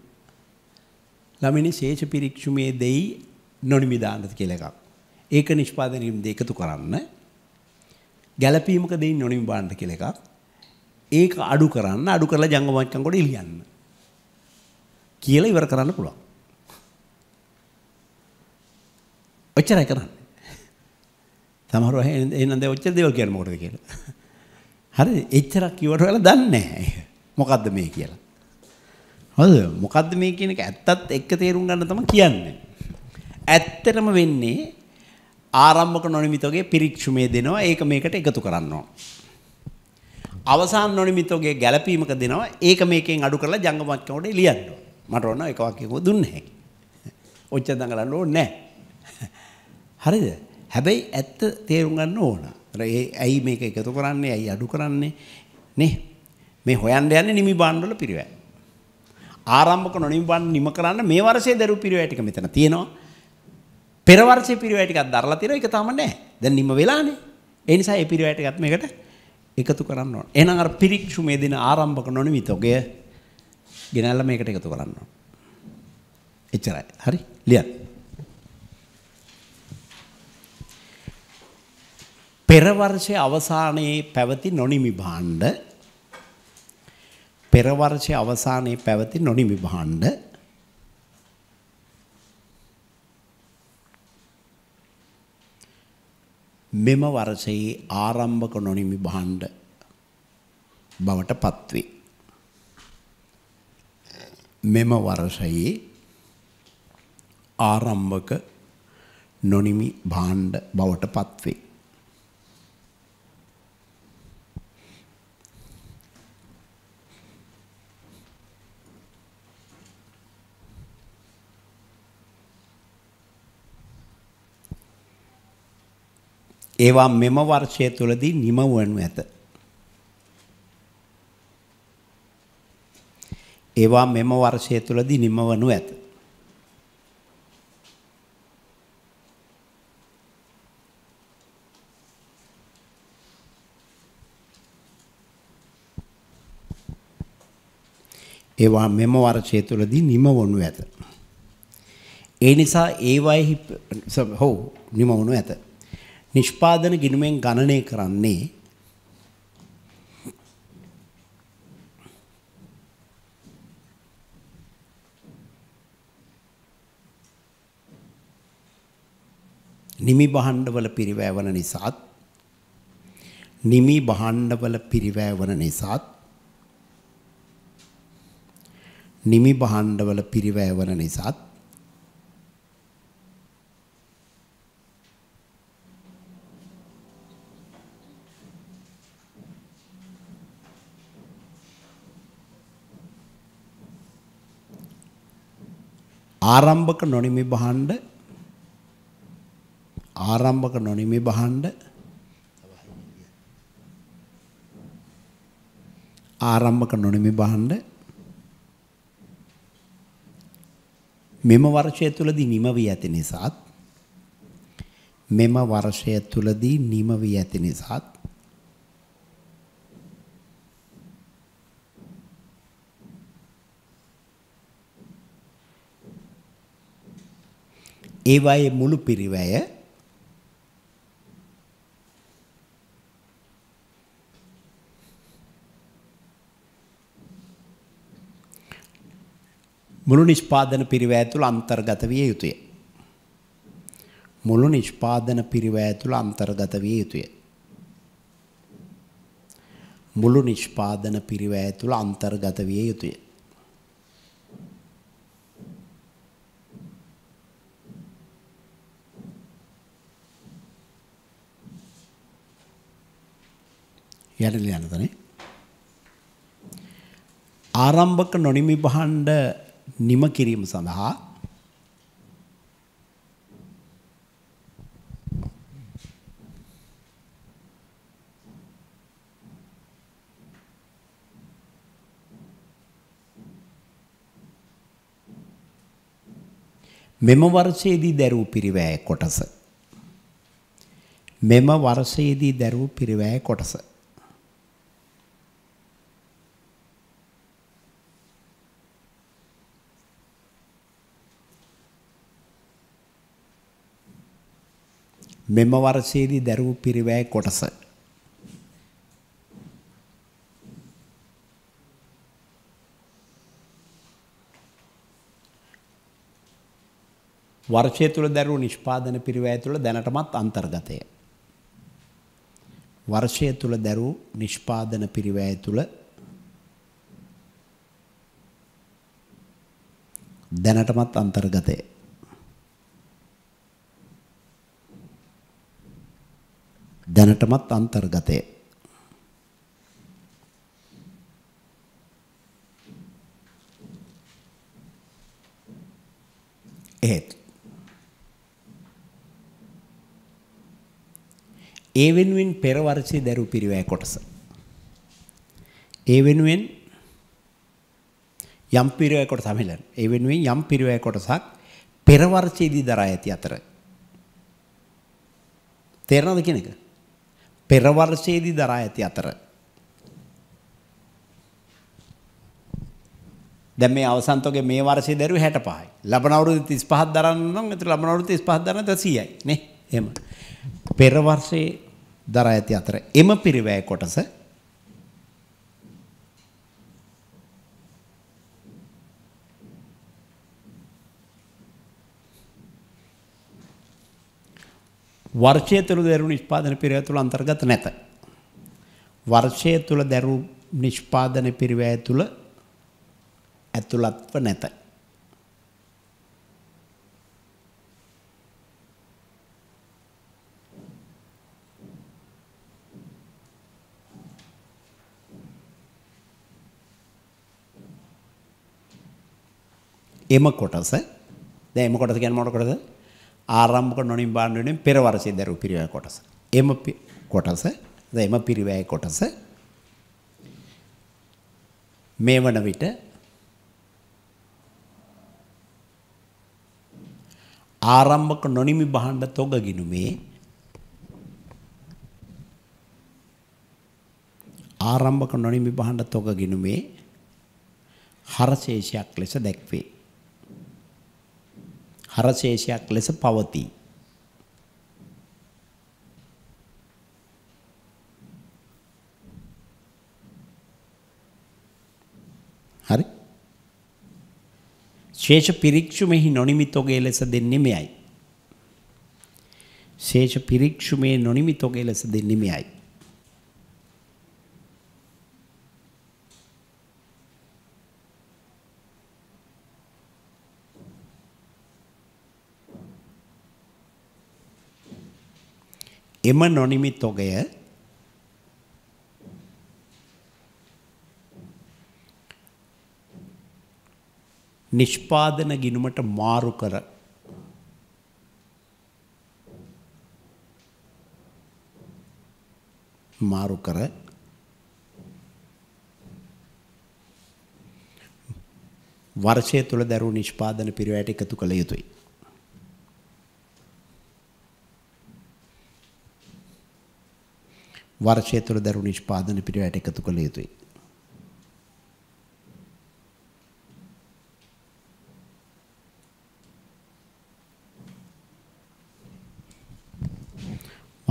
ළමිනේ ශේෂ පිරික්ෂුමේ දෙයි නොනිමි දාන්නත් කියලා එකක්. ඒක නිෂ්පාදනය කිරීම දෙක එකතු කරන්න. ගැළපීමක දෙයි නොනිම බාන්න කියලා එකක්. ඒක අඩු කරන්න අඩු කරලා ජංගමච්චන් කොට ඉලියන්න. කියලා ඉවර කරන්න පුළුවන්. ඔච්චරයි කරන්නේ. සමහරව එහෙනම් දැන් ඔච්චර දේවල් කියන්නේ මොකටද කියලා. හරි එච්චරක් කිව්වට ඔයාලා දන්නේ නැහැ. මොකද්ද මේ කියලා. හරිද? මොකද්ද මේ කියන එක ඇත්තත් එක්ක තේරුම් ගන්න තමයි කියන්නේ. ඇත්තටම වෙන්නේ ආරම්භක නොනිමිතෝගේ පිරික්ෂුමේ දෙනවා ඒක මේකට එකතු කරනවා. අවසාන නොනිමිතෝගේ ගැළපීමක දෙනවා ඒක මේකෙන් අඩු කරලා ජංගමත් කෝඩේ ලියනවා. මට ඕන එක වාක්‍යයක් දුන්නේ නැහැ. ඔච්චර දඟලන්න ඕනේ නැහැ. හරිද? හැබැයි ඇත්ත තේරුම් ගන්න ඕන. ඒ ඇයි මේක එකතු කරන්නේ? ඇයි අඩු කරන්නේ? නේ. මේ හොයන්න යන්නේ නිමි බාණ්ඩ වල පිරිවැය. ආරම්භක නොනිමි බාණ්ඩ නිම කරන්න මේ වර්ෂයේ දරු පිරිවැය ටික මෙතන තියෙනවා. පෙර වර්ෂයේ පිරිවැය ටිකක් දරලා තියෙනවා. ඒක තාම නැහැ. දැන් නිම වෙලානේ. ඒ නිසා ඒ පිරිවැය ටිකත් මේකට එකතු කරන්න ඕන. එහෙනම් අර පිරික්ෂු මේ දින ආරම්භක නොනිමි තොගය ගෙනල්ලා මේකට එකතු කරන්න ඕන. එච්චරයි. හරි. ලියන්න. පෙරවර්ෂය අවසානයේ පැවති නොනිමි භාණ්ඩ පෙරවර්ෂය අවසානයේ පැවති නොනිමි භාණ්ඩ මෙම වර්ෂයේ ආරම්භක නොනිමි භාණ්ඩ බවට පත්වේ. මෙම වර්ෂයේ ආරම්භක නොනිමි භාණ්ඩ බවට පත්වේ. ඒවා මෙම වර්ෂය තුලදී නිම වනු ඇත. ඒවා මෙම වර්ෂය තුලදී නිම වනු ඇත. ඒවා මෙම වර්ෂය තුලදී නිම වනු ඇත. ඒ නිසා ඒවාෙහි හෝ නිම වනු ඇත. නිෂ්පාදන ගිණුමෙන් ගණනය කරන්නේ නිමි භාණ්ඩවල පිරිවැවන නිසාත් නිමි භාණ්ඩවල පිරිවැවන නිසාත් නිමි භාණ්ඩවල පිරිවැවන නිසාත් ආරම්භක නොනිමි භාණ්ඩ ආරම්භක නොනිමි භාණ්ඩ ආරම්භක නොනිමි භාණ්ඩ මෙම වර්ෂය තුලදී නිම වී ඇති නිසාත් මෙම වර්ෂය තුලදී නිම වී ඇති නිසාත් ඒවායේ මුළු පිරිවැය මුළු නිෂ්පාදන පිරිවැය තුළ අන්තර්ගත විය යුතුය. මුළු නිෂ්පාදන පිරිවැය තුළ අන්තර්ගත විය යුතුය. මුළු නිෂ්පාදන පිරිවැය තුළ අන්තර්ගත විය යුතුය. යටල යන තනේ. ආරම්භක නොනිමි බහන්ඩ නිම කිරීම සඳහා මෙම වර්ෂයේදී දැරූ පිරිවැය කොටස මෙම වර්ෂයේදී දැරූ පිරිවැය කොටස මෙම වර්ෂයේදී දැරූ පිරිවැය කොටස වර්ෂය තුළ දැරූ නිෂ්පාදන පිරිවැය තුළ දැනටමත් අන්තර්ගතය. වර්ෂය තුළ දැරූ නිෂ්පාදන පිරිවැය තුළ දැනටමත් අන්තර්ගතය. දැනටමත් අන්තර්ගතය. එහෙත් ඒ වෙනුවෙන් පෙර වර්ෂයේ දරු පිරිවැය කොටස. ඒ වෙනුවෙන් යම් පිරිවැය කොටස හැමලන. ඒ වෙනුවෙන් යම් පිරිවැය කොටසක් පෙර වර්ෂයේදී දරා ඇති අතර. තේරෙනවද කියන එක? පෙර වර්ෂයේදී දරා ඇති අතර දැන් මේ අවසන්තෝගේ මේ වර්ෂයේ දරුවේ 65යි. ලබන අවුරුදු 35ක් දරන්න නම් ඒතර ලබන අවුරුදු 35ක් දරන 100යි නේ. එහෙම. පෙර වර්ෂයේ දරා ඇති අතර එම පිරිවැය කොටස වර්ෂය තුළ දැරු නිෂ්පාදන පිරිවැය තුළ අන්තර්ගත නැත. වර්ෂය තුළ දැරු නිෂ්පාදන පිරිවැය තුළ ඇතුළත්ව නැත. එම කොටස දැන් එම කොටස කියන්නේ මොන කොටසද ආරම්භක නොනිම්බාන් වෙනුවෙන් පෙරවර සිද්ධ වූ පිරිවැය කොටස. එම කොටස එම පිරිවැය කොටස මේ වන විට ආරම්භක නොනිමි බහණ්ඩ තොග ගිනුමේ ආරම්භක නොනිමි බහණ්ඩ තොග ගිනුමේ හරශේෂයක් ලෙස දැක්වේ. හරශේෂයක් ලෙස පවතී. හරි ශේෂ පිරික්ෂු මෙහි නොනිමිතොගේ ලෙස දෙන්නෙමයයි. ශේෂ පිරික්ෂු මේ නොනිමිතොගේ ලෙස දෙන්නෙමයයි. එම නොනිමි තොගය නිෂ්පාදන ගිණුමට මාරු කර මාරු කර වර්ෂය තුළ දරු නිෂ්පාදන පිරිවැයට එකතු කළ යුතුයි. වර්ෂය තුළ දරු නිෂ්පාදන පිරිවැයට එකතු කළ යුතුයි.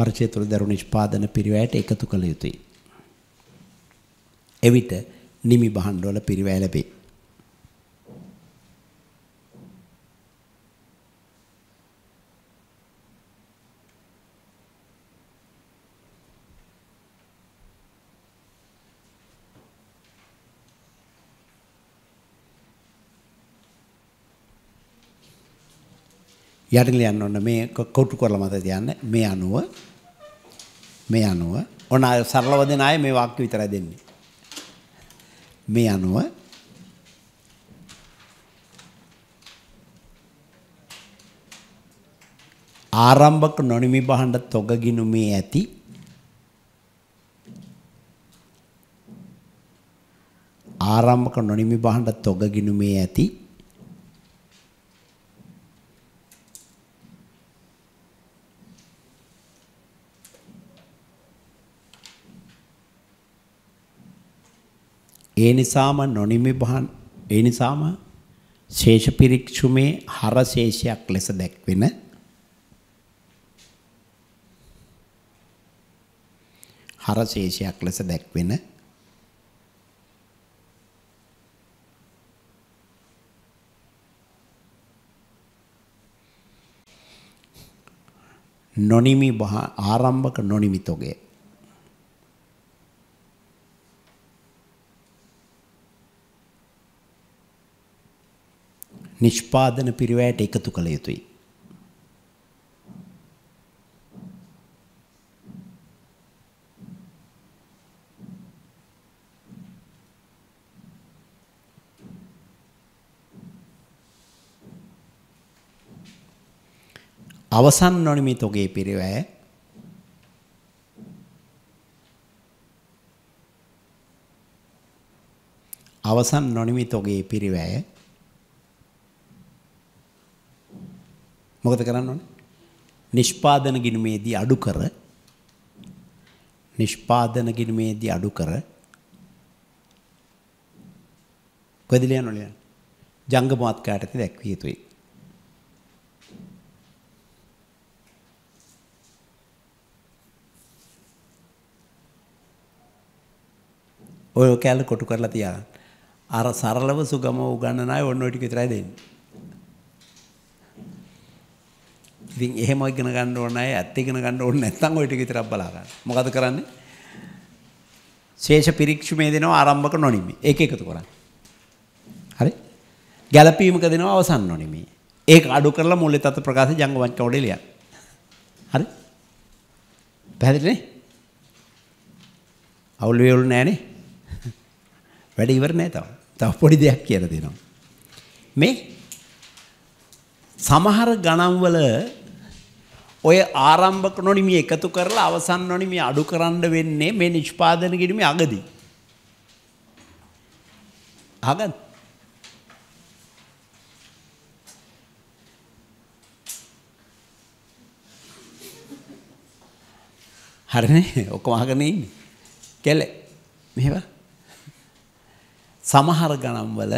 වර්ෂය තුළ දරු නිෂ්පාදන පිරිවැයට එකතු කළ යුතුයි. එවිට නිමි භාණ්ඩවල පිරිවැය ලැබේ. යටිල යන්න ඕන මේ කොටු කරලා මත තියන්න මේ අනුව මේ අනුව ඔන්න අය සරලව දෙන අය මේ වාක්‍ය විතරයි දෙන්නේ. මේ අනුව ආරම්භක නොනිමි බහඬ තොග ගිනුමේ ඇති ආරම්භක නොනිමි බහඬ තොග ගිනුමේ ඇති ඒ නිසාම නොනිමි බහන් ඒ නිසාම ශේෂපිරික්ෂුමේ හරශේෂයක් ලෙස දැක්වෙන හරශේෂයක් ලෙස දැක්වෙන නොනිමි ආරම්භක නොනිමි තොගේ නිෂ්පාදන පිරිවැයට එකතු කළ යුතුයි. අවසන් නොනිමිත ඔගේ පිරිවැය අවසන් නොනිමිත ඔගේ පිරිවැය මොකද කරන්න ඕනේ? නිෂ්පාදන ගිණුමේදී අඩු කර නිෂ්පාදන ගිණුමේදී අඩු කර කොහෙද ලියන්න ඕනේ? ජංගම මාත්කාටති දැක්විය යුතුයි. ඔය කැල කොටු කරලා තියාගන්න. අර සරලව සුගම උගන්නන අය ඔන්න ඔය ටික විතරයි දෙන්නේ. ඉතින් එහෙම ඉගෙන ගන්න ඕන අය ඇත්ත ඉගෙන ගන්න ඕනේ නැත්නම් ওই ටික විතරක් බලා ගන්න. මොකද කරන්නේ? ශේෂ පිරික්ෂුමේ දෙනවා ආරම්භක නොනිමි. ඒක එකතු කරන්නේ. හරි? ගැළපීමක දෙනවා අවසන් නොනිමි. ඒක අඩු කරලා මුල්ලේ තත් ප්‍රකාශ ජංගවංච උඩේ ලියන්න. හරි? පැහැදිලිනේ? අවුල් වේවුල් නැහනේ. වැඩ ඉවර නෑ තාම. තව පොඩි දෙයක් කියලා දෙනවා. මේ සමහර ගණන්වල ඔය ආරම්භක නොනිම එකතු කරලා අවසන් නොනිම අඩු කරන්න වෙන්නේ මේ නිෂ්පාදන කිරීම අගදී. අගත් හරිනේ ඔක්කොම අහගෙන ඉන්නේ. කෙල මෙහෙම සමහර ගණන්වල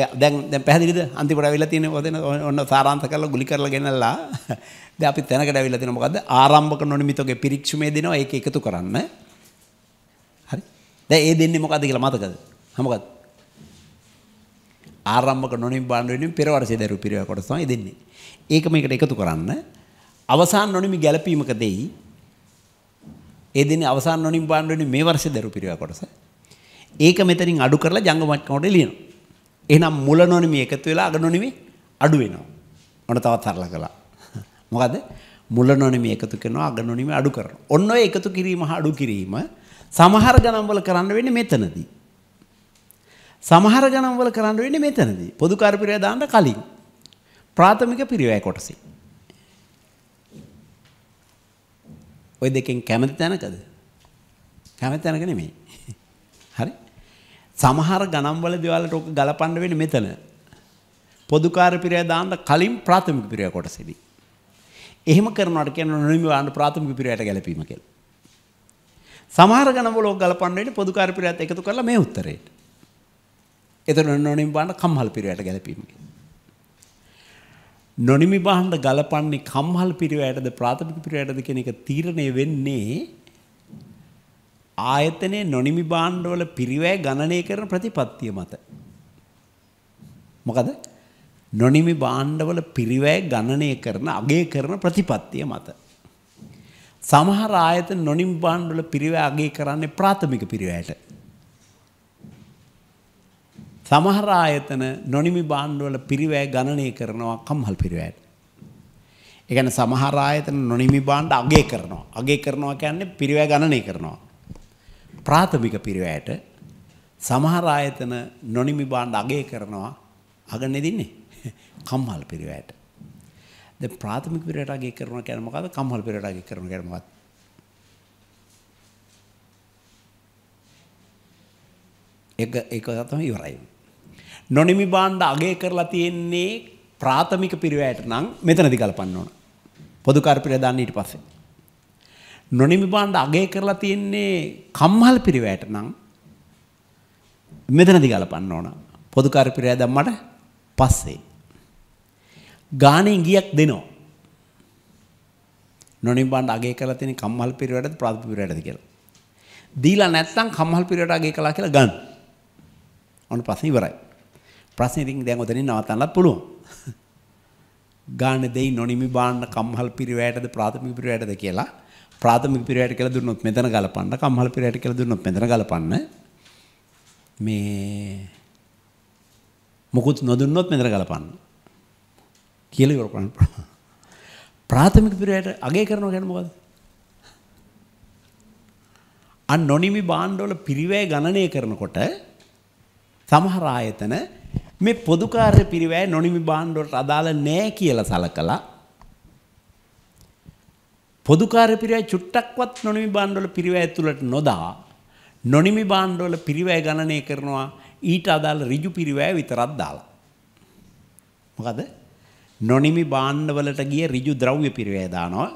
ඔය දැන් දැන් පැහැදිලිද අන්තිමට ඇවිල්ලා තියෙන්නේ ඔතන ඔන්න සාරාංශ කරලා ගුලි කරලා ගෙනල්ලා දැන් අපි තැනකට ඇවිල්ලා තියෙන මොකද්ද ආරම්භක නොනිමිතෝගේ පිරික්ෂුමේ දෙනවා ඒක එකතු කරන්න හරි දැන් ඒ දෙන්නේ මොකද්ද කියලා මතකද මොකද්ද ආරම්භක නොනිමිත බාණ්ඩ වෙනින් පෙරවර්ෂයේ දරු පිරිවැ කොටස තමයි දෙන්නේ ඒක මේකට එකතු කරන්න අවසාන නොනිමි ගැළපීමක දෙයි ඒ දෙන්නේ අවසාන නොනිමි බාණ්ඩ වෙනින් මේ වර්ෂයේ දරු පිරිවැ කොටස ඒක මෙතනින් අඩු කරලා ජංගම මට්ටමට ලියනවා එහෙනම් මුල නොනිමි එකතු වෙලා අග නොනිමි අඩු වෙනවා. ඔන්න තවත් සරල කළා. [laughs] මොකද මුල නොනිමි එකතු කරනවා අග නොනිමි අඩු කරනවා. ඔන්න ඔය එකතු කිරීම හා අඩු කිරීම සමහර ගණන්වල කරන්න වෙන්නේ මෙතනදී. සමහර ගණන්වල කරන්න වෙන්නේ මෙතනදී. පොදු කාර්යපිරිය දාන්න කලින්. ප්‍රාථමික පිරිවැය කොටසේ. ඔය දෙකෙන් කැමති තැනකද? කැමති තැනක නෙමෙයි. [laughs] හරි? සමහර ගණන්වල දේවල්ට ඔක ගලපන්න වෙන්නේ මෙතන. පොදුකාර පිරය දාන්න කලින් ප්‍රාථමික පිරය කොටසෙදි. එහෙම කරනවට කියනවා නොනිමි වන්න ප්‍රාථමික පිරයට ගැලපීම කියලා. සමහර ගණන්වල ඔක ගලපන්න වෙන්නේ පොදුකාර පිරයත් එකතු කරලා මේ උත්තරේට. එතන නොනිමි වන්න කම්හල් පිරයට ගැලපීම කියලා. නොනිමි බහන්න ගලපන්නේ කම්හල් පිරයටද ප්‍රාථමික පිරයටද කියන එක තීරණය වෙන්නේ ආයතනයේ නොනිමි භාණ්ඩවල පිරිවැය ගණනය කරන ප්‍රතිපත්තිය මත. මොකද නොනිමි භාණ්ඩවල පිරිවැය ගණනය කරන අගය කරන ප්‍රතිපත්තිය මත. සමහර ආයතන නොනිමි භාණ්ඩවල පිරිවැය අගය කරන්නේ ප්‍රාථමික පිරිවැයට. සමහර ආයතන නොනිමි භාණ්ඩවල පිරිවැය ගණනය කරනවා කම්හල් පිරිවැයට. ඒ කියන්නේ සමහර ආයතන නොනිමි භාණ්ඩ අගය කරනවා. අගය කරනවා කියන්නේ පිරිවැය ගණනය කරනවා. ප්‍රාථමික පිරිවැයට සමහර ආයතන නොනිමි බාණ්ඩ අගය කරනවා අගන්නේ දින්නේ [laughs] කම්හල් පිරිවැයට. දැන් ප්‍රාථමික පිරිවැයට අගය කරනවා කියන්නේ මොකද්ද? කම්හල් පිරිවැයට අගය කරනවා කියන්නේ මොකද්ද? එක එක තමයි ඉවරයි. නොනිමි බාණ්ඩ අගය කරලා තියෙන්නේ ප්‍රාථමික පිරිවැයට නම් මෙතනදි ගලපන්න ඕන. පොදු කාර්ය පිරිවැය දාන්න ඊට පස්සේ. නොනිමිපාණ්ඩ අගය කරලා තියෙන්නේ කම්හල් පිරිවැයට නම් මෙතනදි ගලපන්න ඕන. පොදුකාර පිරිවැය දැම්මට පස්සේ. ගානෙන් ගියක් දෙනවා. නොනිමිපාණ්ඩ අගය කරලා තියෙන කම්හල් පිරිවැයටද ප්‍රාථමික පිරිවැයටද කියලා. දීලා නැත්නම් කම්හල් පිරිවැයට අගය කළා කියලා ගන්න. ඔන්න ප්‍රශ්නේ ඉවරයි. ප්‍රශ්නේ ඉතින් දැන් ඔතනින් නවත්තන්නත් පුළුවන්. [laughs] ගාන දෙයි නොනිමි බාන්න කම්හල් පිරිවැයටද ප්‍රාථමික පිරිවැයටද කියලා ප්‍රාථමික පිරිවැයට කියලා දුන්නොත් මෙතන ගලපන්න කම්හල පිරිවැයට කියලා දුන්නොත් මෙතන ගලපන්න මේ මොකුත් නොදුන්නොත් මෙතන ගලපන්න කියලා ඉවර කරන්න ප්‍රාථමික පිරිවැයට අගය කරනවා කියන්නේ මොකද්ද අන් නොනිමි බාණ්ඩවල පිරිවැය ගණනය කරනකොට සමහර ආයතන මේ පොදු කාර්ය පිරිවැය නොනිමි බාණ්ඩවලට අදාළ නැහැ කියලා සලකලා පොදුකාර පිරිවැය චුට්ටක්වත් නොනිමි බාණ්ඩවල පිරිවැය ඇතුළට නොදා නොනිමි බාණ්ඩවල පිරිවැය ගණනය කරනවා ඊට අදාළ ඍජු පිරිවැය විතරක් දාලා. මොකද? නොනිමි බාණ්ඩවලට ගිය ඍජු ද්‍රව්‍ය පිරිවැය දානවා.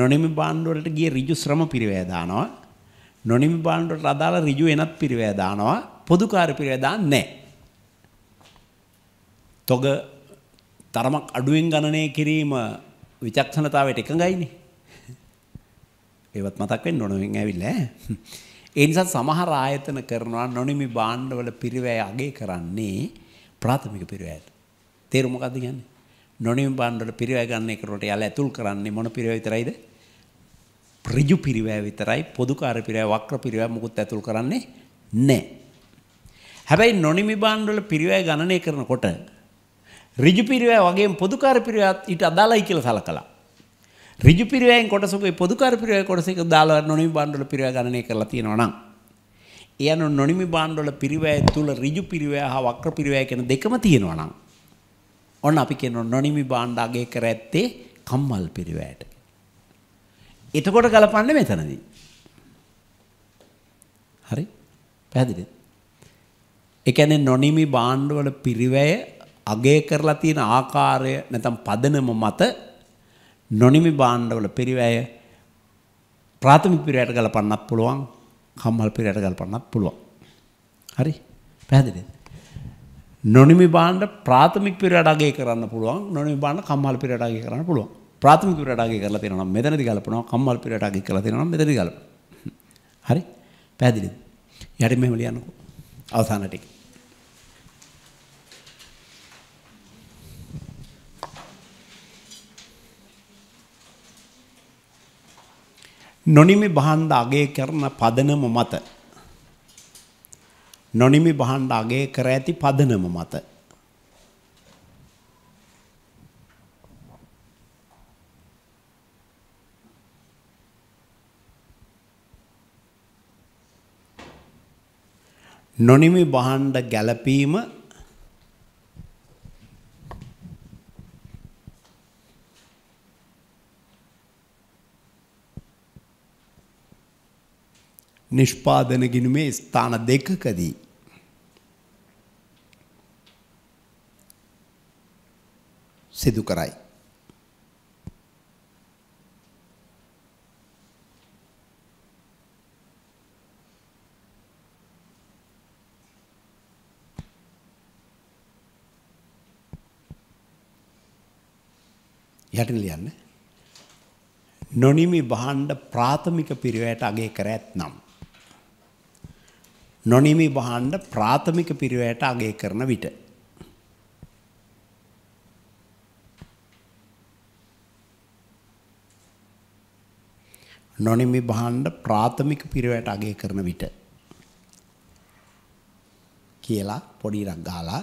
නොනිමි බාණ්ඩවලට ගිය ඍජු ශ්‍රම පිරිවැය දානවා. නොනිමි බාණ්ඩවලට අදාළ ඍජු වෙනත් පිරිවැය දානවා. පොදුකාර පිරිවැය දාන්නේ නැහැ. තොග තරමක් අඩුවෙන් ගණනය කිරීම විචක්ෂණතාවයට එකඟයිනේ. ඒවත් මතක් වෙන්න ඕන වෙන් ඇවිල්ලා ඈ. ඒ නිසා සමහර ආයතන කරනවා නොනිමි භාණ්ඩවල පිරිවැය අගය කරන්නේ ප්‍රාථමික පිරිවැයට. තේරුම මොකද්ද කියන්නේ? නොනිමි භාණ්ඩවල පිරිවැය ගන්න එකට යාල ඇතුල් කරන්නේ මොන පිරිවැය විතරයිද? ඍජු පිරිවැය විතරයි පොදුකාර පිරිවැය වක්‍ර පිරිවැය මුකුත් ඇතුල් කරන්නේ නැහැ. හැබැයි නොනිමි භාණ්ඩවල පිරිවැය ගණනය කරනකොට ඍජු පිරිවැය වගේම පොදුකාර පිරිවැයත් ඊට අදාළයි කියලා සලකලා ඍජු පිරිවැයෙන් කොටසකුයි පොදුකර පිරිවැය කොටසක දාලා නොනිමි භාණ්ඩවල පිරිවැය ගණනය කරලා තියෙනවා නම් ඒ අනුව නොනිමි භාණ්ඩවල පිරිවැය තුල ඍජු පිරිවැය හා වක්‍ර පිරිවැය කියන දෙකම තියෙනවා නම් ඔන්න අපි කියනවා නොනිමි භාණ්ඩ අගය කර ඇත්තේ කම්මල් පිරිවැයට. එතකොට ගලපන්නේ මෙතනදී. හරි? පැහැදිලිද? ඒ කියන්නේ නොනිමි භාණ්ඩවල පිරිවැය අගය කරලා තියෙන ආකාරය නැත්නම් පදනම මත නොනිමි බාණ්ඩවල පිරිවැය ප්‍රාථමික පිරිවැයට ගලපන්නත් පුළුවන් කම්මල් පිරිවැයට ගලපන්නත් පුළුවන්. හරි? පැහැදිලිද? නොනිමි බාණ්ඩ ප්‍රාථමික පිරිවැයට අගය කරන්න පුළුවන් නොනිමි බාණ්ඩ කම්මල් පිරිවැයට අගය කරන්න පුළුවන්. ප්‍රාථමික පිරිවැයට අගය කරලා තියෙනවා නම් මෙතනදි ගලපනවා කම්මල් පිරිවැයට අගය කරලා තියෙනවා නම් මෙතනදි ගලපනවා. හරි? පැහැදිලිද? යටින් මෙහෙම ලියන්නකෝ. අවසාන ටික. නොනිමි බහන්ඩ අගේ කරන පදනම මත නොනිමි බහන්ඩ අගේ කර ඇති පදනම මත නොනිමි බහන්ඩ ගැලපීම නිෂ්පාදන ගිනුමේ ස්ථාන දෙකකදී. සිදු කරයි. යටින් ලියන්න. නොනිමි භාණ්ඩ ප්‍රාථමික පිරිවැයට අගේ කර ඇත්නම්. නොනිමි භාණ්ඩ ප්‍රාථමික පිරිවැයට අගය කරන විට නොනිමි භාණ්ඩ ප්‍රාථමික පිරිවැයට අගය කරන විට කියලා පොඩි ඉරක් ගහලා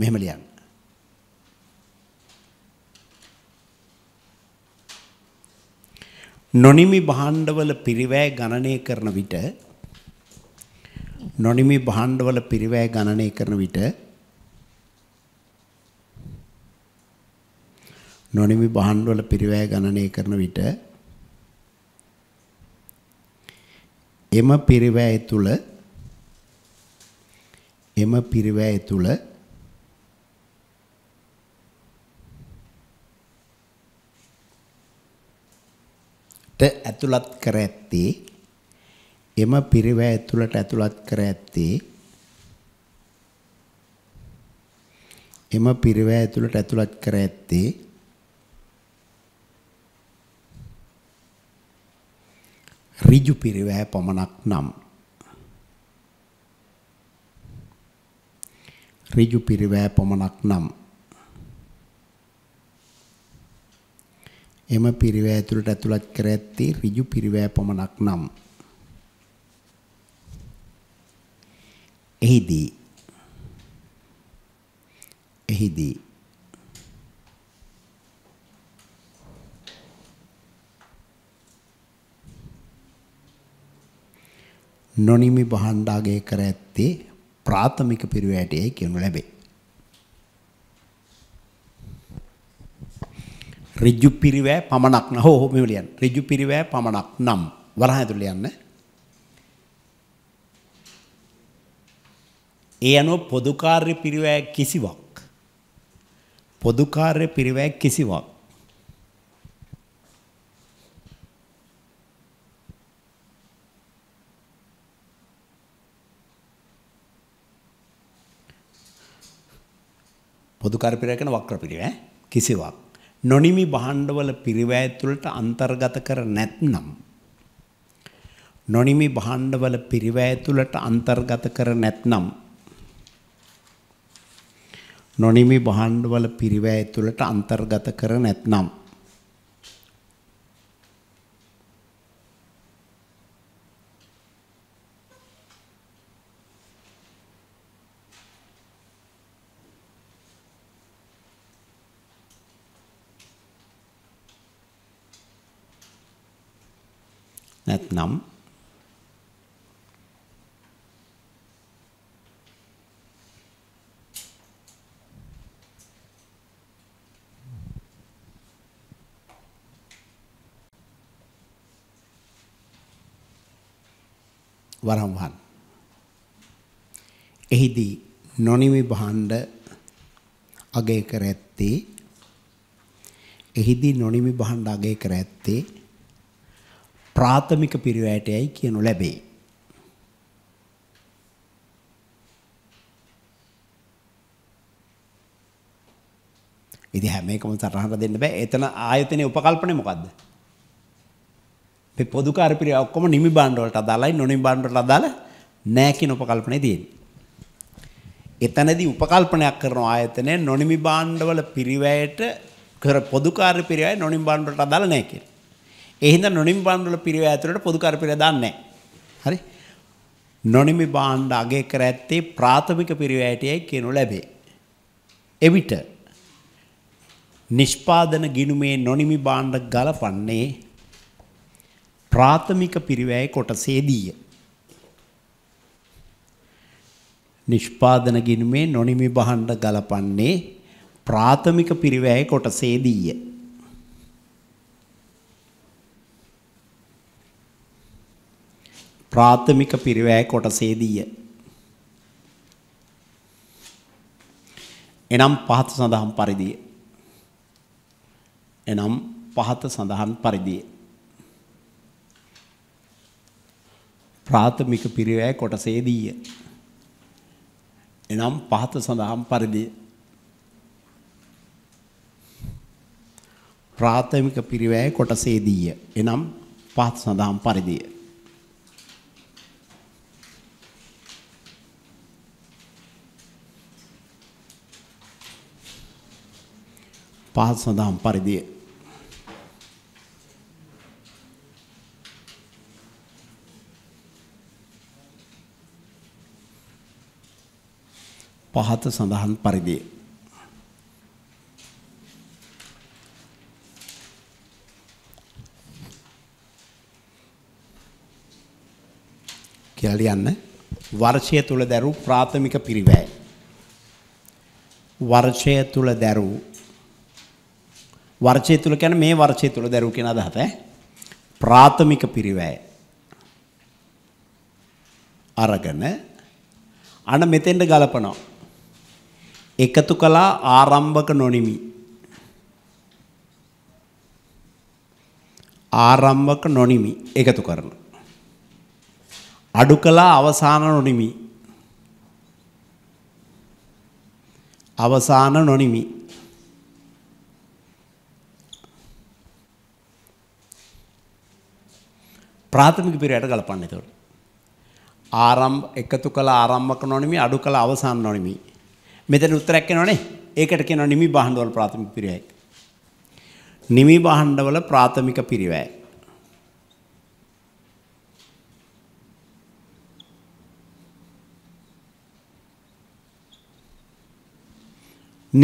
මෙහෙම ලියන්න. නොනිමි භාණ්ඩවල පිරිවැය ගණනය කරන විට නොනිමි භාණ්ඩවල පිරිවැය ගණනය කරන විට නොනිමි භාණ්ඩවල පිරිවැය ගණනය කරන විට එම පිරිවැය තුළ එම පිරිවැය තුළ ට ඇතුළත් කර ඇත්තේ එම පිරිවැය තුළට ඇතුළත් කර ඇත්තේ එම පිරිවැය තුළට ඇතුළත් කර ඇත්තේ ඍජු පිරිවැය පමණක් නම් ඍජු පිරිවැය පමණක් නම් එම පිරිවැය තුළට ඇතුළත් කර ඇත්තේ ඍජු පිරිවැය පමණක් නම් එහිදී එහිදී නොනිමි බහණ්ඩාගේ කර ඇත්තේ ප්‍රාථමික පිරිවැටයයි කියනු ලැබේ. ඍජු පිරිවැය පමණක් නෝ ඔහොම ලියන්න. ඍජු පිරිවැය පමණක් නම් වරහ ඇතුළේ යන්න. ඒ අනුව පොදුකාර්ය පිරිවැය කිසිවක් පොදුකාර්ය පිරිවැය කිසිවක් පොදුකාර්ය පිරිවැය කියන වක්‍ර පිරිවැය කිසිවක් නොනිමි භාණ්ඩවල පිරිවැය තුළට අන්තර්ගත කර නැත්නම් නොනිමි භාණ්ඩවල පිරිවැය තුළට අන්තර්ගත කර නැත්නම් නොනිමි භාණ්ඩවල පිරිවැය තුළට අන්තර්ගත කර නැත්නම් නැත්නම් වරම් වහන්. එහිදී නොනිමි භාණ්ඩ අගය කර ඇත්තේ එහිදී නොනිමි භාණ්ඩ අගය කර ඇත්තේ ප්‍රාථමික පිරිවැයටයි කියනු ලැබේ. ඉතින් හැම එකම සටහනට දෙන්න බෑ. එතන ආයතනයේ උපකල්පනේ මොකද්ද? මේ පොදු කාර්පිරය ඔක්කොම නිමි භාණ්ඩ වලට අදාළයි නොනිමි භාණ්ඩ වලට අදාළ නැහැ කියන උපකල්පනය තියෙන්නේ. එතනදී උපකල්පනයක් කරන ආයතනය නොනිමි භාණ්ඩ වල පිරිවැයට කර පොදු කාර්යපිරිවැය නොනිමි භාණ්ඩ වලට අදාළ නැහැ කියලා. ඒ හින්දා නොනිමි භාණ්ඩ වල පිරිවැය ඇතුළට පොදු කාර්යපිරිවැය දාන්නේ නැහැ. හරි? නොනිමි භාණ්ඩ අගය කර ඇත්තේ ප්‍රාථමික පිරිවැයටයි කියනු ලැබේ. එවිට නිෂ්පාදන ගිණුමේ නොනිමි භාණ්ඩ ගලපන්නේ ප්‍රාථමික පිරිවැය කොටසේදීය. නිෂ්පාදන ගිණුමේ නොනිමි බහණ්ඩ ගලපන්නේ ප්‍රාථමික පිරිවැය කොටසේදීය. ප්‍රාථමික පිරිවැය කොටසේදීය. එනම් පහත සඳහන් පරිදිය. එනම් පහත සඳහන් පරිදිය. ප්‍රාථමික පිරිවැය කොටසේදීය. එනම් පහත සඳහන් පරිදි ප්‍රාථමික පිරිවැය කොටසේදීය. එනම් පහත සඳහන් පරිදිය. පහත සඳහන් පරිදිය. පහත සඳහන් පරිදි කියලා ලියන්න වර්ෂය තුල දැරූ ප්‍රාථමික පිරිවැය වර්ෂය තුල දැරූ වර්ෂය තුල කියන්නේ මේ වර්ෂය තුල දැරූ කියන අදහස ඈ ප්‍රාථමික පිරිවැය අරගෙන අන මෙතෙන්ට ගලපනවා එකතු කළා ආරම්භක නොනිමි. ආරම්භක නොනිමි එකතු කරන. අඩු කළා අවසාන නොනිමි. අවසාන නොනිමි. ප්‍රාථමික පිරයට ගලපන්න එතකොට. ආරම්භ එකතු කළ ආරම්භක නොනිමි අඩු කළ අවසාන නොනිමි. මෙතන උත්තරයක් එනවනේ. ඒකට කියනවා නිමි බහණ්ඩවල ප්‍රාථමික පිරිවැය. නිමි බහණ්ඩවල ප්‍රාථමික පිරිවැය.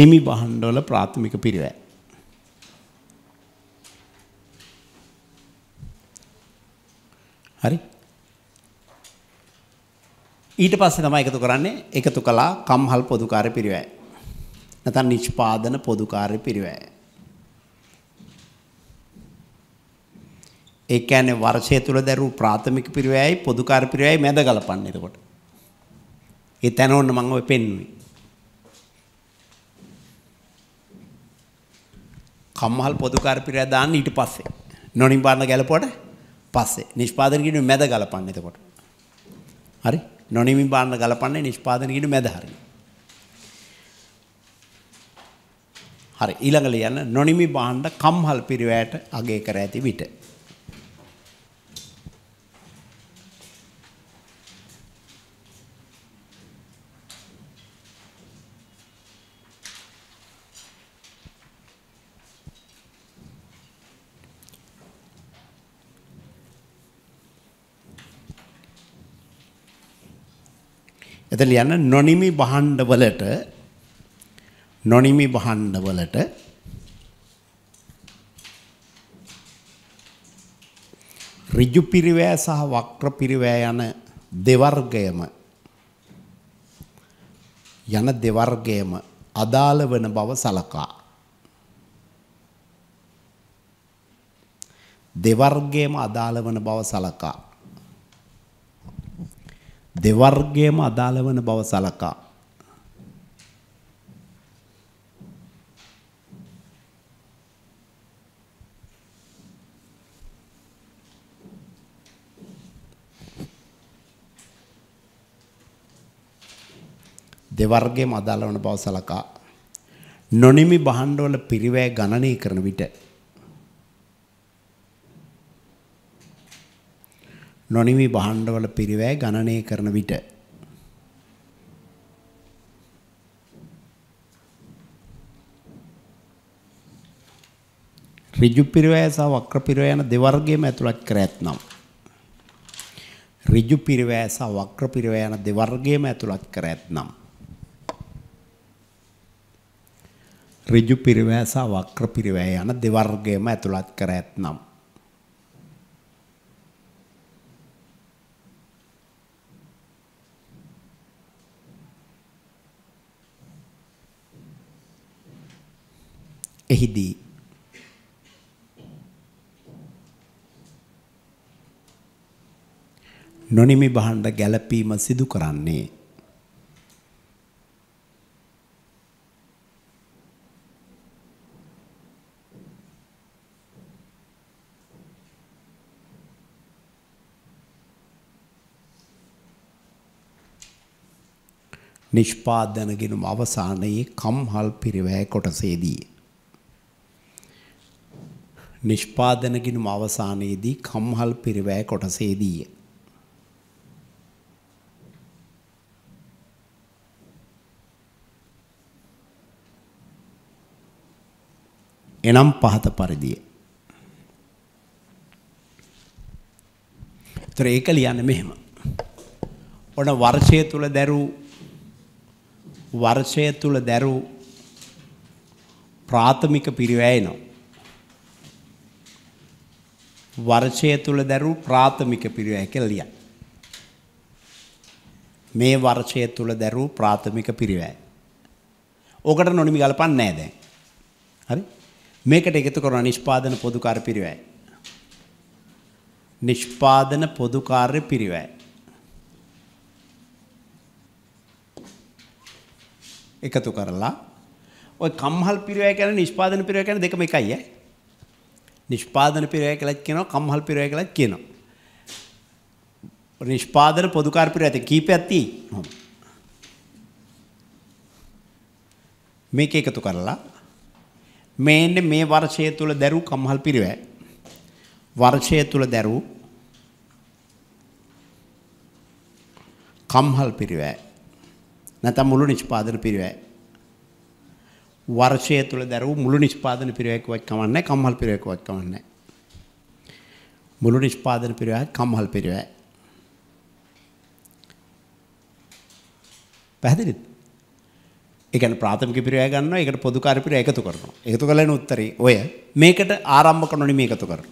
නිමි බහණ්ඩවල ප්‍රාථමික පිරිවැය. හරි ඊට පස්සේ තමයි එකතු කරන්නේ එකතු කළා කම්හල් පොදුකාර පිරිවැය. නැත්නම් නිෂ්පාදන පොදුකාර පිරිවැය. ඒ කියන්නේ වර්ෂය තුල දරූ ප්‍රාථමික පිරිවැයයි පොදුකාර පිරිවැයයි මැද ගලපන්නේ එතකොට. ඒ තැන ඕන්න මම ඔය පෙන්නුවේ. කම්හල් පොදුකාර පිරිවැය දාන්න ඊට පස්සේ. නොනිම්බාන ගැලපුවට පස්සේ නිෂ්පාදන කියන්නේ මැද ගලපන්නේ එතකොට. හරි? නොනිමින් බාන්න ගලපන්නේ නිෂ්පාදන කියන මැද හරිය. හරි ඊළඟට යන නොනිමි බාණ්ඩ කම්හල් පිරිවැයට අගය කර ඇති විට එතන යන නොනිමි භාණ්ඩවලට නොනිමි භාණ්ඩවලට ඍජු පිරිවැය සහ වක්‍ර පිරිවැය යන දෙවර්ගයම යන දෙවර්ගයම අදාළ වන බව සලකා දෙවර්ගයම අදාළ වන බව සලකා දෙවර්ගයම අදාළ වන බව සලකා දෙවර්ගයම අදාළ වන බව සලකා නොනිමි භාණ්ඩවල පිරිවැය ගණනය කරන විට නොනිමි භාණ්ඩවල පිරිවැය ගණනය කරන විට ඍජු පිරිවැය සහ වක්‍ර පිරිවැය යන දෙවර්ගයේම ඇතුළත් කර ඇතනම් ඍජු පිරිවැය සහ වක්‍ර පිරිවැය යන දෙවර්ගයේම ඇතුළත් කර ඇතනම් ඍජු පිරිවැය සහ වක්‍ර පිරිවැය යන දෙවර්ගයේම ඇතුළත් කර ඇතනම් එහිදී නොනිමි භාණ්ඩ ගැළපීම සිදු කරන්නේ නිෂ්පාදන ගිනුම අවසානයේ කම්හල් පිරිවැය කොටසේදී නිෂ්පාදන ගිණුම අවසානයේදී කම්හල් පිරිවැය කොටසේදීය. එනම් පහත පරිදිය. ඒතර ඒක ලියන්නේ මෙහෙම. ඔන වර්ෂය තුල දැරූ වර්ෂය තුල දැරූ ප්‍රාථමික පිරිවැයනවා. වර්ෂය තුල දරූ ප්‍රාථමික පිරිවැය කියලා ලියන්න. මේ වර්ෂය තුල දරූ ප්‍රාථමික පිරිවැය. ඕකට නොනිමි ගලපන්නේ නැහැ දැන්. හරි? මේකට එකතු කරන නිෂ්පාදන පොදු කාර්ය පිරිවැය. නිෂ්පාදන පොදු කාර්ය පිරිවැය. එකතු කරලා ඔය කම්හල් පිරිවැය කියන්නේ නිෂ්පාදන පිරිවැය කියන්නේ දෙකම එකයි ඈ. නිෂ්පාදන පිරවැය කියලාත් කියනවා කම්හල් පිරවැය කියලාත් කියනවා. නිෂ්පාදන පොදුකාර පිරවැය ඇති කීපයක් තියෙනවා. මේක එකතු කරලා මේන්න මේ වර්ෂය තුල දැරූ කම්හල් පිරවැය වර්ෂය තුල දැරූ කම්හල් පිරවැය නැත්නම් මුළු නිෂ්පාදන පිරවැය වර්ෂය තුළ දැරූ මුළු නිෂ්පාදන පිරිවැයකවත් කමන්නේ කම්හල් පිරිවැයකවත් කමන්නේ මුළු නිෂ්පාදන පිරිවැය කම්හල් පිරිවැය පැහැදිලිද ඒ කියන්නේ ප්‍රාථමික පිරිවැය ගන්නවා ඒකට පොදු කාර්ය පිරිවැය එකතු කරනවා එකතු කළාන උත්තරේ ඔය මේකට ආරම්භක නොනිමි එකතු කරනවා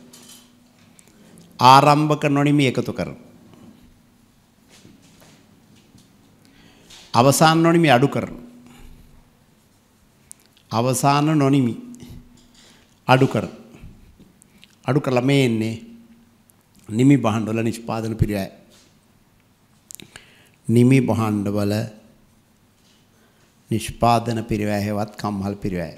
ආරම්භක නොනිමි එකතු කරනවා අවසාන නොනිමි අඩු කරනවා අවසාන නොනිමි. අඩු කර. අඩු කරලා මේ එන්නේ නිමි භාණ්ඩවල නිෂ්පාදන පිරියයි. නිමි භාණ්ඩවල නිෂ්පාදන පිරිවැය හෙවත් කම්හල් පිරිවැය.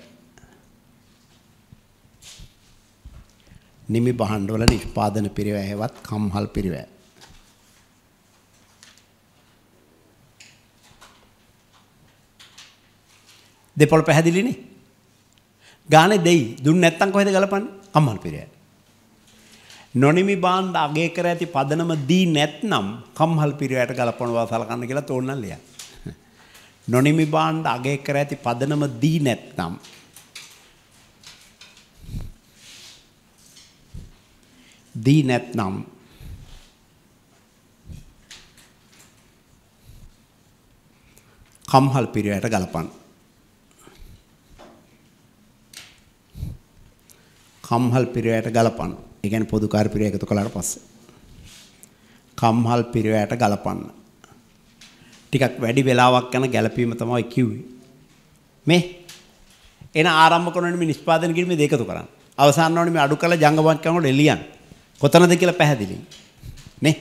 නිමි භාණ්ඩවල නිෂ්පාදන පිරිවැය හෙවත් කම්හල් පිරිවැය. දෙපොළ පැහැදිලිනේ. ගානේ දෙයි. දුන්නේ නැත්තම් කොහෙද ගලපන්නේ? අම්මල් පිරයයි. නොනිමි බාණ්ඩ අගය කර ඇති පදනම දී නැත්නම් කම්හල් පිරිවැයට ගලපනවා සලකන්න කියලා තෝරන්න ලියන්න. නොනිමි බාණ්ඩ අගය කර ඇති පදනම දී නැත්නම් දී නැත්නම් කම්හල් පිරිවැයට ගලපන්න. කම්හල් පිරිවැයට ගලපන්න. ඒ කියන්නේ පොදු කාර්පිරය එකතු කළාට පස්සේ. කම්හල් පිරිවැයට ගලපන්න. ටිකක් වැඩි වෙලාවක් යන ගැළපීම තමයි කිව්වේ. මේ එන ආරම්භ කරන මේ නිෂ්පාදන කිරීමේ දෙක එකතු කරන්න. අවසාන වුණේ මේ අඩු කළ ජංගමත් කරනකොට එලියන්. කොතනද කියලා පැහැදිලි. නේ?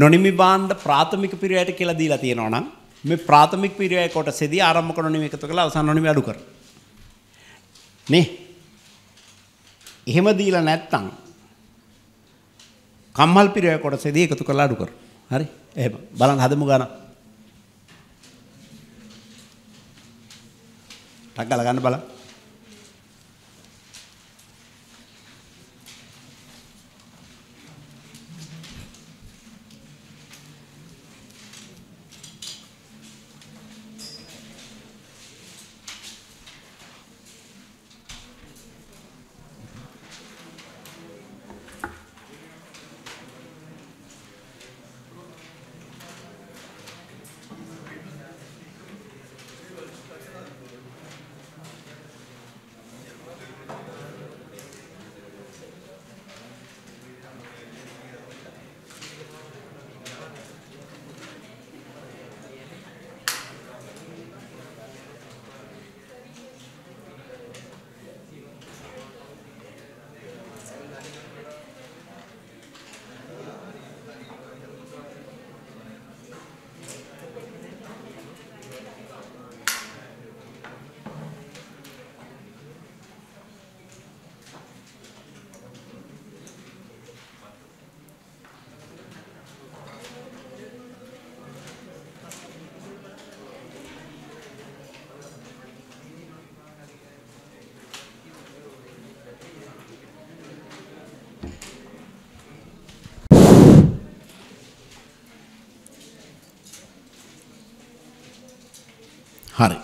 නොනිමි බාණ්ඩ ප්‍රාථමික පිරිවැයට කියලා දීලා තියෙනවා නම් මේ ප්‍රාථමික පිරිවැය කොටසේදී ආරම්භ කරන නිමි එකතු කරලා අවසන් නොනිමි අඩු කර. නේ? එහෙම දීලා නැත්තම් කම්මල් පිරය කොටසේදී එකතු කරලා අඩු කර. හරි? එහෙම. බලන්න හදමු ගාන. ටක් ගාලා ගන්න බලන්න. හරි.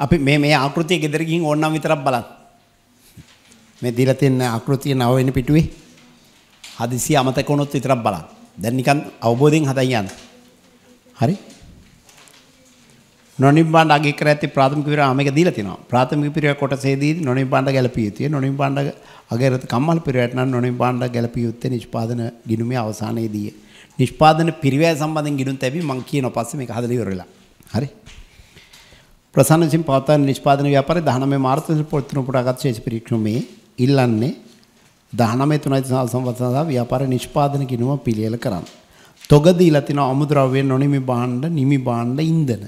අපි මේ මේ ආකෘතිය ගෙදර ගිහින් ඕනනම් විතරක් බලන්න. මේ දීලා තියෙන ආකෘතිය නව වෙන පිටුවේ හදිසිය අමතක වුණොත් විතරක් බලන්න. දැන් නිකන් අවබෝධයෙන් හදා යන්න. හරි? නොනිම්බාණ්ඩ අගය කර ඇත්තේ ප්‍රාථමික පිරිවර මේක දීලා තිනවා. ප්‍රාථමික පිරිවර කොටසේදී නොනිම්බාණ්ඩ ගැළපිය යුතුය. නොනිම්බාණ්ඩ අගයරත කම්මල් පිරිවරට නම් නොනිම්බාණ්ඩ ගැළපිය යුත්තේ නිෂ්පාදන ගිණුමේ අවසානයේදී. නිෂ්පාදන පිරිවැය සම්බන්ධයෙන් ගිණුම් තැබි මම කියන පස්සේ මේක හදලා ඉවර වෙලා. හරි. ප්‍රසන්න සිම් පවත්වන නිෂ්පාදන ව්‍යාපාරයේ 19 මාර්තු පොත්තුන පුටාගත් ශේෂ පරීක්ෂණයේ ඉල්ලන්නේ 19 තුනයි සංවත්සර සඳහා ව්‍යාපාර නිෂ්පාදන ගිණුම පිළියෙල කරන්න. තොග දීලා තිනවා අමුද්‍රව්‍ය නොනිමි භාණ්ඩ නිමි භාණ්ඩ ඉන්ධන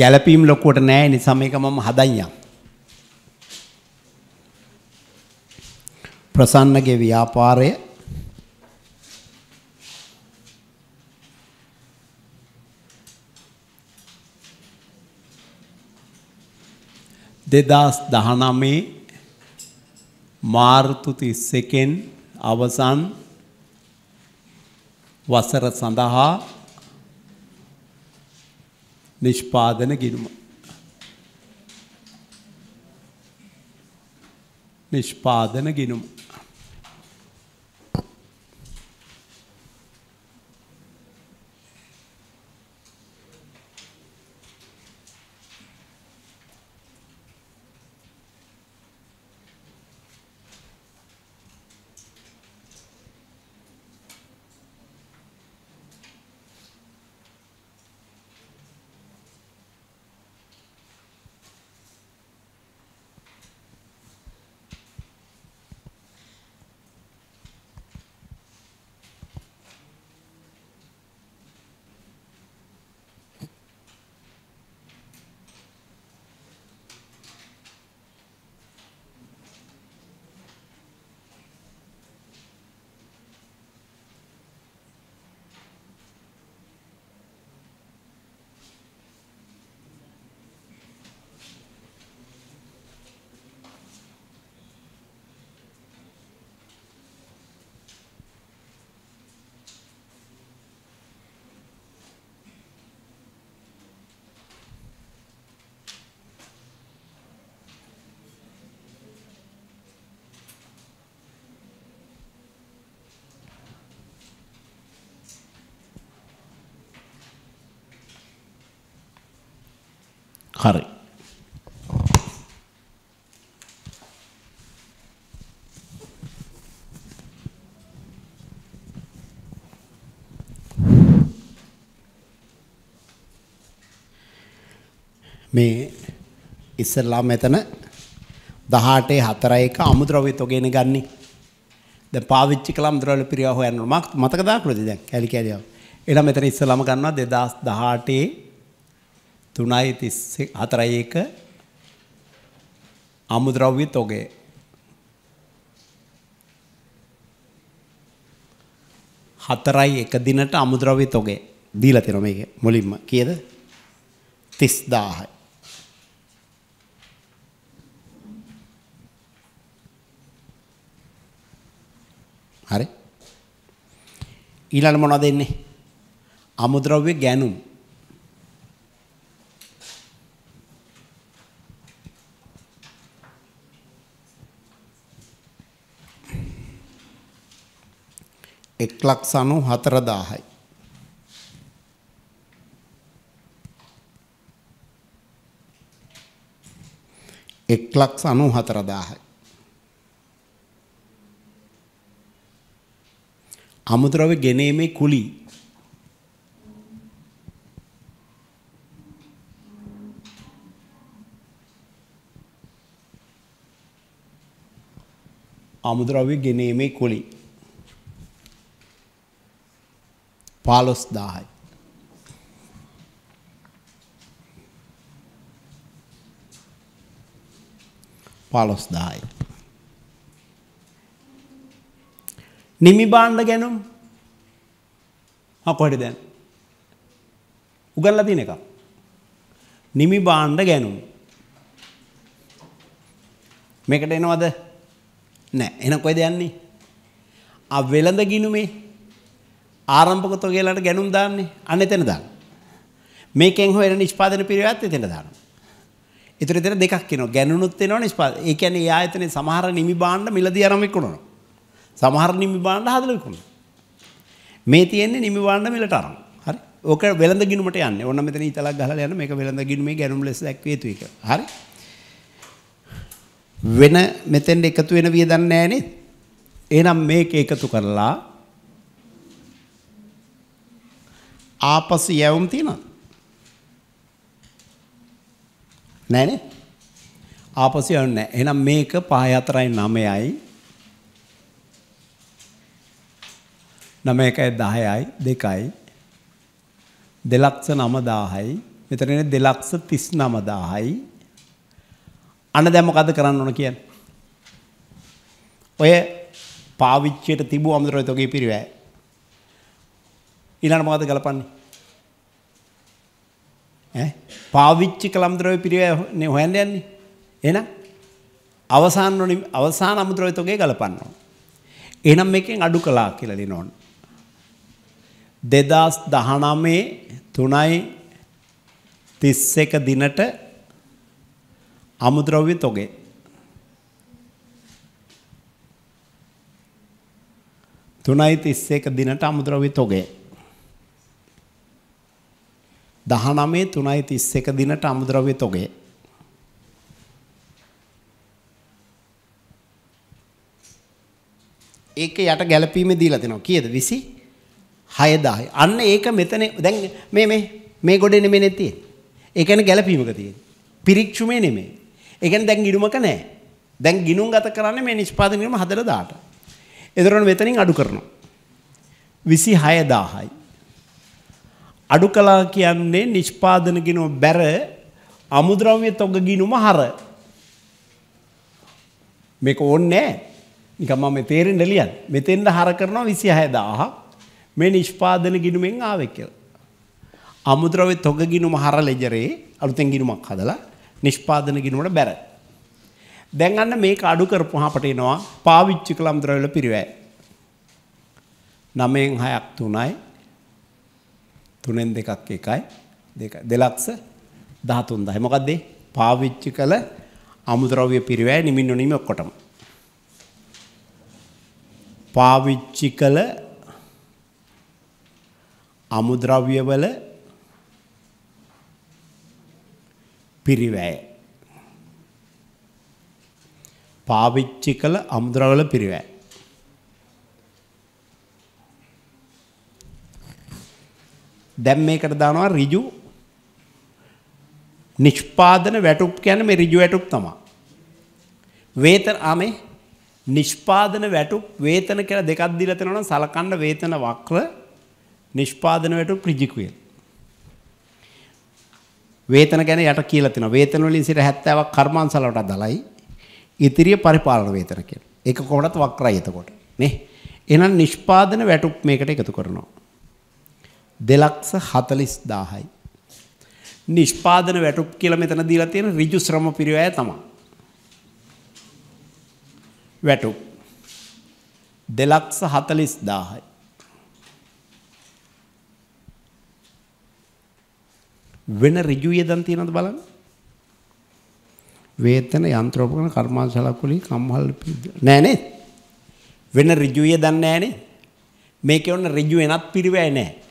ගැලපීම් ලොකුවට නෑ නිසා මේක මම හදන්නම්. ප්‍රසන්නගේ ව්‍යාපාරය දෙදස් දහනමේ මාර්තුතිස්සකෙන් අවසන් වසර සඳහා නිෂ්පාදන ගිනුම. නිෂ්පාදන ගිනුම. හරි. මේ ඉස්සල්ලා මෙතන 18 4 1 අමුද්‍රව්‍ය තොගෙන ගන්නේ. දැන් පාවිච්චි කළා අමුද්‍රව්‍ය පිරියා හොයන්න මතක දාකුලද දැන් කැලි කැලියව. එළම මෙතන ඉස්සලාම ගන්නවා 2018 තුනයි තිස්සේ හතරයි එක අමුද්‍රව්‍ය තොගේ හතරයි එක දිනට අමුද්‍රව්‍ය තොගේ දීලා තියෙනවා මේක මුලින්ම කීයද 30000යි හරි ඊළඟ මොනවද එන්නේ අමුද්‍රව්‍ය ගෑනුම් එක් ලක්ෂ අනු හතරදාහයි. එක් ලක්ෂ අනු හතරදාහයි. අමුද්‍රව ගෙනීමේ කුලි අමුද්‍රව්‍ය ගෙනීමේ කුලි පාලොස් දාහයි. පාලොස් දායි. නිමි බාණ්ඩ ගැනුම් කොහට දැන් උගල්ල තින එක නිමි බාණ්ඩ ගැනුම් මේකට එනවද නෑ එන කොයිද යන්නේ අ වෙළඳ ගිනුමේ ආරම්භකතෝ කියලාට ගැනුම් දාන්නේ අන්න එතන දාන්න. මේකෙන් හොයන නිෂ්පාදන පිරිවැත් එතන දානවා. ඒතර එතන දෙකක් කියනවා ගැනුණුත් වෙනවා නිෂ්පාදන. ඒ කියන්නේ ඒ ආයතනයේ සමහර නිමි භාණ්ඩ මිලදී අරන් විකුණනවා. සමහර නිමි භාණ්ඩ හදලා විකුණනවා. මේ තියෙන්නේ නිමි භාණ්ඩ මිලට අරන්. හරි. ඕක වෙළඳ ගිණුමට යන්නේ. ඕන්න මෙතන ඊතලක් ගහලා යන මේක වෙළඳ ගිණුමේ ගැනුම් ලෙස දැක්විය යුතු එක. හරි. වෙන මෙතෙන්ට එකතු වෙන වියදම් නැහැ නේද? එහෙනම් මේක එකතු කරලා ආපසු යැවුම් තියෙනවද? නෑනේ. ආපසු යන්නේ නැහැ. එහෙනම් මේක 5 4යි 9යි 9 1යි 10යි 2යි දෙලක්ෂ 9000යි මෙතන ඉන්නේ දෙලක්ෂ 39000යි අන්න දැන් මොකද කරන්න ඕන කියන්නේ ඔය පාවිච්චියට තිබු අමතරව තෝගේ පිරිවැය ඊළඟ මොකද ගලපන්නේ? ඈ පාවිච්චි කළම් ද්‍රව්‍ය පිරිවැය හොයන්න යන්නේ. එහෙනම් අවසාන අවසාන අමුද්‍රව්‍ය තොගේ ගලපන්න ඕන. එහෙනම් මේකෙන් අඩු කළා කියලා ලියන ඕන. 2019 3යි 31 දිනට අමුද්‍රව්‍ය තොගේ තුනයි තිස්ස එක දිනට අමුද්‍රව්‍ය තොගේ 19 3:31 දිනට අමුද්‍රව්‍ය තොගේ ඒක යට ගැළපීමේ දීලා තිනවා කීයද 26000 අන්න ඒක මෙතන දැන් මේ මේ මේ ගොඩේ නෙමෙයි නෙතියේ ඒ කියන්නේ ගැළපීමක තියෙන්නේ පිරික්ෂුමේ නෙමෙයි ඒ කියන්නේ දැන් ගිණුමක නැහැ දැන් ගිණුම් ගත කරන්නේ මේ නිෂ්පාදන ක්‍රම හදලා දාට එතකොට මෙතනින් අඩු කරනවා 26000යි අඩු කලා කියන්නේ නිෂ්පාදනගෙනෝ බැර අමුද්‍රව්‍ය තොග ගිනුම හර. මේක ඕන්නෑ නිකම මෙ තේරෙන් ඩලියන් මෙතෙන්ට හර කරනවා විසි හයදාහ මේ නිෂ්පාදන ගිනුමෙන් ආවෙක් කියල. අමුද්‍රව්‍ය තොග ගිනුම හර ලෙජරේ අලුතෙන් ගිනුමක් හදලා නිෂ්පාදන ගිනුවට බැර. දැන් අන්න මේක අඩු කරපුහාපට එනවා පාවිච්චි කළම් ද්‍රවල පිරිවෑ. නමයෙන් හයක් තුනයි තුනෙන් දෙකක් එකයි දෙක දෙලක්ස දහතුන් දහයි මොකක්දේ පාවිච්චි කළ අමුද්‍රව්‍ය පිරිවෑ නිමින් නොනීම ඔක්කොටම. පාවිච්චි කළ අමුද්‍රව්‍යවල පිරිවෑය. පාවිච්චි කළ අමුද්‍රවල පිරිවෑ. දැන් මේකට දානවා ඍජු නිෂ්පාදන වැටුප් කියන්නේ මේ ඍජු වැටුප් තමයි. වේතන ආමේ නිෂ්පාදන වැටුප් වේතන කියලා දෙකක් දීලා තනනවා නම් සලකන්න වේතන වක්‍ර නිෂ්පාදන වැටුප් ඍජු කියලා. වේතන ගැන යට කියලා තිනවා. වේතන වලින් සිට 70ක් කර්මාන්තල වලට අදාළයි. ඉතිරිය පරිපාලන වේතන කියලා. ඒක කොහොමදත් වක්‍රයි එතකොට. නේ? එහෙනම් නිෂ්පාදන වැටුප් මේකට එකතු කරනවා. දෙලක්ෂ හතලිස් දාහයි. නිෂ්පාදන වැටුප් කියල මෙතන දීලා තියෙන රිජු ශ්‍රම පිරිවය තමා. වැටුප් දෙලක්ෂ හතලිස් දාහයි. වෙන රිජු යදන් තියෙනද බලන්න වේතන යන්ත්‍රෝපකරණ කර්මාන්තශාලාකුලි කම්හල් නෑනේ වෙන ඍජුය දන්නේ නෑනේ මේකේ ඔන්න ඍජු වෙනත් පිරිවැය නෑ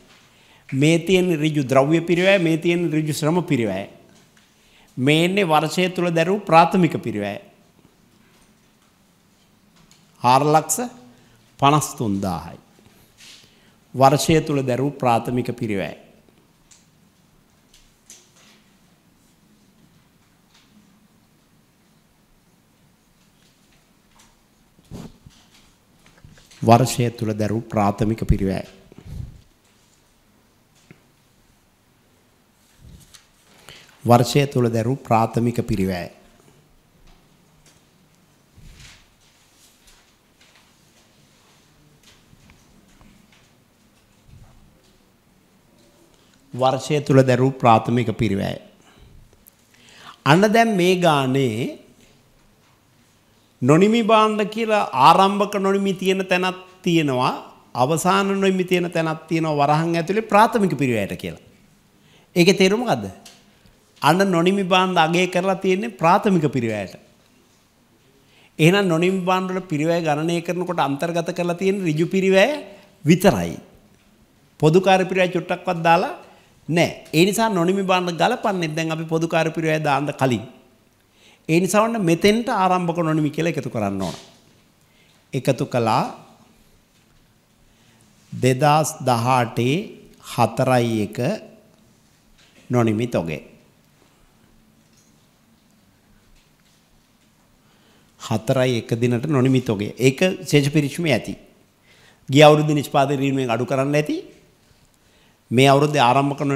මේ තියෙන ඍජු ද්‍රව්‍ය පිරිවැය මේ තියෙන ඍජු ශ්‍රම පිරිවැය මේ ඉන්නේ වර්ෂය තුල දරූ ප්‍රාථමික පිරිවැය 4 ලක්ෂ 53000යි වර්ෂය තුල දරූ ප්‍රාථමික පිරිවැය වර්ෂය තුල දරූ ප්‍රාථමික පිරිවැය වර්ෂය තුල දැරූ ප්‍රාථමික පිරිවැය වර්ෂය තුල දැරූ ප්‍රාථමික පිරිවැය අන්න දැන් මේ ගානේ නොනිමි බාණ්ඩ කියලා ආරම්භක නොනිමි තියෙන තැනක් තියෙනවා අවසාන නොනිමි තියෙන තැනක් තියෙනවා වරහන් ඇතුලේ ප්‍රාථමික පිරිවැයට කියලා ඒකේ තේරුම මොකද්ද අන්න නොනිමි බාන්ධ අගේ කරලා තියෙන්නේ ප්‍රාථමික පිරිවැයට. එහෙනම් නොනිමි බාන්ධ වල පිරිවැය ගණනය කරනකොට අන්තර්ගත කරලා තියෙන ඍජු පිරිවැය විතරයි. පොදු කාර්ය පිරිවැය චුට්ටක්වත් දාලා නැහැ. ඒ නිසා නොනිමි බාන්ධ ගලපන්නේ දැන් අපි පොදු කාර්ය පිරිවැය දාන්න කලින්. ඒ නිසා වන්න මෙතෙන්ට ආරම්භක නොනිමි කියලා එකතු කරන්න ඕන. එකතු කළා දෙදස් දහටේ හතරයි එක නොනිමි තොගේ. හතරයි එක දිනට නොනිමිතෝගේ. ඒක සේජ පිරිච්මේ ඇති. ගිය අවුරුද්දේ නිෂ්පාදක රීමෙන් අඩු කරන්න ඇති. මේ අවුරුද්දේ ආරම්භ කරන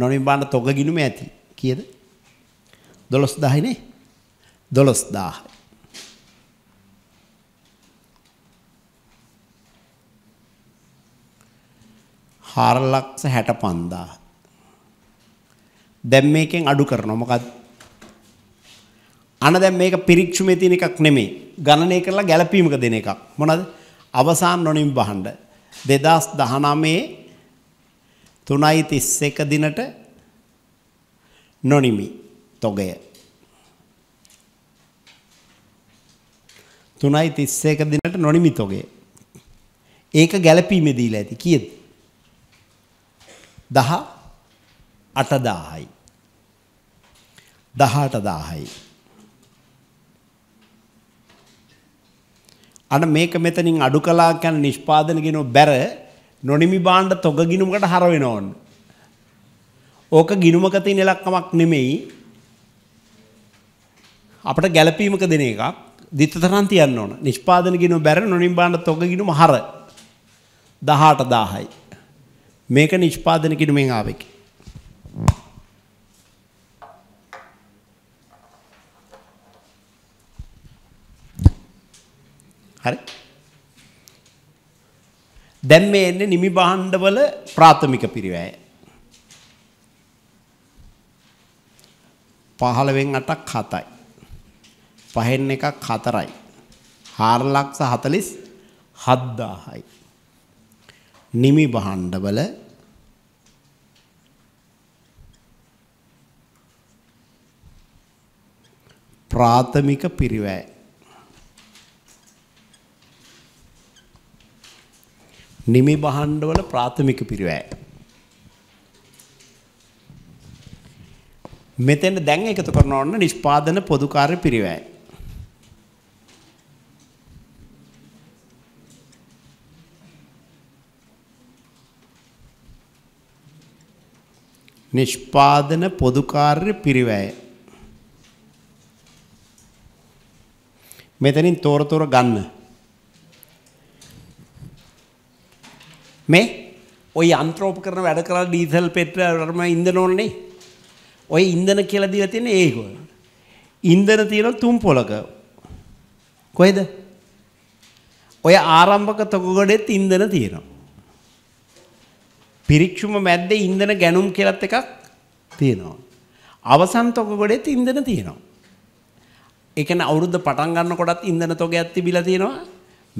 නොනිබාන තොග ගිනුම ඇති. කීයද? 12000 නේ. 12000. හාරලක්ෂ හැට පන්දා. දැම් මේකෙන් අඩු කරනවා මොකක්ද අන දැන් මේක පිරික්ෂුමේ තියෙන එකක් නෙමෙයි. ගණනය කරලා ගැළපීමක දෙන එකක්. මොනවද? අවසාන නොනිම් බහඬ 2019 3.31 දිනට නොනිමි තොගය. 3.31 දිනට නොනිමි තොගය. ඒක ගැළපීමේ දීලා ඇති කීයද? 10 8000යි. 18000යි. අන මේක මෙතනින් අඩු කලා යන නිෂ්පාදන ගෙන බැර නොනිමි බාණ්ඩ තොග ගිනුමකට හරවෙන ඕන්න. ඕක ගිනුමක තියෙන ඉලක්කමක් නෙමෙයි. අපට ගැළපීමක දෙන එකක් දිත්තතරන් තියන්න ඕන. නිෂ්පාදන ගිනු බැර නොනිමි බාණ්ඩ තොග ගිනුම හර 18000යි. මේක නිෂ්පාදන ගිනුමෙන් ආවෙකේ. හරි? දැන් මේ එන්නේ නිමි භාණ්ඩවල ප්‍රාථමික පිරිවැය. 15න් 8ක් 7යි. 5න් එකක් 4යි. 4 ලක්ෂ 47000යි. නිමි භාණ්ඩවල ප්‍රාථමික පිරිවැය නිමි බහණ්ඩවල ප්‍රාථමික පිරිවැය. මෙතෙන් දැන් එකතු කරන ඕන නිෂ්පාදන පොදු කාර්ය පිරිවැය. නිෂ්පාදන පොදු කාර්ය පිරිවැය. මෙතනින් තොරතුරු ගන්න. මේ ඔය යන්ත්‍රෝපකරණ වැඩ කරලා ඩීසල් පෙට්‍රල්ම ඉන්ධන ඕනේ. ඔය ඉන්ධන කියලා දීලා තියෙන්නේ ඒගොල්ලෝ. ඉන්ධන තියෙන තුම් පොලක. කොහෙද? ඔය ආරම්භක තොගගොඩෙත් ඉන්ධන තියෙනවා. පිරික්ෂුම මැද්දේ ඉන්ධන ගැනුම් කියලත් එකක් තියෙනවා. අවසන් තොගගොඩෙත් ඉන්ධන තියෙනවා. ඒ කියන්නේ අවුරුද්ද පටන් ගන්නකොටත් ඉන්ධන තොගයක් තිබිලා තියෙනවා.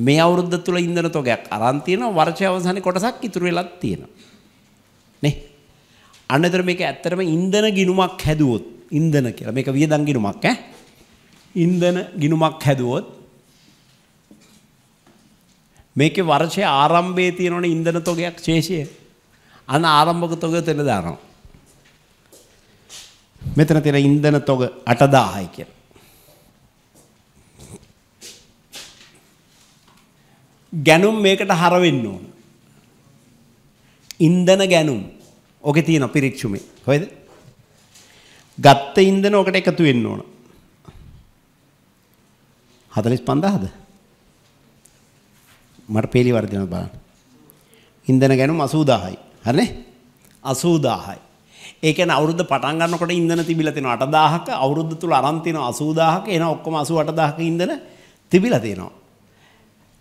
මේ අවුරුද්ද තුල ඉන්ධන තොගයක් අරන් තියෙනවා වර්ෂය අවසානයේ කොටසක් ඉතුරු වෙලා තියෙනවා නේ අන්නතර මේක ඇත්තටම ඉන්ධන ගිණුමක් හැදුවොත් ඉන්ධන කියලා මේක වියදම් ගිණුමක් ඈ ඉන්ධන ගිණුමක් හැදුවොත් මේකේ වර්ෂයේ ආරම්භයේ තියෙනවනේ ඉන්ධන තොගයක් ශේෂය අන්න ආරම්භක තොගය තෙල දානවා මෙතන තියෙන ඉන්ධන තොග 8000යි කියලා ගැනුම් මේකට හරවෙන්න ඕන. ඉන්දන ගැනුම් ඕකේ තියෙන පිරික්ෂුමේ. කොහෙද? ගත්ත ඉන්දන ඔකට එකතු වෙන්න ඕන. 45000ද? මට පේලි වර්ධන බලන්න. ඉන්දන ගැනුම් 80000යි. හරිනේ? 80000යි. ඒ කියන්නේ අවුරුද්ද පටන් ගන්නකොට ඉන්දන තිබිලා තියෙනවා 8000ක අවුරුද්ද තුල අරන් තියෙනවා 80000ක එන ඔක්කොම 88000ක ඉන්දන තිබිලා තියෙනවා.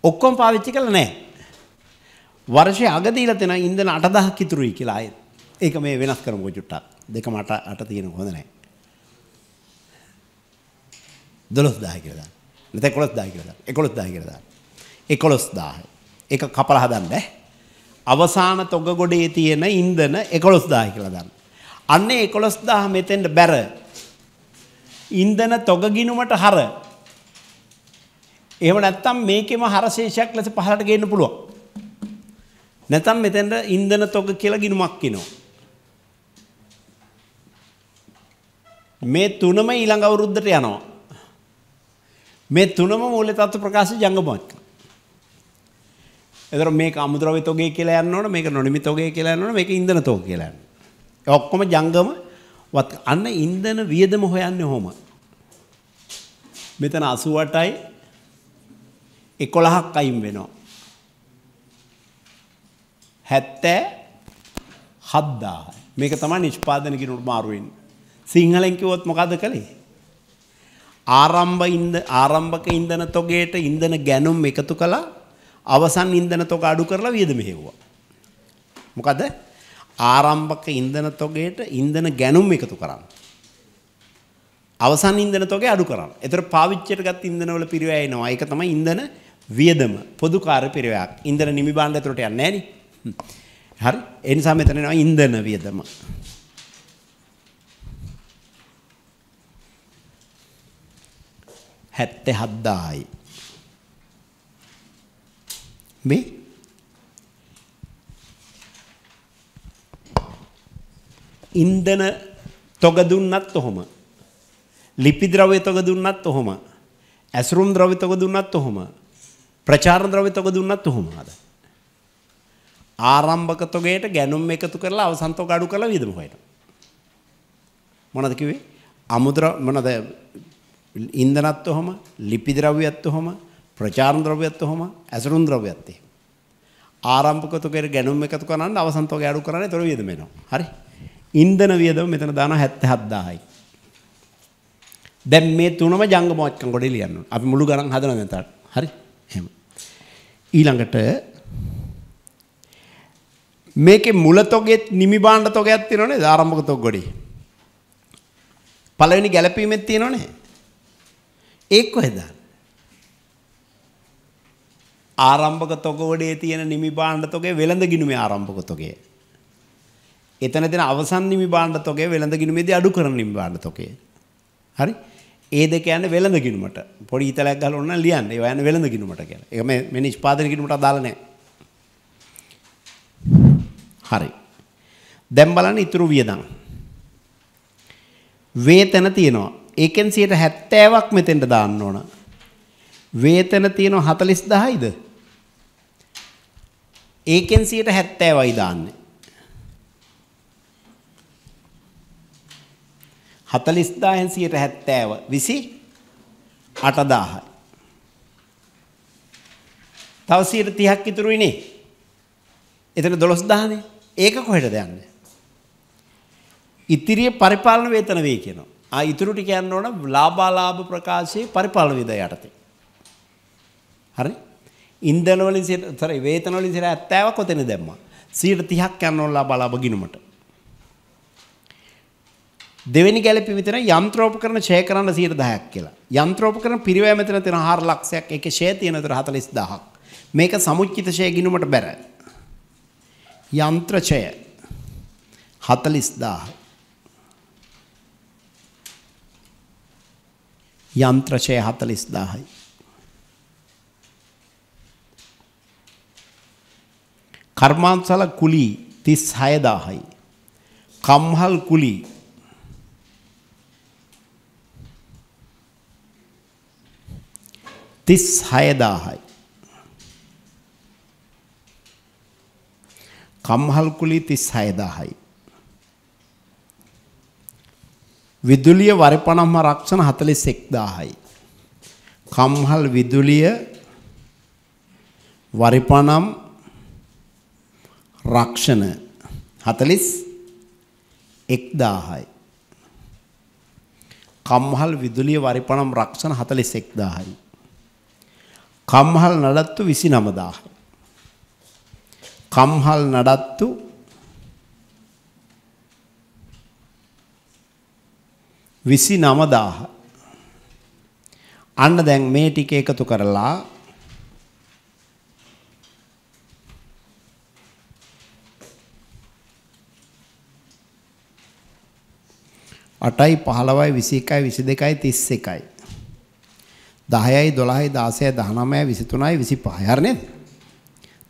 ඔක්කොම පාවිච්චි කළා නැහැ. වර්ෂය අග දීලා තන ඉන්ධන 8000ක් ඉතුරුයි කියලා ආයෙත්. ඒක මේ වෙනස් කරමු චුට්ටක්. දෙකම 8 8 තියෙන හොඳ නැහැ. 12000 කියලා දාන්න. නැත්නම් 11000 කියලා දාන්න. 11000 කියලා දාන්න. 11000. ඒක කපලා හදන්න බෑ. අවසාන තොග ගොඩේ තියෙන ඉන්ධන 11000 කියලා දාන්න. අන්නේ 11000 මෙතෙන්ට බැර ඉන්ධන තොග ගිණුමට හර එහෙම නැත්නම් මේකෙම හරශේෂයක් ලෙස පහළට ගේන්න පුළුවන්. නැත්නම් මෙතෙන්ට ඉන්ධන තොග කියලා ගිණුමක් එනවා. මේ තුනම ඊළඟ අවුරුද්දට යනවා. මේ තුනම මූල්‍ය තත්ත්ව ප්‍රකාශ ජංගමයක්. එතකොට මේක අමුද්‍රව්‍ය තොගේ කියලා යන්න ඕන, මේක නොනිමි තොගේ කියලා යන්න ඕන, මේක ඉන්ධන තොග කියලා යන්න. ඔක්කොම ජංගම වත් අන්න ඉන්ධන වියදම හොයන්නේ කොහොම? මෙතන 88යි එකොළහක් අයින් වෙනවා. හැත්තෑ හද්දා මේක තමයි නිෂ්පාදන කිරුට මාරුවෙන්. සිංහලෙන් කිවොත් මොකද කළේ. ආරම්භ ඉන්ද ආරම්භක ඉන්දන තොගේට ඉන්දන ගැනුම් එකතු කළා අවසන් ඉන්දන තොග අඩු කරලා වියද මෙහෙව්වා. මොකද ආරම්භක ඉන්දන තොගේට ඉන්දන ගැනුම් එකතු කරන්න. අවසන් ඉන්දන තොගේ අඩු කරන්න. එතකොට පාවිච්චියට ගත් ඉන්දනවල පිරිවැය එනවා. ඒක තමයි ඉන්දන වියදම පොදුකාර පිරිවයක්. ඉන්ධන නිමි භාණ්ඩ ඇතුළට යන්නේ නැහැ හරි. ඒ නිසා මෙතන එනවා ඉන්ධන වියදම. හැත්තේ හද්දායි. මේ ඉන්දන තොග දුන්නත් ඔහොම ලිපි ද්‍රව්‍ය තොග දුන්නත් ඔහොම ඇසුරුම් ද්‍රව්‍ය තොග දුන්නත් ඔහොම ප්‍රචාරණ ද්‍රව්‍ය තොග දුන්නත් උහුම ආද. ආරම්භක තොගයට ගැනුම් එකතු කරලා අවසන් තොග අඩු කරලා වියදම හොයනවා. මොනවද කිව්වේ? අමුද්‍ර මොනද ඉන්ධනත් ඔහම, ලිපි ද්‍රව්‍යත් ඔහම, ප්‍රචාරණ ද්‍රව්‍යත් ඔහම, ඇසුරුම් ද්‍රව්‍යත් එහෙම. ආරම්භක තොගයට ගැනුම් එකතු කරනනම් අවසන් තොග අඩු කරන්නේ ඒතර වියදම එනවා. හරි. ඉන්ධන වියදම මෙතන දානවා 77000යි. දැන් මේ තුනම ජංගමෝච්චන් ගොඩේ ලියන්න ඕන. අපි මුළු ගණන් හදනවා දැන් තාට. හරි. එහෙම. ඊළඟට මේකේ මුල තොගෙත් නිමි බාණ්ඩ තොගයක් තියෙනවනේ ආරම්භක තොග ගොඩේ. පළවෙනි ගැළපීමෙත් තියෙනවනේ. ඒක කොහෙද? ආරම්භක තොග ගොඩේ තියෙන නිමි බාණ්ඩ තොගේ වෙළඳ ගිණුමේ ආරම්භක තොගේ. එතන දෙන අවසන් නිමි බාණ්ඩ තොගේ වෙළඳ ගිණුමේදී අඩු කරන නිමි බාණ්ඩ තොගේ. හරි? ඒ දෙක යන වෙළඳගිනුමට පොඩි ඉතලයක් ගහලා ඕන නම් ලියන්න. ඒවා යන වෙළඳගිනුමට කියලා. ඒක මේ මේ නිෂ්පාදන ගිනුමට අදාළ නැහැ. හරි. දැන් බලන්න ඉතුරු වියදම්. වේතන තියෙනවා. ඒකෙන් 70ක් මෙතෙන්ට දාන්න ඕන. වේතන තියෙනවා 40000යිද? ඒකෙන් 70යි දාන්නේ. 40000න් 170 28000යි. තව 130ක් ඉතුරුයිනේ. එතන 12000නේ. ඒක කොහෙටද යන්නේ? ඉතිරිය පරිපාලන වේතන වේ කියනවා. ආ ඉතුරු ටික යන්න ඕන ලාභාලාභ ප්‍රකාශයේ පරිපාලන වේද යටතේ. හරි? ඉන්ධන වලින් සිර වේතන වලින් සිර 70ක් ඔතන දැම්මා. 130ක් යන්න ඕන ලාභාලාභ ගිණුමට. දෙවැනි ගැලපි මෙතන යන්ත්‍රෝපකරණ ඡය කරන්න 110ක් කියලා. යන්ත්‍රෝපකරණ පිරිවැය මෙතන තියෙන 4 ලක්ෂයක්. ඒකේ ඡය තියෙන විතර 40000ක්. මේක සමුච්චිත ඡය ගිණුමට බැර. යන්ත්‍ර ඡය 40000. යන්ත්‍ර ඡය 40000යි. කර්මාන්තසල කුලී 36000යි. කම්හල් කුලී තිස් හයදාහයි. කම්හල්කුලි තිස් හයදාහයි. විදුලිය වරපනම්ම රක්ෂණ හතලි සෙක්දාහයි. කම්හල් විදුලිය වරිපනම් රක්ෂණ හතලිස් එක්දාහයි. කම්හල් විදුලිය වරිපනම් රක්ෂණ හතලිස් එක්දාහයි. කම්හල් නඩත්තු 29000යි. කම්හල් නඩත්තු විසි නමදාහ අන්න දැන් මේ ටික එකතු කරලා අටයි පහළවයි විසි එකයි විසි දෙකයි තිස් එකයි 10යි 12යි 16යි 19යි 23යි 25යි හරි නේද?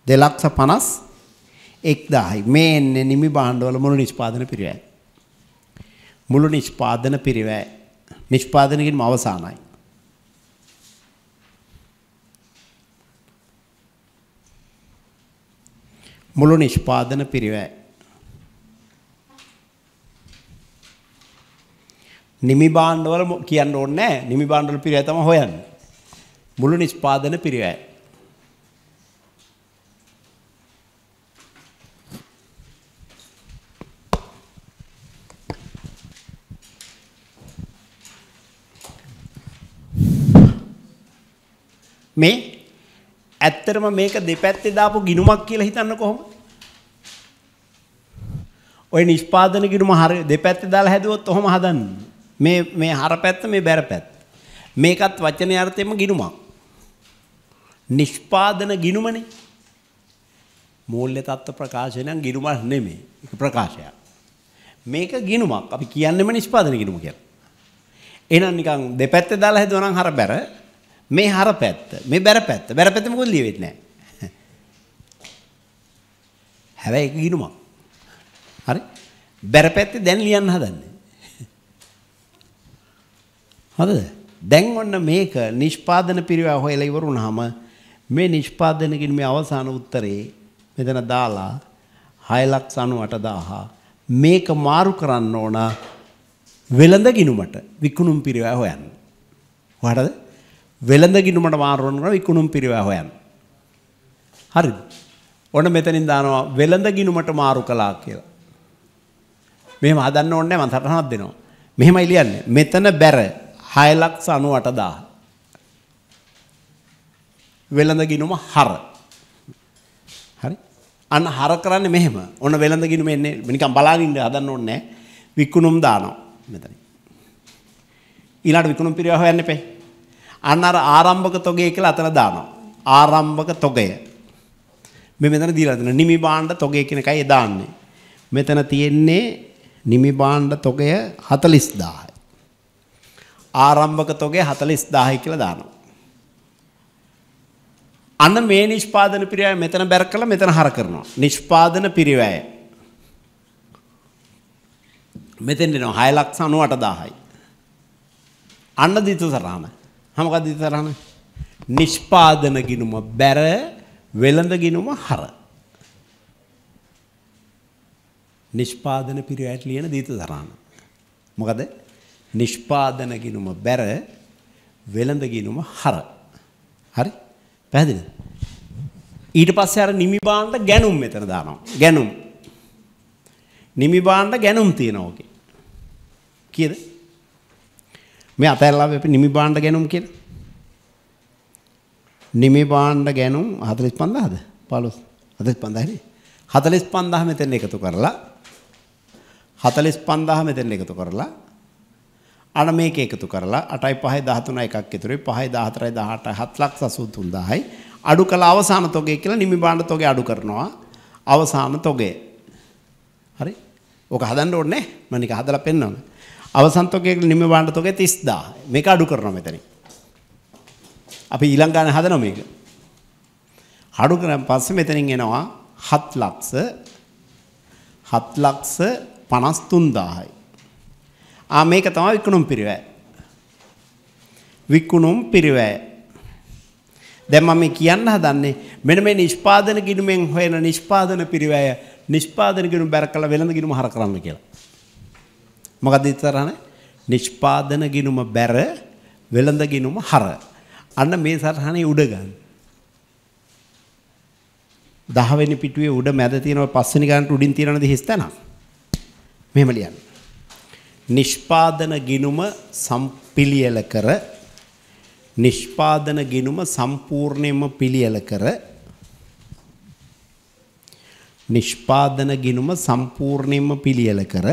251000යි. මේ එන්නේ නිමි භාණ්ඩවල මුළු නිෂ්පාදන පිරිවැය. මුළු නිෂ්පාදන පිරිවැය. නිෂ්පාදනකින්ම අවසానයි. මුළු නිෂ්පාදන පිරිවැය නිමි භාණ්ඩවල කියන්න ඕනේ නැහැ. නිමි භාණ්ඩවල පිරය තමයි හොයන්නේ. මුළු නිෂ්පාදන පිරිවැය. මේ ඇත්තටම මේක දෙපැත්තේ දාපු ගිනුමක් කියලා හිතන්න කොහොමද? ওই නිෂ්පාදන ගිනුම හරිය දෙපැත්තේ දාලා හැදුවොත් ඔහොම හදන්නේ. මේ මේ හරපැත්ත මේ බැරපැත්ත. මේකත් වචනේ අර්ථයෙන්ම ගිනුමක්. නිෂ්පාදන ගිනුමනේ. මූල්‍ය තත්ත්ව ප්‍රකාශනයන් ගිනුමක් නෙමෙයි. ප්‍රකාශයක්. මේක ගිනුමක්. අපි කියන්නේම නිෂ්පාදන ගිනුම කියලා. එහෙනම් නිකන් දෙපැත්තේ දාලා හදුවා නම් හර බැර මේ හර පැත්ත මේ බැර පැත්ත බැර පැත්ත මොකද ලියවෙන්නේ නැහැ හැබැයි ඒක ගිනුමක් හරි බැර පැත්තේ දැන් ලියන්න හදන්නේ හරිද? දැන් ඔන්න මේක නිෂ්පාදන පිරිවැය හොයලා ඉවරුනහම මේ නිෂ්පාදනකින් මේ අවසාන උත්තරේ මෙතන දාලා 698000 මේක මාරු කරන්න ඕන වෙළඳ ගිණුමට විකුණුම් පිරිවැය හොයන්න. හරිද? වෙළඳ ගිණුමට මාරු කරනවා විකුණුම් පිරිවැය හොයන්න. හරිද? ඔන්න මෙතනින් දානවා වෙළඳ ගිණුමට මාරු කළා කියලා. මෙහෙම හදන්න ඕනේ නැහැ මම තරහක් දෙනවා. මෙහෙමයි ලියන්නේ. මෙතන බැර හයලක්ස අනු අටදා. වෙළඳ ගිනුම හර. හරි අන්න හර කරන්න මෙහෙම ඔන්න වෙළඳ ගිනුම එන්නේ නිකම් බලාගින්ට හදන්න ඕන්නේ විකුණුම් දානවා මෙතන. ඊළාට විකුණුම් පිරිවා හොයන්න එපේ. අන්න අර ආරම්භක තොගය කියලා අතන දානවා. ආරම්භක තොගය. මේ මෙතන දීලා දෙන නිමි භාණ්ඩ තොගය කියන එකයි දාන්නේ. මෙතන තියෙන්නේ නිමි භාණ්ඩ තොගය 40000. ආරම්භක තොගේ 40000යි කියලා දානවා. අන්න මේ නිෂ්පාදන පිරිවැය මෙතන බැර කළා මෙතන හර කරනවා. නිෂ්පාදන පිරිවැය. මෙතෙන් දෙනවා 698000යි. අන්න දිතුතරාම. හා මොකක්ද දිතුතරාම? නිෂ්පාදන ගිනුම බැර වෙළඳ ගිනුම හර. නිෂ්පාදන පිරිවැයට ලියන දිතුතරාම. මොකද? නිෂ්පාදන ගිනුම බැර වෙළඳ ගිනුම හර. හරි? පැහැදිලිද? ඊට පස්සේ අර නිමි බාණ්ඩ ගැනුම් මෙතන දානවා. ගැනුම්. නිමි බාණ්ඩ ගැනුම් තියෙනවා ඔකේ. කීයද? මේ අතහැරලා අපි නිමි බාණ්ඩ ගැනුම් කියන. නිමි බාණ්ඩ ගැනුම් 45000ද? 15 45000 නේ. 45000 මෙතන එකතු කරලා 45000 මෙතන එකතු කරලා අන මේක එකතු කරලා 8යි 5යි 13යි එකක් ඉතුරුයි 5යි 14යි 18යි 7 ලක්ෂ 83000යි අඩු කළ අවසාන තොගේ කියලා නිමි භාණ්ඩ තොගේ අඩු කරනවා අවසාන තොගේ හරි ඕක හදන්න ඕනේ මම නික හදලා පෙන්නනවා අවසාන තොගේ නිමි භාණ්ඩ තොගේ 30000 මේක අඩු කරනවා මෙතනින් අපි ඊළඟ ගාන හදනවා මේක අඩු කරන් පස්සේ මෙතනින් එනවා 7 ලක්ෂ 7 ලක්ෂ 53000යි ආ මේක තමයි විකුණුම් පිරිවැය. විකුණුම් පිරිවැය. දැන් මම කියන්න හදන්නේ මෙන්න මේ නිෂ්පාදන ගිණුමෙන් හොයන නිෂ්පාදන පිරිවැය නිෂ්පාදන ගිණුම බැර කළ වෙළඳ ගිණුම හර කරන්න කියලා. මොකද ඉතරනේ? නිෂ්පාදන ගිණුම බැර වෙළඳ ගිණුම හර. අන්න මේ සටහනේ උඩ ගන්න. දහවෙනි පිටුවේ උඩ මැද තියෙන පස්වෙනි ගානට උඩින් තියෙනද හිස් තැනක්. මෙහෙම ලියන්න. නිෂ්පාදන ගිනුම සම්පිලියල කර නිෂ්පාදන ගිනුම සම්පූර්ණයෙන්ම පිළියෙල කර නිෂ්පාදන ගිනුම සම්පූර්ණයෙන්ම පිළියෙල කර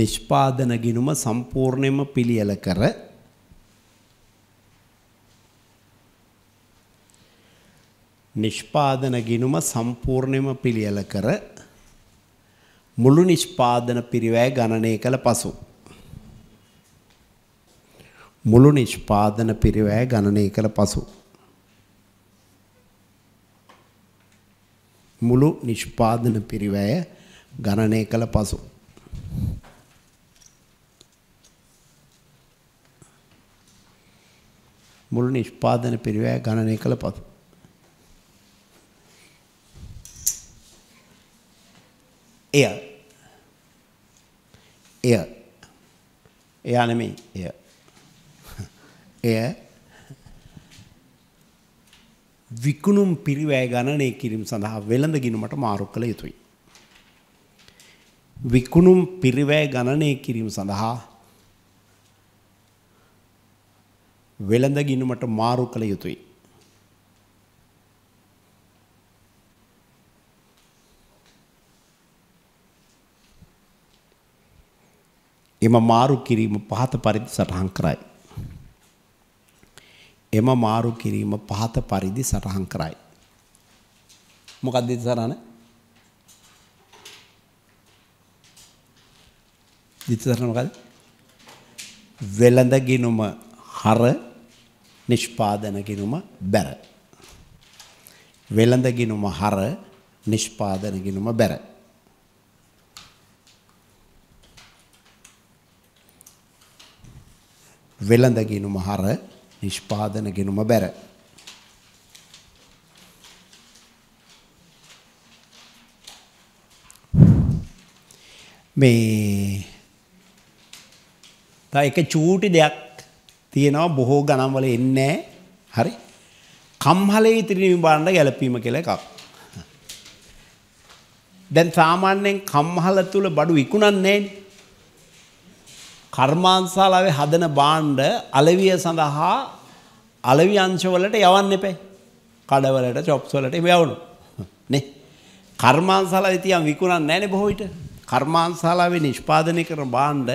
නිෂ්පාදන ගිනුම සම්පූර්ණයෙන්ම පිළියෙල කර නිෂ්පාදන ගිනුම සම්පූර්ණයෙන්ම පිළියෙල කර මුළු නිෂ්පාදන පිරිවැය ගණනය කළ පසු මුළු නිෂ්පාදන පිරිවැය ගණනය කළ පසු මුළු නිෂ්පාදන පිරිවැය ගණනය කළ පසු මුළු නිෂ්පාදන පිරිවැය ගණනය කළ පසු එය එය. එයා නෙමෙයි එය. එය විකුණුම් පිරිවැය ගණනය කිරීම සඳහා වෙළඳ ගිණුමට මාරු කළ යුතුයි. විකුණුම් පිරිවැය ගණනය කිරීම සඳහා වෙළඳ ගිණුමට මාරු කළ යුතුයි. එම මාරු කිරීම පහත පරිදි සටහන් කරයි. එම මාරු කිරීම පහත පරිදි සටහන් කරයි. මොකක්ද දිසරණ? දිසරණ මොකද? වෙළඳ ගිනුම හර නිෂ්පාදන ගිනුම බැර. වෙළඳ ගිනුම හර නිෂ්පාදන ගිනුම බැර. වෙළඳ ගිනුම හර නිෂ්පාදන ගිනුම බැර. මේ තව එක චූටි දෙයක් තියෙනවා බොහෝ ගණන් වල එන්නේ හරි. කම්හලේ ඉතිරි නිර්මාණයට ගැළපීම කියලා එකක්. දැන් සාමාන්‍යයෙන් කම්හල තුල බඩු විකුණන්නේ නැහැ. කර්මාන්තශාලාවේ හදන බාණ්ඩ අලවිය සඳහා අලවි අංශවලට යවන්න එපේ. කඩවලට චොප්ස් වලට එහෙම යවනු. නේ. කර්මාන්තශාලාවේ තියන් විකුණන්නේ නැනේ බොහෝ විට. කර්මාන්තශාලාවේ නිෂ්පාදනය කරන බාණ්ඩ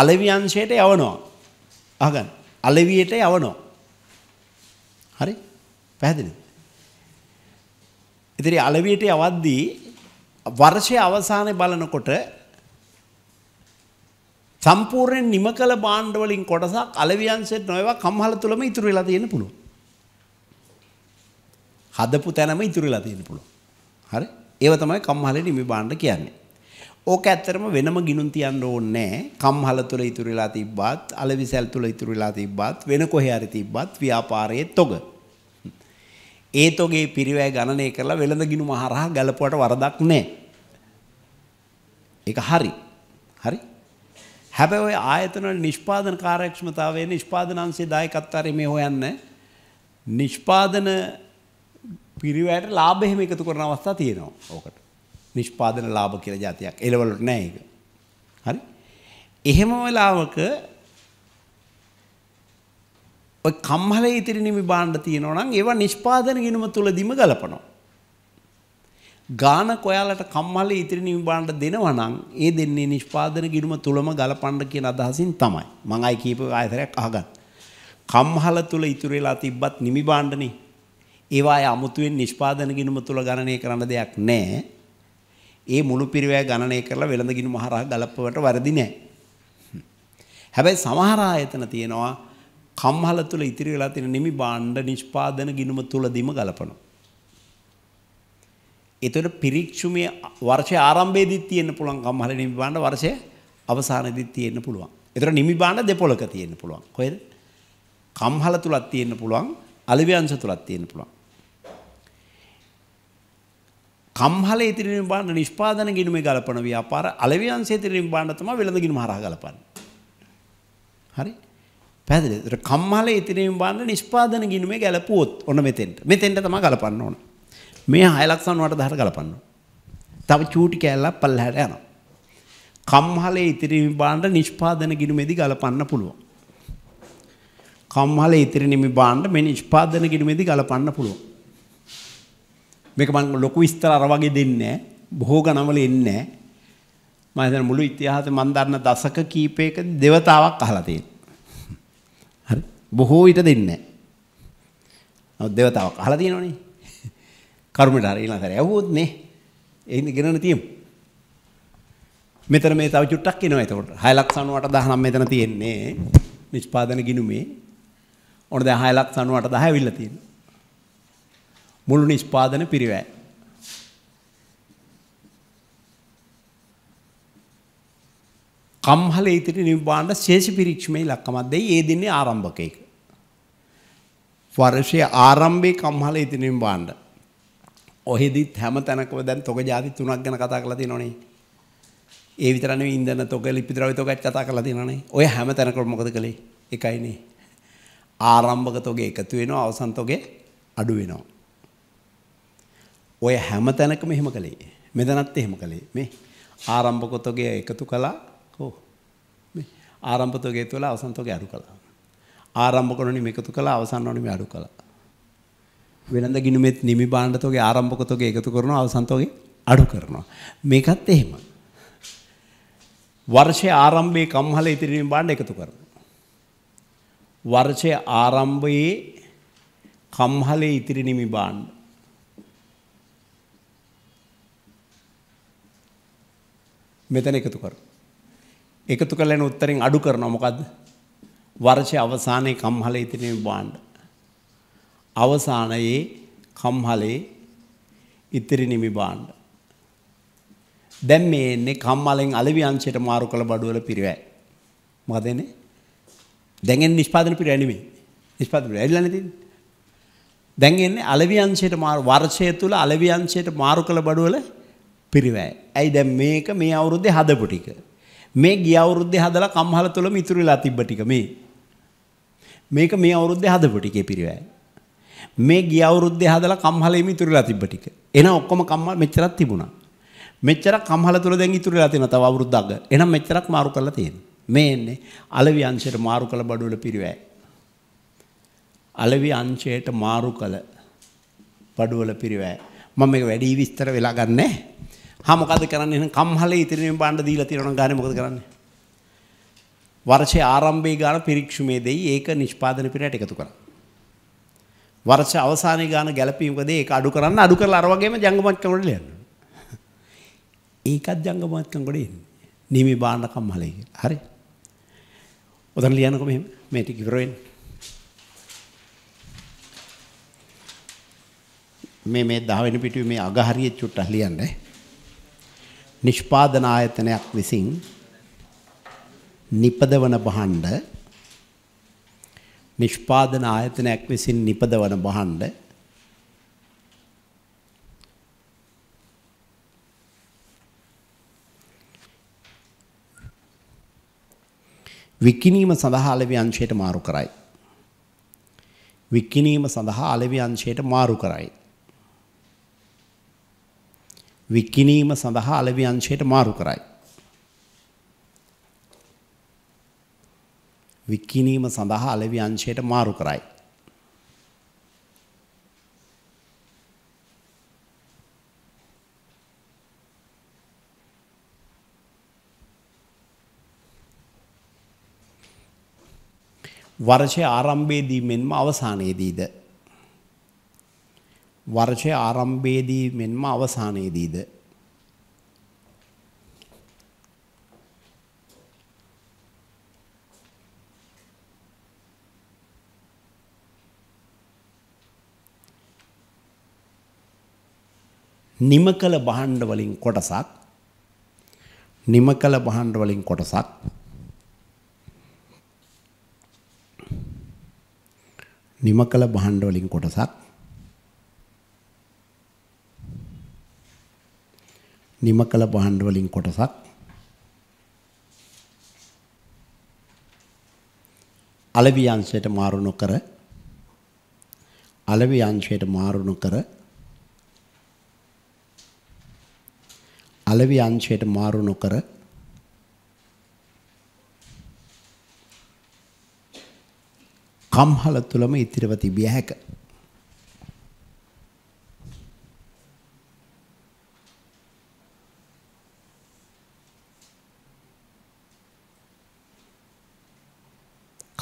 අලවි අංශයට යවනවා. අහගන්න. අලවියට යවනවා. හරි? පැහැදිලිද? ඉතින් අලවියට යවද්දී වර්ෂයේ අවසානයේ බලනකොට සම්පූර්ණයෙන් නිම කළ බාණ්ඩ වලින් කොටසක් අලවියන්සෙට් නොයවා කම්හල තුලම ඉතුරු වෙලා තියෙන්න පුළුවන්. හදපු තැනම ඉතුරු වෙලා තියෙන්න පුළුවන්. හරි? ඒව තමයි කම්හලේ නිමි බාණ්ඩ කියන්නේ. ඕක ඇත්තරම වෙනම ගිනුම් තියන්න ඕනේ කම්හල තුල ඉතුරු වෙලා තිබ්බත් අලවිසැල් තුල ඉතුරු වෙලා තිබ්බත් වෙන කොහේ හරි තිබ්බත් ව්‍යාපාරයේ තොග. ඒ තොගේ පිරිවැය ගණනය කරලා වෙළඳ ගිනුම හරහා ගලපුවට වරදක් නැහැ. ඒක හරි. හරි? හැබැ ඔය ආයතනවල නිෂ්පාදන කාරක්ෂමතාවේ නිෂ්පාදනන්සේ දායකත්තරය මේ හොයන්න නිෂ්පාදන පිරිවැයට ලාභහෙම එකතු කරන අවස්ථා තියෙනවා ඕකට නිෂ්පාදන ලාභ කියල ජාතියක් එලවලට නෑ එක හරි එහෙම වෙලාවක කම්හල ඉතිරි නිමි බාණ්ඩ තියෙනවනම් ඒවා නිෂ්පාදන ගෙනුම තුළ දිම ගලපනවා ගාන කොයාලට කම්මල්ල ඉතිරි නිර්මාණට දෙනවා නම් ඒ දෙන්නේ නිෂ්පාදන ගිණුම තුලම ගලපන්න කියන අදහසින් තමයි මම අයි කීප ආයතරයක් අහගන්න. කම්හල තුල ඉතුරු වෙලා තිබ්බත් නිමි භාණ්ඩනේ. ඒවා අමුතුවෙන් නිෂ්පාදන ගිණුම තුල ගණනය කරන්න දෙයක් නැහැ. ඒ මුළු පිරිවැය ගණනය කරලා වෙළඳ ගිණුම හරහා ගලපවට වරදි නැහැ. හැබැයි සමහර ආයතන තියෙනවා කම්හල තුල ඉතිරි වෙලා තියෙන නිමි භාණ්ඩ නිෂ්පාදන ගිණුම තුලදීම ගලපනවා. එතකොට පිරික්ෂුමේ වර්ෂයේ ආරම්භයේදීත් තියෙන්න පුළුවන් කම්හල නිමිබාන වර්ෂය අවසානයේදීත් තියෙන්න පුළුවන්. එතකොට නිමිබාන දෙපොලක තියෙන්න පුළුවන්. කොහෙද? කම්හල තුලක් තියෙන්න පුළුවන්, අලිව්‍යංශ තුලක් තියෙන්න පුළුවන්. කම්හලේ ඉතිරි නිර්මාණ නිෂ්පාදන ගිණුමේ ගලපන ව්‍යාපාර අලෙවියන්සේ ඉතිරි නිර්මාණ තමයි වෙළඳ ගිණුම හරහා ගලපන්නේ. හරි? පැහැදිලිද? ඒතර කම්හලේ ඉතිරි නිර්මාණ නිෂ්පාදන ගිණුමේ ගලපුවොත් ඔන්න මෙතෙන්ට. මෙතෙන්ට තමයි ගලපන්න ඕන. මේ 698000 ගලපන්න. තව චූටි කෑල්ලක් පල්ලහැට යනවා. කම්හලේ ඉතිරි නිබාණ්ඩ නිෂ්පාදන ගිණුමේදී ගලපන්න පුළුවන්. කම්හලේ ඉතිරි නිබාණ්ඩ මේ නිෂ්පාදන ගිණුමේදී ගලපන්න පුළුවන්. මේක මම ලොකු විස්තර අර වගේ දෙන්නේ නැහැ. බොහෝ ගණන්වල එන්නේ නැහැ. මම හිතන මුළු ඉතිහාසෙ මම දන්න දශක කීපයක දෙවතාවක් අහලා තියෙනවා. හරි. බොහෝ ඊට දෙන්නේ නැහැ. දෙවතාවක් අහලා තියෙනවනේ. කර්මයට හරි ඊළඟ සැරේ ඇහුවොත් නේ. එහෙනම් ගෙනන තියමු. මෙතන මේ තව චුට්ටක් එනවා එතකොට. 698000 මෙතන තියෙන්නේ. නිෂ්පාදන ගිණුමේ. ඔන්න දැන් 698000 ඇවිල්ලා තියෙනවා. මුළු නිෂ්පාදන පිරිවැය. කම්හල ඉදිරි නිර්වාණ ශේෂ පිරික්ෂමේ ලක්කමක් දෙයි ඒ දිනේ ආරම්භකයක. වර්ෂයේ ආරම්භයේ කම්හල ඉදිරි නිර්වාණ ඔහෙදිත් හැම තැනකම දැන් තොග ಜಾති තුනක් ගැන කතා කරලා තියෙනවනේ. ඒ විතර නෙවෙයි ඉන්ධන තොග ලිපිද්‍රව්‍ය තොගත් කතා කරලා තියෙනවනේ. ඔය හැම තැනකම මොකද කළේ? එකයිනේ. ආරම්භක තොගේ එකතු වෙනවා අවසන් තොගේ අඩු වෙනවා. ඔය හැම තැනකම එහෙම කළේ. මෙතනත් එහෙම කළේ. මේ ආරම්භක තොගේ එකතු කළා. ඕ. මේ ආරම්භ තොගේ තුල අවසන් තොගේ අඩු කළා. ආරම්භක නොනි මේකතු කළා අවසන් නොනි මේ අඩු කළා. වෙළඳ ගිනුමෙත් නිමි භාණ්ඩ තෝගේ ආරම්භක තෝගේ එකතු කරනවා අවසන් තෝගේ අඩු කරනවා. මේකත් එහෙම. වර්ෂයේ ආරම්භයේ කම්හල ඉතිරි නිමි භාණ්ඩ එකතු කරනවා. වර්ෂයේ ආරම්භයේ කම්හලේ ඉතිරි නිමි භාණ්ඩ මෙතන එකතු කරනවා. එකතු කළේන උත්තරින් අඩු කරනවා මොකද්ද? වර්ෂයේ අවසානයේ කම්හලේ ඉතිරි නිමි භාණ්ඩ අවසානයේ කම්හලේ ඉතිරි නිමි භාණ්ඩ. දැන් මේ එන්නේ කම්මලෙන් අලෙවි අංශයට මාරු කළ බඩවල පිරිවැය. මොකද එන්නේ? දැන් එන්නේ නිෂ්පාදන පිරිවැය නෙමෙයි. නිෂ්පාදන පිරිවැය ඇවිල්ලා නැතිනේ. දැන් එන්නේ අලෙවි අංශයට මාරු වර්ෂය තුල අලෙවි අංශයට මාරු කළ බඩවල පිරිවැය. ඇයි දැන් මේක මේ අවුරුද්දේ හදපු ටික. මේ ගිය අවුරුද්දේ හදලා කම්හල තුලම ඉතුරු වෙලා තිබ්බ ටික මේ. මේක මේ අවුරුද්දේ හදපු ටිකේ පිරිවැය. මේ ගිය අවුරුද්දේ හදලා කම්හලෙම ඉතුරුලා තිබ්බ ටික. එහෙනම් ඔක්කොම කම්හල මෙච්චරක් තිබුණා. මෙච්චරක් කම්හල තුල දැන් ඉතුරුලා තියෙනවා තව අවුරුද්දක්. එහෙනම් මෙච්චරක් මාරු කරලා තියෙනවා. මේ එන්නේ අලවි අංශයට මාරු කළ බඩවල පිරිවැය. අලවි අංශයට මාරු කළ බඩවල පිරිවැය. මම මේක වැඩි විස්තර වෙලා ගන්න නැහැ. හා මොකද කරන්නේ එහෙනම් කම්හලේ ඉතිරිම බණ්ඩ දීලා තියෙනවා ගානේ මොකද කරන්නේ? වර්ෂයේ ආරම්භයේ ගාන පිරික්ෂුමේ දෙයි ඒක නිෂ්පාදන පිරයට එකතු කරා. වර්ෂ අවසානයේ ගාන ගැළපීමකද ඒක අඩු කරන්න අඩු කරලා අර වගේම ජංගමත්කමට ලියන්න. ඒකත් ජංගමත්කමකට එන්නේ. නිමි බාණ්ඩකම් මලේ. හරි. ඔතන ලියනකො මෙහෙම මේ ටික ඉවර වෙන්න. මේ මේ 10 වෙනි පිටුවේ මේ අග හරියට චුට්ටක් ලියන්න. නිෂ්පාදන ආයතනයක් විසින් නිපදවන භාණ්ඩ නිෂ්පාදන ආයතනයක් විසින් නිපදවන බහණ්ඩ විකිණීම සඳහා අලෙවි අංශයට මාරු කරයි. විකිණීම සඳහා අලෙවි අංශයට මාරු කරයි. විකිණීම සඳහා අලෙවි අංශයට මාරු කරයි. විකිණීම සඳහා අලෙවි අංශයට මාරු කරයි. වර්ෂයේ ආරම්භයේදී මෙන්ම අවසානයේදීද වර්ෂයේ ආරම්භයේදී මෙන්ම අවසානයේදීද නිම කළ බහණ්ඩ වලින් කොටසක් නිම කළ බහණ්ඩ වලින් කොටසක් නිම කළ බහණ්ඩ වලින් කොටසක් නිම කළ බහණ්ඩ වලින් කොටසක් අලවි අංශයට මාරු නොකර අලවි අංශයට මාරු නොකර අලවි අංශයට මාරු නොකර කම්හල තුලම ඉතිරව තිබිය හැක.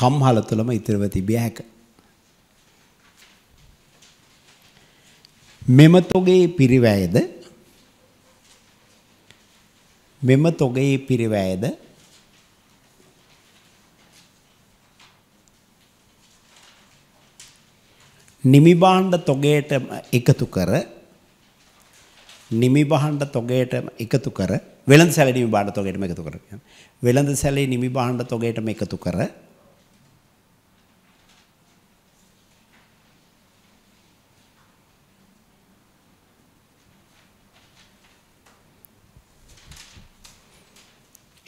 කම්හල තුලම ඉතිරව තිබිය හැක. මෙම තොගේ පිරිවැයද මෙම තොගයේ පිරිවැයද නිමි භාණ්ඩ තොගයට එකතු කර නිමි භාණ්ඩ තොගයට එකතු කර වෙළඳ සැලේ නිමි භාණ්ඩ තොගයටම එකතු කර වෙළඳ සැලේ නිමි භාණ්ඩ තොගයටම එකතු කර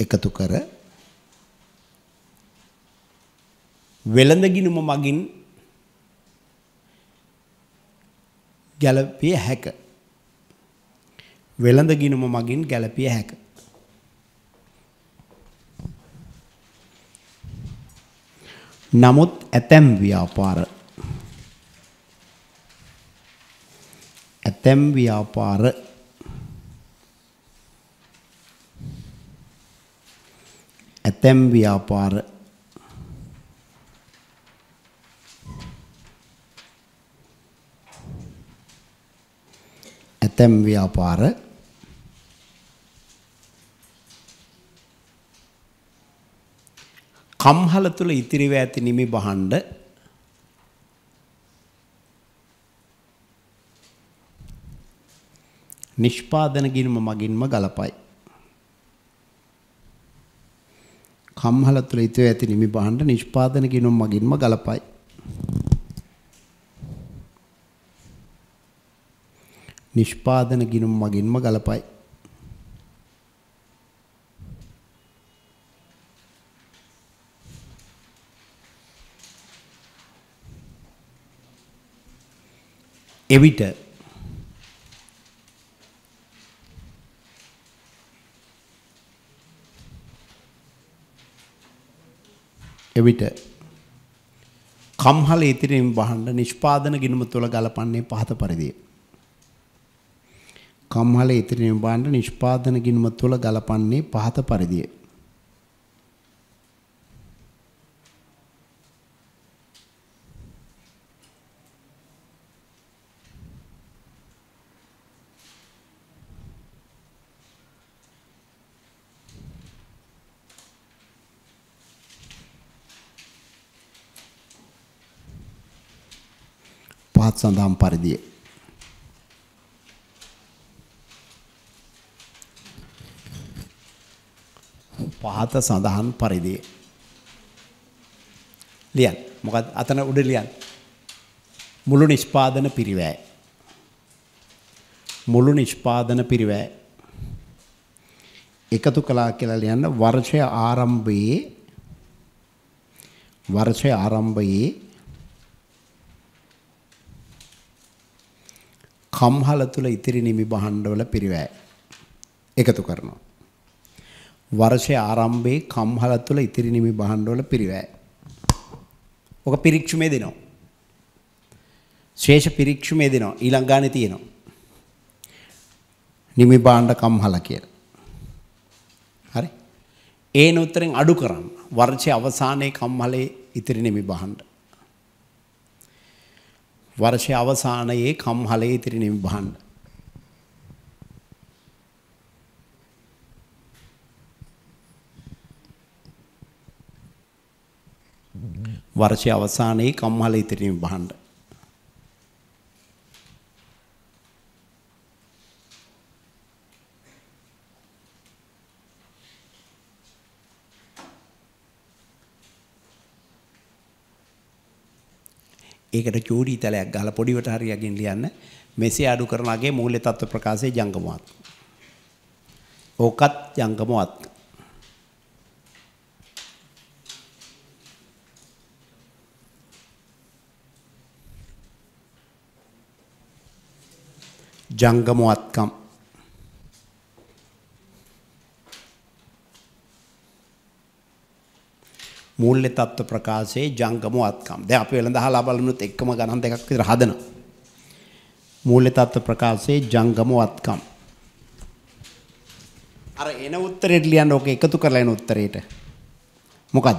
එකතු කර වෙළඳගිනුම මගින් ගැලපිය හැක. වෙළඳගිනුම මගින් ගැලපිය හැක. නමුත් ඇතැම් ව්‍යාපාර ඇතැම් ව්‍යාපාර ඇතැම් ව්‍යාපාර ඇතැම් ව්‍යාපාර කම්හල තුල ඉතිරිව ඇති නිමි බහණ්ඩ නිෂ්පාදන ගිණුම මගින්ම ගලපයි කම්හල තුළ ඉතිව ඇති නිමි බහඬ නිෂ්පාදන කිනුම් මගින්ම ගලපයි. නිෂ්පාදන ගිනුම් මගින්ම ගලපයි. එවිට එවිට කම්හල ඉතිරීම් වහන්න නිෂ්පාදන ගිණුම තුළ ගලපන්නේ පහත පරිදි. කම්හල ඉතිරීම් වහන්න නිෂ්පාදන ගිණුම තුළ ගලපන්නේ පහත පරිදි. මහත් සඳහම් පරිදි පහත සඳහන් පරිදි ලියන්න මොකද අතන උඩ ලියන්න මුළු නිෂ්පාදන පිරිවැය මුළු නිෂ්පාදන පිරිවැය එකතු කළා කියලා ලියන්න වර්ෂය ආරම්භයේ වර්ෂය ආරම්භයේ කම්හල තුල ඉතිරි නිමි භාණ්ඩවල පිරිවැය එකතු කරනවා. වර්ෂයේ ආරම්භයේ කම්හල තුල ඉතිරි නිමි භාණ්ඩවල පිරිවැය. ඔක පිරික්ෂුමේ දෙනවා. ශේෂ පිරික්ෂුමේ දෙනවා. ඊළඟ ගානේ තියෙනවා. නිමි භාණ්ඩ කම්හල කියලා. හරි. ඒන උත්තරෙන් අඩු කරන්න. වර්ෂයේ අවසානයේ කම්හලේ ඉතිරි නිමි භාණ්ඩ වර්ෂය අවසානයේ කම්හලේ ඉතිරි නිබ්බහන්න. වර්ෂය අවසානයේ කම්හලේ ඉතිරි නිබ්බහන්න. ඒකට චූඩි තලයක් ගහලා පොඩිවට හරියකින් ලියන්න මෙසේ අඩු කරනගේ මූල්‍ය තත්ත්ව ප්‍රකාශයේ ජංගමවත්. ඕකත් ජංගමවත්. ජංගමවත්කම් මූල්‍ය තත්ත්ව ප්‍රකාශයේ ජංගම වත්කම්. දැන් අපි වෙලඳහලා බලමුත් එකම ගණන් දෙකක් විතර හදනවා. මූල්‍ය තත්ත්ව ප්‍රකාශයේ ජංගම වත්කම්. අර එන උත්තරේට ලියන්න ඕක එකතු කරලා එන උත්තරේට. මොකද්ද?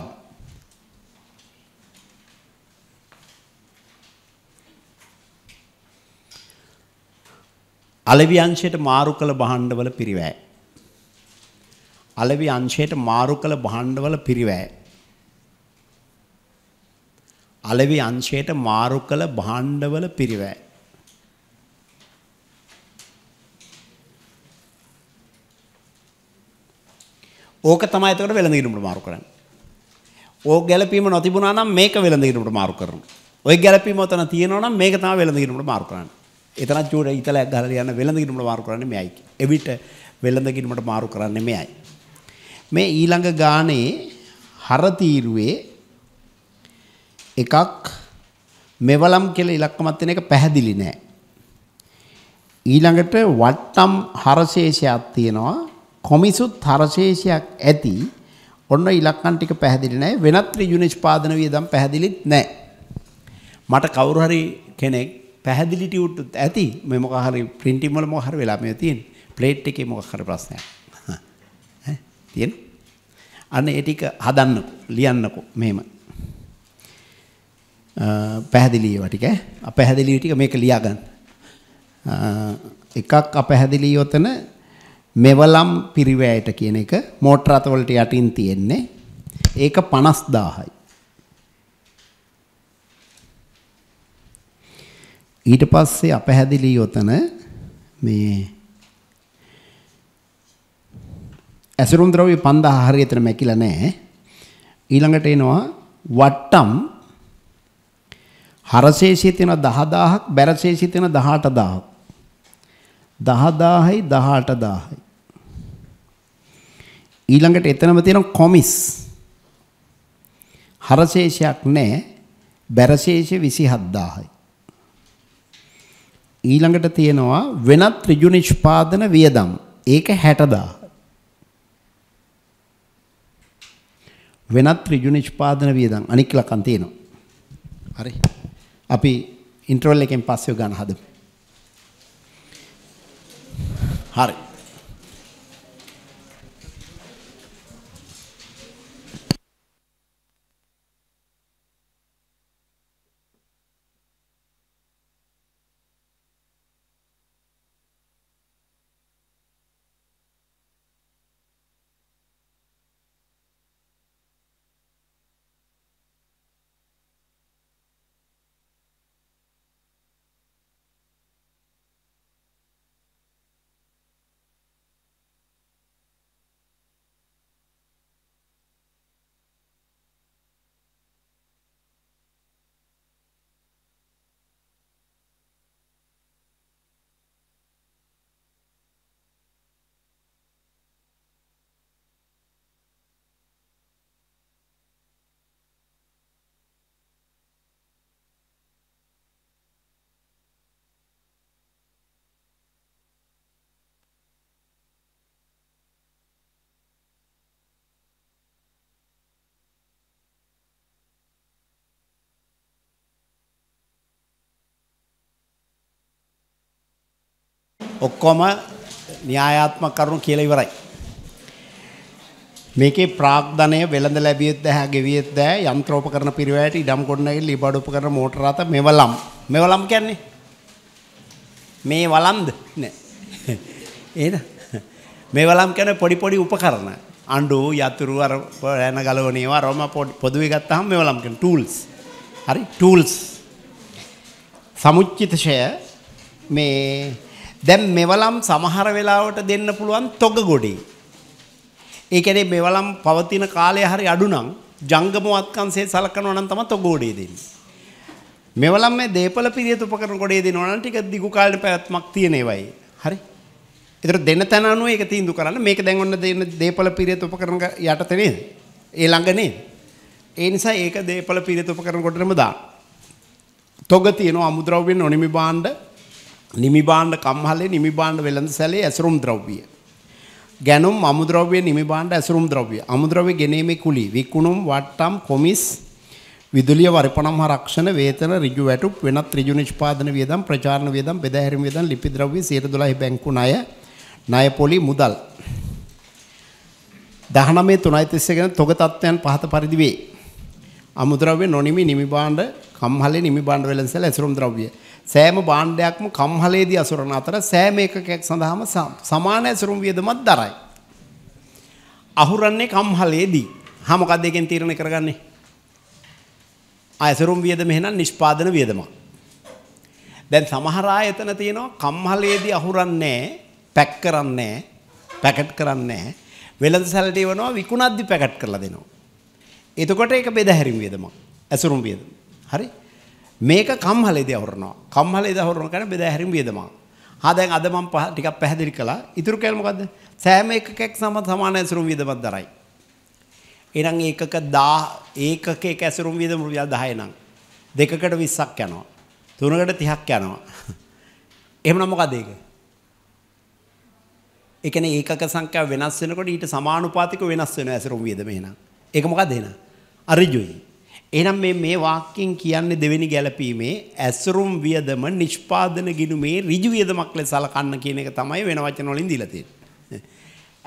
අලවි අංශයට මාරු කළ භාණ්ඩවල පිරිවැය. අලවි අංශයට මාරු කළ භාණ්ඩවල පිරිවැය. අලෙවි අංශයට මාරු කළ භාණ්ඩවල පිරිවැය. ඕක තමයි එතකොට වෙළඳ ඉරුමුට මාරු කරන්නේ. ඕක ගැළපීම නොතිබුණා නම් මේක වෙළඳ ඉරුමුට මාරු කරනවා. ওই ගැළපීම ඔතන තියෙනවා නම් මේක තමයි වෙළඳ ඉරුමුට මාරු කරන්නේ. එතන චූඩ ඉතලයක් ගහලා යන වෙළඳ ඉරුමුට මාරු කරන්නේ මෙයයි. එවිට වෙළඳ ඉරුමුට මාරු කරන්නේ මෙයයි. මේ ඊළඟ ගානේ හර තීරුවේ එකක් මෙවලම් කියලා ඉලක්කමත් වෙන එක පැහැදිලි නෑ. ඊළඟට වට්ටම් හරශේෂයක් තියෙනවා කොමිසුත් හරශේෂයක් ඇති ඔන්න ඉලක්කම් ටික පැහැදිලි නෑ වෙනත් ඍජු නිෂ්පාදන වියදම් පැහැදිලිත් නෑ. මට කවුරු හරි කෙනෙක් පැහැදිලි ටියුට් ඇති මේ මොකක් හරි printing වල මොකක් හරි වෙලා මේ තියෙන ප්ලේට් එකේ මොකක් හරි ප්‍රශ්නයක්. [laughs] ඈ තියෙන. අන්න ඒ ටික හදන්නකෝ ලියන්නකෝ මෙහෙම. පැහැදිලි ඒවා ටික අපැහැදිලි ටික මේක ලියා ගන්න. එකක් අපැහැදිලි යොතන මෙවලම් පිරිවැයට කියන එක මෝටර අත වලට යටින් තියෙන්නේ. ඒක 50000යි. ඊට පස්සේ අපැහැදිලි යොතන මේ ඇසුරුම් ද්‍රව්‍ය 5000 හරියටම මැකිලා නැහැ. ඊළඟට එනවා වට්ටම් හරශේෂය තියෙන 10000ක් බැරශේෂය තියෙන 18000ක් 10000යි 18000යි ඊළඟට එතනම තියෙන කොමිස් හරශේෂයක් නැහැ බැරශේෂ 27000යි ඊළඟට තියෙනවා වෙනත් ඍජු නිෂ්පාදන වියදම් ඒක 60000 වෙනත් ඍජු නිෂ්පාදන වියදම් අනික් ලකම් තියෙනවා හරි අපි ඉන්ට්‍රෝල් එකෙන් පස්සේ ගන්න හදමු. හරි. ඔක්කොම න්‍යායාත්මක කරුණු කියලා ඉවරයි. මේකේ ප්‍රාග්ධනය වෙළඳ ලැබියෙත් දෑ ගෙවියෙත් දෑ යන්ත්‍රෝපකරණ පිරිවැයට ඉඩම් ගොඩනැගිලි ඉබඩ උපකරණ මෝටර රථ මෙවලම්. මෙවලම් කියන්නේ මේ වලම්ද? නෑ. එහෙද? මෙවලම් කියන්නේ පොඩි පොඩි උපකරණ. අඬු යතුරු අර යන ගලවන ඒවා රොම පොදුවේ ගත්තාම මෙවලම් කියන tools. හරි? tools. සමුච්චිතශය මේ දැන් මෙවලම් සමහර වෙලාවට දෙන්න පුළුවන් තොග ගොඩි. ඒ කියන්නේ මෙවලම් පවතින කාලය හරි අඩු නම් ජංගම වත්කංශයේ සලකනවා නම් තමයි තොග ගොඩේ දෙන්නේ. මෙවලම් මේ දේපල පිරියත උපකරණ ගොඩේ දෙනවා නම් ටික දිගු කාලේ පැවැත්මක් තියෙන ඒවායි. හරි. ඒතර දෙන තැන අනුව ඒක තීන්දුව කරන්න. මේක දැන් ඔන්න දෙන දේපල පිරියත උපකරණ යටතේ නේද? ඒ ළඟ නේද? ඒ නිසා ඒක දේපල පිරියත උපකරණ කොටරම දාන්න. තොග තියෙනවා අමුද්‍රව්‍යෙන් නොනිමි භාණ්ඩ නිමිබාණ්ඩ කම්හලේ නිමිබාණ්ඩ වෙළඳ සැලේ ඇසුරුම් ද්‍රව්‍ය. ගැනුම් අමුද්‍රව්‍ය නිමිබාණ්ඩ ඇසුරුම් ද්‍රව්‍ය. අමුද්‍රව්‍ය ගෙනීමේ කුලි විකුණුම් වට්ටම් කොමිස් විදුලිය වරිපනම් ආරක්ෂණ වේතන ඍජු වැටුප් වෙනත් ඍජු නිෂ්පාදන වියදම් ප්‍රචාරණ වියදම් බෙදා හැරීම වියදම් ලිපි ද්‍රව්‍ය 112 බැංකු ණය ණය පොලි මුදල් 19.331 ගැන තොග තත්ත්වයන් පහත පරිදි වේ. අමුද්‍රව්‍ය නොනිමි නිමිබාණ්ඩ කම්හලේ නිමිබාණ්ඩ වෙළඳ සැල ඇසුරුම් ද්‍රව්‍ය සෑම භාණ්ඩයක්ම කම්හලේදී අසුරන අතර සෑම එකකයක් සඳහාම සමාන ඇසුරුම් වියදමක් දරයි. අහුරන්නේ කම්හලේදී. හා මොකක්ද එකෙන් තීරණය කරගන්නේ? ඇසුරුම් වියදම එහෙනම් නිෂ්පාදන වියදමක්. දැන් සමහර අය එතන තියෙනවා කම්හලේදී අහුරන්නේ පැක් කරන්නේ පැකට් කරන්නේ වෙළඳ සැලට ඉවනවා විකුණද්දි පැකට් කරලා දෙනවා. එතකොට ඒක බෙදහැරීම් වියදමක්. ඇසුරුම් වියදම. හරි? මේක කම්හලේදී අවරනවා. කම්හලේදී අවරන කරන බෙදා හැරීම වියදමක්. හා දැන් අද මම ටිකක් පැහැදිලි කළා. ඉතුරු කැල මොකද්ද? සෑම එකකක් සම සමාන ඇසුරුම් වියදමක් දරයි. එහෙනම් ඒකක 1000 ඒකක එක ඇසුරුම් වියදම රුපියල් 10 නම් දෙකකට 20ක් යනවා. තුනකට 30ක් යනවා. [laughs] එහෙමනම් මොකද ඒක? ඒ කියන්නේ ඒකක සංඛ්‍යාව වෙනස් වෙනකොට ඊට සමානුපාතිකව වෙනස් වෙන ඇසුරුම් වියදම එහෙනම්. ඒක මොකද්ද එහෙනම්? අරිජුයි. එහෙනම් මේ මේ වාක්‍යයෙන් කියන්නේ දෙවෙනි ගැළපීමේ ඇසුරුම් වියදම නිෂ්පාදන ගිණුමේ ඍජු වියදමක් ලෙස සලකන්න කියන එක තමයි වෙන වචන වලින් දීලා තියෙන්නේ.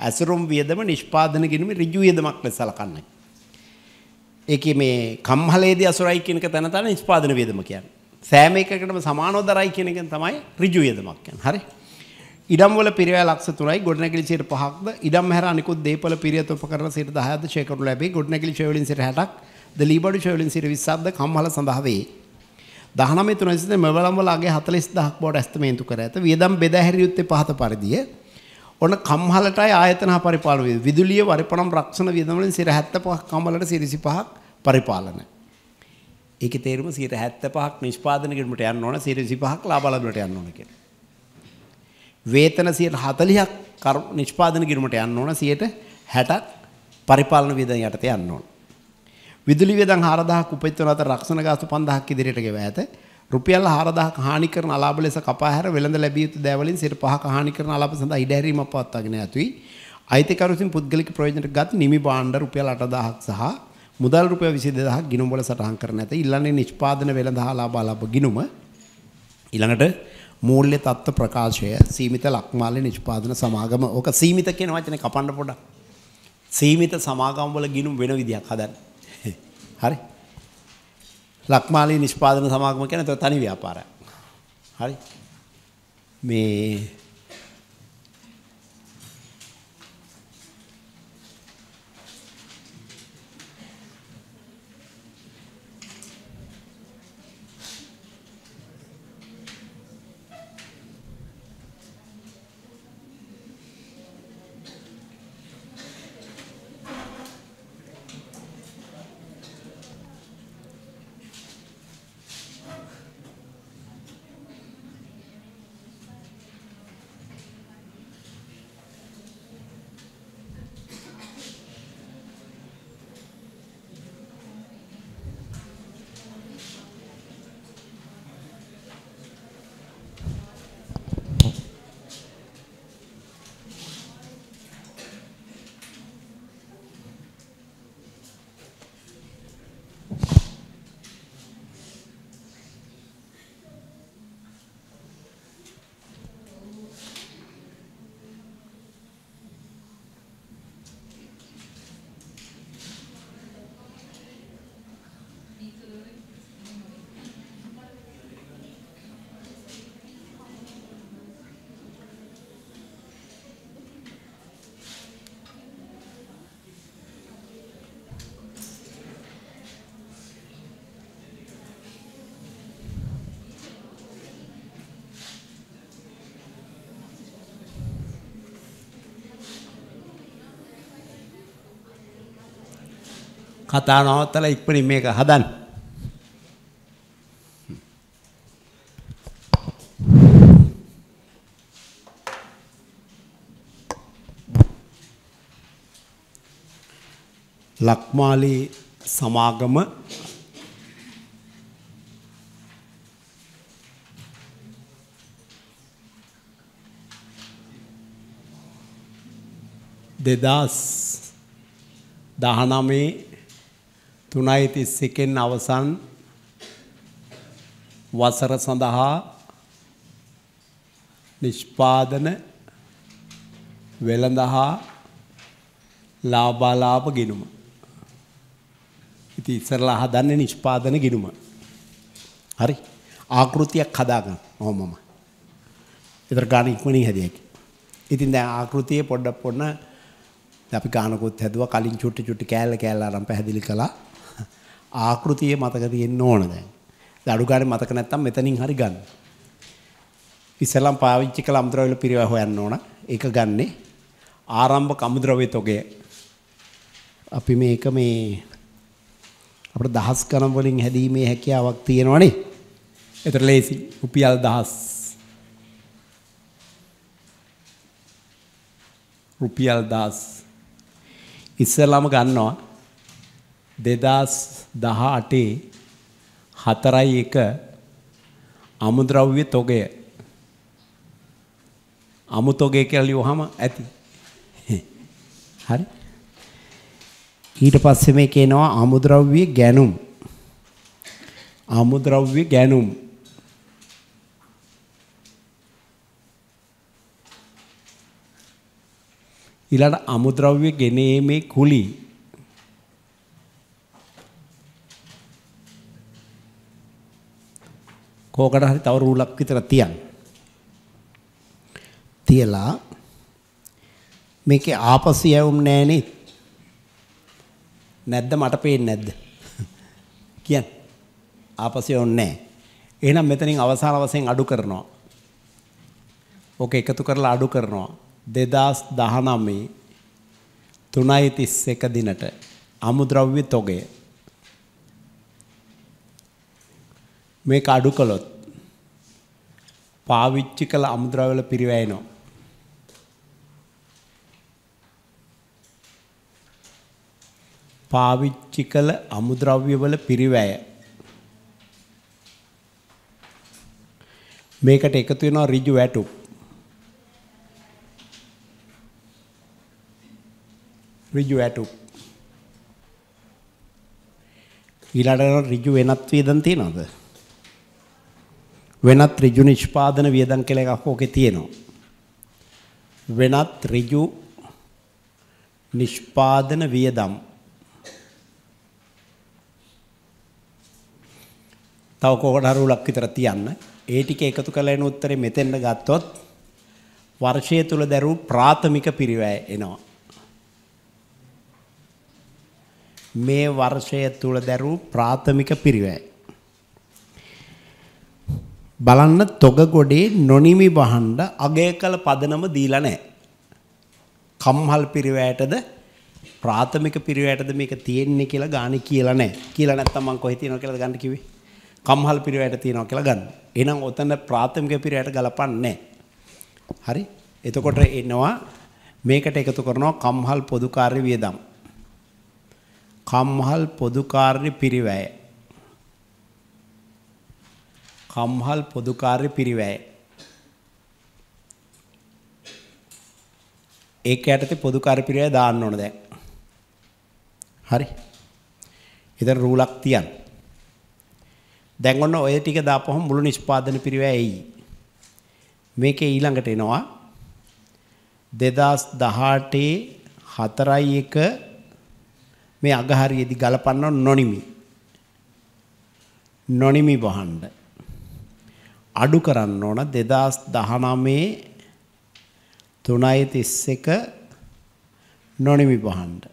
ඇසුරුම් වියදම නිෂ්පාදන ගිණුමේ ඍජු වියදමක් ලෙස සලකන්න. ඒකේ මේ කම්හලේදී අසුරයි කියන එක තැන තන නිෂ්පාදන වියදම කියන්නේ. සෑම එකකටම සමානව දරයි කියන එක තමයි ඍජු වියදමක් කියන්නේ. හරි. ඉඩම් වල පිරිවැය ලක්ෂ 3යි ගොඩනැගිලි සියයට 5ක්ද ඉඩම් හැර අනිකුත් දේපල පිරියත උපකරණ සියයට 10ක්ද ෂේකරු ලැබේ ගොඩනැගිලි ෂේ වලින් සියයට 60ක් ද ලීබඩු ශවලින් සිර විස්සක්ද කම්හල සඳහා වේ. දහනමේ තුනසිත මෙවලම්වලගේ හතලෙස් දහක් බෝඩ ඇස්තමේන්තු කර ඇත වියදම් බෙදහැරි යුත්තේ පහත පරිදිය. ඔන කම්හලටයි ආයතන පරිපාලන වේ. විදුලිය වරිපණම් රක්ෂණ වියදම් වලින් 75ක් කම්හලට 35ක් පරිපාලන. ඒකේ තේරුම 75ක් නිෂ්පාදන කිරීමට යන්න ඕන 35ක් ලාභ ලැබීමට යන්න ඕන කියලා. වේතන 40ක් නිෂ්පාදන කිරීමට යන්න ඕන 60ක් පරිපාලන වියදම් යටතේ යන්න ඕන. විදුලි වියදම් 4000ක් උපයන අතර රක්ෂණ ගාස්තු 5000ක් ඉදිරියට ගෙව ඇත. රුපියල් 4000ක හානි කරන අලාභ ලෙස කපා හැර වෙළඳ ලැබිය යුතු දෑවලින් සිට 5ක හානි කරන අලාභ සඳහා ඉඩහැරීමක් පවත්වාගෙන යතුයි. අයිතිකරු විසින් පුද්ගලික ප්‍රයෝජනට ගත් නිමි භාණ්ඩ රුපියල් 8000ක් සහ මුදල් රුපියල් 22000ක් ගිණුම් වල සටහන් කර නැත. ඊළඟට නිෂ්පාදන වෙළඳ ලාභ අලාභ ගිණුම ඊළඟට මූල්‍ය තත්ත්ව ප්‍රකාශය සීමිත ලක්මාලේ නිෂ්පාදන සමාගම ඕක සීමිත කියන වචනේ කපන්න පොඩක්. සීමිත සමාගම් වල ගිණුම් වෙන විදියක් හදන්න. හරි ලක්මාලී නිෂ්පාදන සමාගම කියන තව තනි ව්‍යාපාරයක් හරි මේ කතා නවත්තලා ඉක්මනින් මේක හදන්න. ලක්මාලී සමාගම දෙදස් දහනමේ තුනයි තිස්සකෙන් අවසන් වසර සඳහා නිෂ්පාදන වෙළඳහා ලාබාලාප ගෙනුම. ඉති ඉස්සරලා හදන්න නිෂ්පාදන ගෙනුම. හරි ආකෘතියක් හදාගන්න හොමම. එතර ගාන ඉක්මනින් හැදියකි. ඉතින් දැ ආකෘතිය පොඩ්ඩක් පොන්න අපි ගානකුත් හැදුව කලින් චුට්ටි චුට්ටි කෑල්ල කෑල්ලා රම් පැහැදිලි කලා ආකෘතිය මතක තියෙන්න ඕන දැන්. ඒ අඩු ගානේ මතක නැත්තම් මෙතනින් හරි ගන්න. ඉස්සලම් පාවිච්චි කළ අමුද්‍රව්‍ය පිරිවැය හොයන්න ඕන. ඒක ගන්නෙ ආරම්භක අමුද්‍රව්‍ය තොගය. අපි මේක මේ අපිට දහස් ගණන් වලින් හැදීමේ හැකියාවක් තියෙනවනේ. ඒතර ලේසි. රුපියල් දහස්. රුපියල් දහස්. ඉස්සලම ගන්නවා දෙදස් දහ අටේ හතරයි එක අමුද්‍රව්‍ය තොගය අමුතොගේ කියලා ලියුවහම ඇති. හරි. ඊට පස්සේ මේ කියනවා අමුද්‍රව්‍ය ගැනුම්. අමුද්‍රව්‍ය ගැනුම්. ඊළඟ අමුද්‍රව්‍ය ගෙනීමේ කුලී කෝකට හරි තව රූලක් විතර තියන්න. තියලා මේකේ ආපසු යවුම් නැහනේ. නැද්ද මට පේන්නේ නැද්ද? [laughs] කියන්න. ආපසු යවුම් නැහැ. එහෙනම් මෙතනින් අවසාන වශයෙන් අඩු කරනවා. ඕක එකතු කරලා අඩු කරනවා. 2019 3.31 දිනට අමුද්‍රව්‍ය තොගය මේක අඩු කළොත් පාවිච්චි කළ අමුද්‍රව්‍යවල පිරිවැයෙනවා. පාවිච්චි කළ අමුද්‍රව්‍යවල පිරිවැය. මේකට එකතු වෙනවා ඍජු වැටුප්. ඍජු වැටුප්. ඊළඟට ඍජු වෙනත් වේදන් තියනවද? වෙනත් ඍජු නිෂ්පාදන වියදම් කියලා එකක් ඕකේ තියෙනවා. වෙනත් ඍජු නිෂ්පාදන වියදම් තව කොකට හරි උලක් විතර තියන්න. ඒ ටික එකතු කරලා එන උත්තරේ මෙතෙන්ද ගත්තොත් වර්ෂය තුල දරූ ප්‍රාථමික පිරිවැය එනවා. මේ වර්ෂය තුල දරූ ප්‍රාථමික පිරිවැය බලන්න තොග ගොඩේ නොනිමි වහන්න අගය කළ පදනම දීලා නැහැ. කම්හල් පිරිවැයටද ප්‍රාථමික පිරිවැයටද මේක තියෙන්නේ කියලා ගාණි කියලා නැහැ. කියලා නැත්තම් මං කොහෙ තියෙනවා කියලාද ගන්න කිව්වේ? කම්හල් පිරිවැයට තියෙනවා කියලා ගන්න. එහෙනම් ඔතන ප්‍රාථමික පිරිවැයට ගලපන්නේ හරි? එතකොට එනවා මේකට එකතු කරනවා කම්හල් පොදු කාර්ය වියදම්. කම්හල් පොදු කාර්ය පිරිවැය. කම්හල් පොදු කාර්ය පිරිවැය. ඒක යටතේ පොදු කාර්ය පිරිවැය දාන්න ඕන දැන්. හරි. ඉතින් රූලක් තියන්න. දැන් ඔන්න ඔය ටික දාපුවම මුළු නිෂ්පාදන පිරිවැය එයි. මේකේ ඊළඟට එනවා 2018 4.1 මේ අගහරියේදී ගලපන්න නොනිමි. නොනිමි වහන්න. අඩු කරන්න ඕන 2019 3.31 නොනිමි පහන්ට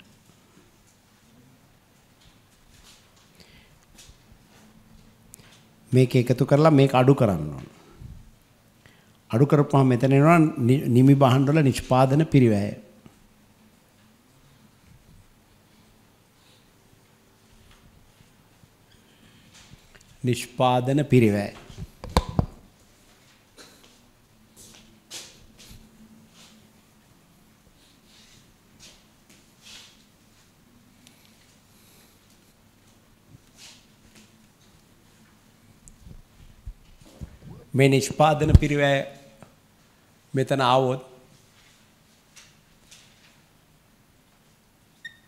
මේක එකතු කරලා මේක අඩු කරන්න ඕන අඩු කරපුවාම මෙතන එනවා නිමි බහන් වල නිෂ්පාදන පිරිවැය නිෂ්පාදන පිරිවැය මේ නිෂ්පාදන පිරිවැය මෙතන ආවොත්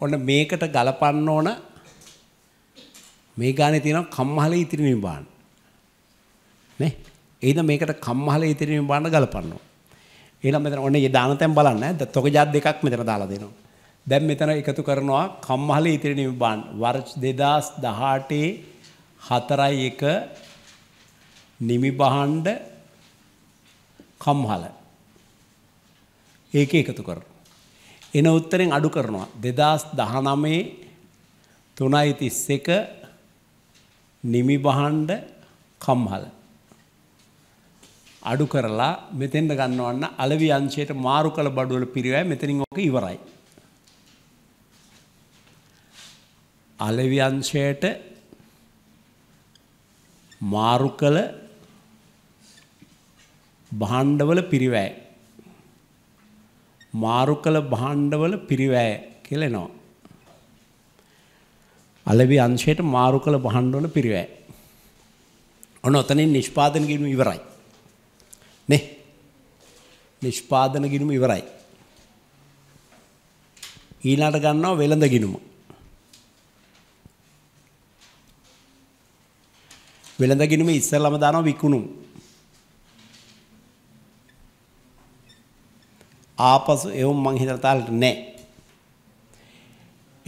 ඔන්න මේකට ගලපන්න ඕන මේ ගානේ තියෙනවා කම්මහලේ ඉතිරි නිබාන. නේ? එහෙනම් මේකට කම්මහලේ ඉතිරි නිබාන ගලපන්න ඕන. එහෙනම් මෙතන ඔන්න ඒ දාන තැන් බලන්න ඈ. තොගජාත් දෙකක් මෙතන දාලා දෙනවා. දැන් මෙතන එකතු කරනවා කම්මහලේ ඉතිරි නිබාන වර්ෂ 2018 4 1 නිමි බහණ්ඩ කම්හල. ඒක එකතු කරනවා. එන උත්තරෙන් අඩු කරනවා. 2019 331 නිමි බහණ්ඩ කම්හල. අඩු කරලා මෙතෙන්ට ගන්නවන්න අලවි අංශයට මාරු කළ බඩුවල පිරිවැය මෙතනින් ඕක ඉවරයි. අලවි අංශයට මාරු කළ භාණ්ඩවල පිරිවැය. මාරු කළ භාණ්ඩවල පිරිවැය කියලා එනවා. අලෙවි අංශයට මාරු කළ භාණ්ඩවල පිරිවැය. ඔන්න ඔතනින් නිෂ්පාදන ගිණුම ඉවරයි. නේ? නිෂ්පාදන ගිණුම ඉවරයි. ඊළඟට ගන්නවා වෙළඳ ගිණුම. වෙළඳ ගිණුම ඉස්සෙල්ලාම දානවා විකුණුම්. ආපසු එවුම් මං හිතන තාලට නැහැ.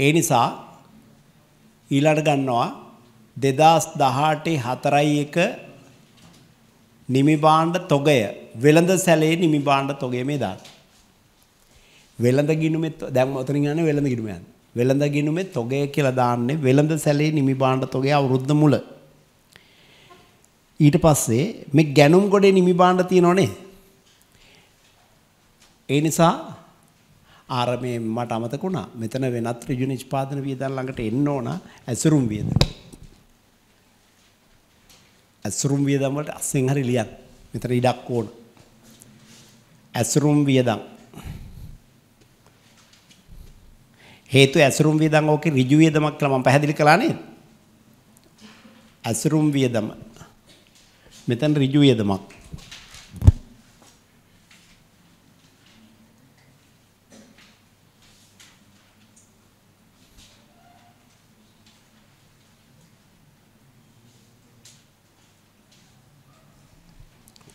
ඒ නිසා ඊළඟ ගන්නවා 2018 4.1 නිමි භාණ්ඩ තොගය වෙළඳ සැලේ නිමි භාණ්ඩ තොගය මේ දාත. වෙළඳ ගිණුමේ දැන් ඔතනින් යන්නේ වෙළඳ ගිණුම යන. වෙළඳ ගිණුමේ තොගය කියලා දාන්නේ වෙළඳ සැලේ නිමි භාණ්ඩ තොගය අවුරුද්ද මුල. ඊට පස්සේ මේ ගැණුම් ගොඩේ නිමි භාණ්ඩ තියෙනෝනේ. ඒ නිසා ආරමේ මට අමතක වුණා. මෙතන වෙනත් ඍජු නිෂ්පාදන වියදම් ළඟට එන්න ඕන ඇසුරුම් වියදම්. ඇසුරුම් වියදම් වලට අස්සෙන් හරි ලියන්න. මෙතන ඉඩක් ඕන. ඇසුරුම් වියදම්. හේතු ඇසුරුම් වියදම් ඕකේ ඍජු වියදමක් කියලා මම පැහැදිලි කළා නේද? ඇසුරුම් වියදම. මෙතන ඍජු වියදමක්.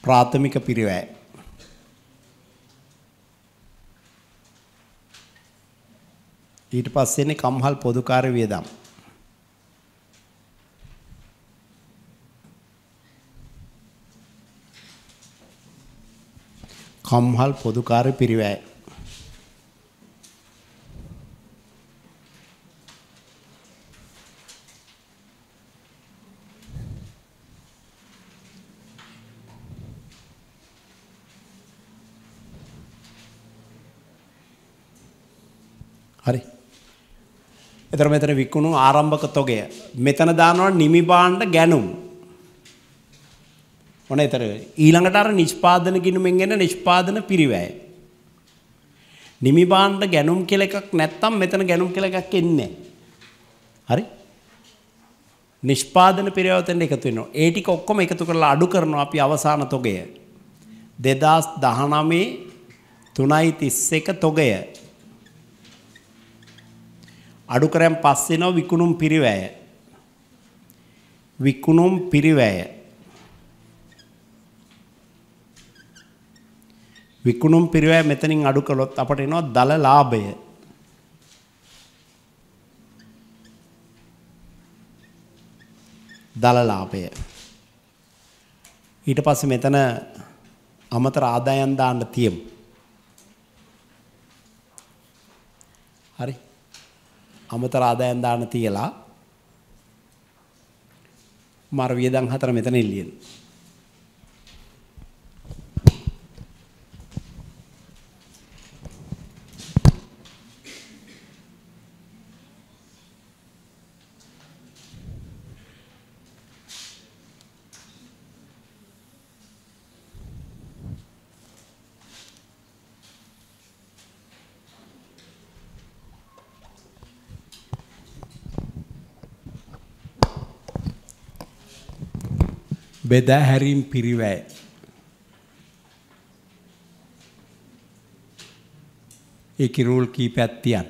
ප්‍රාථමික පිරිවැය ඊට පස්සේනේ කම්හල් පොදුකාර වියදම් කම්හල් පොදුකාර පිරිවැය එතර මෙතන විකුණු ආරම්භක තොගය. මෙතන දානවා නිමි බාණ්ඩ ගැනුම්. ඔන්න එතර ඊළඟට අර නිෂ්පාදන ගිණුමෙන් එන නිෂ්පාදන පිරිවැය. නිමි බාණ්ඩ ගැනුම් කියලා එකක් නැත්තම් මෙතන ගැනුම් කියලා එකක් එන්නේ හරි? නිෂ්පාදන පිරිවැයතෙන් එකතු වෙනවා. ඒ ටික ඔක්කොම එකතු කරලා අඩු කරනවා අපි අවසාන තොගය. 2019 3.31 තොගය අඩු කරන් පස්සෙනෝ විකුණුම් පිරිවැය. විකුණුම් පිරිවැය. විකුණුම් පිරිවැය මෙතනින් අඩු කළොත් අපට එනවා දල ලාභය. දල ලාභය. ඊට පස්සේ මෙතන අමතර ආදායම් දාන්න තියෙමු. අමතර ආදායම් දාන්න තියලා මාර වියදම් හතර මෙතන ඉල්ලියෙනවා. බෙදා හැරීම් පිරිවැය. ඒ කිරුල් කීපයක් තියන්.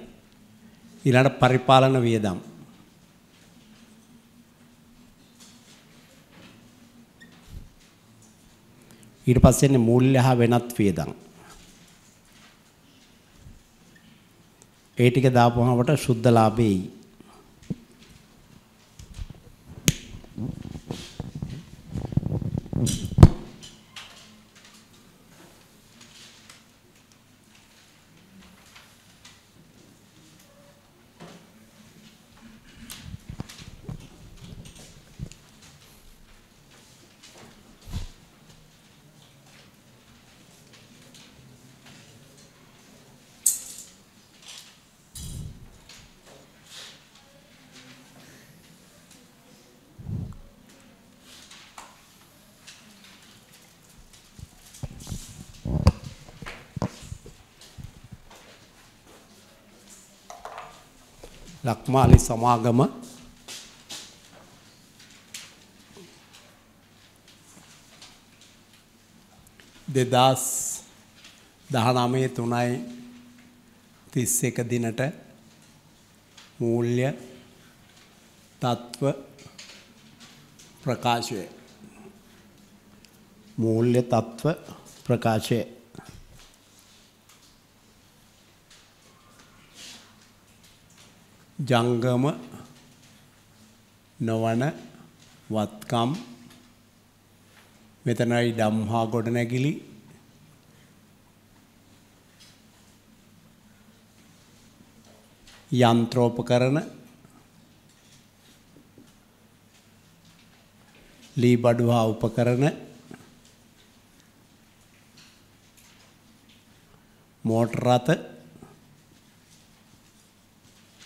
ඊළඟ පරිපාලන වියදම්. ඊට පස්සේ එන්නේ මූල්‍ය හා වෙනත් වියදම්. ඒ ටික දාපුවම අපට සුද්ධ ලාභෙයි. Thank you. ලක්මාලි සමාගම දෙදස් දහනමේ තුනයි තිස් එක දිනට මූල්‍ය තත්ත්ව ප්‍රකාශය මූල්‍ය තත්ත්ව ප්‍රකාශය ජංගම නොවන වත්කම් මෙතනයි ඩම්හා ගොඩනැගිලි යන්ත්‍රෝපකරණ ලී බඩු හා උපකරණ මෝටර් රථ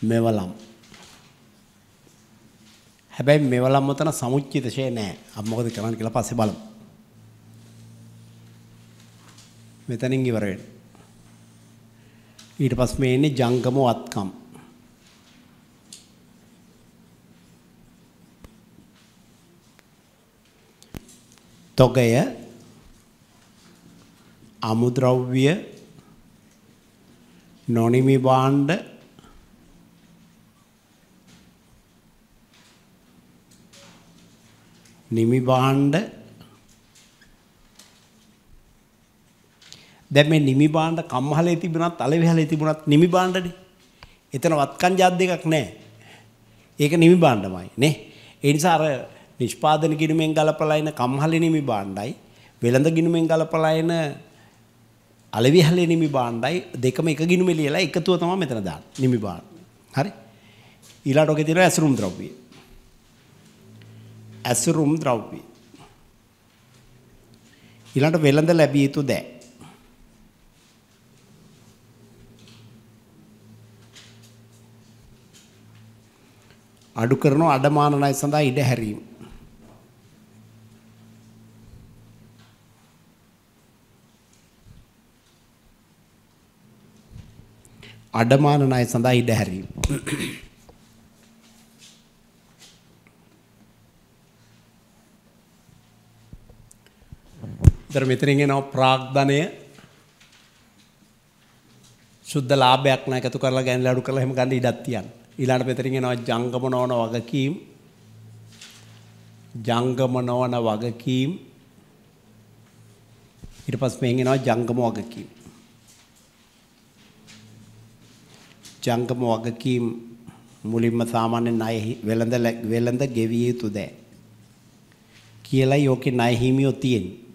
මෙවලම්. හැබැයි මෙවලම් මතන සමුච්චිතශය නෑ. අපි මොකද කරන්න කියලා පස්සේ බලමු. මෙතනින් ඉවර වෙන. ඊට පස්සේ මේ ඉන්නේ ජංගම වත්කම්. තොගය අමුද්‍රව්‍ය නොනිමි භාණ්ඩ නිමි භාණ්ඩ දැන් මේ නිමි භාණ්ඩ කම්හලේ තිබුණත් අලෙවිහලේ තිබුණත් නිමි භාණ්ඩනේ. එතන වත්කම් જાත් දෙකක් නැහැ. ඒක නිමි භාණ්ඩමයි නේ. ඒ නිසා අර නිෂ්පාදන ගිණුමෙන් ගලපලා එන කම්හලේ නිමි භාණ්ඩයි වෙළඳ ගිණුමෙන් ගලපලා එන අලෙවිහලේ නිමි භාණ්ඩයි දෙකම එක ගිණුමේ ලියලා එකතුව තමයි මෙතන දාන්නේ නිමි භාණ්ඩ. හරි. ඊළඟට ඔකේ තියෙනවා ඇසුරුම් ද්‍රව්‍ය. ඇසුරුම් ද්‍රව්‍ය. ඊළඟට වෙළඳ ලැබිය යුතු දෑ. අඩු කරන අඩමාන ණය සඳහා ඉඩ හැරීම. අඩමාන ණය සඳහා ඉඩ හැරීම. දර මෙතරින් එනවා ප්‍රාග්ධනය සුද්ධ ලාභයක් නෑ එකතු කරලා ගෑනිලා අඩු කරලා එහෙම ගන්න ඉඩක් තියන්න. ඊළඟ මෙතරින් එනවා ජංගම නොවන වගකීම්. ජංගම නොවන වගකීම්. ඊට පස්සේ මෙහෙන් එනවා ජංගම වගකීම්. ජංගම වගකීම් මුලින්ම සාමාන්‍ය ණය වෙළඳ වෙළඳ ගෙවිය යුතු දෑ. කියලා යෝකේ ණය හිමියෝ තියෙන්නේ.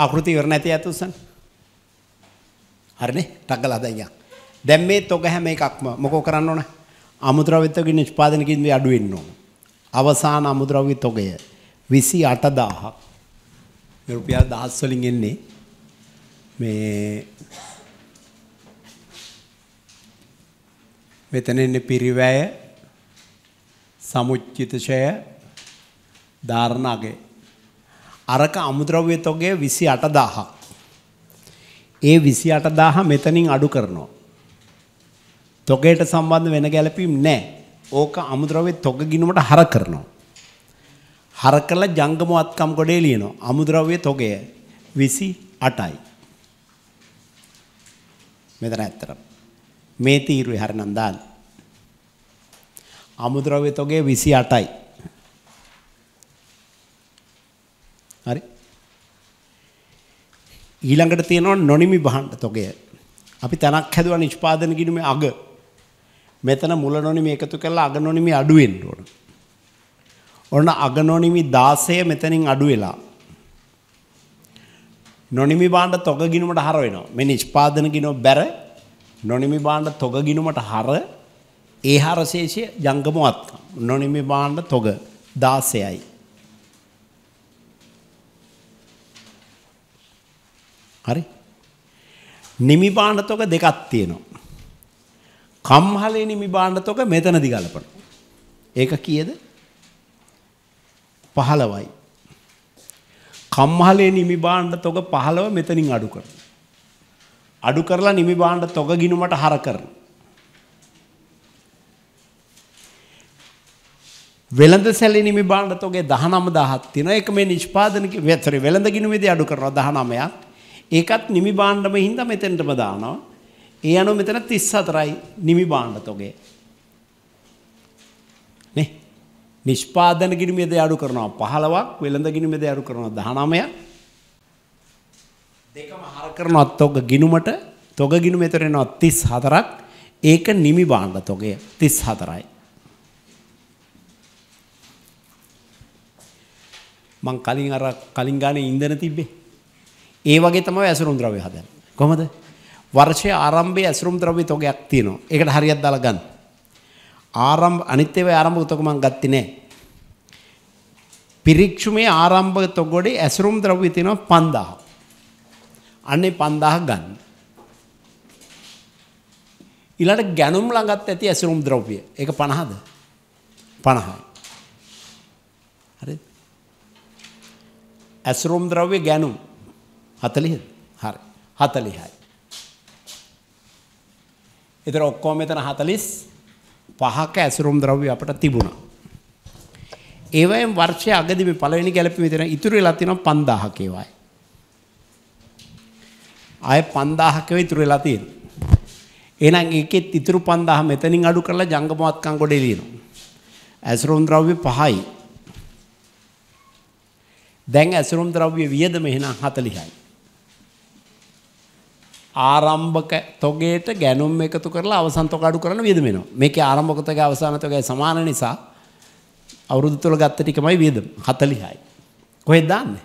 ආකෘති ඉවර නැති ඇත උසන්. හරිනේ? ටග්ගලා දැන් දැන් මේ තොග හැම එකක්ම මොකෝ කරන්න ඕන? අමුද්‍රව්‍යත්වගේ නිෂ්පාදන කින්දේ අඩු වෙන්න ඕන. අවසාන අමුද්‍රව්‍ය තොගය 28000ක්. මේ රුපියල් 1000 වලින් එන්නේ මේ මෙතන ඉන්නේ පිරිවැය සමුච්චිතශය ධාරණගේ අරක අමුද්‍රව්‍ය තොගය 28000. ඒ 28000 මෙතනින් අඩු කරනවා. තොගයට සම්බන්ධ වෙන ගැළපීම් නැහැ. ඕක අමුද්‍රව්‍ය තොග ගිණුමට හර කරනවා. හර කරලා ජංගම වත්කම් ගොඩේ ලියනවා. අමුද්‍රව්‍ය තොගය 28යි. මෙතන ඇත්තට මේ තීරුවේ හරිනම් දාන්න. අමුද්‍රව්‍ය තොගය 28යි. හරි. ඊළඟට තියෙනවා නොනිමි භාණ්ඩ තොගය. අපි තනක් හැදුවා නිෂ්පාදන ගිණුමේ අග. මෙතන මුල නොනිමි එකතු කරලා අග නොනිමි අඩු වෙන්න ඕන. ඔන්න අග නොනිමි 16 මෙතනින් අඩු වෙලා. නොනිමි භාණ්ඩ තොග ගිණුමට හර වෙනවා. මේ නිෂ්පාදන ගිණුම බැර නොනිමි භාණ්ඩ තොග ගිණුමට හර ඒ හරශේෂය ජංගමවත්කම් නොනිමි භාණ්ඩ තොග 16යි. හරි? නිමි බාණ්ඩතොග දෙකක් තියෙනවා. කම්හලේ නිමි බාණ්ඩතොග මෙතනදි ගලපනවා. ඒක කීයද? 15යි. කම්හලේ නිමි බාණ්ඩතොග 15 මෙතනින් අඩු කරනවා. අඩු කරලා නිමි බාණ්ඩ තොග ගිනුමට හර කරනවා. වෙළඳ සැලි නිමි බාණ්ඩ තොගේ 19000ක් තියෙනවා. ඒක මේ නිෂ්පාදන විතර වෙළඳ ගිනුමේදී අඩු කරනවා 19ක්. ඒකත් නිමි බාණ්ඩම හින්දා මෙතෙන්ටම දානවා. ඒ අනුව මෙතන 34යි නිමි බාණ්ඩ තොගේ. නේ. නිෂ්පාදන ගිණුමේදී අඩු කරනවා 15ක්, වෙළඳ ගිණුමේදී අඩු කරනවා 19ක්. දෙකම හර කරනවා තොග ගිණුමට, තොග ගිණුමේතර එනවා 34ක්. ඒක නිමි බාණ්ඩ තොගේ 34යි. මං කලින් අර කලින් ගානේ ඉන්ධන තිබ්බේ ඒ වගේ තමයි ඇසුරුම් ද්‍රව්‍ය හදන්නේ. කොහමද? වර්ෂයේ ආරම්භයේ ඇසුරුම් ද්‍රව්‍ය තොගයක් තියෙනවා. ඒකට හරියක් දාලා ගන්න. ආරම්භ අනිත් ඒවා ආරම්භ උතක මම ගත්තේ නෑ. පිරික්ෂුමේ ආරම්භ තොගොඩේ ඇසුරුම් ද්‍රව්‍ය තියෙනවා 5000. අනේ 5000 ගන්න. ඊළඟට ගැණුම් ළඟත් ඇති ඇසුරුම් ද්‍රව්‍ය. ඒක 50ද? 50යි. හරිද? ඇසුරුම් ද්‍රව්‍ය ගැණුම් 40ද? හරි. 40යි. ඒතර ඔක්කොම මෙතන 45ක ඇසුරුම් ද්‍රව්‍ය අපට තිබුණා. ඒවයින් වර්ෂය අගදී මේ පළවෙනි ගැලපීම විතර ඉතුරු වෙලා තියෙනවා 5000ක ඒවායි. ආය 5000ක ඉතුරු වෙලා තියෙනවා. එහෙනම් ඒකෙත් ඉතුරු 5000 මෙතනින් අඩු කරලා ජංගමවත්කම් ගොඩ එළියනවා. ඇසුරුම් ද්‍රව්‍ය 5යි. දැන් ඇසුරුම් ද්‍රව්‍ය වියදම එහෙනම් 40යි. ආරම්භක තොගේට ගැනුම් එකතු කරලා අවසන් තොග අඩු කරන්න වියදම් වෙනවා. මේකේ ආරම්භක තොගය අවසාන තොගය සමාන නිසා අවුරුදු තුල ගත්ත ටිකමයි වියදම් 40යි. කොහෙද දාන්නේ?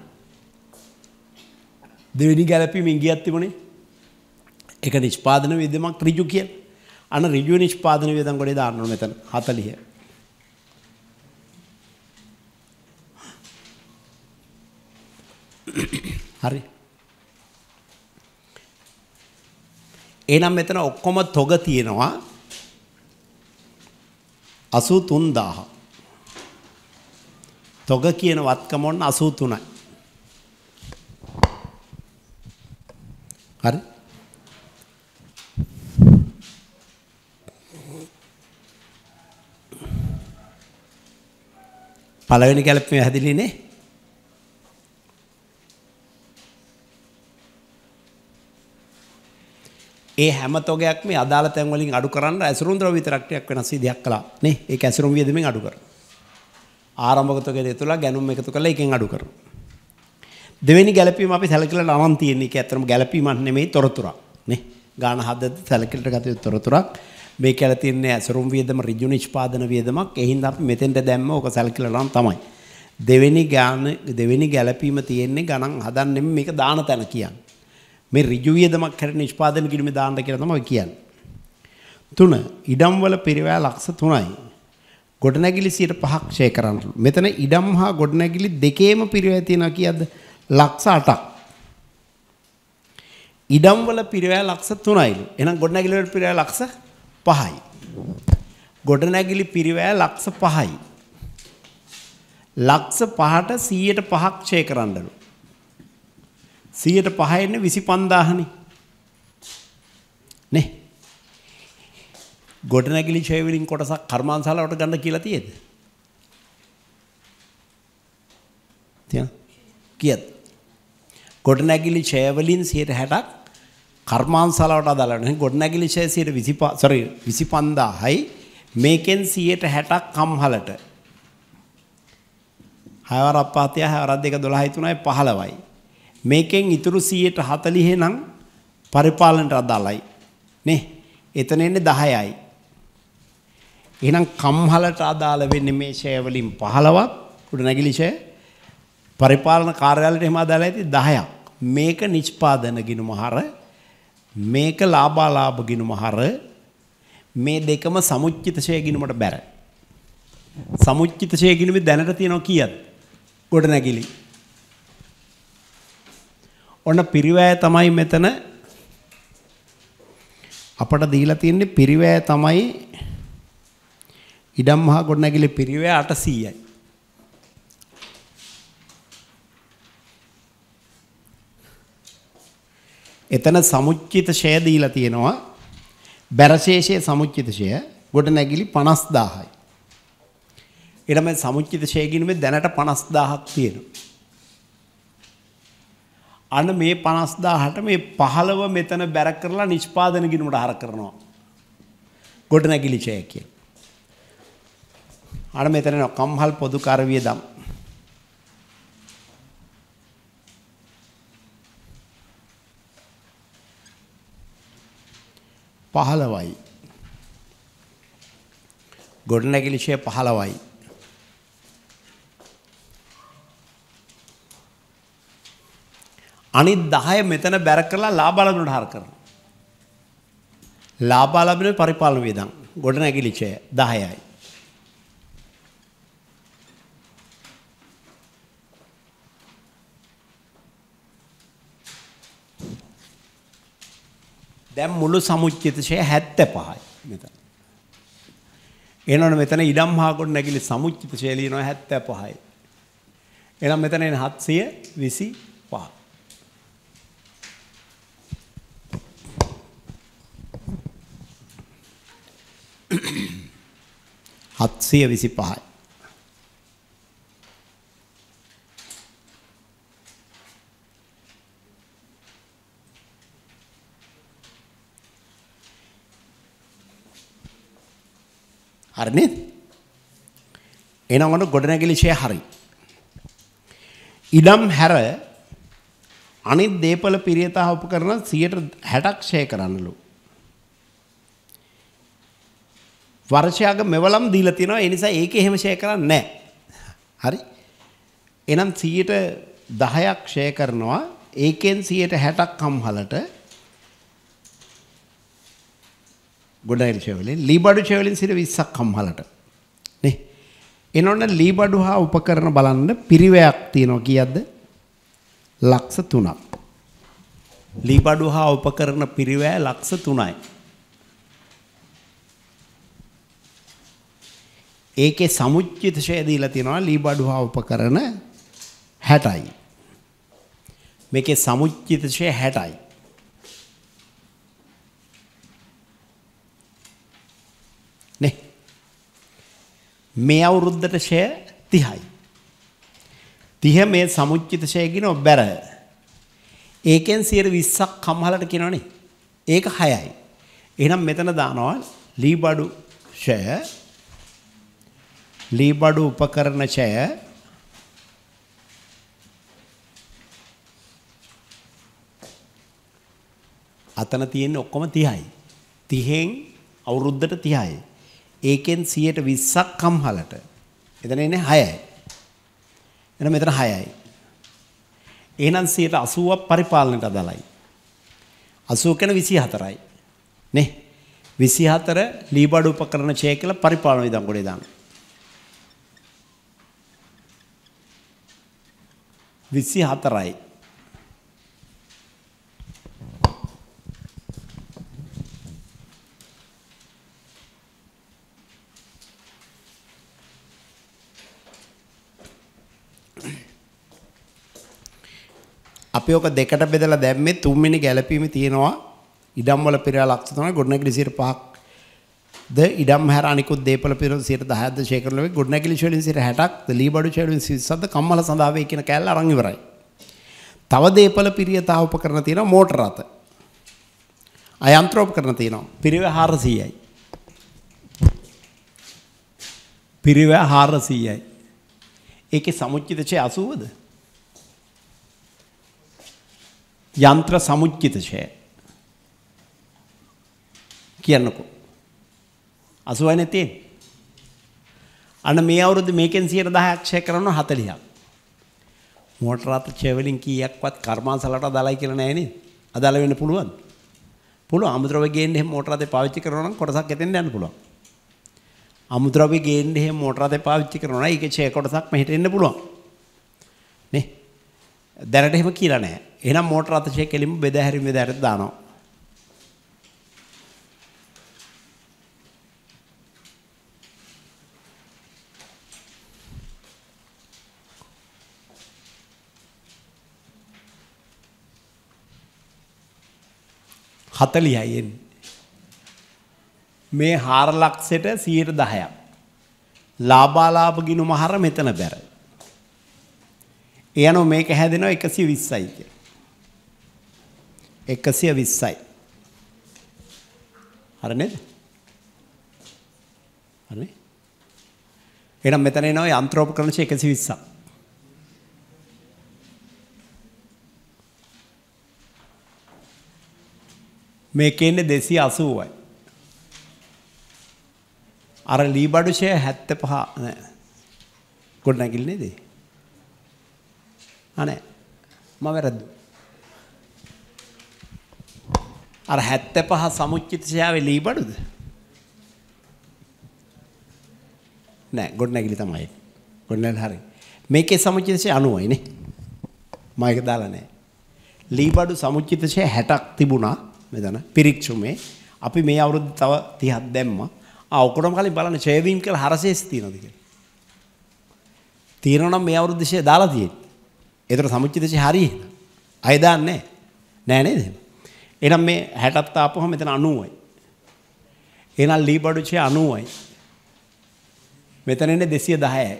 දෙවෙනි ගැළපීමෙන් ගියක් තිබුණේ. ඒක නිෂ්පාදන වියදමක් ඍජු කියන. අන ඍජු නිෂ්පාදන වියදම් ගොඩේ දාන්න ඕන මෙතන 40. හරි. එහෙනම් මෙතන ඔක්කොම තොග තියෙනවා 83000. තොග කියන වත්කම ඔන්න 83යි. හරි? පළවෙනි ගැලපීම හැදිලිනේ ඒ හැම තොගයක්ම අදාළ තැන් වලින් අඩු කරන්න ඇසුරුම් ද්‍රව්‍ය විතරක්ටයක් වෙනස් විදියක් කළා නේ ඒක ඇසුරුම් වියදමෙන් අඩු කරා ආරම්භක තොගය තුල ගැනුම් එකතු කරලා එකෙන් අඩු කරනවා දෙවෙනි ගැළපීම අපි සැලකිලා නම් තියෙන එක ඇත්තටම ගැළපීමක් නෙමෙයි තොරතුරක් නේ ගාන හදද්දි සැලකිලට ගත යුතු තොරතුරක් මේක ඇල තියන්නේ ඇසුරුම් වියදම ඍජු නිෂ්පාදන වියදමක් එහින්ද අපි මෙතෙන්ට දැම්ම ඕක සැලකිලා නම් තමයි දෙවෙනි ගාන දෙවෙනි ගැළපීම තියෙන්නේ ගණන් හදන්නෙම මේක දාන තැන කියන්නේ මේ ඍජු වියදමක් හැර නිෂ්පාදනය කිරීමේ දාන්න කියලා තමයි කියන්නේ. තුන ඉඩම්වල පිරිවැය ලක්ෂ 3යි. ගොඩනැගිලි 5ක් ෂේ කරන්න. මෙතන ඉඩම් හා ගොඩනැගිලි දෙකේම පිරිවැය තියෙනවා කියද්ද ලක්ෂ 8ක්. ඉඩම්වල පිරිවැය ලක්ෂ 3යිලු. එහෙනම් ගොඩනැගිලි වල පිරිවැය ලක්ෂ 5යි. ගොඩනැගිලි පිරිවැය ලක්ෂ 5යි. ලක්ෂ 5ට 105ක් ෂේ කරන්නලු. 100ට 5 එන්නේ 25000නේ. නේ. ගොඩනැගිලි ඡය වලින් කොටසක් කර්මාන්තශාලාවට ගන්න කියලා තියෙද? තියන. කියත්. ගොඩනැගිලි ඡය වලින් 160ක් කර්මාන්තශාලාවට අදාළ නැහැ. ගොඩනැගිලි ඡය 125 sorry 25000යි මේකෙන් 160ක් කම්හලට. හයවර අපහතය හයවර දෙක 12යි 3යි 15යි. මේකෙන් ඉතුරු 140 නම් පරිපාලනට අදාළයි. නේ? එතන එන්නේ 10යි. එහෙනම් කම්හලට අදාළ වෙන්නේ මේ ෂය වලින් 15ක් කුඩනැගිලි ෂය පරිපාලන කාර්යාලයට එහෙම අදාළ ඇති 10ක්. මේක නිෂ්පාදන ගිණුම හර මේක ලාභාලාභ ගිණුම හර මේ දෙකම සමුච්චිත ෂය ගිණුමට බැර. සමුච්චිත ෂය ගිණුමේ දැනට තියෙනවා කීයද? ගොඩනැගිලි ඔන්න පිරිවැය තමයි මෙතන අපට දීලා තියෙන්නේ පිරිවැය තමයි ඉඩම් මහා ගොඩනැගිලි පිරිවැය 800යි. එතන සමුච්චිත ෂය දීලා තියෙනවා. බැරශේෂයේ සමුච්චිත ෂය ගොඩනැගිලි 50000යි. ඊළඟ සමුච්චිත ෂය කියන්නේ දැනට 50000ක් තියෙනවා. අන මේ පනස්දාහට මේ පහළව මෙතන බැර කරලා නිෂ්පාදන ගිනුමට හර කරනවා. ගොඩ නැගිලි චය කිය. අන මෙතන කම්හල් පොදු කරවිය දම්. පහළවයි. ගොඩ නැගිලිෂය පහළවයි. අනිත් 10 මෙතන බැර කරලා ලාභ ලැබුණට හර කරනවා. ලාභ ලැබෙන පරිපාලන වේදන් ගොඩනැගිලි ඡය 10යි. දැන් මුළු සමුච්චිත ඡය 75යි මෙතන. එනවනේ මෙතන ඉඩම් හා ගොඩ නැගිලි සමුච්චිත ඡය ලියනවා 75යි. එහෙනම් මෙතන එන 725. සිය විසි පහයි. හරිනේ එනම් ඔන්න ගොඩනැගිලි ෂේ හරි ඉඩම් හැර අනිත් දේපල පිරියතා උපකරණ 160ක් ෂේ කරන්නලු වර්ෂයාග මෙවලම් දීලා තියෙනවා ඒ නිසා ඒක එහෙම ෂෙයා කරන්නේ නැහැ. හරි? එහෙනම් 10ක් ෂෙයා කරනවා ඒකෙන් 60ක් කම්හලට ගොඩයිල් ෂෙවලින් ලීබඩු ෂෙවලින් 20ක් කම්හලට. නේ? එනොන්න ලීබඩු හා උපකරණ බලන්න පිරිවැයක් තියෙනවා කියද්ද? ලක්ෂ 3ක්. ලීබඩු හා උපකරණ පිරිවැය ලක්ෂ 3යි. ඒකේ සමුච්චිත ඡේදීලා තියෙනවා ලීබඩු හා උපකරණ 60යි. මේකේ සමුච්චිත ඡේ 60යි. නේ. මේ අවුරුද්දට ඡේ 30යි. 30 මේ සමුච්චිත ඡේ කියනවා බැර. ඒකෙන් 120ක් කම්හලට කියනවනේ. ඒක 6යි. එහෙනම් මෙතන දානවා ලීබඩු ඡේ ලී බඩු උපකරණ ඡය අතන තියෙන ඔක්කොම 30යි. 30න් අවුරුද්දට 30යි. ඒකෙන් 120ක් කම්හලට. එතන එන්නේ 6යි. එතන මෙතන 6යි. එහෙනම් 180ක් පරිපාලනයට අදාළයි. 80 කන 24යි. නේ? 24 ලීබඩ උපකරණ ඡය කියලා පරිපාලන විදන් ගොඩේ දානවා. විසි හතරයි. අපි ඕක දෙකට බෙදලා දැම්මේ තුන්වෙනි ගැළපීම තියෙනවා ඉඩම්වල පෙරලා ලක්ෂ 3 ගොඩනැගිලි 25ක් ද ඉඩම් හැර අනිකුත් දේපල පිර 10% ශේකරණයේ ගොඩනැගිලි ශේලින් 60ක් ද ලීබඩු ශේලින් 27ද කම්මල සඳහා වේ කියන කෑල්ල අරන් ඉවරයි. තව දේපල පිරියතා උපකරණ තියෙනවා මෝටර රථ. අයන්ත්‍ර උපකරණ තියෙනවා. පිරිව 400යි. පිරිව 400යි. ඒකේ සමුච්චිතචය 80ද? යන්ත්‍ර සමුච්චිතචය කියන්නකෝ 80නේ තියෙන්නේ. අන්න මේ අවුරුද්ද මේකෙන් 10%ක් ක්ෂය කරනවා 40ක්. මෝටර අතචය වලින් කීයක්වත් කර්මාන්තලට අදාළයි කියලා නැහැ නේද? අදාළ වෙන්න පුළුවන්. පුළුවන්. අමුද්‍රව්‍ය ගේන්න එහෙම මෝටර අතේ පාවිච්චි කරනවා නම් කොටසක් එතෙන් යන්න පුළුවන්. අමුද්‍රව්‍ය ගේන්න එහෙම මෝටර අතේ පාවිච්චි කරනවා නම් ඒකේ ඡය කොටසක් මෙහෙට එන්න පුළුවන්. නේ? දැනට එහෙම කියලා නැහැ. එහෙනම් මෝටර අතචය කෙලින්ම බෙදා හැරීමේ දැරට දානවා. 40යි එන්නේ. මේ 4 ලක්ෂයට 10%ක්. ලාභාලාභ ගිණුම හර මෙතන බැර. ඒ යනවා මේක හැදෙනවා 120යි කියලා. 120යි. හරි නේද? හරි. එහෙනම් මෙතන එනවා යන්ත්‍රෝපකරණ 120ක්. මේකෙන්න දෙසි අසුවයි. අර ලීබඩුෂය හැත්ත පහ ගොඩ නැගිල්නේ දේ. අනේ ම වැරද්ද. අර හැත්ත පහ සමුච්චිතෂයාව ලීබඩුද. නෑ ගොඩ නැගිලි තමයි ගොඩනැල් හරි මේකේ සමුච්චිතෂය අනුවයිනේ මයක දාලා නෑ ලීබඩු සමුච්චිතෂය හැටක් තිබුණා මෙතන පිරික්ෂුමේ අපි මේ අවුරුද්ද තව 30ක් දැම්ම. ආ ඔකොටම කලින් බලන්න ෂේවින් කියලා 400 තියෙනවද කියලා. තියෙනවා නම් මේ අවුරුද්ද ෂේ දාලා තියෙන්නේ. ඒතර සමුච්චිත ෂේ හරියි. අය දාන්නේ නෑ නේද? එහෙනම් මේ 60ක් තාපුවම මෙතන 90යි. එහෙනම් ලී බඩු ෂේ 90යි. මෙතන එන්නේ 210යි.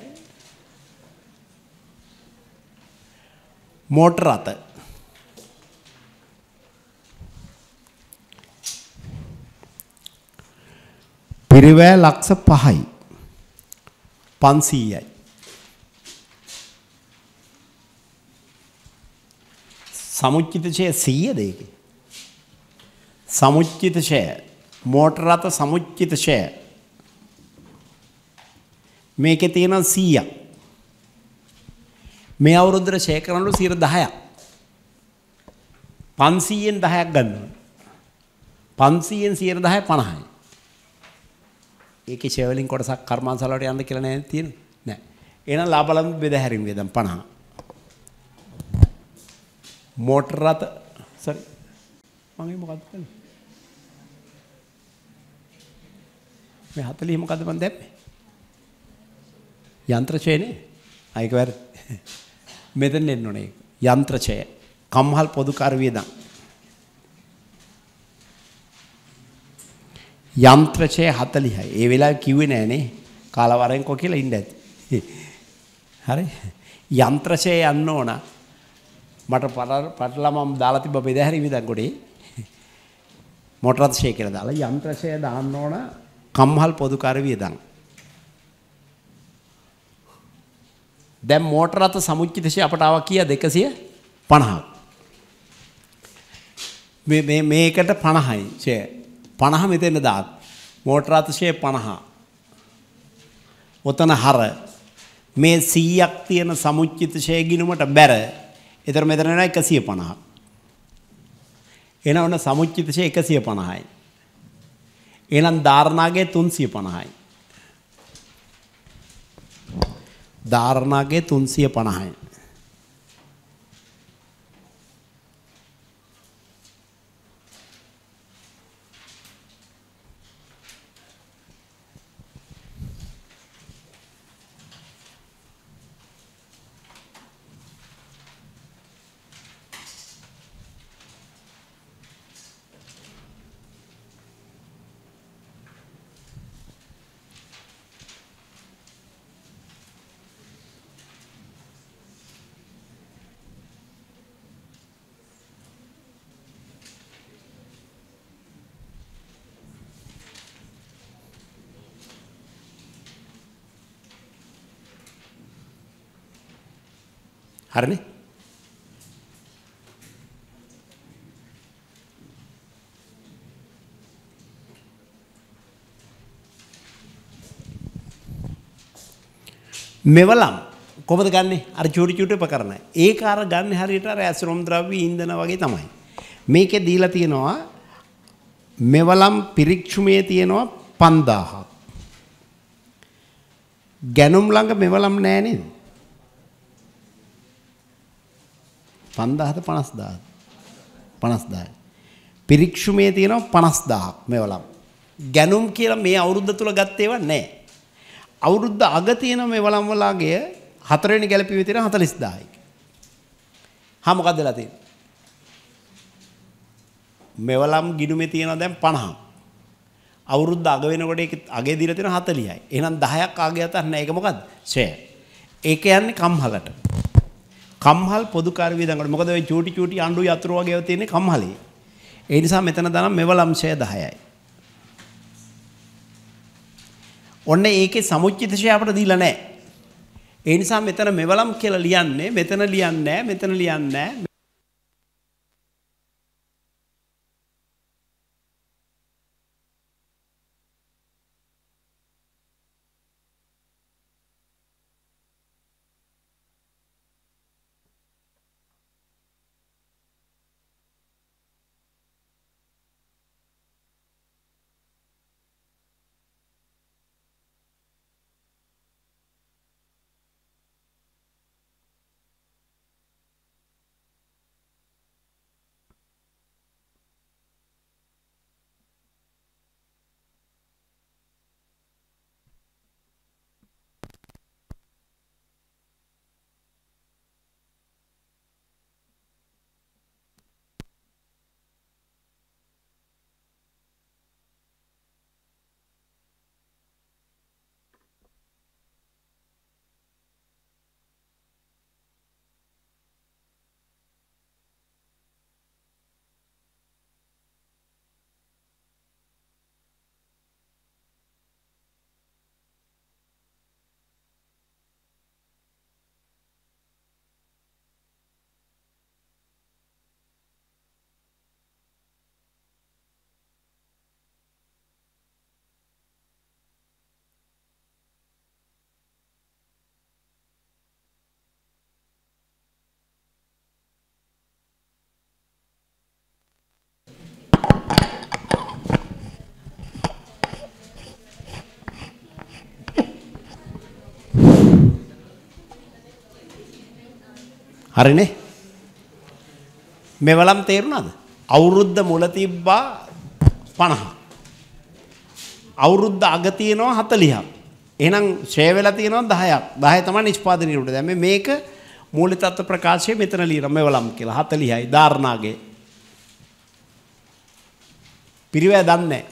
මෝටර අත පිරිවැය ලක්ෂ 5යි. 500යි. සමුච්චිත ඡය 100ද ඒකේ? සමුච්චිත ඡය මෝටර රථ සමුච්චිත ඡය මේකේ තියෙනවා 100ක්. මේ අවුරුද්දේ ඡය කරනලු 10ක්. 500න් 10ක් ගන්නවා. 500න් 10 50යි. ඒකේ ෂෙයා වලින් කොටසක් කර්මාන්තවලට යන්න කියලා නෑ තියෙන්නේ. නෑ. එහෙනම් ලාභ ලබන බෙද හැරීම වියදම් 50. මෝටර රථ සරි. මම මේ මොකද්ද කියන්නේ? මේ 40 මොකද්ද මන් දැම්මේ? යන්ත්‍ර ඡයනේ. ආ ඒක වැරදි. [laughs] මෙතන එන්න ඕනේ. යන්ත්‍ර ඡය. කම්හල් පොදු කර වියදම් යම්ත්‍රචය 40යි. ඒ වෙලාවේ කිව්වේ නෑනේ කාලවරෙන් කො කියලා ඉන්න ඇති. හරි. යම්ත්‍රචය යන්න ඕන. මට පටලමම් දාලා තිබ්බ බෙදහැරීමේ දැන් ගොඩේ. මොටරත්ෂය කියලා දාලා යම්ත්‍රචය දාන්න ඕන කම්හල් පොදු කරවියදන්. දැන් මෝටර රථ සමුච්චිතශය අපට ආවා කීයද 150ක්. මේ මේ මේකට 50යි. පණහ මෙතෙන්න දාත්. මෝටර අතිශය පණහා. ඔතන හර මේ සීයක් තියෙන සමුච්චිතශය ගිනුමට බැර එතර මෙතරෙන එකසිය පණහ. එන ඔන්න සමුච්චිතශය එකසිය පණහයි. එනම් ධාරණාගේ තුන්සිය පණහයි. ධාරණාගේ තුන්සිය පණහයි. හරිනේ මෙවලම් කොමද ගන්නේ අර චූටි චූටි උපකරණ ඒක අර ගන්න හරියට අර ඇසරොම් ද්‍රව්‍ය ඉන්ධන වගේ තමයි මේකේ දීලා තියෙනවා මෙවලම් පිරික්ෂුමේ තියෙනවා 5000ක් ගැනුම් ළඟ මෙවලම් නෑ නේද 5000ද 50000ද 50000යි. පිරික්ෂුමේ තියෙනවා 50000ක් මේවලම්. ගැනුම් කියලා මේ අවුරුද්ද තුල ගත්තේව නැහැ. අවුරුද්ද අග තියෙන මේ වලම් වලාගය හතරවෙනි ගැලපීමේ තියෙන 40000යි. හා මොකද්ද වෙලා තියෙන්නේ? මෙවලම් ගිනුමේ තියෙනවා දැන් 50ක්. අවුරුද්ද අග වෙනකොට ඒක අගේ දීලා තියෙන 40යි. එහෙනම් 10ක් ආගේ අතර නැහැ. ඒක මොකද්ද? ෂෙයා. ඒක යන්නේ කම්හලට. කම්හල් පොදු කරවිය දඟට මොකද ඔය චූටි චූටි අඬු යතුරු වගේ ඒවා තියෙන්නේ කම්හලේ. ඒ නිසා මෙතන දනම් මෙවල අංශය 10යි. ඔන්න ඒකේ සමුච්චිතශය අපිට දීලා නැහැ. ඒ නිසා මෙතන මෙවලම් කියලා ලියන්නේ මෙතන ලියන්නේ නැහැ මෙතන ලියන්නේ නැහැ හරිනේ මෙවලම් තේරුණාද අවුරුද්ද මුල තිබ්බා 50 අවුරුද්ද අග තියෙනවා 40ක් එහෙනම් ෂේ වෙලා තියෙනවා 10ක් 10 තමයි නිෂ්පාදනීය උඩ දැන් මේක මූලික තත්ත්ව ප්‍රකාශය මෙතන ලියනවා මෙවලම් කියලා 40යි ධාරණාගේ පිරිවැය දන්නේ නැහැ.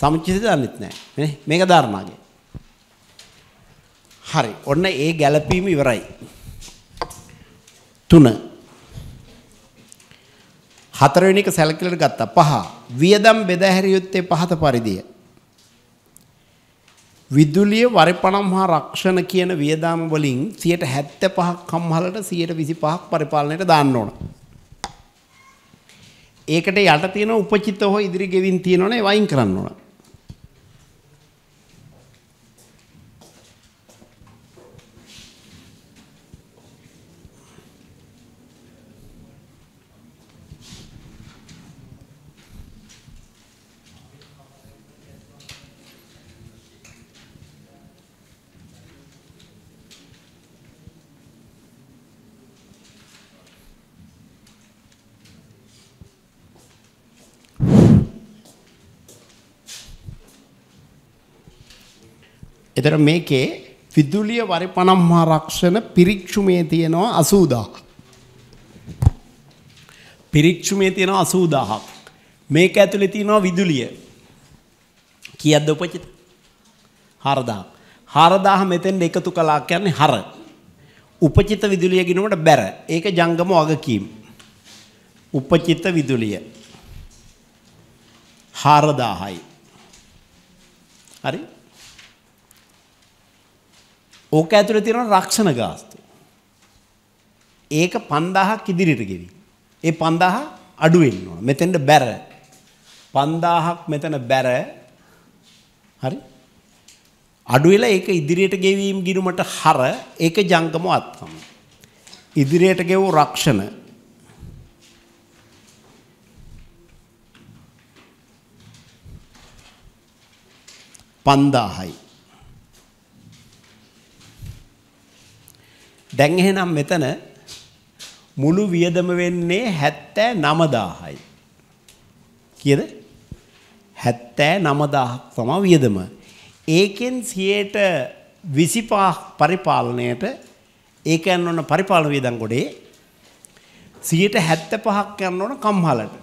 සමුචිත දන්නෙත් නැහැ. මේක ධර්මාගේ. හරි. ඔන්න ඒ ගැළපීම ඉවරයි. තුන හතරවෙනි එක සැලකිල්ලට ගත්තා පහ වියදම් බෙදා හැරිය යුත්තේ පහත පරිදිය විදුලිය වරිපණම් හා රක්ෂණ කියන වියදාම වලින් 75ක් කම්හලට 125ක් පරිපාලනයට දාන්න ඕන. ඒකට යට තියෙන උපචිත හෝ ඉදිරි ගෙවින් තියෙනවනේ වයින් කරන්න ඕන. එතර මේකේ විදුලිය වරි පනම්හා රක්ෂණ පිරික්ෂුමේ තියෙනවා අසූදාක්. පිරික්ෂුමේ තියෙනවා අසූදාහක්. මේක ඇතුළේ තියෙනවා විදුලිය. කියද්ද උපචිත හරදා. හරදාහ මෙතෙන්ට එකතු කලා කියන්නේ හර. උපචිත විදුලිය ගිනුමට බැර. ඒක ජංගම වගකීම්. උපචිත විදුලිය. හාරදාහයි. හරි ඕක ඇතුළ තියෙන රක්ෂණ ගාස්තු. ඒක පන්දාහක් ඉදිරිට ගෙවි. ඒ පන්දාහ අඩුවෙන්න ඕන. මෙතෙන්ට බැර. පන්දාහක් මෙතන බැර හරි අඩුවෙලා ඒක ඉදිරියට ගෙවීම් ගිරුමට හර ඒක ජංගම අත්කම. ඉදිරියට ගෙවූ රක්ෂණ පන්දාහයි. දැන් එහෙනම් මෙතන මුළු වියදම වෙන්නේ 79000යි. කීයද? 79000ක් තමයි වියදම. ඒකෙන් 25 පරිපාලනයට ඒ කියන්නේ ඔන්න පරිපාලන වියදම් ගොඩේ 75ක් යන්න ඕන කම්හලට.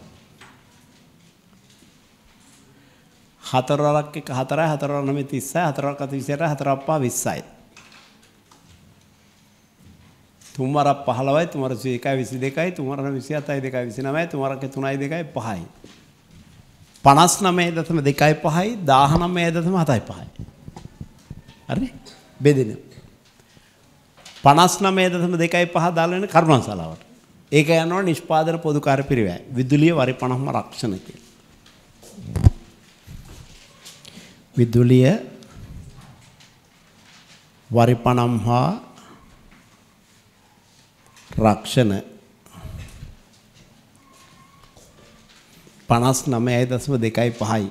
හතරවරක් එක හතරයි හතරවර නමේ 30යි හතරවරක් අත 20යි හතරවරක් පහ 20යි. තුන්වරක් 15යි තුන්වර 21යි 22යි තුන්වර 27යි 2යි 29යි තුන්වරක 3යි 2යි 5යි 59.2යි 5යි 19.7යි 5යි හරි බෙදෙන 59.2යි 5 දාලා වෙන කරුණාශාලාවට ඒක යනවා නිෂ්පාදන පොදු කාර්යපිරිවැය විදුලිය වරි 50ම රක්ෂණ කියලා විදුලිය වරි 50 හා රක්ෂණ 59.25යි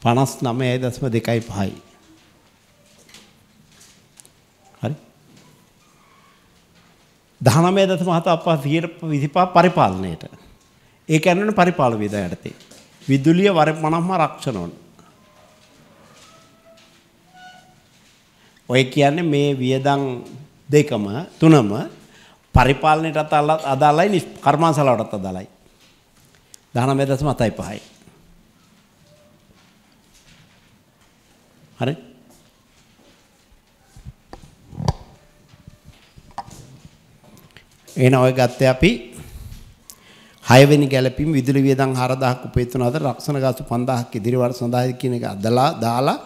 පනස් නමයයි දස්ම දෙකයි පහයි. හරි දහනමය දස මහත අපා සියට විසිපා පරිපාලනයට ඒ ඇන්නන පරිපාල විද යටතේ. විදුලිය වර මනම්ම රක්ෂණවන්. ඔය කියන්නේ මේ වියදම් දෙකම තුනම පරිපාලනයටත් අදාළයි කර්මාන්තලවටත් අදාළයි. 19.75යි. හරි? එහෙනම් ඔය ගත්තේ අපි 6 වෙනි ගැළපීම් විදුලි වියදම් 4000ක් උපයතුන අතර රක්ෂණ ගාස්තු 5000ක් ඉදිරි වර්ෂ සඳහා කියන එක අදලා දාලා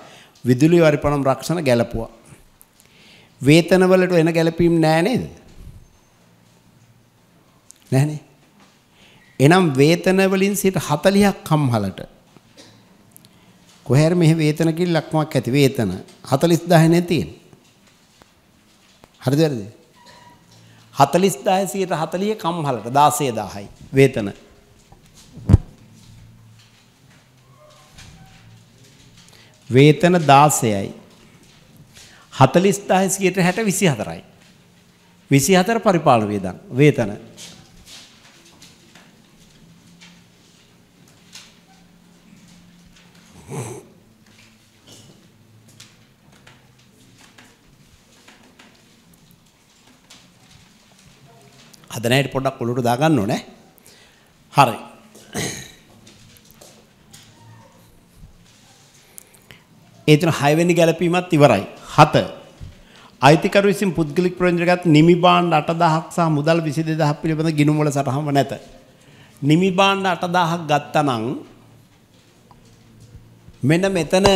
විදුලි වරිපණම් රක්ෂණ ගැළපුවා. වේතනවලට එන ගැළපීම් නෑ නේද? නැහනේ. එනම් වේතන වලින් 40ක් කම්හලට කොහේර මෙහි වේතන කිල්ලක්මක් ඇති වේතන 40000 නේ තියෙන්නේ. හරිද වැරදිද? 40000 140 කම්හලට 16000යි වේතන. වේතන 16යි 40000ට 60 24යි. 24 පරිපාලන වේදන් වේතන. අද නැහැට පොඩ්ඩක් ඔලුවට දාගන්න ඕනේ. හරි. ඒතර 6 වෙනි ගැළපීමත් ඉවරයි. 7 අයිතිකරු විසින් පුද්ගලික ප්‍රයෝජනගත නිමි භාණ්ඩ 8000ක් සහ මුදල් 22000ක් පිළිබඳ ගිණුම් වල සටහන් ව නැත. නිමි භාණ්ඩ 8000ක් ගත්තනම් මෙන්න මෙතන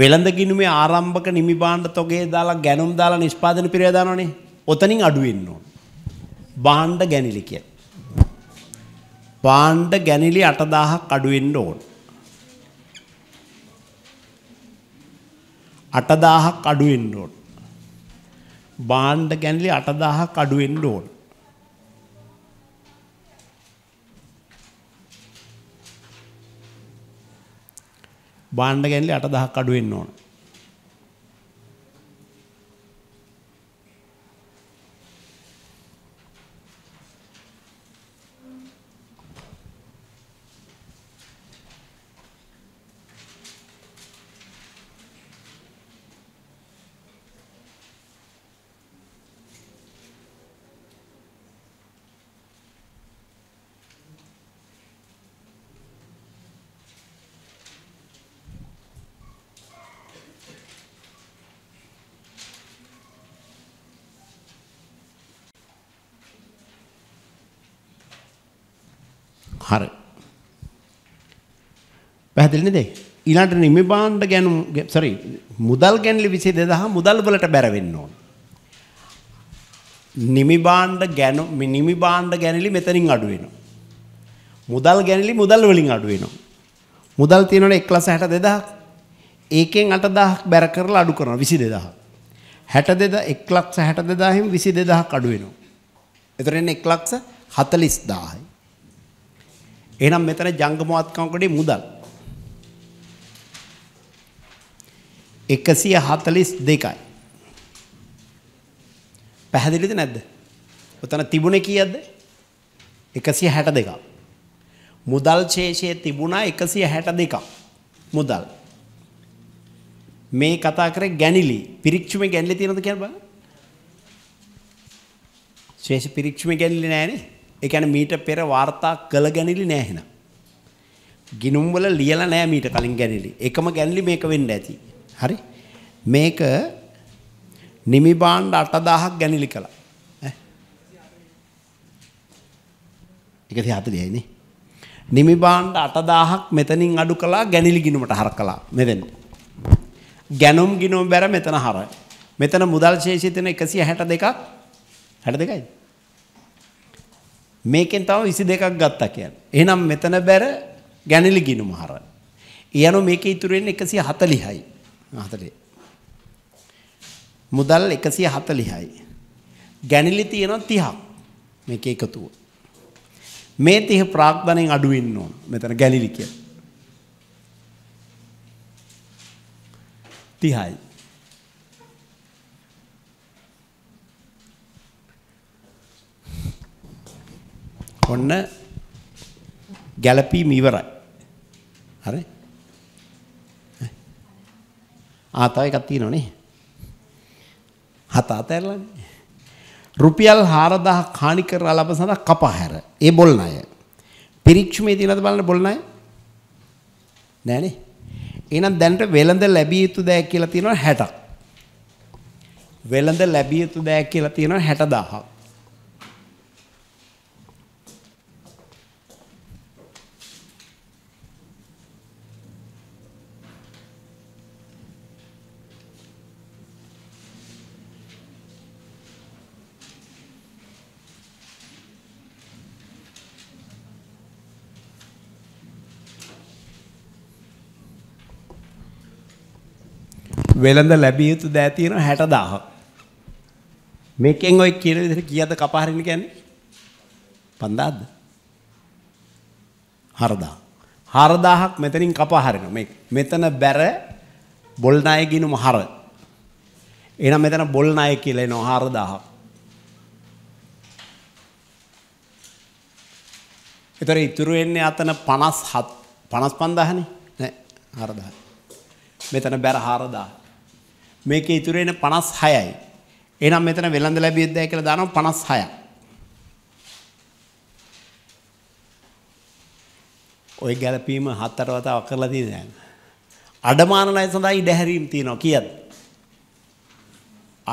වෙළඳ ගිණුමේ ආරම්භක නිමි භාණ්ඩ තොගේ දාලා ගැනුම් දාලා නිෂ්පාදන පිරිය දානවනේ. ඔතනින් අඩු වෙන්න ඕන. භාණ්ඩ ගැනිලි කියන්නේ. භාණ්ඩ ගැනිලි 8000ක් අඩු වෙන්න ඕන. අටදාහක් අඩුවෙන්ඩ ඕන. බාණ්ඩ ගැන්ලි අටදාහක් අඩුවෙන්ඩ ඕන. බාණ්ඩ ගැන්ලි අටදහක් අඩුවෙන්න්න ඕන. හර. පැහැදිලි නේද? ඊළඟට නිමි භාණ්ඩ ගැනුම් sorry මුදල් ගැන්ලි 22000 මුදල් වලට බැර වෙන්න ඕන. නිමි භාණ්ඩ ගැනුම් නිමි භාණ්ඩ ගැනලි මෙතනින් අඩු වෙනවා. මුදල් ගැනලි මුදල් වලින් අඩු වෙනවා. මුදල් තියෙනවනේ 162000ක්. ඒකෙන් 8000ක් බැර කරලා අඩු කරනවා 22000. 62 1 ලක්ෂ 62000 න් 22000ක් අඩු වෙනවා. එතකොට එන්නේ 1 ලක්ෂ 40000යි. එහෙනම් මෙතන ජංගමවත්කම කොටේ මුදල් 142යි. පැහැදිලිද නැද්ද? ඔතන තිබුණේ කීයද? 162ක්. මුදල් ශේෂයේ තිබුණා 162ක්. මුදල්. මේ කතා කරේ ගැනිලි. පිරික්ෂුමේ ගැනිලි තියෙනවද කියලා බලන්න. ශේෂ පිරික්ෂුමේ ගැනිලි නෑනේ. ඒ කියන්නේ මීට පෙර වාර්තා කළ ගැනිලි නෑ එහෙනම්. ගිනුම් වල ලියලා නෑ මීට කලින් ගැනිලි. එකම ගැනිලි මේක වෙන්න ඇති. හරි? මේක නිමි භාණ්ඩ 8000ක් ගැනිලි කළා. ඈ. 140යි නේ. නිමි භාණ්ඩ 8000ක් මෙතනින් අඩු කළා ගැනිලි ගිනුමට හර කළා මෙතෙන්. ගැනුම් ගිනුම බැර මෙතන හරයි. මෙතන මුදල් ශේෂිතන 162ක් 62යි. මේකෙන් තව 22ක් ගත්තා කියන්නේ. එහෙනම් මෙතන බැර ගැණිලි ගිනුම හර. ඊයනෝ මේකේ ඉතුරු වෙන්නේ 140යි. 40. මුදල් 140යි. ගැණිලි තියෙනවා 30ක්. මේකේ එකතුව. මේ 30 ප්‍රාග්ධනෙන් අඩු වෙන්න ඕන. මෙතන ගැණිලි කියන්නේ. 30යි. ඔන්න ගැළපීම් ඉවරයි. හරි? ආ තව එකක් තියෙනවනේ. හත අතහැරලානේ. රුපියල් 4000 හානි කරලා ලබ සඳහා කපහැර. ඒ බොල් ණය. පිරික්ෂමේ තියලාද බලන්න බොල් ණය? නෑනේ. එහෙනම් දැනට වෙළඳ ලැබිය යුතු දෑ කියලා තියෙනවා 60ක්. වෙළඳ ලැබිය යුතු දෑ කියලා තියෙනවා 60000ක්. වෙළඳ ලැබිය යුතු දෑ තියෙනවා 60000ක්. මේකෙන් ඔය කියන විදිහට කීයද කපහරින්න කියන්නේ? 5000ද? 4000. 4000ක් මෙතනින් කපහරිනවා. මේ මෙතන බැර බොල් ණය ගිනුම හර. එහෙනම් මෙතන බොල් ණය කියලා එනවා 4000ක්. ඒතර ඉතුරු වෙන්නේ අතන 57 55000නේ. නෑ 4000. මෙතන බැර 4000. මේක ඉතුරු වෙන 56යි. එහෙනම් මෙතන වෙළඳ ලැබියද්දයි කියලා දානවා 56ක්. ওই ගැළපීම හතර වතාවක් කරලා තියෙන දැන්. අඩමාන ණය සඳහා ඉඩහැරීම් තියෙනවා කීයද?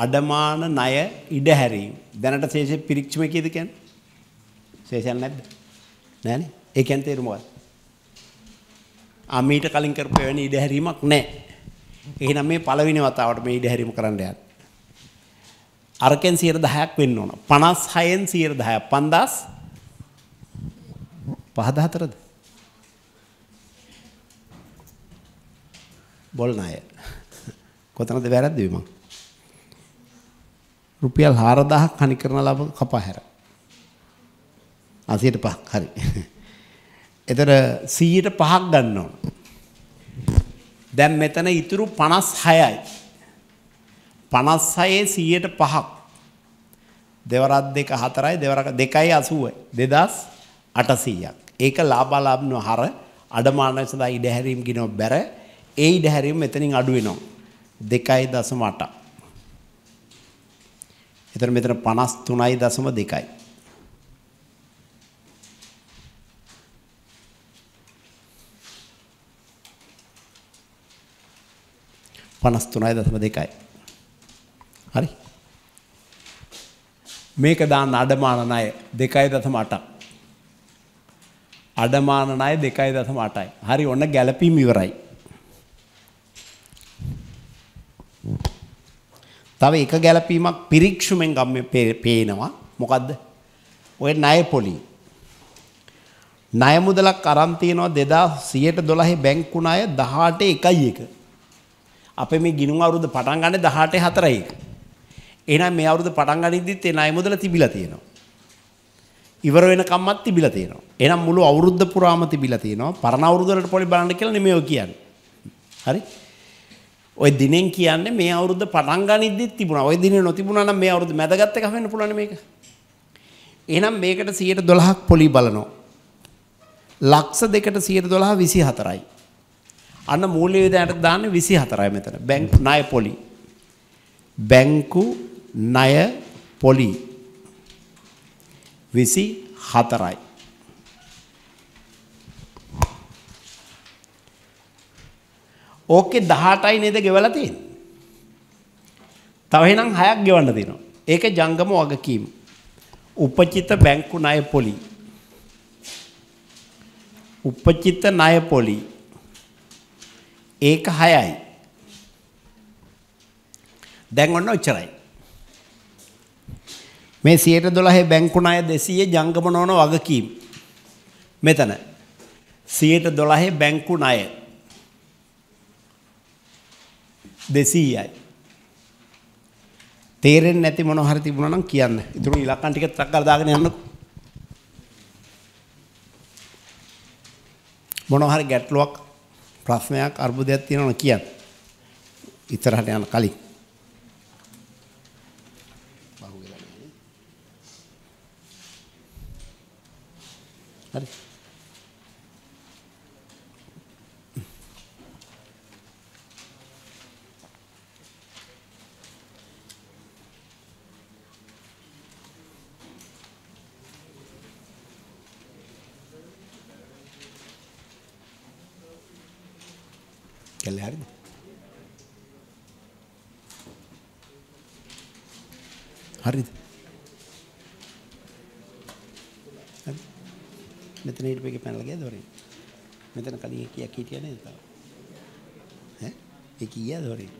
අඩමාන ණය ඉඩහැරීම්. දැනට ශේෂ පිරික්ෂම කීයද කියන්නේ? ශේෂයක් නැද්ද? නැහනේ. ඒ කියන්නේ තේරුම මොකක්ද? ආ මීට කලින් කරපු වෙන ඉඩහැරීමක් නැහැ. එහෙනම් මේ පළවෙනි වතාවට මේ ඉඩ හැරීම කරන්න යන්න. අරකෙන් 10%ක් වෙන්න ඕන. 56න් 10%ක් 5000 54ද? බොල් ණය. කොතනද වැරද්ද වීම? රුපියල් 4000ක් හනි කරන ලාභ කපහැර. 85ක් හරි. එතන 100ට 5ක් ගන්න ඕන. දැන් මෙතන ඉතුරු 56යි. 56ේ 105ක්. දෙවරක් දෙක 4යි දෙවරක 2යි 80යි. 2800ක්. ඒක ලාභාලාභන හර අඩමාන සඳහා ඉඩහැරීම් ගිනව බැර ඒ ඉඩහැරීම් මෙතනින් අඩු වෙනවා. 2.8. එතන මෙතන 53.2යි. 53.2යි. හරි. මේක දාන්න අඩමාන ණය 2.8ක්. අඩමාන ණය 2.8යි. හරි ඔන්න ගැළපීම් ඉවරයි. තව එක ගැළපීමක් පිරික්ෂුමෙන් ගම්ම පේනවා. මොකද්ද? ඔය ණය පොලි. ණය මුදලක් අරන් තියනවා 2112 බැංකු ණය 18 1.1. අපේ මේ ගිණුම් අවුරුද්ද පටන් ගන්න 18 4යි. එහෙනම් මේ අවුරුද්ද පටන් ගනිද්දිත් ඒ ණය මුදල තිබිලා තියෙනවා. ඉවර වෙනකම්මත් තිබිලා තියෙනවා. එහෙනම් මුළු අවුරුද්ද පුරාම තිබිලා තියෙනවා. පරණ අවුරුදු වලට පොඩි බලන්න කියලා නෙමෙයි ඔය කියන්නේ. හරි? ඔය දිනෙන් කියන්නේ මේ අවුරුද්ද පටන් ගනිද්දිත් තිබුණා. ඔය දිනේ නොතිබුණා නම් මේ අවුරුද්ද මැදගත් එක වෙන්න පුළුවන් මේක. එහෙනම් මේකට 112ක් පොලි බලනවා. ලක්ෂ දෙකට 112 24යි. අන්න මූල්‍ය වියදමට දාන්නේ 24යි මෙතන. බැංකු ණය පොලි. බැංකු ණය පොලි 24යි. ඕකේ 18යි නේද ගෙවලා තියෙන්නේ. තව එහෙනම් 6ක් ගෙවන්න තියෙනවා. ඒක ජංගම වගකීම. උපචිත බැංකු ණය පොලි. උපචිත ණය පොලි ඒක 6යි. දැන් ඔන්න ඔච්චරයි. මේ 112 බැංකු ණය 200 ජංගම නොවන වගකීම්. මෙතන 112 බැංකු ණය 200යි. තේරෙන්නේ නැති මොන හරි තිබුණා නම් කියන්න. ඉතුරු ඉලක්කම් ටික ටක් කරලා දාගෙන යන්නකෝ. මොන හරි ගැටලුවක් ප්‍රශ්නයක් අර්බුදයක් තියෙනවද කියන්න. ඉතරහට යන කලින්. හරි. කැල්ල හරිද? හරිද? මෙතන හිටපු එකේ පැනලා ගියද හොරෙන්? මෙතන කලින් කීයක් හිටියා නේද තාම? ඈ? ඒ කීයද හොරෙන්?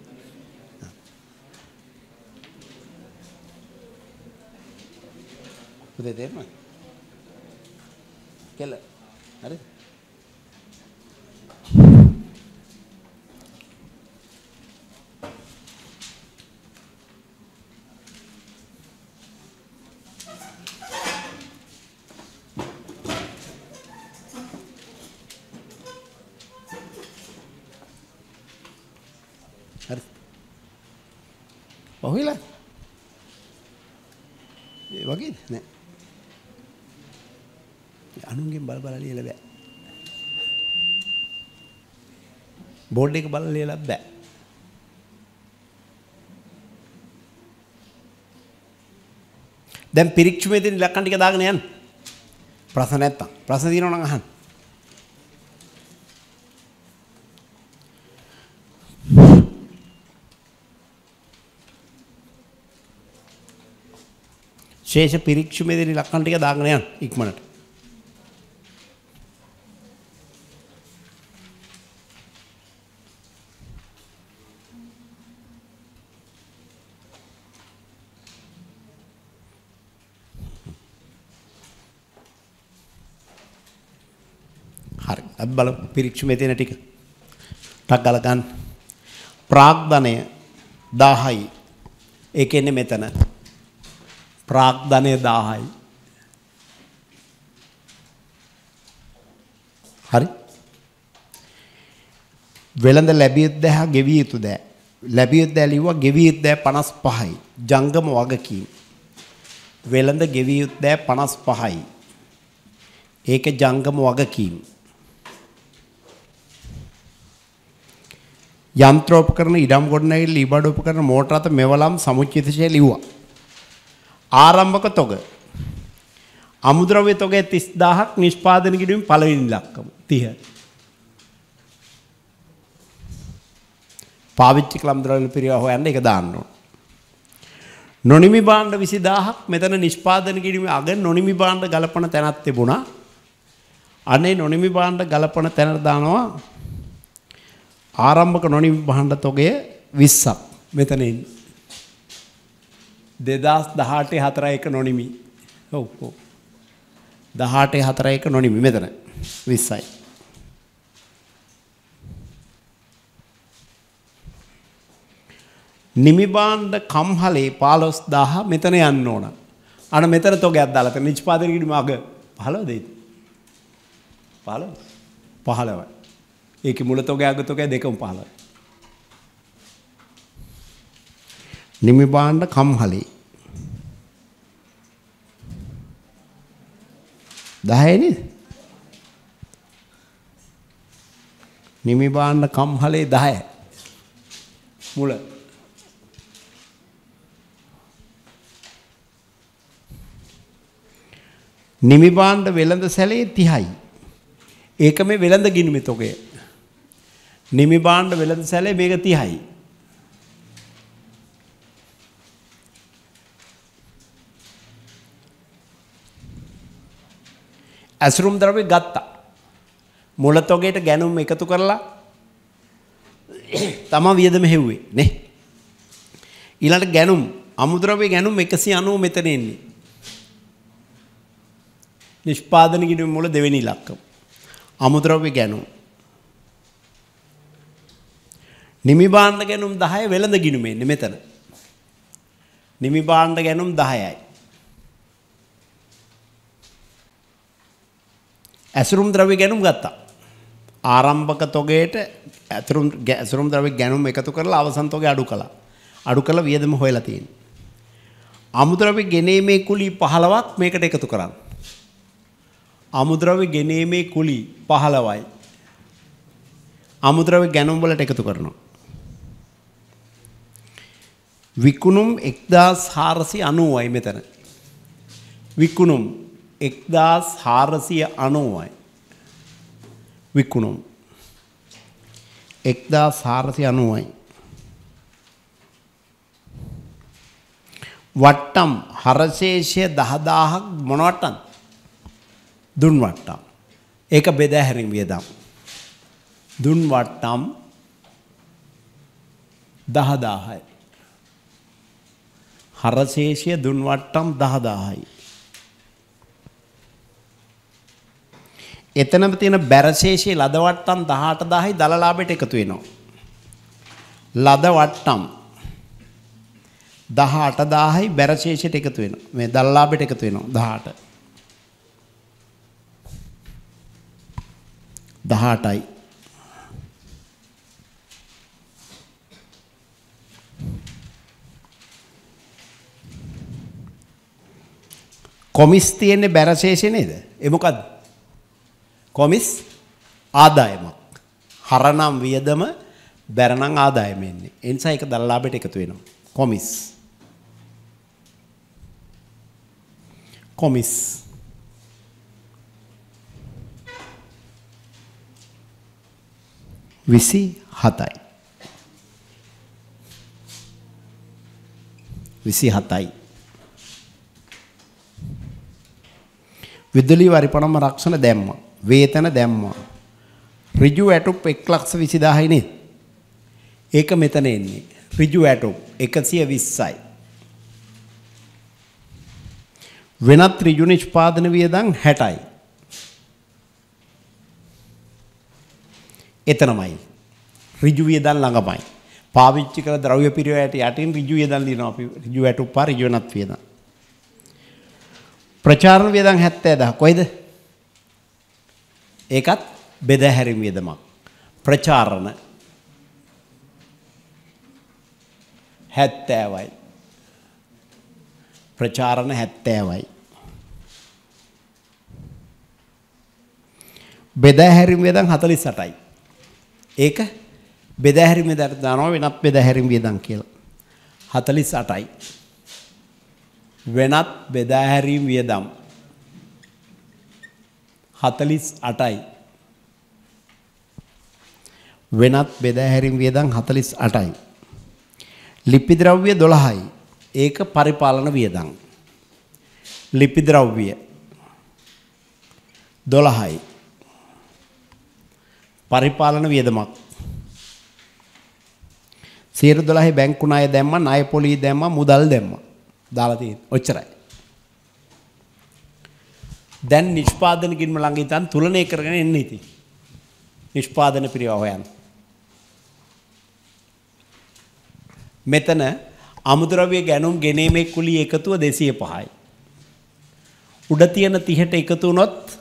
උදේ දෙන්න. කෙල. හරිද? පහුවෙලා ඒ eh, වගේ නෑ අනුන්ගෙන් බල බල ලියලා බෑ බෝඩ් එක බලලා ලියලා බෑ දැන් පිරික්චුමේ තියෙන ඉලක්කම් ටික දාගෙන යන්න ප්‍රශ්න නැත්තම් ප්‍රශ්න තියෙනවා නම් අහන්න ශේෂ පිරික්ෂු මෙදිරි ලක්ෂණ ටික දාගෙන යන්න ඉක්මනට. හරි. අපි බලමු පිරික්ෂුමේ තියෙන ටික. ටක් ගල ගන්න. ප්‍රාග්ධනය 1000යි. ඒ කියන්නේ මෙතන ප්‍රාග්ධනය 1000යි. හරි. වෙළඳ ලැබියත් දහ ගෙවිය යුතු දෑ. ලැබියත් දෑ ලිව්වා ගෙවියත් දෑ 55යි. ජංගම වගකීම්. වෙළඳ ගෙවිය යුතු දෑ 55යි. ඒක ජංගම වගකීම්. යන්ත්‍රෝපකරණ ඉඩම් ගොඩනැගිලි ඉබඩ උපකරණ මෝටර අත මෙවලම් සමුච්චිතශය ලිව්වා. ආරම්භක තොග. අමුද්‍රව්‍ය තොගේ 30000ක් නිෂ්පාදනය කිරීම පළවෙනි ඉලක්කම 30. පාවිච්චි කළ අමුද්‍රව්‍ය පිරියා හොයන්න ඒක දාන්න ඕන. නොනිමි භාණ්ඩ 20000ක් මෙතන නිෂ්පාදනය කිරීම අග නොනිමි භාණ්ඩ ගලපන තැනක් තිබුණා. අනේ නොනිමි භාණ්ඩ ගලපන තැනට දානවා ආරම්භක නොනිමි භාණ්ඩ තොගය 20ක් මෙතන ඉන්නේ. දෙදස් දහටේ හතර එක නොනිමි ඔක්කෝ. දහටේ හතර එක නොනිමි මෙතන විස්සයි. නිමිබාන්්ඩ කම්හලේ පාලොස් දාහ මෙතන යන්න ඕන. අන මෙතන තො ගැත්දාලත නිච්පාදරකට මග පහලෝදේ. පහල පහලවයි. ඒක මුල තොග ඇගතොක දෙකම් පහලයි. නිමි බාණ්ඩ කම්හලේ 10 නේද? නිමි බාණ්ඩ කම්හලේ 10 මුල නිමි බාණ්ඩ වෙළඳ සැලේ 30යි. ඒක මේ වෙළඳ ගිනුමේ තොගය. නිමි බාණ්ඩ වෙළඳ සැලේ මේක 30යි. ඇසුරුම් ද්‍රව්‍ය ගත්තා. මොලතොගේට ගැනුම් එකතු කරලා [clears throat] තමා වියදම හෙව්වේ නේ. ඊළඟට ගැනුම් අමුද්‍රව්‍ය ගැනුම් 190 මෙතන එන්නේ. නිෂ්පාදන ගිණුම් වල දෙවෙනි ඉලක්කම. අමුද්‍රව්‍ය ගැනුම්. නිමි භාණ්ඩ ගැනුම් 10 වෙළඳ ගිණුමේ මෙතන. නිමි භාණ්ඩ ගැනුම් 10යි. ඇසුරුම් ද්‍රව්‍ය ගැනුම් ගත්තා. ආරම්භක තොගයට ඇතුරුම් ඇසුරුම් ද්‍රව්‍ය ගැනුම් එකතු කරලා අවසන් තොගේ අඩු කළා. අඩු කළා වියදම හොයලා තියෙනවා. අමුද්‍රව්‍ය ගෙනීමේ කුලී 15ක් මේකට එකතු කරන්න. අමුද්‍රව්‍ය ගෙනීමේ කුලී 15යි. අමුද්‍රව්‍ය ගැනුම් වලට එකතු කරනවා. විකුණුම් 1490යි මෙතන. විකුණුම් එක්දස් හාරසිය අනුවයි විකුණුම් එක්දා සාරසි අනුවයි වට්ටම් හරශේෂය දහදාහක් මොනවටන් දුන් වට්ටම් ඒක බෙදැහැරින් වියදම් දුන් වට්ටම් දහදාහයි හරශේෂය දුන් වට්ටම් දහදාහයි එතනම තියෙන බැරශේෂයේ ලද වට්ටම් 18000යි දලලාභයට එකතු වෙනවා. ලද වට්ටම් 18000යි බැරශේෂයට එකතු වෙනවා. මේ දලලාභයට එකතු වෙනවා 18. 18යි. කොමිස් තියෙන්නේ බැරශේෂය නේද? ඒ මොකද්ද? කොමිස් ආදායමක්. හරනම් වියදම බැරනම් ආදායම එන්නේ. ඒ නිසා ඒක දරලාභයට එකතු වෙනවා. කොමිස්. කොමිස්. විසි හතයි. විසි හතයි. විදුලි වරිපනම රක්ෂණ දැම්මා. වේතන දැම්මා. ඍජු ඇටොප් 120000යි නේද? ඒක මෙතන එන්නේ. ඍජු ඇටොප් 120යි. වෙනත් ඍජු නිෂ්පාදන වියදම් 60යි. එතනමයි. ඍජු වියදම් ළඟමයි. පාවිච්චි කළ ද්‍රව්‍ය පිරිවැයට යටින් ඍජු වියදම් දිනවා අපි ඍජු ඇටුප්පා ඍජු වෙනත් වියදම්. ප්‍රචාරණ වියදම් 70000 කොයිද? ඒකත් බෙදහැරීම් වියදමක්. ප්‍රචාරණ 70යි. ප්‍රචාරණ 70යි. බෙදහැරීම් වියදම් 48යි. ඒක බෙදහැරීම් වියදම් දානවා වෙනත් බෙදහැරීම් වියදම් කියලා. 48යි. වෙනත් බෙදහැරීම් වියදම් හතලිස් අටයි. වෙනත් බෙදෑහැරිම් වියදන් හතලිස් අටයි. ලිපිද්‍රව්‍ය දොළහයි ඒක පරිපාලන වියදං. ලිපිද්‍රව්‍ය දොළහයි පරිපාලන වියදමක් සේර දොළහේ බැංකුනාය දැම්ම නය පොලී දැම්ම මුදල් දැම්ම දාලා තියෙන ඔච්චරයි දැන් නිෂ්පාදන ගින්ම ළඟ ඉඳන් තුලනය කරගෙන එන්න ඉතින්. නිෂ්පාදන පිරිව හොයන්න. මෙතන අමුද්‍රව්‍ය ගැනුම් ගෙනීමේ කුලී එකතුව 205යි. උඩ තියෙන 30ට එකතු වුණොත්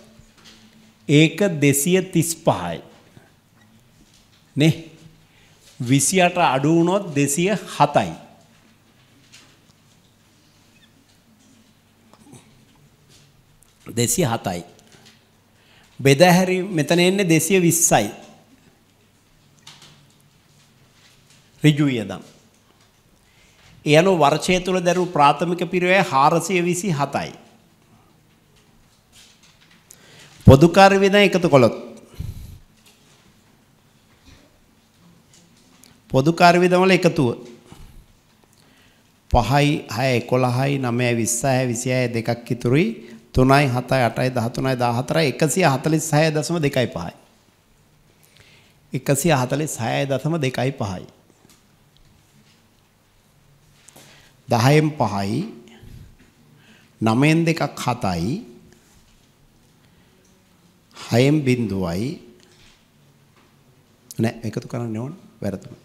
ඒක 235යි. නේ 28 අඩු වුණොත් 207යි. දෙසිය හතයි. බෙදහැරි මෙතන එන්නේ දෙසිය විස්සයි. ඍජු වියදම්. ඒ අනුව වර්ෂය තුල දැරූ ප්‍රාථමික පිරිවැය 427යි. පොදු කාර්ය වියදම් එකතු කළොත් පොදු කාර්ය වියදම් වල එකතුව 5යි 6 11යි 9යි 20යි 26යි දෙකක් ඉතුරුයි 3යි 7යි 8යි 13යි 14යි 146.25යි 146.25යි 10න් 5යි 9න් 2ක් 7යි 6න් බිඳුවයි නෑ එකතු කරන්න ඕන වැරදුනා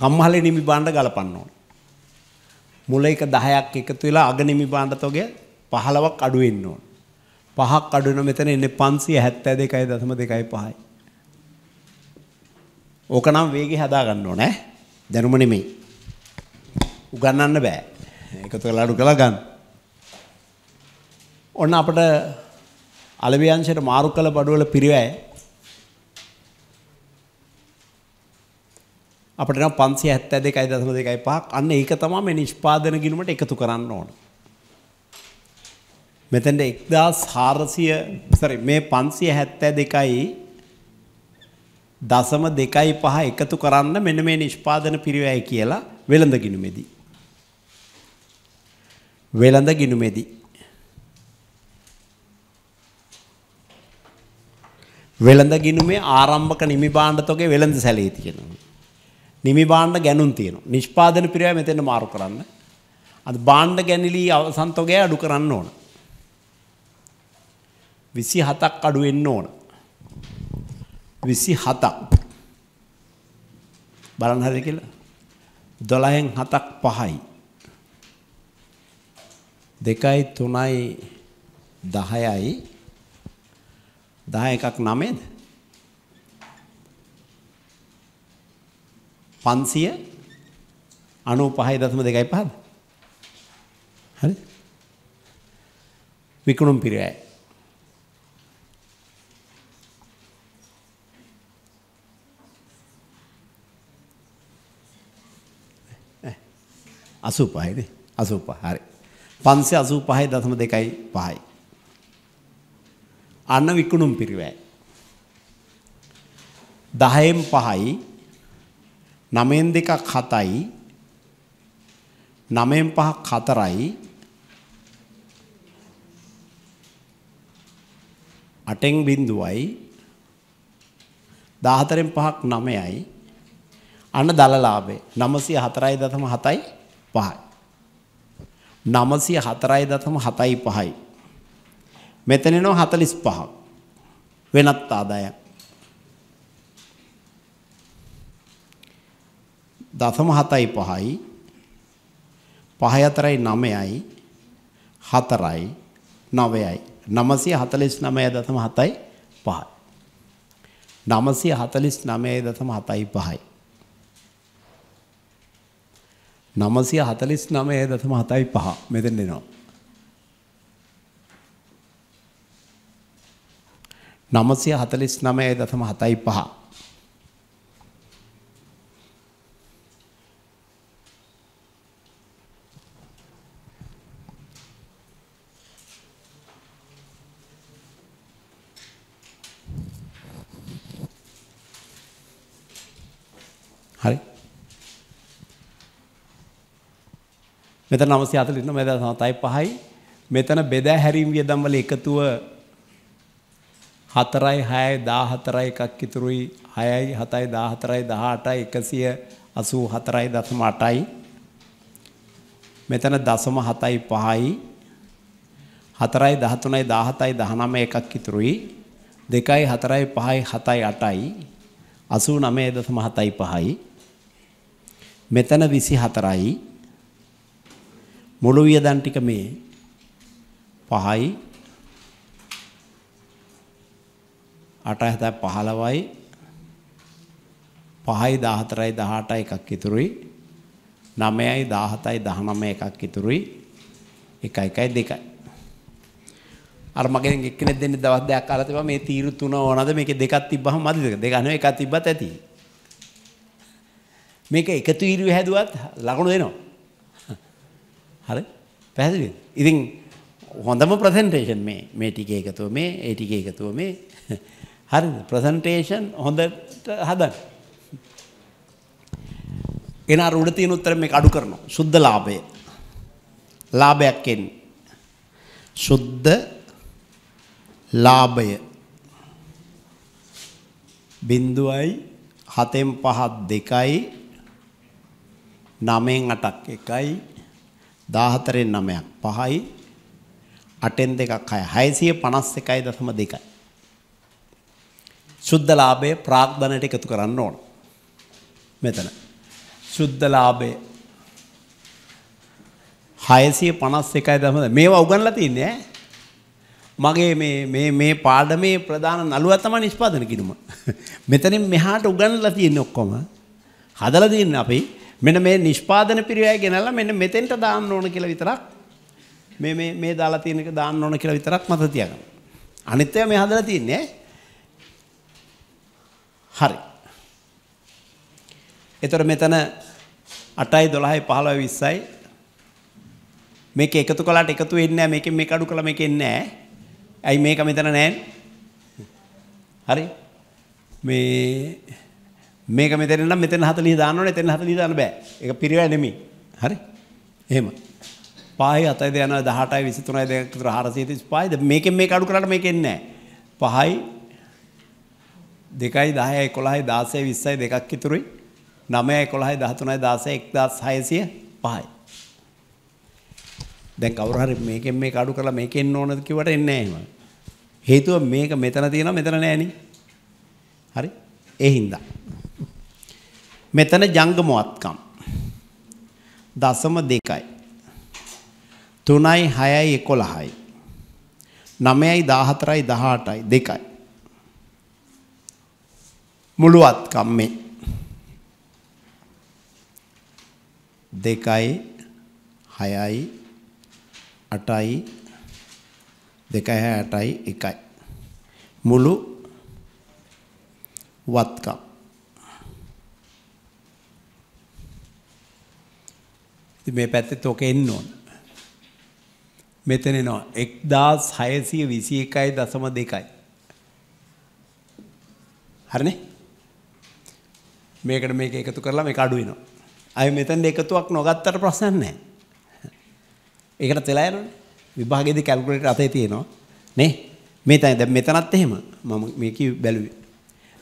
කම්හලේ නිමි බාණ්ඩ ගලපන්න ඕන. මුල එක 10ක් එකතු වෙලා අග නිමි බාණ්ඩ තෝගේ 15ක් අඩු වෙන්න ඕන. පහක් අඩු වෙන මෙතන එන්නේ 572.25යි. ඕකනම් වේගය හදා ගන්න ඕනේ. දැනුම නෙමෙයි. උගන්නන්න බෑ. එකතු කරලා අඩු කරලා ගන්න. ඔන්න අපිට අලවියංශයට මාරු කළ බඩවල පිරිවැය අපට නම් 572.25ක් අන්න ඒක තමයි මේ නිෂ්පාදන ගිණුමට එකතු කරන්න ඕන. මෙතෙන්ද 1400 sorry මේ 572යි දශම 2.5 එකතු කරන්න මෙන්න මේ නිෂ්පාදන පිරිවැය කියලා වෙළඳ ගිණුමේදී. වෙළඳ ගිණුමේදී වෙළඳ ගිණුමේ ආරම්භක නිමි භාණ්ඩ තොගේ වෙළඳ සැලේ තියෙනවා. නිමි බාණ්ඩ ගැනුම් තියෙනවා. නිෂ්පාදන පිරිවැය මෙතෙන් මාරු කරන්න. අද බාණ්ඩ ගැනිලි අවසන්තෝගය අඩු කරන්න ඕන. 27ක් අඩු වෙන්න ඕන. 27ක් බලන්න හරිද කියලා? 12න් 7ක් 5යි. 2යි 3යි 10යි 10 එකක් 9ද? පන්සිය අනු පහයි දසම දෙකයි පහද හරි විකුණුම් පිරිවයි අසූ පහයිද අසූ පහරි පන්සේ අසූ පහයි දසම දෙකයි පහයි අන්න විකුණුම් පිරිවයි දහයෙන් පහයි නමෙන් දෙකක් හතයි නමෙන් පහක් හතරයි අටෙන් බින්දුවයි දාහතරෙන් පහක් නමයයි අන්න දලලාබේ නමසය හතරයි දතම හතයි පහයි. නමසය හතරයි දතම හතයි පහයි. මෙතනෙනෝ හතලිස් පහක් වෙනත් ආදායක්. දසම 7යි 5යි 5 4යි 9යි 4යි 9යි 949.7යි 5යි 949.7යි 949.75 මෙතෙන් එනවා 949.75 මෙතන 940 ඉන්නවා මෙතන 705යි මෙතන බෙදා හැරීම් වියදම් වල එකතුව 4යි 6යි 14යි එකක් ඉතුරුයි 6යි 7යි 14යි 18යි 184.8යි මෙතන දශම 7යි 5යි 4යි 13යි 17යි 19 එකක් ඉතුරුයි 2යි 4යි 5යි 7යි 8යි 89.75යි මෙතන 24යි මුළු වියදම් ටික මේ 5යි 8 15යි 5යි 14යි 18යි එකක් ඉතුරුයි 9යි 17යි 19 එකක් ඉතුරුයි 1 1යි 2යි අර මගෙන් එක්කෙනෙක් දෙන්නේ දවස් දෙකක් කාලා තිබා මේ තීරු තුන ඕනද මේකේ දෙකක් තිබ්බහම මදිද දෙක නෙවෙයි එකක් තිබ්බත් ඇති මේක එකතු ඉරුව හැදුවත් ලකුණු දෙනවා හරි පැහැදිලිද? ඉතින් හොඳම ප්‍රසන්ටේෂන් මේ මේ ටිකේ එකතුව මේ ඒ ටිකේ එකතුව මේ [laughs] හරිද? ප්‍රසන්ටේෂන් හොඳට හදන්න. එන අර උඩ තියෙන උත්තර මේක අඩු කරනවා. සුද්ධ ලාභය. ලාභයක් එන්නේ. සුද්ධ ලාභය. බින්දුවයි හතෙන් පහත් දෙකයි නමෙන් අටක් එකයි 14න් 9ක් 5යි 8න් 2ක් 6යි 651.2යි සුද්ධලාභයේ ප්‍රාග්ධනයට එකතු කරන්න ඕන මෙතන සුද්ධලාභයේ 651.2 මේවා උගන්ලා තින්නේ ඈ මගේ මේ මේ මේ පාඩමේ ප්‍රධාන නළුවා තමයි නිෂ්පාදන කිරීම. [laughs] මෙතනින් මෙහාට උගන්ලා තියෙන ඔක්කොම හදලා තියෙන අපි මෙන මේ නිෂ්පාදන පිරිවය ගෙනල්ලා මෙන්න මෙතෙන්ට දාන්න ඕන කියලා විතරක් මේ මේ මේ දාලා තියෙන එක දාන්න ඕන කියලා විතරක් මත තියාගන්න. අනිත් ඒවා මේ හදලා තියන්නේ හරි. ඒතර මෙතන 8යි 12යි 15යි 20යි මේක එකතු කළාට එකතු වෙන්නේ නැහැ මේකෙන් මේක අඩු කළා මේක එන්නේ නැහැ. ඇයි මේක මෙතන නැහැ? හරි. මේ මේක මෙතන නම් මෙතන 40 දාන්න ඕනේ එතන 40 දාන්න බෑ. ඒක පිරිවැය නෙමෙයි. හරි? එහෙම. 5යි 7යි යනවා 18යි 23යි දෙකක් විතර 435යිද මේකෙන් මේක අඩු කරලා මේක එන්නේ නැහැ. 5යි 2යි 10යි 11යි 16යි 20යි දෙකක් විතරයි 9යි 11යි 13යි 16යි 1605යි. දැන් කවුරු හරි මේකෙන් මේක අඩු කරලා මේක එන්න ඕනද කිව්වට එන්නේ නැහැ එහෙම. හේතුව මේක මෙතන තියෙනවා මෙතන නැහැ නේ. හරි? ඒ හින්දා මෙතන ජංගමවත්කම් දසම දෙකයි. තුනයි හයයි එකොළහයි. නමයයි දාහතරයි දහටයි දෙකයි. මුළුවත්කම් මේ. දෙකයි හයයි අටයි දෙකයි ඇටයි එකයි. මුළු වත්කම්. ඉතින් මේ පැත්තෙත් ඔක එන්න ඕන. මෙතන එනවා 1621.2යි. හරිනේ? මේකට මේක එකතු කරලා මේක අඩු වෙනවා. අය මෙතන එකතුවක් නොගත්තට ප්‍රශ්නයක් නැහැ. ඒකට තෙලා යනවනේ. විභාගයේදී කැල්කියුලේටර් අතේ තියෙනවා. නේ? මේ දැන් මෙතනත් එහෙම මම මේක බැලුවේ.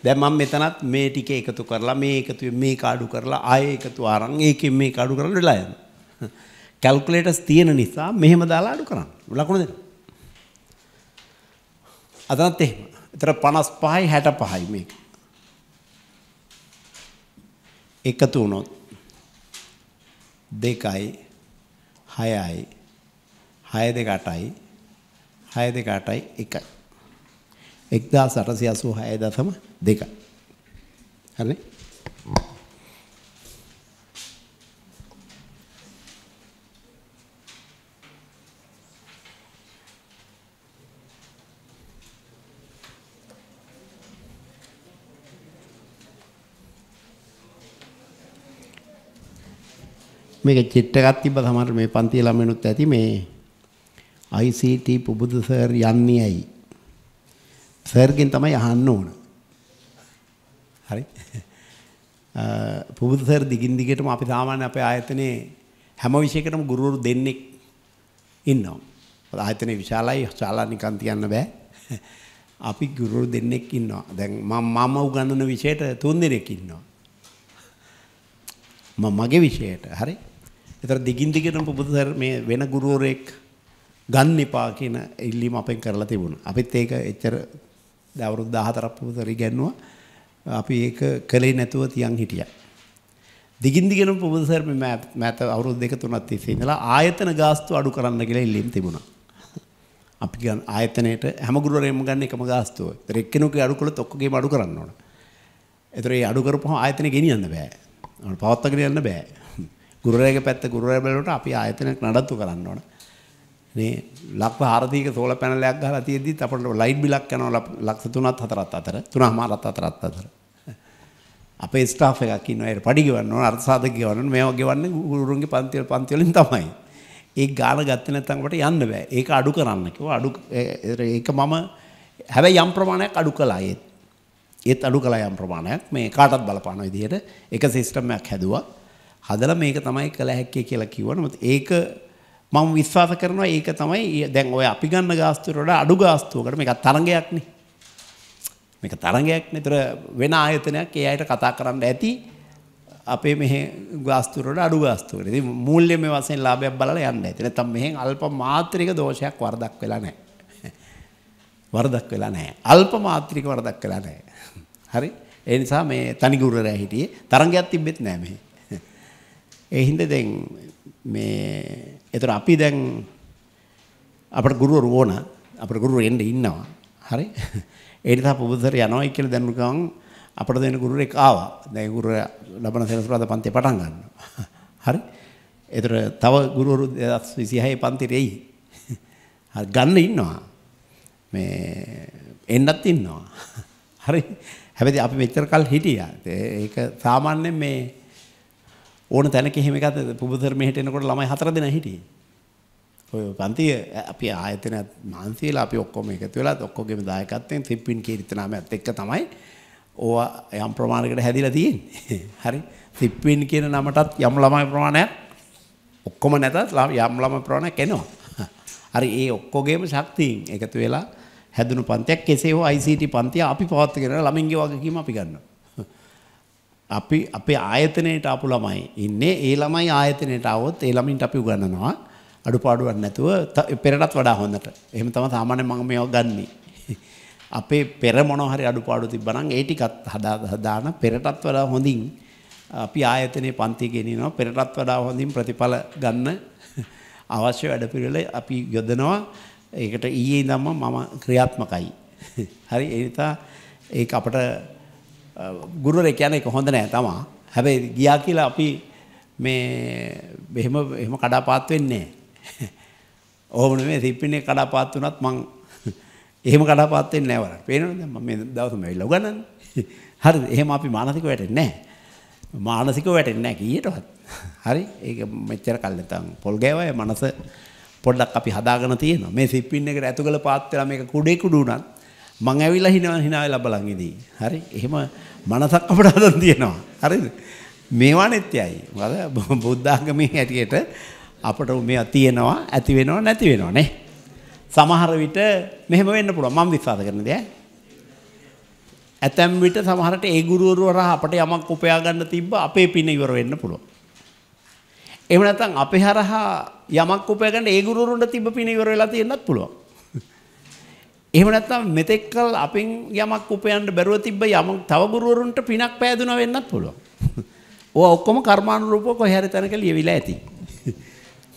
දැන් මම මෙතනත් මේ ටික එකතු කරලා මේ එකතු මේ කාඩු කරලා ආයෙ එකතු ආරං ඒකෙන් මේ කාඩු කරලා වෙලා යනවා. කැල්කුලේටස් [laughs] තියෙන නිසා මෙහෙම දාලා අඩු කරන්න. ලකුණු දෙන්න. අදනත් එහෙම. ඒතර 55යි 65යි මේක. එකතු වුණොත් 2යි 6යි 6 දෙක 8යි 6 දෙක 8යි 1යි 1886.2 හරිනේ මේක චිත්‍රයක් තිබ්බ සමහර මේ පන්ති ළමයිනුත් ඇති මේ ICT පුබුදු සර් යන්නේ ඇයි? සර්ගෙන් තමයි අහන්න ඕන. හරි. පුබුදු සර් දිගින් දිගටම අපි සාමාන්‍ය අපේ ආයතනයේ හැම විෂයකටම ගුරුවරු දෙන්නෙක් ඉන්නවා. ආයතනයේ විශාලයි ශාලා නිකන් තියන්න බෑ. අපි ගුරුවරු දෙන්නෙක් ඉන්නවා. දැන් මම මම උගන්වන විෂයට තුන් දෙනෙක් ඉන්නවා. මම මගේ විෂයට හරි එතර දිගින් දිගටම බුදුසරණේ වෙන ගුරුවරයෙක් ගන්න එපා කියන ඉල්ලීම අපෙන් කරලා තිබුණා. අපිත් ඒක එච්චර අවුරුදු 14ක් පුතේ ඉගෙනුවා. අපි ඒක කලේ නැතුව තියන් හිටියා. දිගින් දිගටම පුබුදසර් මේ මෑත අවුරුදු දෙක තුනක් තිස්සේ ඉඳලා ආයතන ගාස්තු අඩු කරන්න කියලා ඉල්ලීම් තිබුණා. අපි ගන්න ආයතනයේට හැම ගුරුවරයෙක්ම ගන්න එකම ගාස්තුව. ඒතර එක්කෙනෙකුගේ අඩු කළොත් ඔක්කොගේම අඩු කරන්න ඕන. ඒතර ඒ අඩු කරපුවම ආයතනෙ ගෙනියන්න බෑ. පවත්වාගෙන යන්න බෑ. ගුරුරයාගේ පැත්ත ගුරුරයා බලනකොට අපි ආයතනයක් නඩත්තු කරන්න ඕන. මේ ලක්ව 400ක සෝලර් පැනලයක් ගහලා තියෙද්දිත් අපිට ලයිට් බිලක් යනවා ලක්ෂ 3ත් 4ත් අතර 3මාරත් අතරත් අතර. අපේ ස්ටාෆ් එකක් ඉන්නවා ඒකට පඩි ගෙවන්න ඕන අර්ථසාධක ගෙවන්න ඕන මේවා ගෙවන්නේ ගුරුරුන්ගේ පන්තිවල පන්තිවලින් තමයි. ඒ ගාන ගත්තේ නැත්නම් අපට යන්න බෑ. ඒක අඩු කරන්න කිව්වා අඩු ඒක මම හැබැයි යම් ප්‍රමාණයක් අඩු කළා ඒත්. ඒත් අඩු කළා යම් ප්‍රමාණයක් මේ කාටත් බලපාන විදිහට එක සිස්ටම් එකක් හැදුවා. හදලා මේක තමයි කළ හැක්කේ කියලා කිව්වනම ඒක මම විශ්වාස කරනවා ඒක තමයි දැන් ඔය අපි ගන්න ගාස්තුවට වඩා අඩු ගාස්තුවකට මේක තරඟයක්නේ. මේක තරඟයක් නේතර වෙන ආයතනයක් ඒ අයට කතා කරන්න ඇති අපේ මෙහෙ ගාස්තුවට අඩු ගාස්තුවකට. ඉතින් මූල්‍යමය වශයෙන් ලාභයක් බලලා යන්න ඇති. නැත්නම් මෙහෙන් අල්ප මාත්‍රික දෝෂයක් වරදක් වෙලා නැහැ. [laughs] වරදක් වෙලා නැහැ. අල්ප මාත්‍රික වරදක් වෙලා නැහැ. [laughs] හරි? ඒ නිසා මේ තනිගුරුරයා හිටියේ තරඟයක් තිබෙත් නැහැ මෙහි. ඒ හින්දා දැන් මේ ඒතර අපි දැන් අපේ ගුරුවරු ඕන අපේ ගුරුවරු එන්න ඉන්නවා. හරි? [laughs] ඒ නිසා පොබුදතර යනවායි කියලා දැනුන ගමන් අපට දෙන ගුරුවරෙක් ආවා. දැන් ඒ ගුරුවරයා ලබන සෙනසුරාදා පන්තිය පටන් ගන්නවා. [laughs] හරි? ඒතර තව ගුරුවරු 2026 පන්තියට එයි. [laughs] හරි ගන්න ඉන්නවා. මේ එන්නත් ඉන්නවා. හරි? හැබැයි අපි මෙච්චර කල් හිටියා. ඒක සාමාන්‍යයෙන් මේ ඕන තැනක එහෙම එකත් පුබුධර්මයට එනකොට ළමයි හතර දෙනා හිටියේ. ඔය පන්තිය අපි ආයතන මාන්සියලා අපි ඔක්කොම එකතු වෙලා ඔක්කොගේම දායකත්වයෙන් තිප්පින් කීර්ති නාමයත් එක්ක තමයි ඕවා යම් ප්‍රමාණයකට හැදිලා තියෙන්නේ. [laughs] හරි. තිප්පින් කියන නමටත් යම් ළමයි ප්‍රමාණයක් ඔක්කොම නැතත් යම් ළමයි ප්‍රමාණයක් එනවා. [laughs] හරි ඒ ඔක්කොගේම ශක්තියින් එකතු වෙලා හැදුණු පන්තියක් කෙසේ හෝ ICT පන්තිය අපි පවත්වාගෙන ළමින්ගේ වගකීම අපි ගන්නවා. අපි අපේ ආයතනයට ආපු ළමයි ඉන්නේ ඒ ළමයි ආයතනයට આવොත් ඒ ළමින්ට අපි උගන්වනවා අඩුපාඩුවක් නැතුව පෙරටත් වඩා හොඳට. එහෙම තමයි සාමාන්‍යයෙන් මම මේවා ගන්නෙ. [laughs] අපේ පෙර මොනවා හරි අඩුපාඩු තිබ්බනම් ඒ ටිකත් හදාන පෙරටත් වඩා හොඳින් අපි ආයතනයේ පන්ති ගෙනිනවා පෙරටත් වඩා හොඳින් ප්‍රතිඵල ගන්න [laughs] අවශ්‍ය වැඩපිළිවෙල අපි යොදනවා. ඒකට ඊයේ ඉඳන්ම මම ක්‍රියාත්මකයි. [laughs] හරි ඒ නිසා ඒක අපට ගුරුවරේ කියන එක හොඳ නෑ තමා. හැබැයි ගියා කියලා අපි මේ එහෙම එහෙම කඩාපාත් වෙන්නේ නෑ. [laughs] ඔහොම නෙමෙයි රිප්පිනේ කඩාපාත් වුණත් මං [laughs] එහෙම කඩාපාත් වෙන්නේ නෑ වරක්. පේනවද? මම මේ දවස්ම ඇවිල්ලා උගන්නන්නේ. [laughs] හරිද? එහෙම අපි මානසිකව වැටෙන්නේ නෑ. මානසිකව වැටෙන්නේ නෑ කීයටවත්. හරි? ඒක මෙච්චර කල් නැතම් පොල් ගෑවය මනස පොඩ්ඩක් අපි හදාගෙන තියෙනවා. මේ සිප්පින් එකට ඇතුගල පාත් වෙලා මේක කුඩේ කුඩු උනත් මං ඇවිල්ලා හිනා හිනා වෙලා බලන් ඉදී. හරි? එහෙම මනසක් අපට හදන් තියෙනවා. හරිද? මේවා නිට්ටයයි. මොකද බුද්ධාගමේ හැටියට අපට මේවා තියෙනවා, ඇති වෙනවා, නැති වෙනවා නේ. සමහර විට මෙහෙම වෙන්න පුළුවන්. මම විශ්වාස කරන දේ. ඇතැම් විට සමහරට ඒ ගුරුවරු හරහා අපට යමක් උපයා ගන්න තිබ්බ අපේ පින ඉවර වෙන්න පුළුවන්. එහෙම නැත්නම් අපේ හරහා යමක් උපයා ගන්න ඒ ගුරුවරුන්ට තිබ්බ පින ඉවර වෙලා තියෙන්නත් පුළුවන්. එහෙම නැත්නම් මෙතෙක් කල අපින් යමක් උපයන්න බැරුව තිබ්බ යමක් තව ගුරුවරුන්ට පිනක් පෑදුනා වෙන්නත් පුළුවන්. [laughs] ඕවා ඔක්කොම කර්මානුරූපව කොහේ හරි තැනක ලියවිලා ඇති. [laughs]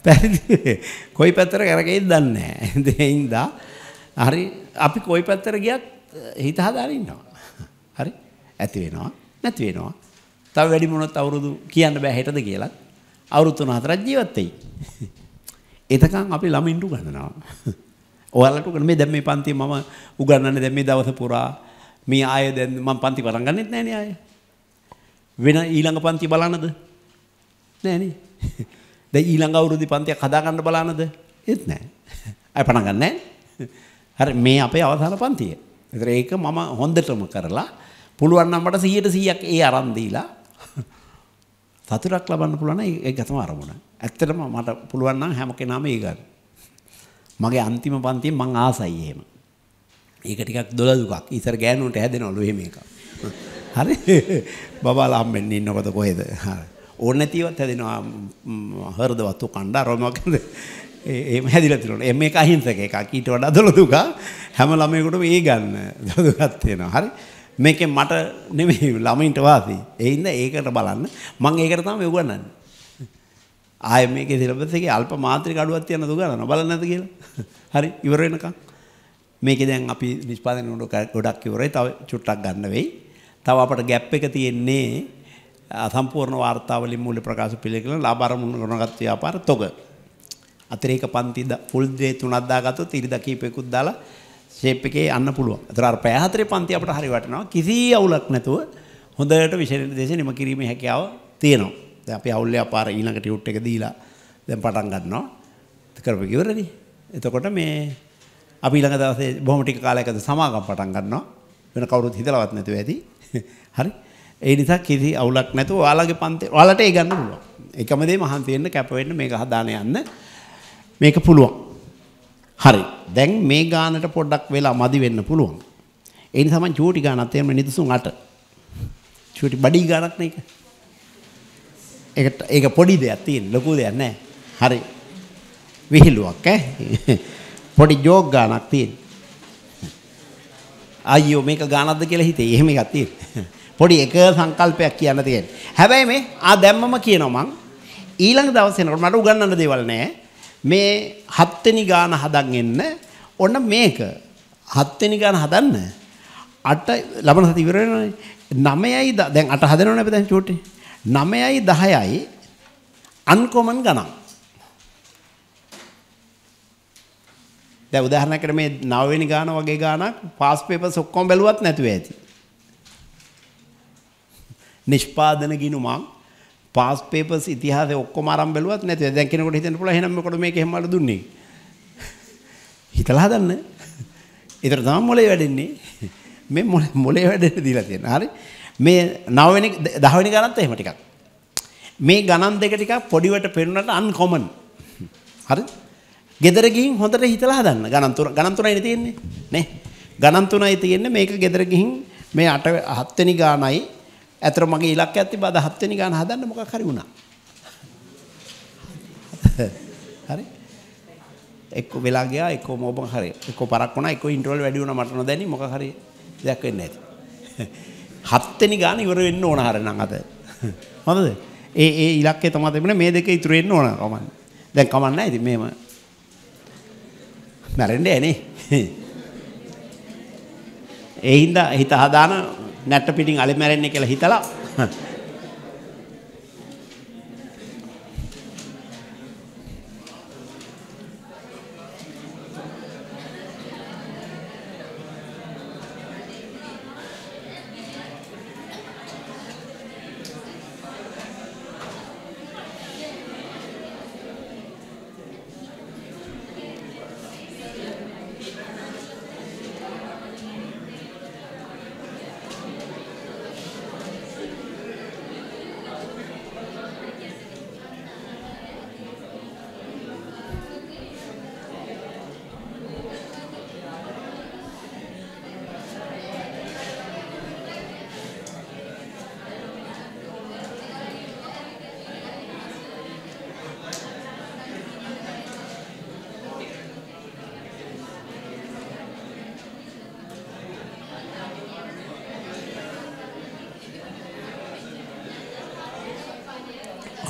පැහැදිලි. [laughs] කොයි පැත්තට කරගෙයිද දන්නේ නැහැ. හරි අපි කොයි පැත්තට ගියත් හිත හදාගෙන ඉන්නවා. හරි? ඇති වෙනවා, නැති වෙනවා. තව වැඩි මොනවත් අවුරුදු කියන්න බෑ හෙටද කියලා. අවුරුදු 3-4ක් ජීවත් වෙයි. එතකන් අපි ළමින්ට උගන්වනවා. ඔයාලට උගන්න මේ දැන් මේ පන්ති මම උගන්වන්නේ දැන් මේ දවස පුරා මේ ආය දැන් මම පන්ති පටන් ගන්නෙත් නෑනේ ආය. වෙන ඊළඟ පන්ති බලන්නද? නෑනේ. [laughs] දැන් ඊළඟ අවුරුද්දේ පන්තියක් හදාගන්න බලන්නද? ඒත් නෑ. අය [laughs] පටන් ගන්න නෑනේ. [laughs] හරි මේ අපේ අවසාන පන්තිය. ඒතර ඒක මම හොඳටම කරලා පුළුවන් නම් මට 100%ක් ඒ අරන් දීලා සතුටක් ලබන්න පුළුවන් නම් ඒක තමයි අරමුණ. ඇත්තටම මට පුළුවන් නම් හැම කෙනාම ඒ ගන්න. මගේ අන්තිම පන්තියෙන් මං ආසයි එහෙම. ඒක ටිකක් දොළ දුකක්. ඉතර ගෑනුන්ට හැදෙනවලු එහෙම එකක්. හරි. බබාලා හම්බෙන්නේ ඉන්නකොට කොහෙද? හරි. ඕන නැතිවත් හැදෙනවා හෘද වතු කණ්ඩා රොමකද. එහෙම හැදිලා තියෙනවා. එම් එක අහිංසක එකක්. ඊට වඩා දොළ දුක. හැම ළමයෙකුටම ඒ ගන්න. දොළ දුකක් තියෙනවා. හරි. මේකෙන් මට නෙමෙයි ළමයින්ට වාසි. ඒ හින්දා ඒකට බලන්න. මම ඒකට තමයි උගන්වන්නේ. ආය මේකේ සිලබස් එකේ අල්ප මාත්‍රික අඩුවක් තියෙන දුක ගන්න බලන්න නැද්ද කියලා. [laughs] හරි ඉවර වෙනකන්. මේකේ දැන් අපි නිෂ්පාදනය වුණ ගොඩක් ඉවරයි. තව චුට්ටක් ගන්න වෙයි. තව අපට ગેප් එක තියෙන්නේ අසම්පූර්ණ වාර්තාවලින් මූල්‍ය ප්‍රකාශ පිළිගන්න ලාභ අරමුණු ගොනගත් ව්‍යාපාර තොග. අතිරේක පන්ති ෆුල් දේ තුනක් දාගත්තොත් ඉරිදා කීපයකුත් දාලා ෂේප් එකේ යන්න පුළුවන්. ඒතර අර පැය හතරේ පන්ති අපිට හරි වටනවා. කිසි අවුලක් නැතුව හොඳට විශේෂ නිදේශ නිම කිරීමේ හැකියාව තියෙනවා. දැන් අපි අවුල් ව්‍යාපාර ඊළඟ ටියුට් එක දීලා දැන් පටන් ගන්නවා. කරපු ඉවරනේ. එතකොට මේ අපි ඊළඟ දවසේ බොහොම ටික කාලයකද සමාගම් පටන් ගන්නවා. වෙන කවුරුත් හිතලවත් නැතුව ඇති. [laughs] හරි. ඒ නිසා කිසි අවුලක් නැතුව ඔයාලගේ පන්ති ඔයාලට ඒ ගන්න පුළුවන්. එකම දේ මහන්සි වෙන්න කැප වෙන්න මේක හදාන යන්න මේක පුළුවන්. හරි. දැන් මේ ගානට පොඩ්ඩක් වෙලා මදි වෙන්න පුළුවන්. ඒ නිසා මම චූටි ගානක් තේරෙන්නේ නිදසුන් 8. චූටි බඩි ගානක් නේ ඒක. ඒකට ඒක පොඩි දෙයක් තියෙන ලොකු දෙයක් නෑ. හරි. විහිළුවක් ඈ. [laughs] පොඩි ජෝක් ගානක් තියෙන. අයියෝ මේක ගානක්ද කියලා හිතේ. එහෙම එකක් තියෙන. [laughs] පොඩි එක සංකල්පයක් කියන්න තියෙන. හැබැයි මේ ආ දැම්මම කියනවා මං ඊළඟ දවස් එනකොට මට උගන්වන්න දේවල් නෑ. මේ හත්වෙනි ගාන හදන් එන්න ඔන්න මේක හත්වෙනි ගාන හදන්න අට ලබන සති ඉවර වෙනවනේ 9යි දැන් අට හදනවනේ අපි දැන් චූටි 9යි 10යි අන්කොමන් ගණන්. දැන් උදාහරණයක් මේ 9 වෙනි ගාන වගේ ගානක් පාස් පේපර්ස් ඔක්කොම බැලුවත් නැතුව ඇති. නිෂ්පාදන ගිණුමක් පාස් පේපර්ස් ඉතිහාසය ඔක්කොම අරන් බැලුවත් නැතුව දැන් කෙනෙකුට හිතෙන්න පුළුවන් එහෙනම් මොකද මේක එහෙම වල දුන්නේ. හිතලා හදන්න. ඒතර තමයි මොලේ වැඩෙන්නේ. මේ මොලේ වැඩෙන්න දීලා තියෙනවා. හරි. මේ නවවෙනි දහවෙනි ගණන්ත් එහෙම ටිකක්. මේ ගණන් දෙක ටිකක් පොඩිවට පෙන්වන්නට අන්කොමන්. හරි? ගෙදර ගිහින් හොඳට හිතලා හදන්න. ගණන් තුන ගණන් තුනයි තියෙන්නේ. නේ? ගණන් තුනයි තියෙන්නේ මේක ගෙදර ගිහින් මේ 8 7 වෙනි ගානයි අතර මගේ ඉලක්කයක් තිබ්බා 17 වෙනි ගාන හදන්න මොකක් හරි වුණා. [laughs] හරි? එක්ක වෙලා ගියා එක්ක මොබම හරි එක්ක පරක් වුණා එක්ක ඉන්ටර්වල් වැඩි වුණා මට නොදැනි මොකක් හරි දෙයක් වෙන්නේ නැති. [laughs] හත්වෙනි ගාන ඉවර වෙන්න ඕන හරනම් අද. හොඳද? ඒ ඒ ඉලක්කය තමයි තිබුණේ මේ දෙක ඉතුරු වෙන්න ඕන කමන්න. දැන් කමන්න නැහැ ඉතින් මේම. මැරෙන්න ඇනේ. ඒ හින්දා හිත හදාන නැට්ට පිටින් අලි මැරෙන්නේ කියලා හිතලා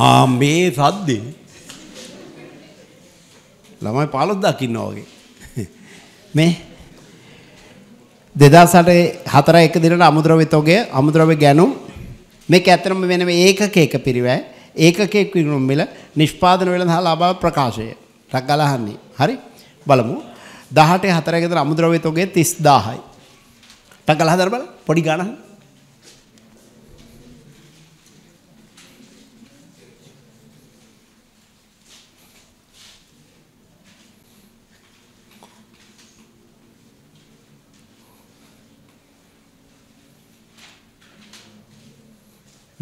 ආ මේ සද්දේ ළමයි 15ක් ඉන්නවා වගේ මේ 2008 හතර එක දිනට අමුද්‍රව්‍ය තොගය අමුද්‍රව්‍ය ගණු මේක ඇත්තම වෙන මේ ඒකක එක පිරිවැය ඒකක කිරුම් මිල නිෂ්පාදන වෙළඳ හා ලාභ ප්‍රකාශය ටක් ගාලා අහන්නේ හරි බලමු 18 හතර එක දිනට අමුද්‍රව්‍ය තොගය 30000යි ටක් ගාලා හදලා බලන්න පොඩි ගණන්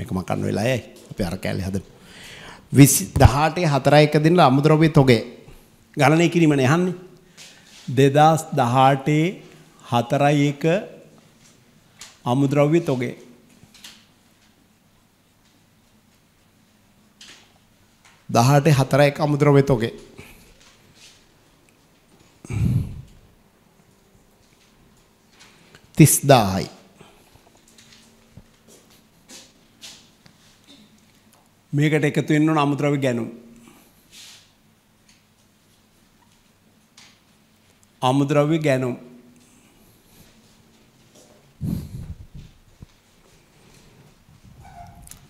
මේක මකන්න වෙලා යයි. අපි අර කැලේ හදමු. 18 4 1 දින අමුද්‍රව්‍ය තොගේ ගණනය කිරීමනේ අහන්නේ. 2018 4 1 අමුද්‍රව්‍ය තොගේ දහට හතර එක අමුදුර වෙතෝගේ. තිස්දායි. මේකට එකතු වෙන්න ඕන අමුද්‍රව්‍ය ගැනුම්. අමුද්‍රව්‍ය ගැනුම්.